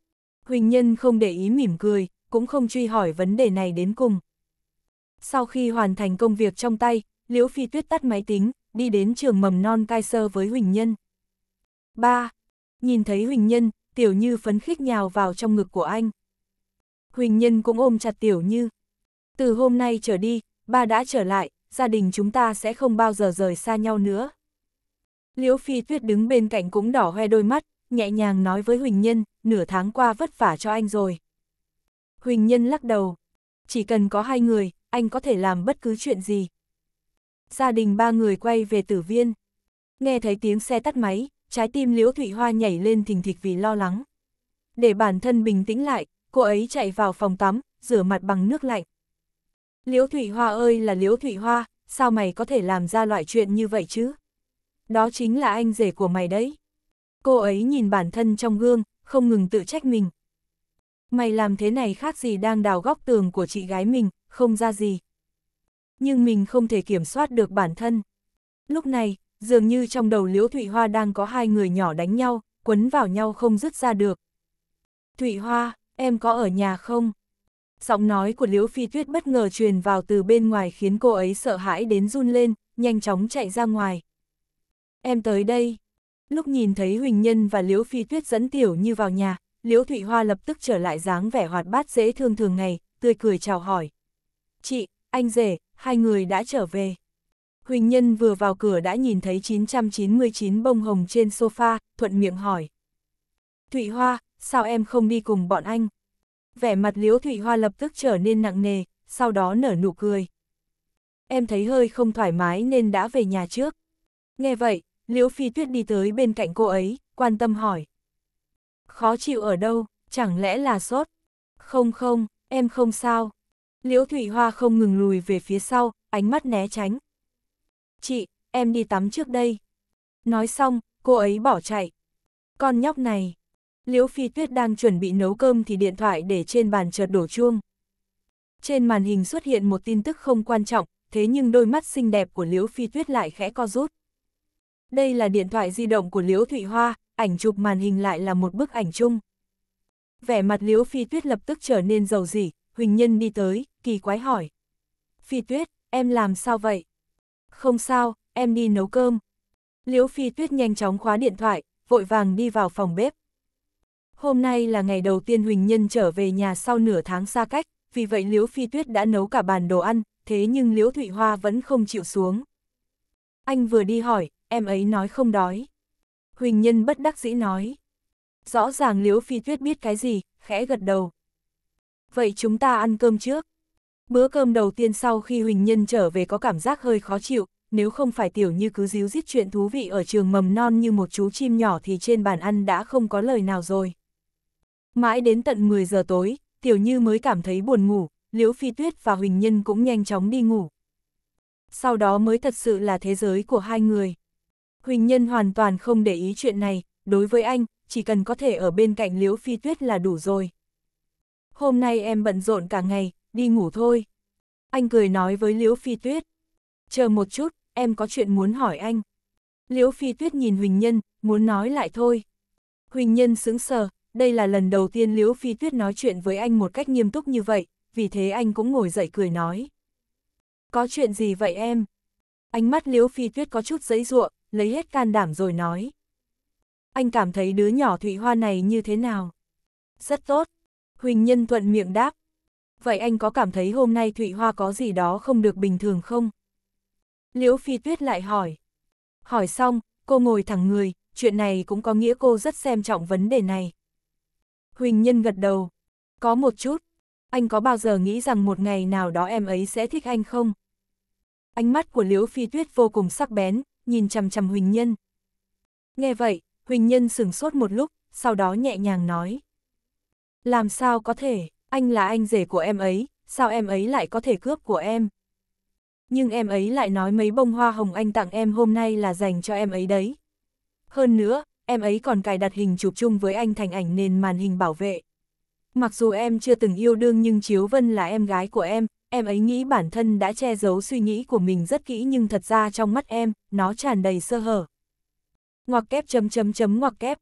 Speaker 1: Huỳnh Nhân không để ý mỉm cười, cũng không truy hỏi vấn đề này đến cùng. Sau khi hoàn thành công việc trong tay, Liễu Phi Tuyết tắt máy tính, đi đến trường mầm non cai sơ với Huỳnh Nhân. 3. Nhìn thấy Huỳnh Nhân, Tiểu Như phấn khích nhào vào trong ngực của anh. Huỳnh Nhân cũng ôm chặt Tiểu Như. Từ hôm nay trở đi, ba đã trở lại, gia đình chúng ta sẽ không bao giờ rời xa nhau nữa. Liễu Phi Tuyết đứng bên cạnh cũng đỏ hoe đôi mắt, nhẹ nhàng nói với Huỳnh Nhân, nửa tháng qua vất vả cho anh rồi. Huỳnh Nhân lắc đầu, chỉ cần có hai người, anh có thể làm bất cứ chuyện gì. Gia đình ba người quay về tử viên. Nghe thấy tiếng xe tắt máy, trái tim Liễu Thụy Hoa nhảy lên thình thịch vì lo lắng. Để bản thân bình tĩnh lại, cô ấy chạy vào phòng tắm, rửa mặt bằng nước lạnh. Liễu Thủy Hoa ơi là Liễu Thủy Hoa, sao mày có thể làm ra loại chuyện như vậy chứ? Đó chính là anh rể của mày đấy. Cô ấy nhìn bản thân trong gương, không ngừng tự trách mình. Mày làm thế này khác gì đang đào góc tường của chị gái mình, không ra gì. Nhưng mình không thể kiểm soát được bản thân. Lúc này, dường như trong đầu Liễu Thụy Hoa đang có hai người nhỏ đánh nhau, quấn vào nhau không dứt ra được. Thụy Hoa, em có ở nhà không? Giọng nói của Liễu Phi Tuyết bất ngờ truyền vào từ bên ngoài khiến cô ấy sợ hãi đến run lên, nhanh chóng chạy ra ngoài. Em tới đây. Lúc nhìn thấy Huỳnh Nhân và Liễu Phi Tuyết dẫn Tiểu Như vào nhà, Liễu Thụy Hoa lập tức trở lại dáng vẻ hoạt bát dễ thương thường ngày, tươi cười chào hỏi. Chị, anh rể, hai người đã trở về. Huỳnh Nhân vừa vào cửa đã nhìn thấy 999 bông hồng trên sofa, thuận miệng hỏi. Thụy Hoa, sao em không đi cùng bọn anh? vẻ mặt Liễu Thụy Hoa lập tức trở nên nặng nề, sau đó nở nụ cười. Em thấy hơi không thoải mái nên đã về nhà trước. Nghe vậy, Liễu Phi Tuyết đi tới bên cạnh cô ấy, quan tâm hỏi. Khó chịu ở đâu, chẳng lẽ là sốt? Không không, em không sao. Liễu Thụy Hoa không ngừng lùi về phía sau, ánh mắt né tránh. Chị, em đi tắm trước đây. Nói xong, cô ấy bỏ chạy. Con nhóc này, Liễu Phi Tuyết đang chuẩn bị nấu cơm thì điện thoại để trên bàn chợt đổ chuông. Trên màn hình xuất hiện một tin tức không quan trọng, thế nhưng đôi mắt xinh đẹp của Liễu Phi Tuyết lại khẽ co rút. Đây là điện thoại di động của Liễu Thụy Hoa, ảnh chụp màn hình lại là một bức ảnh chung. Vẻ mặt Liễu Phi Tuyết lập tức trở nên dầu dỉ, Huỳnh Nhân đi tới, kỳ quái hỏi. Phi Tuyết, em làm sao vậy? Không sao, em đi nấu cơm. Liễu Phi Tuyết nhanh chóng khóa điện thoại, vội vàng đi vào phòng bếp. Hôm nay là ngày đầu tiên Huỳnh Nhân trở về nhà sau nửa tháng xa cách, vì vậy Liễu Phi Tuyết đã nấu cả bàn đồ ăn, thế nhưng Liễu Thụy Hoa vẫn không chịu xuống. Anh vừa đi hỏi, em ấy nói không đói. Huỳnh Nhân bất đắc dĩ nói. Rõ ràng Liễu Phi Tuyết biết cái gì, khẽ gật đầu. Vậy chúng ta ăn cơm trước. Bữa cơm đầu tiên sau khi Huỳnh Nhân trở về có cảm giác hơi khó chịu, nếu không phải tiểu như cứ díu dít chuyện thú vị ở trường mầm non như một chú chim nhỏ thì trên bàn ăn đã không có lời nào rồi. Mãi đến tận 10 giờ tối, Tiểu Như mới cảm thấy buồn ngủ, Liễu Phi Tuyết và Huỳnh Nhân cũng nhanh chóng đi ngủ. Sau đó mới thật sự là thế giới của hai người. Huỳnh Nhân hoàn toàn không để ý chuyện này, đối với anh, chỉ cần có thể ở bên cạnh Liễu Phi Tuyết là đủ rồi. Hôm nay em bận rộn cả ngày, đi ngủ thôi. Anh cười nói với Liễu Phi Tuyết. Chờ một chút, em có chuyện muốn hỏi anh. Liễu Phi Tuyết nhìn Huỳnh Nhân, muốn nói lại thôi. Huỳnh Nhân sững sờ, đây là lần đầu tiên Liễu Phi Tuyết nói chuyện với anh một cách nghiêm túc như vậy, vì thế anh cũng ngồi dậy cười nói. Có chuyện gì vậy em? Ánh mắt Liễu Phi Tuyết có chút giấy ruộng, lấy hết can đảm rồi nói. Anh cảm thấy đứa nhỏ Thụy Hoa này như thế nào? Rất tốt. Huỳnh Nhân thuận miệng đáp. Vậy anh có cảm thấy hôm nay Thụy Hoa có gì đó không được bình thường không? Liễu Phi Tuyết lại hỏi. Hỏi xong, cô ngồi thẳng người, chuyện này cũng có nghĩa cô rất xem trọng vấn đề này. Huỳnh Nhân gật đầu. Có một chút. Anh có bao giờ nghĩ rằng một ngày nào đó em ấy sẽ thích anh không? Ánh mắt của Liễu Phi Tuyết vô cùng sắc bén, nhìn chằm chằm Huỳnh Nhân. Nghe vậy, Huỳnh Nhân sửng sốt một lúc, sau đó nhẹ nhàng nói. Làm sao có thể, anh là anh rể của em ấy, sao em ấy lại có thể cướp của em? Nhưng em ấy lại nói mấy bông hoa hồng anh tặng em hôm nay là dành cho em ấy đấy. Hơn nữa, em ấy còn cài đặt hình chụp chung với anh thành ảnh nền màn hình bảo vệ. Mặc dù em chưa từng yêu đương nhưng Chiếu Vân là em gái của em, em ấy nghĩ bản thân đã che giấu suy nghĩ của mình rất kỹ nhưng thật ra trong mắt em, nó tràn đầy sơ hở. Ngoặc kép chấm chấm chấm ngoặc kép.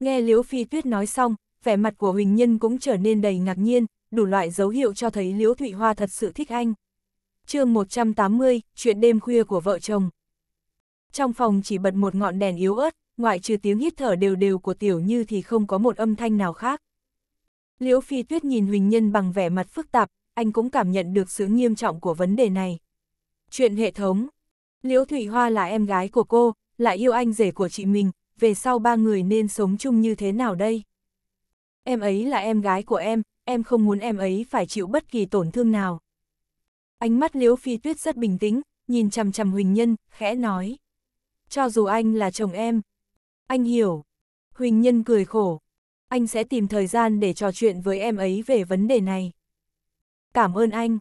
Speaker 1: Nghe Liễu Phi Tuyết nói xong, vẻ mặt của Huỳnh Nhân cũng trở nên đầy ngạc nhiên, đủ loại dấu hiệu cho thấy Liễu Thụy Hoa thật sự thích anh. chương 180, chuyện đêm khuya của vợ chồng. Trong phòng chỉ bật một ngọn đèn yếu ớt, ngoại trừ tiếng hít thở đều đều của Tiểu Như thì không có một âm thanh nào khác. Liễu Phi Tuyết nhìn Huỳnh Nhân bằng vẻ mặt phức tạp, anh cũng cảm nhận được sự nghiêm trọng của vấn đề này. Chuyện hệ thống Liễu Thủy Hoa là em gái của cô, lại yêu anh rể của chị mình, về sau ba người nên sống chung như thế nào đây? Em ấy là em gái của em, em không muốn em ấy phải chịu bất kỳ tổn thương nào. Ánh mắt Liễu Phi Tuyết rất bình tĩnh, nhìn chằm chằm Huỳnh Nhân, khẽ nói. Cho dù anh là chồng em, anh hiểu. Huỳnh Nhân cười khổ. Anh sẽ tìm thời gian để trò chuyện với em ấy về vấn đề này. Cảm ơn anh.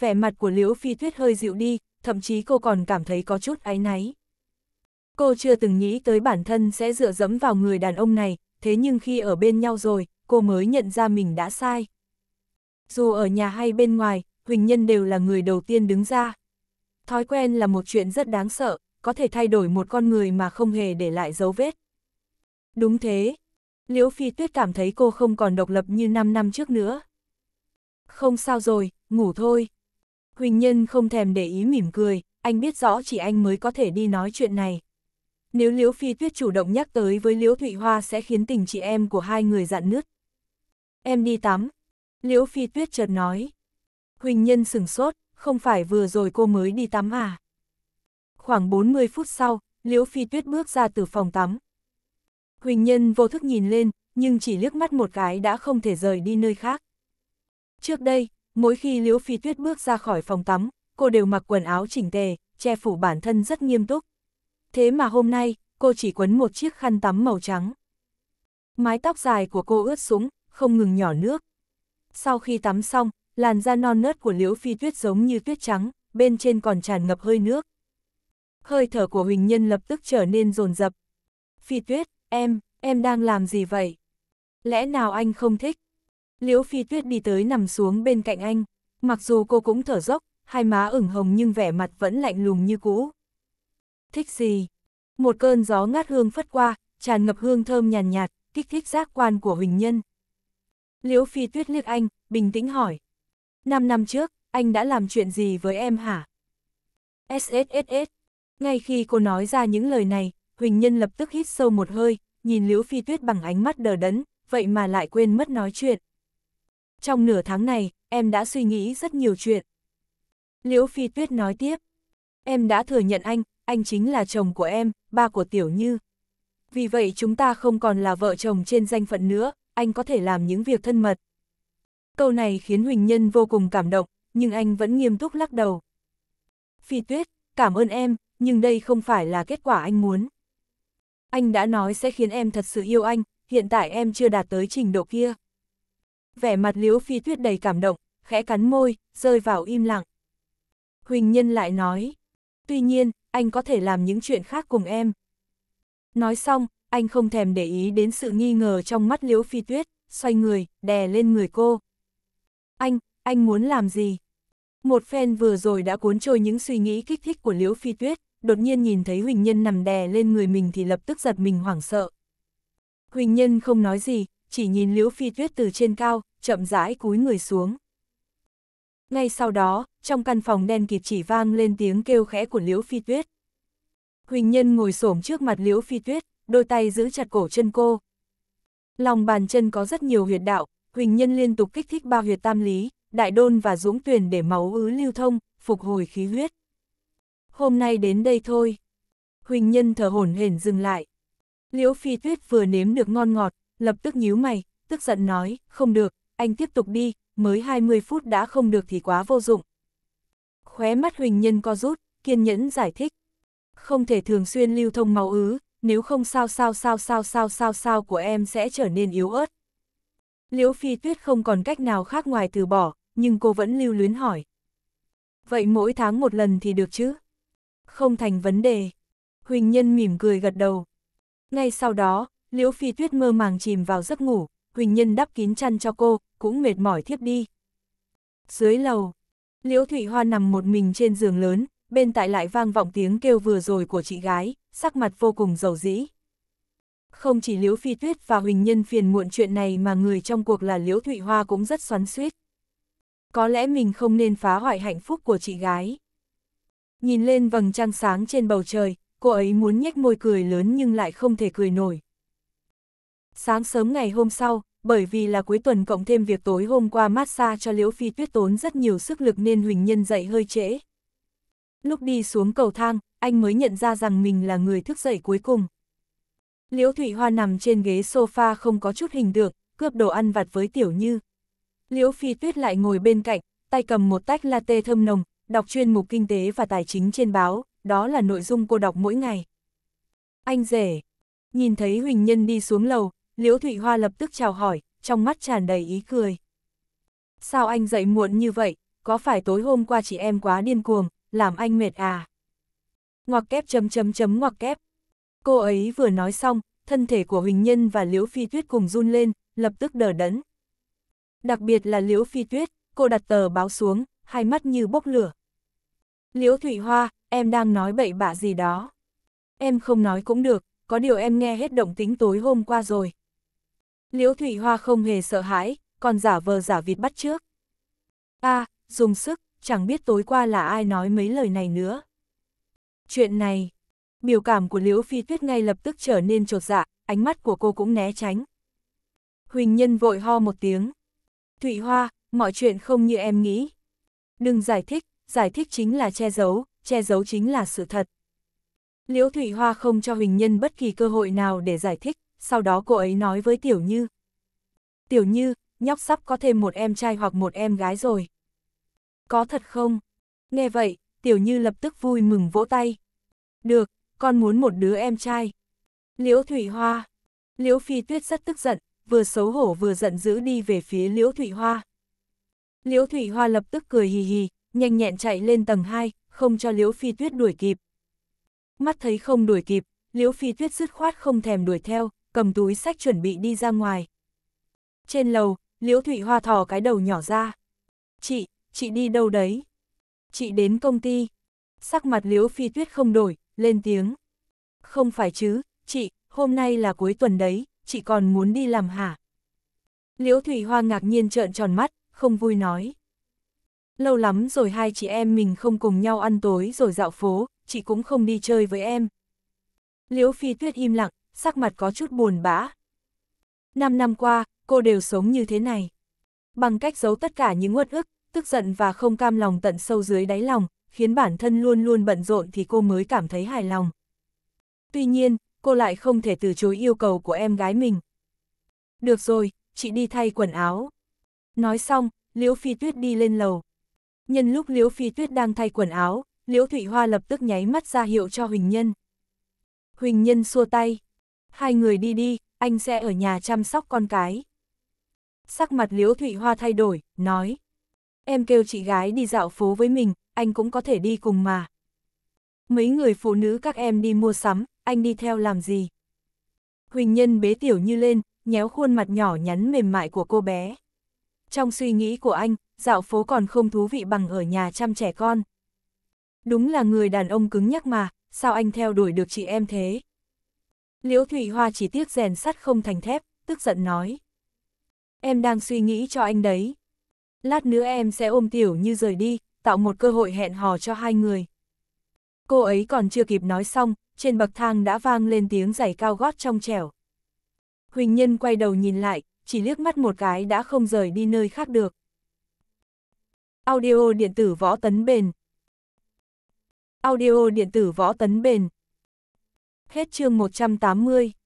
Speaker 1: Vẻ mặt của Liễu Phi Tuyết hơi dịu đi, thậm chí cô còn cảm thấy có chút áy náy. Cô chưa từng nghĩ tới bản thân sẽ dựa dẫm vào người đàn ông này, thế nhưng khi ở bên nhau rồi, cô mới nhận ra mình đã sai. Dù ở nhà hay bên ngoài, Huỳnh Nhân đều là người đầu tiên đứng ra. Thói quen là một chuyện rất đáng sợ, có thể thay đổi một con người mà không hề để lại dấu vết. Đúng thế. Liễu Phi Tuyết cảm thấy cô không còn độc lập như 5 năm trước nữa. Không sao rồi, ngủ thôi. Huỳnh Nhân không thèm để ý mỉm cười, anh biết rõ chỉ anh mới có thể đi nói chuyện này. Nếu Liễu Phi Tuyết chủ động nhắc tới với Liễu Thụy Hoa sẽ khiến tình chị em của hai người dạn nứt. Em đi tắm. Liễu Phi Tuyết chợt nói. Huỳnh Nhân sửng sốt, không phải vừa rồi cô mới đi tắm à? Khoảng 40 phút sau, Liễu Phi Tuyết bước ra từ phòng tắm, Huỳnh Nhân vô thức nhìn lên, nhưng chỉ liếc mắt một cái đã không thể rời đi nơi khác. Trước đây, mỗi khi Liễu Phi Tuyết bước ra khỏi phòng tắm, cô đều mặc quần áo chỉnh tề, che phủ bản thân rất nghiêm túc. Thế mà hôm nay, cô chỉ quấn một chiếc khăn tắm màu trắng. Mái tóc dài của cô ướt sũng, không ngừng nhỏ nước. Sau khi tắm xong, làn da non nớt của Liễu Phi Tuyết giống như tuyết trắng, bên trên còn tràn ngập hơi nước. Hơi thở của Huỳnh Nhân lập tức trở nên rồn rập. Phi Tuyết, em, em đang làm gì vậy? Lẽ nào anh không thích? Liễu Phi Tuyết đi tới nằm xuống bên cạnh anh, mặc dù cô cũng thở dốc, hai má ửng hồng nhưng vẻ mặt vẫn lạnh lùng như cũ. Thích gì? Một cơn gió ngát hương phất qua, tràn ngập hương thơm nhàn nhạt, kích thích giác quan của Huỳnh Nhân. Liễu Phi Tuyết liếc anh, bình tĩnh hỏi. Năm năm trước, anh đã làm chuyện gì với em hả? SSSS. Ngay khi cô nói ra những lời này, Huỳnh Nhân lập tức hít sâu một hơi, nhìn Liễu Phi Tuyết bằng ánh mắt đờ đẫn, vậy mà lại quên mất nói chuyện. Trong nửa tháng này, em đã suy nghĩ rất nhiều chuyện. Liễu Phi Tuyết nói tiếp, em đã thừa nhận anh, anh chính là chồng của em, ba của Tiểu Như. Vì vậy chúng ta không còn là vợ chồng trên danh phận nữa, anh có thể làm những việc thân mật. Câu này khiến Huỳnh Nhân vô cùng cảm động, nhưng anh vẫn nghiêm túc lắc đầu. Phi Tuyết, cảm ơn em, nhưng đây không phải là kết quả anh muốn. Anh đã nói sẽ khiến em thật sự yêu anh, hiện tại em chưa đạt tới trình độ kia. Vẻ mặt Liễu Phi Tuyết đầy cảm động, khẽ cắn môi, rơi vào im lặng. Huỳnh Nhân lại nói, tuy nhiên, anh có thể làm những chuyện khác cùng em. Nói xong, anh không thèm để ý đến sự nghi ngờ trong mắt Liễu Phi Tuyết, xoay người, đè lên người cô. Anh, anh muốn làm gì? Một phen vừa rồi đã cuốn trôi những suy nghĩ kích thích của Liễu Phi Tuyết, đột nhiên nhìn thấy Huỳnh Nhân nằm đè lên người mình thì lập tức giật mình hoảng sợ. Huỳnh Nhân không nói gì, chỉ nhìn Liễu Phi Tuyết từ trên cao, chậm rãi cúi người xuống. Ngay sau đó, trong căn phòng đen kịt chỉ vang lên tiếng kêu khẽ của Liễu Phi Tuyết. Huỳnh Nhân ngồi xổm trước mặt Liễu Phi Tuyết, đôi tay giữ chặt cổ chân cô. Lòng bàn chân có rất nhiều huyệt đạo, Huỳnh Nhân liên tục kích thích ba huyệt tam lý, đại đôn và dũng tuyển để máu ứ lưu thông, phục hồi khí huyết hôm nay đến đây thôi. Huỳnh Nhân thở hổn hển dừng lại. Liễu Phi Tuyết vừa nếm được ngon ngọt, lập tức nhíu mày, tức giận nói, không được, anh tiếp tục đi, mới 20 phút đã không được thì quá vô dụng. Khóe mắt Huỳnh Nhân co rút, kiên nhẫn giải thích. Không thể thường xuyên lưu thông máu ứ, nếu không sao sao sao sao sao sao sao của em sẽ trở nên yếu ớt. Liễu Phi Tuyết không còn cách nào khác ngoài từ bỏ, nhưng cô vẫn lưu luyến hỏi. Vậy mỗi tháng một lần thì được chứ? Không thành vấn đề. Huỳnh Nhân mỉm cười gật đầu. Ngay sau đó, Liễu Phi Tuyết mơ màng chìm vào giấc ngủ, Huỳnh Nhân đắp kín chăn cho cô, cũng mệt mỏi thiếp đi. Dưới lầu, Liễu Thụy Hoa nằm một mình trên giường lớn, bên tại lại vang vọng tiếng kêu vừa rồi của chị gái, sắc mặt vô cùng dầu dĩ. Không chỉ Liễu Phi Tuyết và Huỳnh Nhân phiền muộn chuyện này mà người trong cuộc là Liễu Thụy Hoa cũng rất xoắn xuýt. Có lẽ mình không nên phá hoại hạnh phúc của chị gái. Nhìn lên vầng trăng sáng trên bầu trời, cô ấy muốn nhếch môi cười lớn nhưng lại không thể cười nổi. Sáng sớm ngày hôm sau, bởi vì là cuối tuần cộng thêm việc tối hôm qua massage cho Liễu Phi Tuyết tốn rất nhiều sức lực nên Huỳnh Nhân dậy hơi trễ. Lúc đi xuống cầu thang, anh mới nhận ra rằng mình là người thức dậy cuối cùng. Liễu Thụy Hoa nằm trên ghế sofa không có chút hình được, cướp đồ ăn vặt với Tiểu Như. Liễu Phi Tuyết lại ngồi bên cạnh, tay cầm một tách latte thơm nồng, đọc chuyên mục kinh tế và tài chính trên báo, đó là nội dung cô đọc mỗi ngày. Anh rể, nhìn thấy Huỳnh Nhân đi xuống lầu, Liễu Thụy Hoa lập tức chào hỏi, trong mắt tràn đầy ý cười. Sao anh dậy muộn như vậy, có phải tối hôm qua chị em quá điên cuồng, làm anh mệt à? Ngoặc kép chấm chấm chấm ngoặc kép. Cô ấy vừa nói xong, thân thể của Huỳnh Nhân và Liễu Phi Tuyết cùng run lên, lập tức đờ đẫn. Đặc biệt là Liễu Phi Tuyết, cô đặt tờ báo xuống, hai mắt như bốc lửa. Liễu Thủy Hoa, em đang nói bậy bạ gì đó. Em không nói cũng được, có điều em nghe hết động tính tối hôm qua rồi. Liễu Thủy Hoa không hề sợ hãi, còn giả vờ giả vịt bắt trước. a à, dùng sức, chẳng biết tối qua là ai nói mấy lời này nữa. Chuyện này, biểu cảm của Liễu Phi Tuyết ngay lập tức trở nên trột dạ, ánh mắt của cô cũng né tránh. Huỳnh Nhân vội ho một tiếng. Thủy Hoa, mọi chuyện không như em nghĩ. Đừng giải thích, giải thích chính là che giấu, che giấu chính là sự thật. Liễu Thủy Hoa không cho Huỳnh Nhân bất kỳ cơ hội nào để giải thích, sau đó cô ấy nói với Tiểu Như. Tiểu Như, nhóc sắp có thêm một em trai hoặc một em gái rồi. Có thật không? Nghe vậy, Tiểu Như lập tức vui mừng vỗ tay. Được, con muốn một đứa em trai. Liễu Thủy Hoa. Liễu Phi Tuyết rất tức giận, vừa xấu hổ vừa giận dữ đi về phía Liễu Thủy Hoa. Liễu Thủy Hoa lập tức cười hì hì, nhanh nhẹn chạy lên tầng 2, không cho Liễu Phi Tuyết đuổi kịp. Mắt thấy không đuổi kịp, Liễu Phi Tuyết dứt khoát không thèm đuổi theo, cầm túi sách chuẩn bị đi ra ngoài. Trên lầu, Liễu Thụy Hoa thò cái đầu nhỏ ra. Chị, chị đi đâu đấy? Chị đến công ty. Sắc mặt Liễu Phi Tuyết không đổi, lên tiếng. Không phải chứ, chị, hôm nay là cuối tuần đấy, chị còn muốn đi làm hả? Liễu Thụy Hoa ngạc nhiên trợn tròn mắt, không vui nói lâu lắm rồi hai chị em mình không cùng nhau ăn tối rồi dạo phố, chị cũng không đi chơi với em. Liễu Phi Tuyết im lặng, sắc mặt có chút buồn bã. Năm năm qua, cô đều sống như thế này. Bằng cách giấu tất cả những uất ức, tức giận và không cam lòng tận sâu dưới đáy lòng, khiến bản thân luôn luôn bận rộn thì cô mới cảm thấy hài lòng. Tuy nhiên, cô lại không thể từ chối yêu cầu của em gái mình. Được rồi, chị đi thay quần áo. Nói xong, Liễu Phi Tuyết đi lên lầu. Nhân lúc Liễu Phi Tuyết đang thay quần áo, Liễu Thụy Hoa lập tức nháy mắt ra hiệu cho Huỳnh Nhân. Huỳnh Nhân xua tay. Hai người đi đi, anh sẽ ở nhà chăm sóc con cái. Sắc mặt Liễu Thụy Hoa thay đổi, nói. Em kêu chị gái đi dạo phố với mình, anh cũng có thể đi cùng mà. Mấy người phụ nữ các em đi mua sắm, anh đi theo làm gì? Huỳnh Nhân bế tiểu như lên, nhéo khuôn mặt nhỏ nhắn mềm mại của cô bé. Trong suy nghĩ của anh, dạo phố còn không thú vị bằng ở nhà chăm trẻ con. Đúng là người đàn ông cứng nhắc mà, sao anh theo đuổi được chị em thế? Liễu thủy Hoa chỉ tiếc rèn sắt không thành thép, tức giận nói. Em đang suy nghĩ cho anh đấy. Lát nữa em sẽ ôm tiểu như rời đi, tạo một cơ hội hẹn hò cho hai người. Cô ấy còn chưa kịp nói xong, trên bậc thang đã vang lên tiếng giày cao gót trong trẻo. Huỳnh Nhân quay đầu nhìn lại, chỉ liếc mắt một cái đã không rời đi nơi khác được. Audio điện tử võ tấn bền. Audio điện tử võ tấn bền. Hết chương 180.